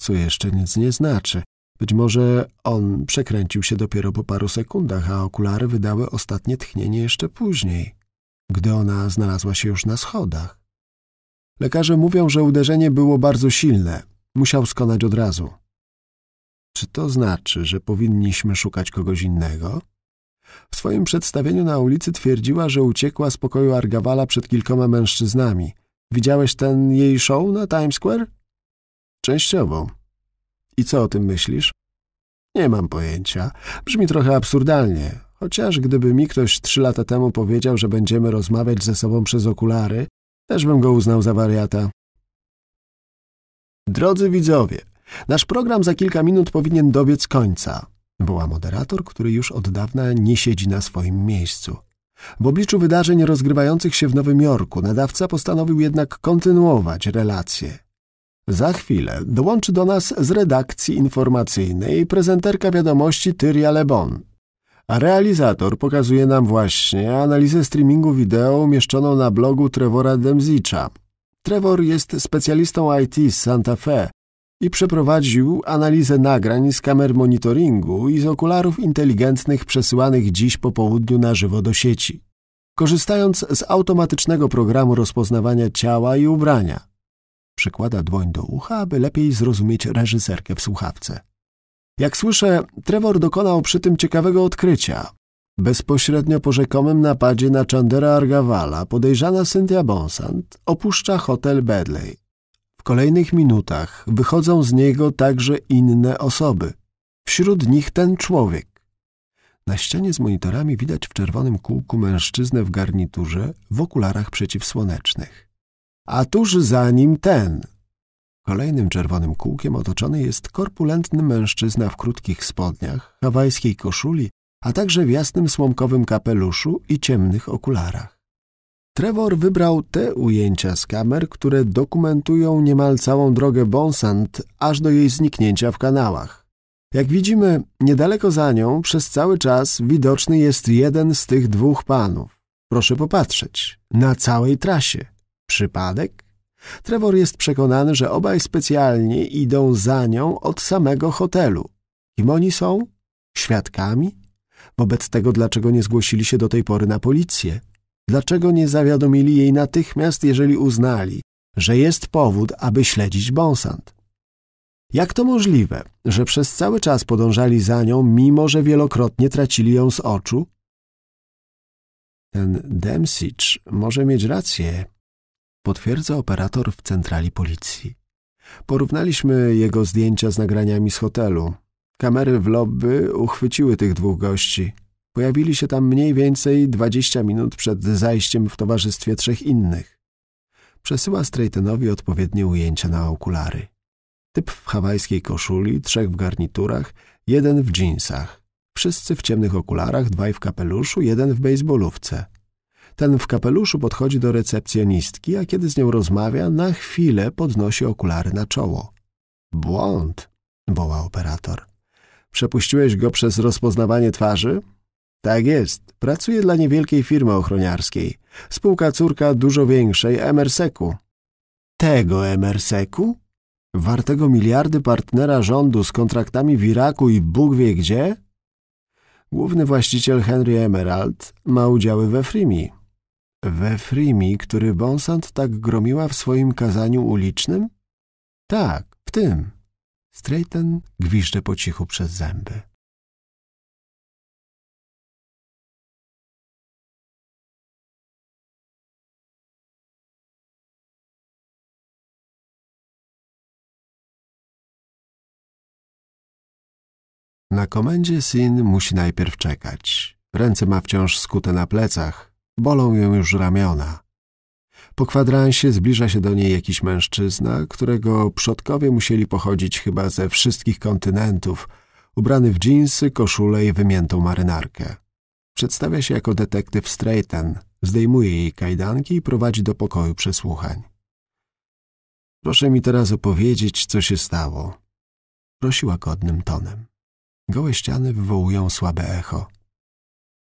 Co jeszcze nic nie znaczy. Być może on przekręcił się dopiero po paru sekundach, a okulary wydały ostatnie tchnienie jeszcze później, gdy ona znalazła się już na schodach. Lekarze mówią, że uderzenie było bardzo silne. Musiał skonać od razu. Czy to znaczy, że powinniśmy szukać kogoś innego? W swoim przedstawieniu na ulicy twierdziła, że uciekła z pokoju Argawala przed kilkoma mężczyznami. Widziałeś ten jej show na Times Square? Częściowo. I co o tym myślisz? Nie mam pojęcia. Brzmi trochę absurdalnie. Chociaż gdyby mi ktoś trzy lata temu powiedział, że będziemy rozmawiać ze sobą przez okulary, też bym go uznał za wariata. Drodzy widzowie, nasz program za kilka minut powinien dobiec końca. Była moderator, który już od dawna nie siedzi na swoim miejscu. W obliczu wydarzeń rozgrywających się w Nowym Jorku nadawca postanowił jednak kontynuować relacje. Za chwilę dołączy do nas z redakcji informacyjnej prezenterka wiadomości Tyria Lebon. A realizator pokazuje nam właśnie analizę streamingu wideo umieszczoną na blogu Trevora Demzicza. Trevor jest specjalistą IT z Santa Fe, i przeprowadził analizę nagrań z kamer monitoringu i z okularów inteligentnych przesyłanych dziś po południu na żywo do sieci, korzystając z automatycznego programu rozpoznawania ciała i ubrania. Przykłada dłoń do ucha, aby lepiej zrozumieć reżyserkę w słuchawce. Jak słyszę, Trevor dokonał przy tym ciekawego odkrycia. Bezpośrednio po rzekomym napadzie na Chandera Argawala podejrzana Cynthia Bonsant opuszcza hotel Bedley kolejnych minutach wychodzą z niego także inne osoby. Wśród nich ten człowiek. Na ścianie z monitorami widać w czerwonym kółku mężczyznę w garniturze w okularach przeciwsłonecznych. A tuż za nim ten. Kolejnym czerwonym kółkiem otoczony jest korpulentny mężczyzna w krótkich spodniach, hawajskiej koszuli, a także w jasnym słomkowym kapeluszu i ciemnych okularach. Trevor wybrał te ujęcia z kamer, które dokumentują niemal całą drogę Bonsant aż do jej zniknięcia w kanałach. Jak widzimy, niedaleko za nią przez cały czas widoczny jest jeden z tych dwóch panów. Proszę popatrzeć. Na całej trasie. Przypadek? Trevor jest przekonany, że obaj specjalnie idą za nią od samego hotelu. Kim oni są? Świadkami? Wobec tego, dlaczego nie zgłosili się do tej pory na policję? Dlaczego nie zawiadomili jej natychmiast, jeżeli uznali, że jest powód, aby śledzić Bonsant? Jak to możliwe, że przez cały czas podążali za nią, mimo że wielokrotnie tracili ją z oczu? Ten Demsicz może mieć rację, potwierdza operator w centrali policji. Porównaliśmy jego zdjęcia z nagraniami z hotelu. Kamery w lobby uchwyciły tych dwóch gości. Pojawili się tam mniej więcej 20 minut przed zajściem w towarzystwie trzech innych. Przesyła Straytonowi odpowiednie ujęcia na okulary. Typ w hawajskiej koszuli, trzech w garniturach, jeden w dżinsach. Wszyscy w ciemnych okularach, dwaj w kapeluszu, jeden w bejsbolówce. Ten w kapeluszu podchodzi do recepcjonistki, a kiedy z nią rozmawia, na chwilę podnosi okulary na czoło. Błąd, woła operator. Przepuściłeś go przez rozpoznawanie twarzy? Tak jest. Pracuję dla niewielkiej firmy ochroniarskiej. Spółka córka dużo większej, Emerseku. Tego Emerseku? Wartego miliardy partnera rządu z kontraktami w Iraku i Bóg wie gdzie? Główny właściciel Henry Emerald ma udziały we Frimi. We Frimi, który Bonsant tak gromiła w swoim kazaniu ulicznym? Tak, w tym. Strayton gwiszcze po cichu przez zęby. Na komendzie Sin musi najpierw czekać. Ręce ma wciąż skute na plecach, bolą ją już ramiona. Po kwadransie zbliża się do niej jakiś mężczyzna, którego przodkowie musieli pochodzić chyba ze wszystkich kontynentów, ubrany w dżinsy, koszulę i wymiętą marynarkę. Przedstawia się jako detektyw Strayton, zdejmuje jej kajdanki i prowadzi do pokoju przesłuchań. Proszę mi teraz opowiedzieć, co się stało. Prosiła godnym tonem. Gołe ściany wywołują słabe echo.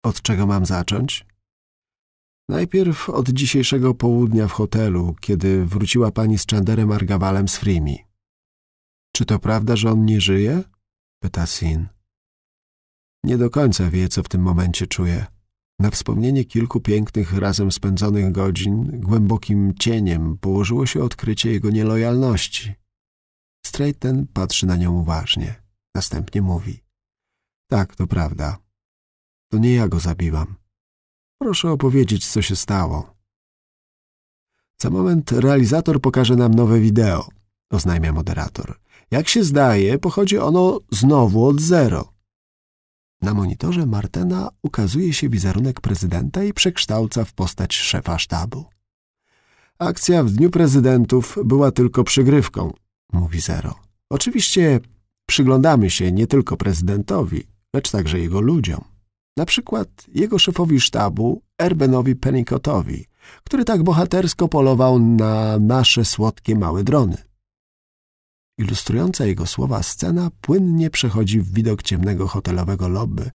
Od czego mam zacząć? Najpierw od dzisiejszego południa w hotelu, kiedy wróciła pani z Chanderem Argawalem z Frimi. Czy to prawda, że on nie żyje? Pyta Sin. Nie do końca wie, co w tym momencie czuje. Na wspomnienie kilku pięknych, razem spędzonych godzin, głębokim cieniem położyło się odkrycie jego nielojalności. Straighten patrzy na nią uważnie. Następnie mówi. Tak, to prawda. To nie ja go zabiłam. Proszę opowiedzieć, co się stało. Za moment realizator pokaże nam nowe wideo, oznajmia moderator. Jak się zdaje, pochodzi ono znowu od zero. Na monitorze Martena ukazuje się wizerunek prezydenta i przekształca w postać szefa sztabu. Akcja w Dniu Prezydentów była tylko przygrywką, mówi Zero. Oczywiście przyglądamy się nie tylko prezydentowi, lecz także jego ludziom. Na przykład jego szefowi sztabu, Erbenowi Pennicottowi, który tak bohatersko polował na nasze słodkie małe drony. Ilustrująca jego słowa scena płynnie przechodzi w widok ciemnego hotelowego lobby,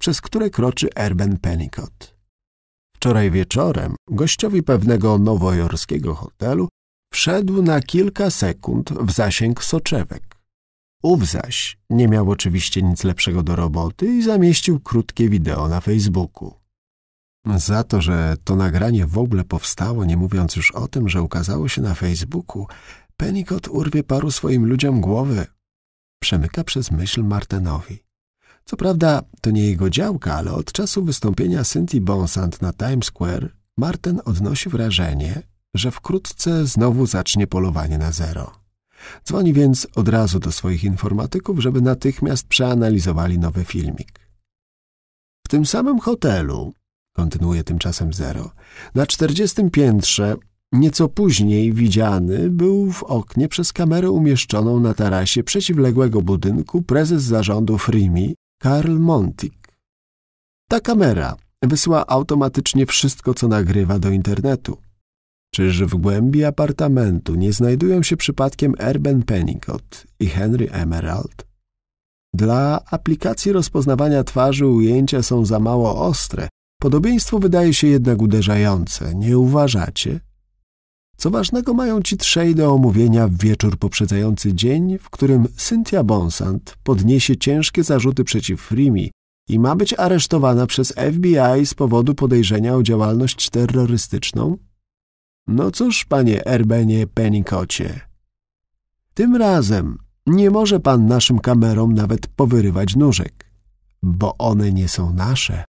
przez które kroczy Erben Pennicott. Wczoraj wieczorem gościowi pewnego nowojorskiego hotelu wszedł na kilka sekund w zasięg soczewek. Ów zaś nie miał oczywiście nic lepszego do roboty i zamieścił krótkie wideo na Facebooku. Za to, że to nagranie w ogóle powstało, nie mówiąc już o tym, że ukazało się na Facebooku, Penicott urwie paru swoim ludziom głowy. Przemyka przez myśl Martenowi. Co prawda to nie jego działka, ale od czasu wystąpienia Cynthia Bonsant na Times Square Marten odnosi wrażenie, że wkrótce znowu zacznie polowanie na zero. Dzwoni więc od razu do swoich informatyków, żeby natychmiast przeanalizowali nowy filmik. W tym samym hotelu, kontynuuje tymczasem Zero, na czterdziestym piętrze, nieco później widziany, był w oknie przez kamerę umieszczoną na tarasie przeciwległego budynku prezes zarządu Frimi, Karl Montik. Ta kamera wysyła automatycznie wszystko, co nagrywa do internetu. Czyż w głębi apartamentu nie znajdują się przypadkiem Erben Pennicott i Henry Emerald? Dla aplikacji rozpoznawania twarzy ujęcia są za mało ostre. Podobieństwo wydaje się jednak uderzające. Nie uważacie? Co ważnego mają ci trzej do omówienia w wieczór poprzedzający dzień, w którym Cynthia Bonsant podniesie ciężkie zarzuty przeciw Frimi i ma być aresztowana przez FBI z powodu podejrzenia o działalność terrorystyczną? No cóż, panie Erbenie Penikocie, tym razem nie może pan naszym kamerom nawet powyrywać nóżek, bo one nie są nasze.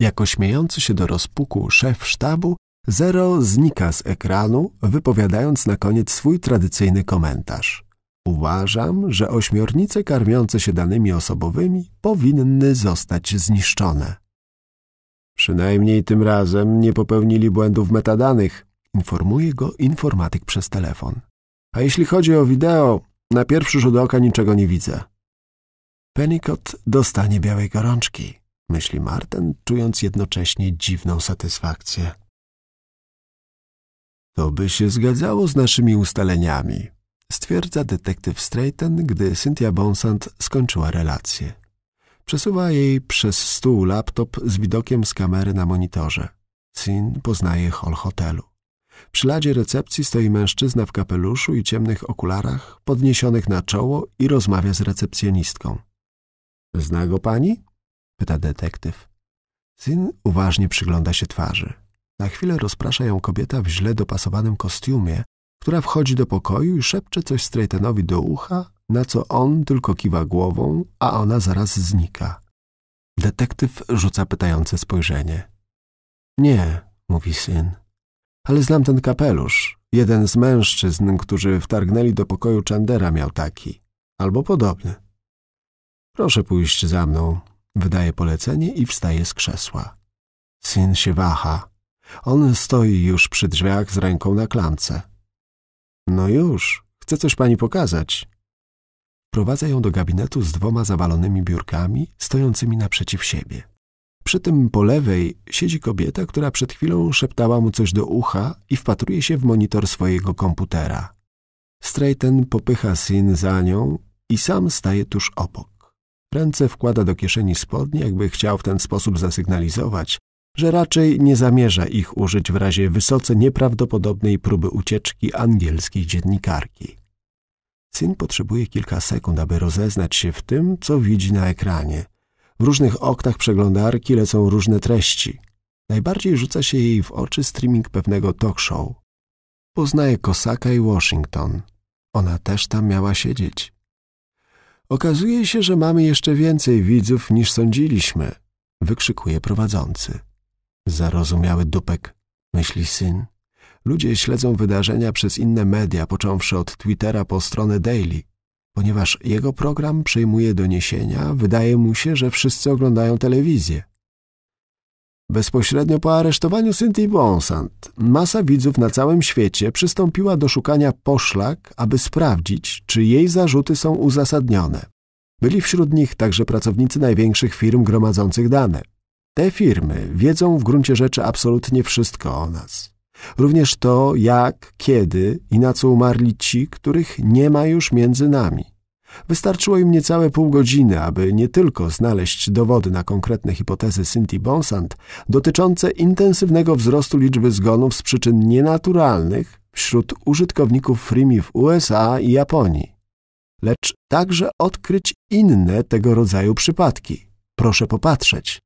Jako śmiejący się do rozpuku szef sztabu, Zero znika z ekranu, wypowiadając na koniec swój tradycyjny komentarz. Uważam, że ośmiornice karmiące się danymi osobowymi powinny zostać zniszczone. Przynajmniej tym razem nie popełnili błędów metadanych, Informuje go informatyk przez telefon. A jeśli chodzi o wideo, na pierwszy rzut oka niczego nie widzę. Pennycot dostanie białej gorączki, myśli Marten, czując jednocześnie dziwną satysfakcję. To by się zgadzało z naszymi ustaleniami, stwierdza detektyw Straten, gdy Cynthia Bonsant skończyła relację. Przesuwa jej przez stół laptop z widokiem z kamery na monitorze. Syn poznaje hol hotelu. Przy ladzie recepcji stoi mężczyzna w kapeluszu i ciemnych okularach, podniesionych na czoło i rozmawia z recepcjonistką. Zna go pani? pyta detektyw. Syn uważnie przygląda się twarzy. Na chwilę rozprasza ją kobieta w źle dopasowanym kostiumie, która wchodzi do pokoju i szepcze coś Straytonowi do ucha, na co on tylko kiwa głową, a ona zaraz znika. Detektyw rzuca pytające spojrzenie. Nie, mówi syn ale znam ten kapelusz. Jeden z mężczyzn, którzy wtargnęli do pokoju Chandera miał taki. Albo podobny. Proszę pójść za mną. Wydaje polecenie i wstaje z krzesła. Syn się waha. On stoi już przy drzwiach z ręką na klamce. No już, chcę coś pani pokazać. Prowadza ją do gabinetu z dwoma zawalonymi biurkami, stojącymi naprzeciw siebie. Przy tym po lewej siedzi kobieta, która przed chwilą szeptała mu coś do ucha i wpatruje się w monitor swojego komputera. Strayton popycha syn za nią i sam staje tuż obok. Ręce wkłada do kieszeni spodni, jakby chciał w ten sposób zasygnalizować, że raczej nie zamierza ich użyć w razie wysoce nieprawdopodobnej próby ucieczki angielskiej dziennikarki. Syn potrzebuje kilka sekund, aby rozeznać się w tym, co widzi na ekranie – w różnych oknach przeglądarki lecą różne treści. Najbardziej rzuca się jej w oczy streaming pewnego talk show. Poznaje Kosaka i Washington. Ona też tam miała siedzieć. Okazuje się, że mamy jeszcze więcej widzów niż sądziliśmy, wykrzykuje prowadzący. Zarozumiały dupek, myśli syn. Ludzie śledzą wydarzenia przez inne media, począwszy od Twittera po stronę Daily ponieważ jego program przyjmuje doniesienia, wydaje mu się, że wszyscy oglądają telewizję. Bezpośrednio po aresztowaniu Cynthia Bonsant masa widzów na całym świecie przystąpiła do szukania poszlak, aby sprawdzić, czy jej zarzuty są uzasadnione. Byli wśród nich także pracownicy największych firm gromadzących dane. Te firmy wiedzą w gruncie rzeczy absolutnie wszystko o nas. Również to, jak, kiedy i na co umarli ci, których nie ma już między nami. Wystarczyło im niecałe pół godziny, aby nie tylko znaleźć dowody na konkretne hipotezy Cynthia Bonsant dotyczące intensywnego wzrostu liczby zgonów z przyczyn nienaturalnych wśród użytkowników Frimi w USA i Japonii, lecz także odkryć inne tego rodzaju przypadki. Proszę popatrzeć.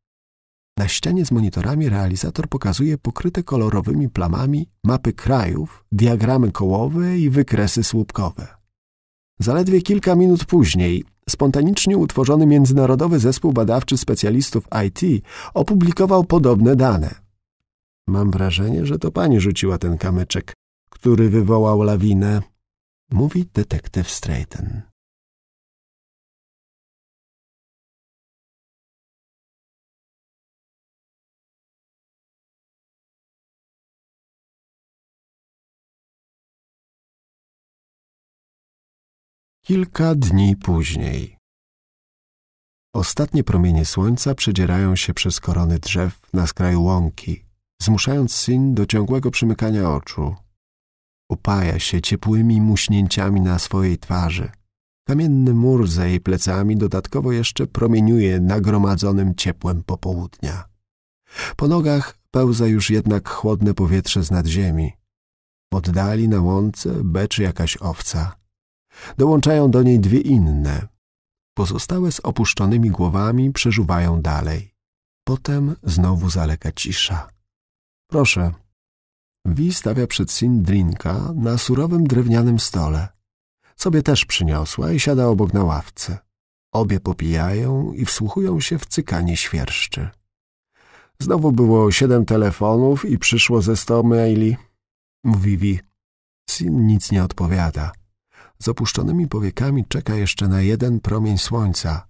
Na ścianie z monitorami realizator pokazuje pokryte kolorowymi plamami mapy krajów, diagramy kołowe i wykresy słupkowe. Zaledwie kilka minut później spontanicznie utworzony Międzynarodowy Zespół Badawczy Specjalistów IT opublikował podobne dane. Mam wrażenie, że to pani rzuciła ten kamyczek, który wywołał lawinę, mówi detektyw Strayton.
kilka dni
później. Ostatnie promienie słońca przedzierają się przez korony drzew na skraju łąki, zmuszając syn do ciągłego przymykania oczu. Upaja się ciepłymi muśnięciami na swojej twarzy. Kamienny mur za jej plecami dodatkowo jeszcze promieniuje nagromadzonym ciepłem popołudnia. Po nogach pełza już jednak chłodne powietrze z nadziemi. W oddali na łące beczy jakaś owca. Dołączają do niej dwie inne. Pozostałe z opuszczonymi głowami przeżuwają dalej. Potem znowu zalega cisza. Proszę. Wi stawia przed Sin drinka na surowym drewnianym stole. Sobie też przyniosła i siada obok na ławce. Obie popijają i wsłuchują się w cykanie świerszczy. Znowu było siedem telefonów i przyszło ze sto maili. Mówi Wi. Sin nic nie odpowiada z opuszczonymi powiekami czeka jeszcze na jeden promień słońca,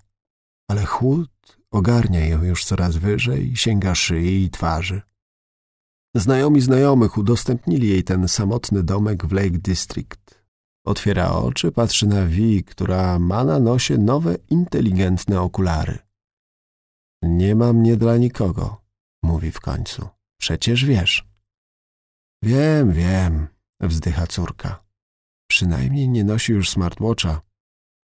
ale chłód ogarnia ją już coraz wyżej, sięga szyi i twarzy. Znajomi znajomych udostępnili jej ten samotny domek w Lake District. Otwiera oczy, patrzy na Vi, która ma na nosie nowe, inteligentne okulary. Nie ma mnie dla nikogo, mówi w końcu. Przecież wiesz. Wiem, wiem, wzdycha córka. Przynajmniej nie nosi już smartwatcha.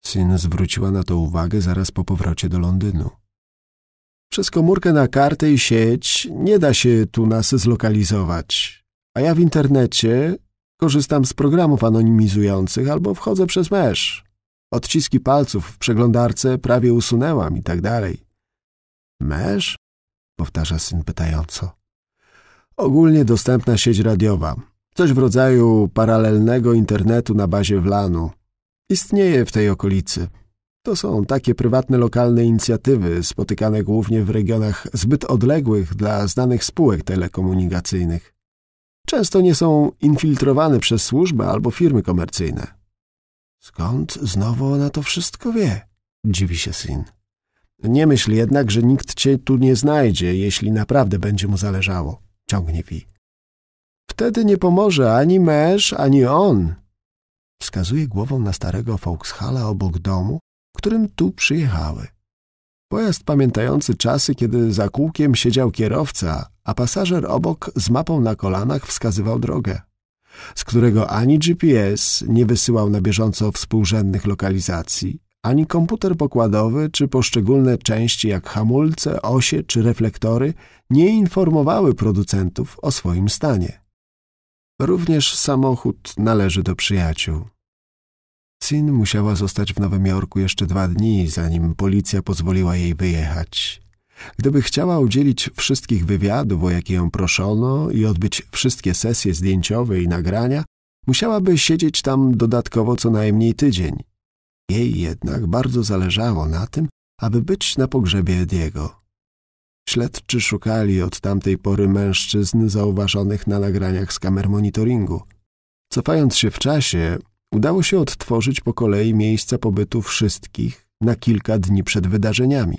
Syn zwróciła na to uwagę zaraz po powrocie do Londynu. Przez komórkę na kartę i sieć nie da się tu nas zlokalizować, a ja w internecie korzystam z programów anonimizujących albo wchodzę przez mesz. Odciski palców w przeglądarce prawie usunęłam i tak dalej. Mesz? powtarza syn pytająco. Ogólnie dostępna sieć radiowa, Coś w rodzaju paralelnego internetu na bazie Wlanu. Istnieje w tej okolicy. To są takie prywatne lokalne inicjatywy spotykane głównie w regionach zbyt odległych dla znanych spółek telekomunikacyjnych. Często nie są infiltrowane przez służby albo firmy komercyjne. Skąd znowu ona to wszystko wie? Dziwi się syn. Nie myśl jednak, że nikt cię tu nie znajdzie, jeśli naprawdę będzie mu zależało. Ciągnie Wi. Wtedy nie pomoże ani męż, ani on. Wskazuje głową na starego Volkshala obok domu, którym tu przyjechały. Pojazd pamiętający czasy, kiedy za kółkiem siedział kierowca, a pasażer obok z mapą na kolanach wskazywał drogę, z którego ani GPS nie wysyłał na bieżąco współrzędnych lokalizacji, ani komputer pokładowy czy poszczególne części jak hamulce, osie czy reflektory nie informowały producentów o swoim stanie. Również samochód należy do przyjaciół. Sin musiała zostać w Nowym Jorku jeszcze dwa dni, zanim policja pozwoliła jej wyjechać. Gdyby chciała udzielić wszystkich wywiadów, o jakie ją proszono i odbyć wszystkie sesje zdjęciowe i nagrania, musiałaby siedzieć tam dodatkowo co najmniej tydzień. Jej jednak bardzo zależało na tym, aby być na pogrzebie Diego. Śledczy szukali od tamtej pory mężczyzn zauważonych na nagraniach z kamer monitoringu. Cofając się w czasie, udało się odtworzyć po kolei miejsca pobytu wszystkich na kilka dni przed wydarzeniami.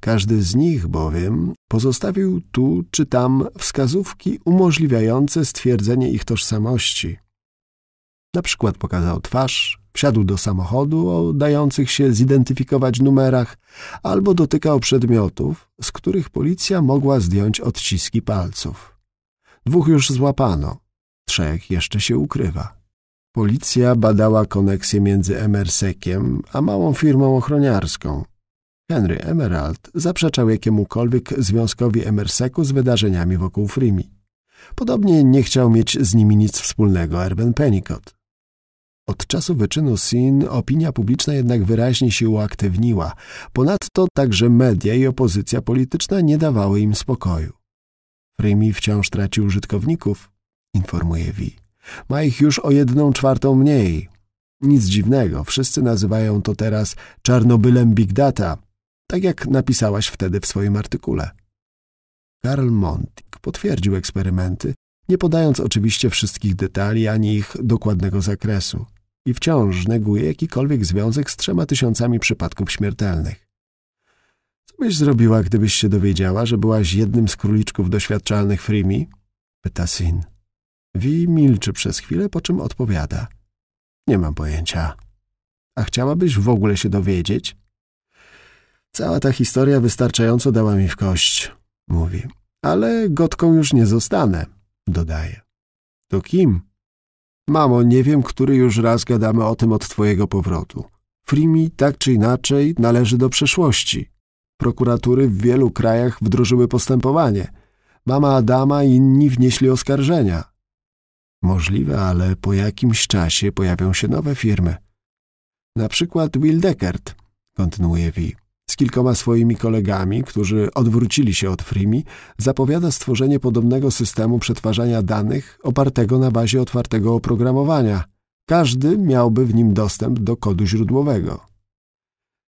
Każdy z nich bowiem pozostawił tu czy tam wskazówki umożliwiające stwierdzenie ich tożsamości. Na przykład pokazał twarz, Wsiadł do samochodu o dających się zidentyfikować numerach albo dotykał przedmiotów, z których policja mogła zdjąć odciski palców. Dwóch już złapano, trzech jeszcze się ukrywa. Policja badała koneksję między Emersekiem a małą firmą ochroniarską. Henry Emerald zaprzeczał jakiemukolwiek związkowi Emerseku z wydarzeniami wokół Frimi. Podobnie nie chciał mieć z nimi nic wspólnego Erben Penicott. Od czasu wyczynu Sin opinia publiczna jednak wyraźnie się uaktywniła. Ponadto także media i opozycja polityczna nie dawały im spokoju. Frymi wciąż traci użytkowników, informuje Wi. Ma ich już o jedną czwartą mniej. Nic dziwnego, wszyscy nazywają to teraz Czarnobylem Big Data, tak jak napisałaś wtedy w swoim artykule. Karl Montik potwierdził eksperymenty, nie podając oczywiście wszystkich detali ani ich dokładnego zakresu. I wciąż neguje jakikolwiek związek z trzema tysiącami przypadków śmiertelnych. Co byś zrobiła, gdybyś się dowiedziała, że byłaś jednym z króliczków doświadczalnych Frimi? Pyta Sin. Wi milczy przez chwilę, po czym odpowiada. Nie mam pojęcia. A chciałabyś w ogóle się dowiedzieć? Cała ta historia wystarczająco dała mi w kość, mówi. Ale gotką już nie zostanę dodaje. To kim? Mamo, nie wiem, który już raz gadamy o tym od twojego powrotu. Frimi tak czy inaczej należy do przeszłości. Prokuratury w wielu krajach wdrożyły postępowanie. Mama Adama i inni wnieśli oskarżenia. Możliwe, ale po jakimś czasie pojawią się nowe firmy. Na przykład Will Deckert, kontynuuje Vi z kilkoma swoimi kolegami, którzy odwrócili się od Frimi, zapowiada stworzenie podobnego systemu przetwarzania danych opartego na bazie otwartego oprogramowania. Każdy miałby w nim dostęp do kodu źródłowego.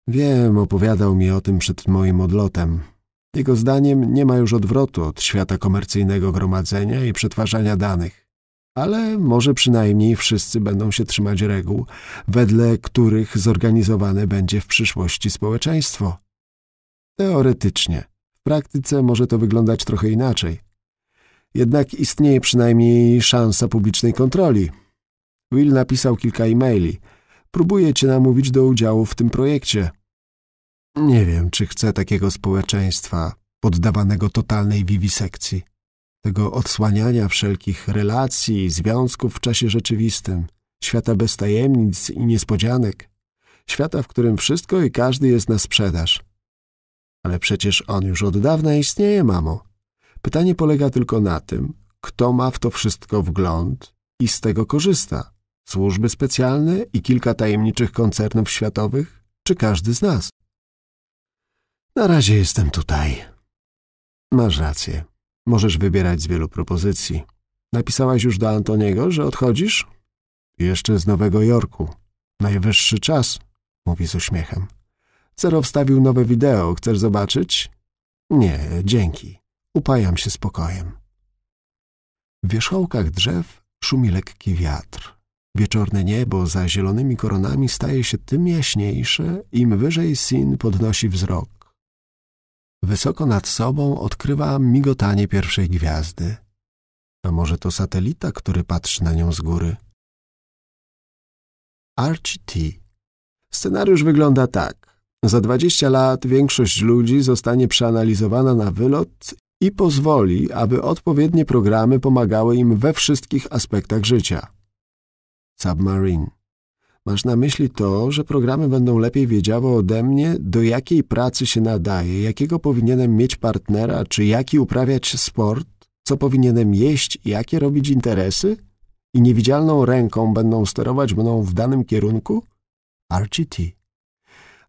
Wiem, opowiadał mi o tym przed moim odlotem. Jego zdaniem nie ma już odwrotu od świata komercyjnego gromadzenia i przetwarzania danych ale może przynajmniej wszyscy będą się trzymać reguł, wedle których zorganizowane będzie w przyszłości społeczeństwo. Teoretycznie. W praktyce może to wyglądać trochę inaczej. Jednak istnieje przynajmniej szansa publicznej kontroli. Will napisał kilka e-maili. Próbuję cię namówić do udziału w tym projekcie. Nie wiem, czy chcę takiego społeczeństwa poddawanego totalnej wiwisekcji tego odsłaniania wszelkich relacji, związków w czasie rzeczywistym, świata bez tajemnic i niespodzianek, świata, w którym wszystko i każdy jest na sprzedaż. Ale przecież on już od dawna istnieje, mamo. Pytanie polega tylko na tym, kto ma w to wszystko wgląd i z tego korzysta. Służby specjalne i kilka tajemniczych koncernów światowych, czy każdy z nas? Na razie jestem tutaj. Masz rację. Możesz wybierać z wielu propozycji. Napisałaś już do Antoniego, że odchodzisz? Jeszcze z Nowego Jorku. Najwyższy czas, mówi z uśmiechem. Cero wstawił nowe wideo. Chcesz zobaczyć? Nie, dzięki. Upajam się spokojem. W wierzchołkach drzew szumi lekki wiatr. Wieczorne niebo za zielonymi koronami staje się tym jaśniejsze, im wyżej Sin podnosi wzrok. Wysoko nad sobą odkrywa migotanie pierwszej gwiazdy. A może to satelita, który patrzy na nią z góry? Archie T. Scenariusz wygląda tak. Za 20 lat większość ludzi zostanie przeanalizowana na wylot i pozwoli, aby odpowiednie programy pomagały im we wszystkich aspektach życia. Submarine. Masz na myśli to, że programy będą lepiej wiedziały ode mnie, do jakiej pracy się nadaje, jakiego powinienem mieć partnera, czy jaki uprawiać sport, co powinienem jeść, jakie robić interesy? I niewidzialną ręką będą sterować mną w danym kierunku? RGT.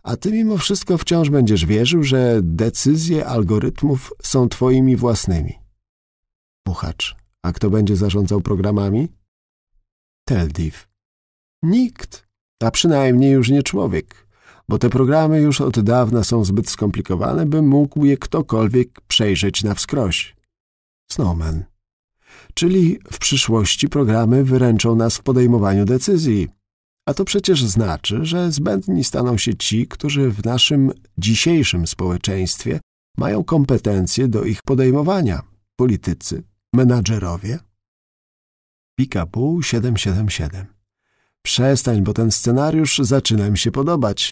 A ty mimo wszystko wciąż będziesz wierzył, że decyzje algorytmów są twoimi własnymi. Puchacz. A kto będzie zarządzał programami? Teldiv. Nikt, a przynajmniej już nie człowiek, bo te programy już od dawna są zbyt skomplikowane, by mógł je ktokolwiek przejrzeć na wskroś. Snowman. Czyli w przyszłości programy wyręczą nas w podejmowaniu decyzji. A to przecież znaczy, że zbędni staną się ci, którzy w naszym dzisiejszym społeczeństwie mają kompetencje do ich podejmowania. Politycy, menadżerowie. Pikapu 777 Przestań, bo ten scenariusz zaczyna mi się podobać.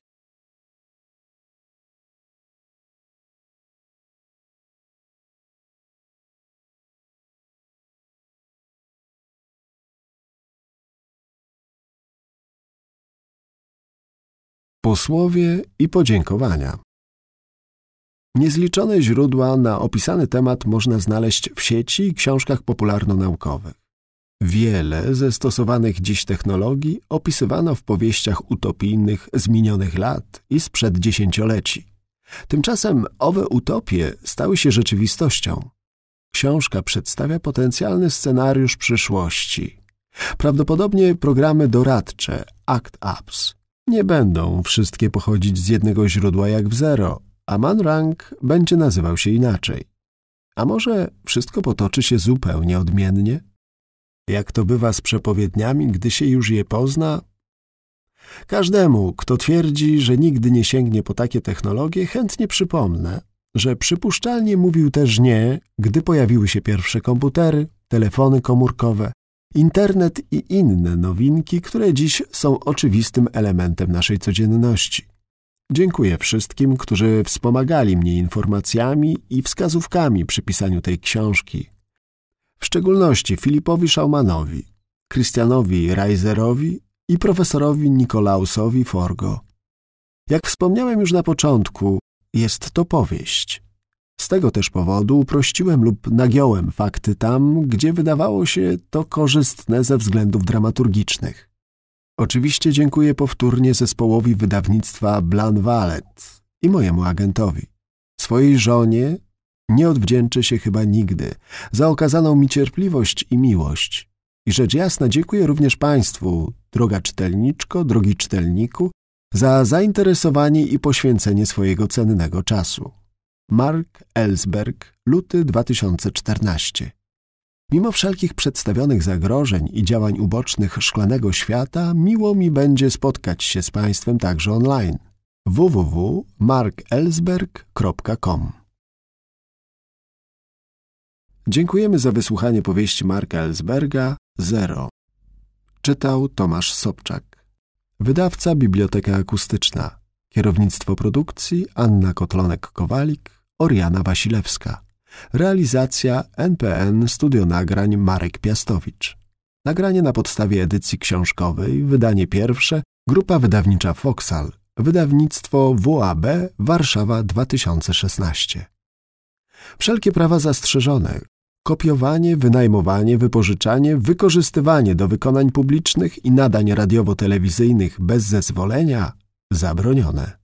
Posłowie
i podziękowania. Niezliczone źródła na opisany temat można znaleźć w sieci i książkach popularno-naukowych. Wiele ze stosowanych dziś technologii opisywano w powieściach utopijnych z minionych lat i sprzed dziesięcioleci. Tymczasem owe utopie stały się rzeczywistością. Książka przedstawia potencjalny scenariusz przyszłości. Prawdopodobnie programy doradcze, ACT-UPS, nie będą wszystkie pochodzić z jednego źródła jak w zero, a ManRank będzie nazywał się inaczej. A może wszystko potoczy się zupełnie odmiennie? jak to bywa z przepowiedniami, gdy się już je pozna? Każdemu, kto twierdzi, że nigdy nie sięgnie po takie technologie, chętnie przypomnę, że przypuszczalnie mówił też nie, gdy pojawiły się pierwsze komputery, telefony komórkowe, internet i inne nowinki, które dziś są oczywistym elementem naszej codzienności. Dziękuję wszystkim, którzy wspomagali mnie informacjami i wskazówkami przy pisaniu tej książki w szczególności Filipowi Szaumanowi, Krystianowi Reiserowi i profesorowi Nikolausowi Forgo. Jak wspomniałem już na początku, jest to powieść. Z tego też powodu uprościłem lub nagiąłem fakty tam, gdzie wydawało się to korzystne ze względów dramaturgicznych. Oczywiście dziękuję powtórnie zespołowi wydawnictwa Blan i mojemu agentowi, swojej żonie nie odwdzięczę się chyba nigdy za okazaną mi cierpliwość i miłość. I rzecz jasna dziękuję również Państwu, droga czytelniczko, drogi czytelniku, za zainteresowanie i poświęcenie swojego cennego czasu. Mark Ellsberg, luty 2014 Mimo wszelkich przedstawionych zagrożeń i działań ubocznych szklanego świata, miło mi będzie spotkać się z Państwem także online www.markelsberg.com Dziękujemy za wysłuchanie powieści Marka Elsberga Zero. Czytał Tomasz Sobczak. Wydawca Biblioteka Akustyczna. Kierownictwo produkcji Anna Kotlonek-Kowalik, Oriana Wasilewska. Realizacja NPN Studio Nagrań Marek Piastowicz. Nagranie na podstawie edycji książkowej, wydanie pierwsze, grupa wydawnicza Foxal, wydawnictwo WAB Warszawa 2016. Wszelkie prawa zastrzeżone. Kopiowanie, wynajmowanie, wypożyczanie, wykorzystywanie do wykonań publicznych i nadań radiowo-telewizyjnych bez zezwolenia zabronione.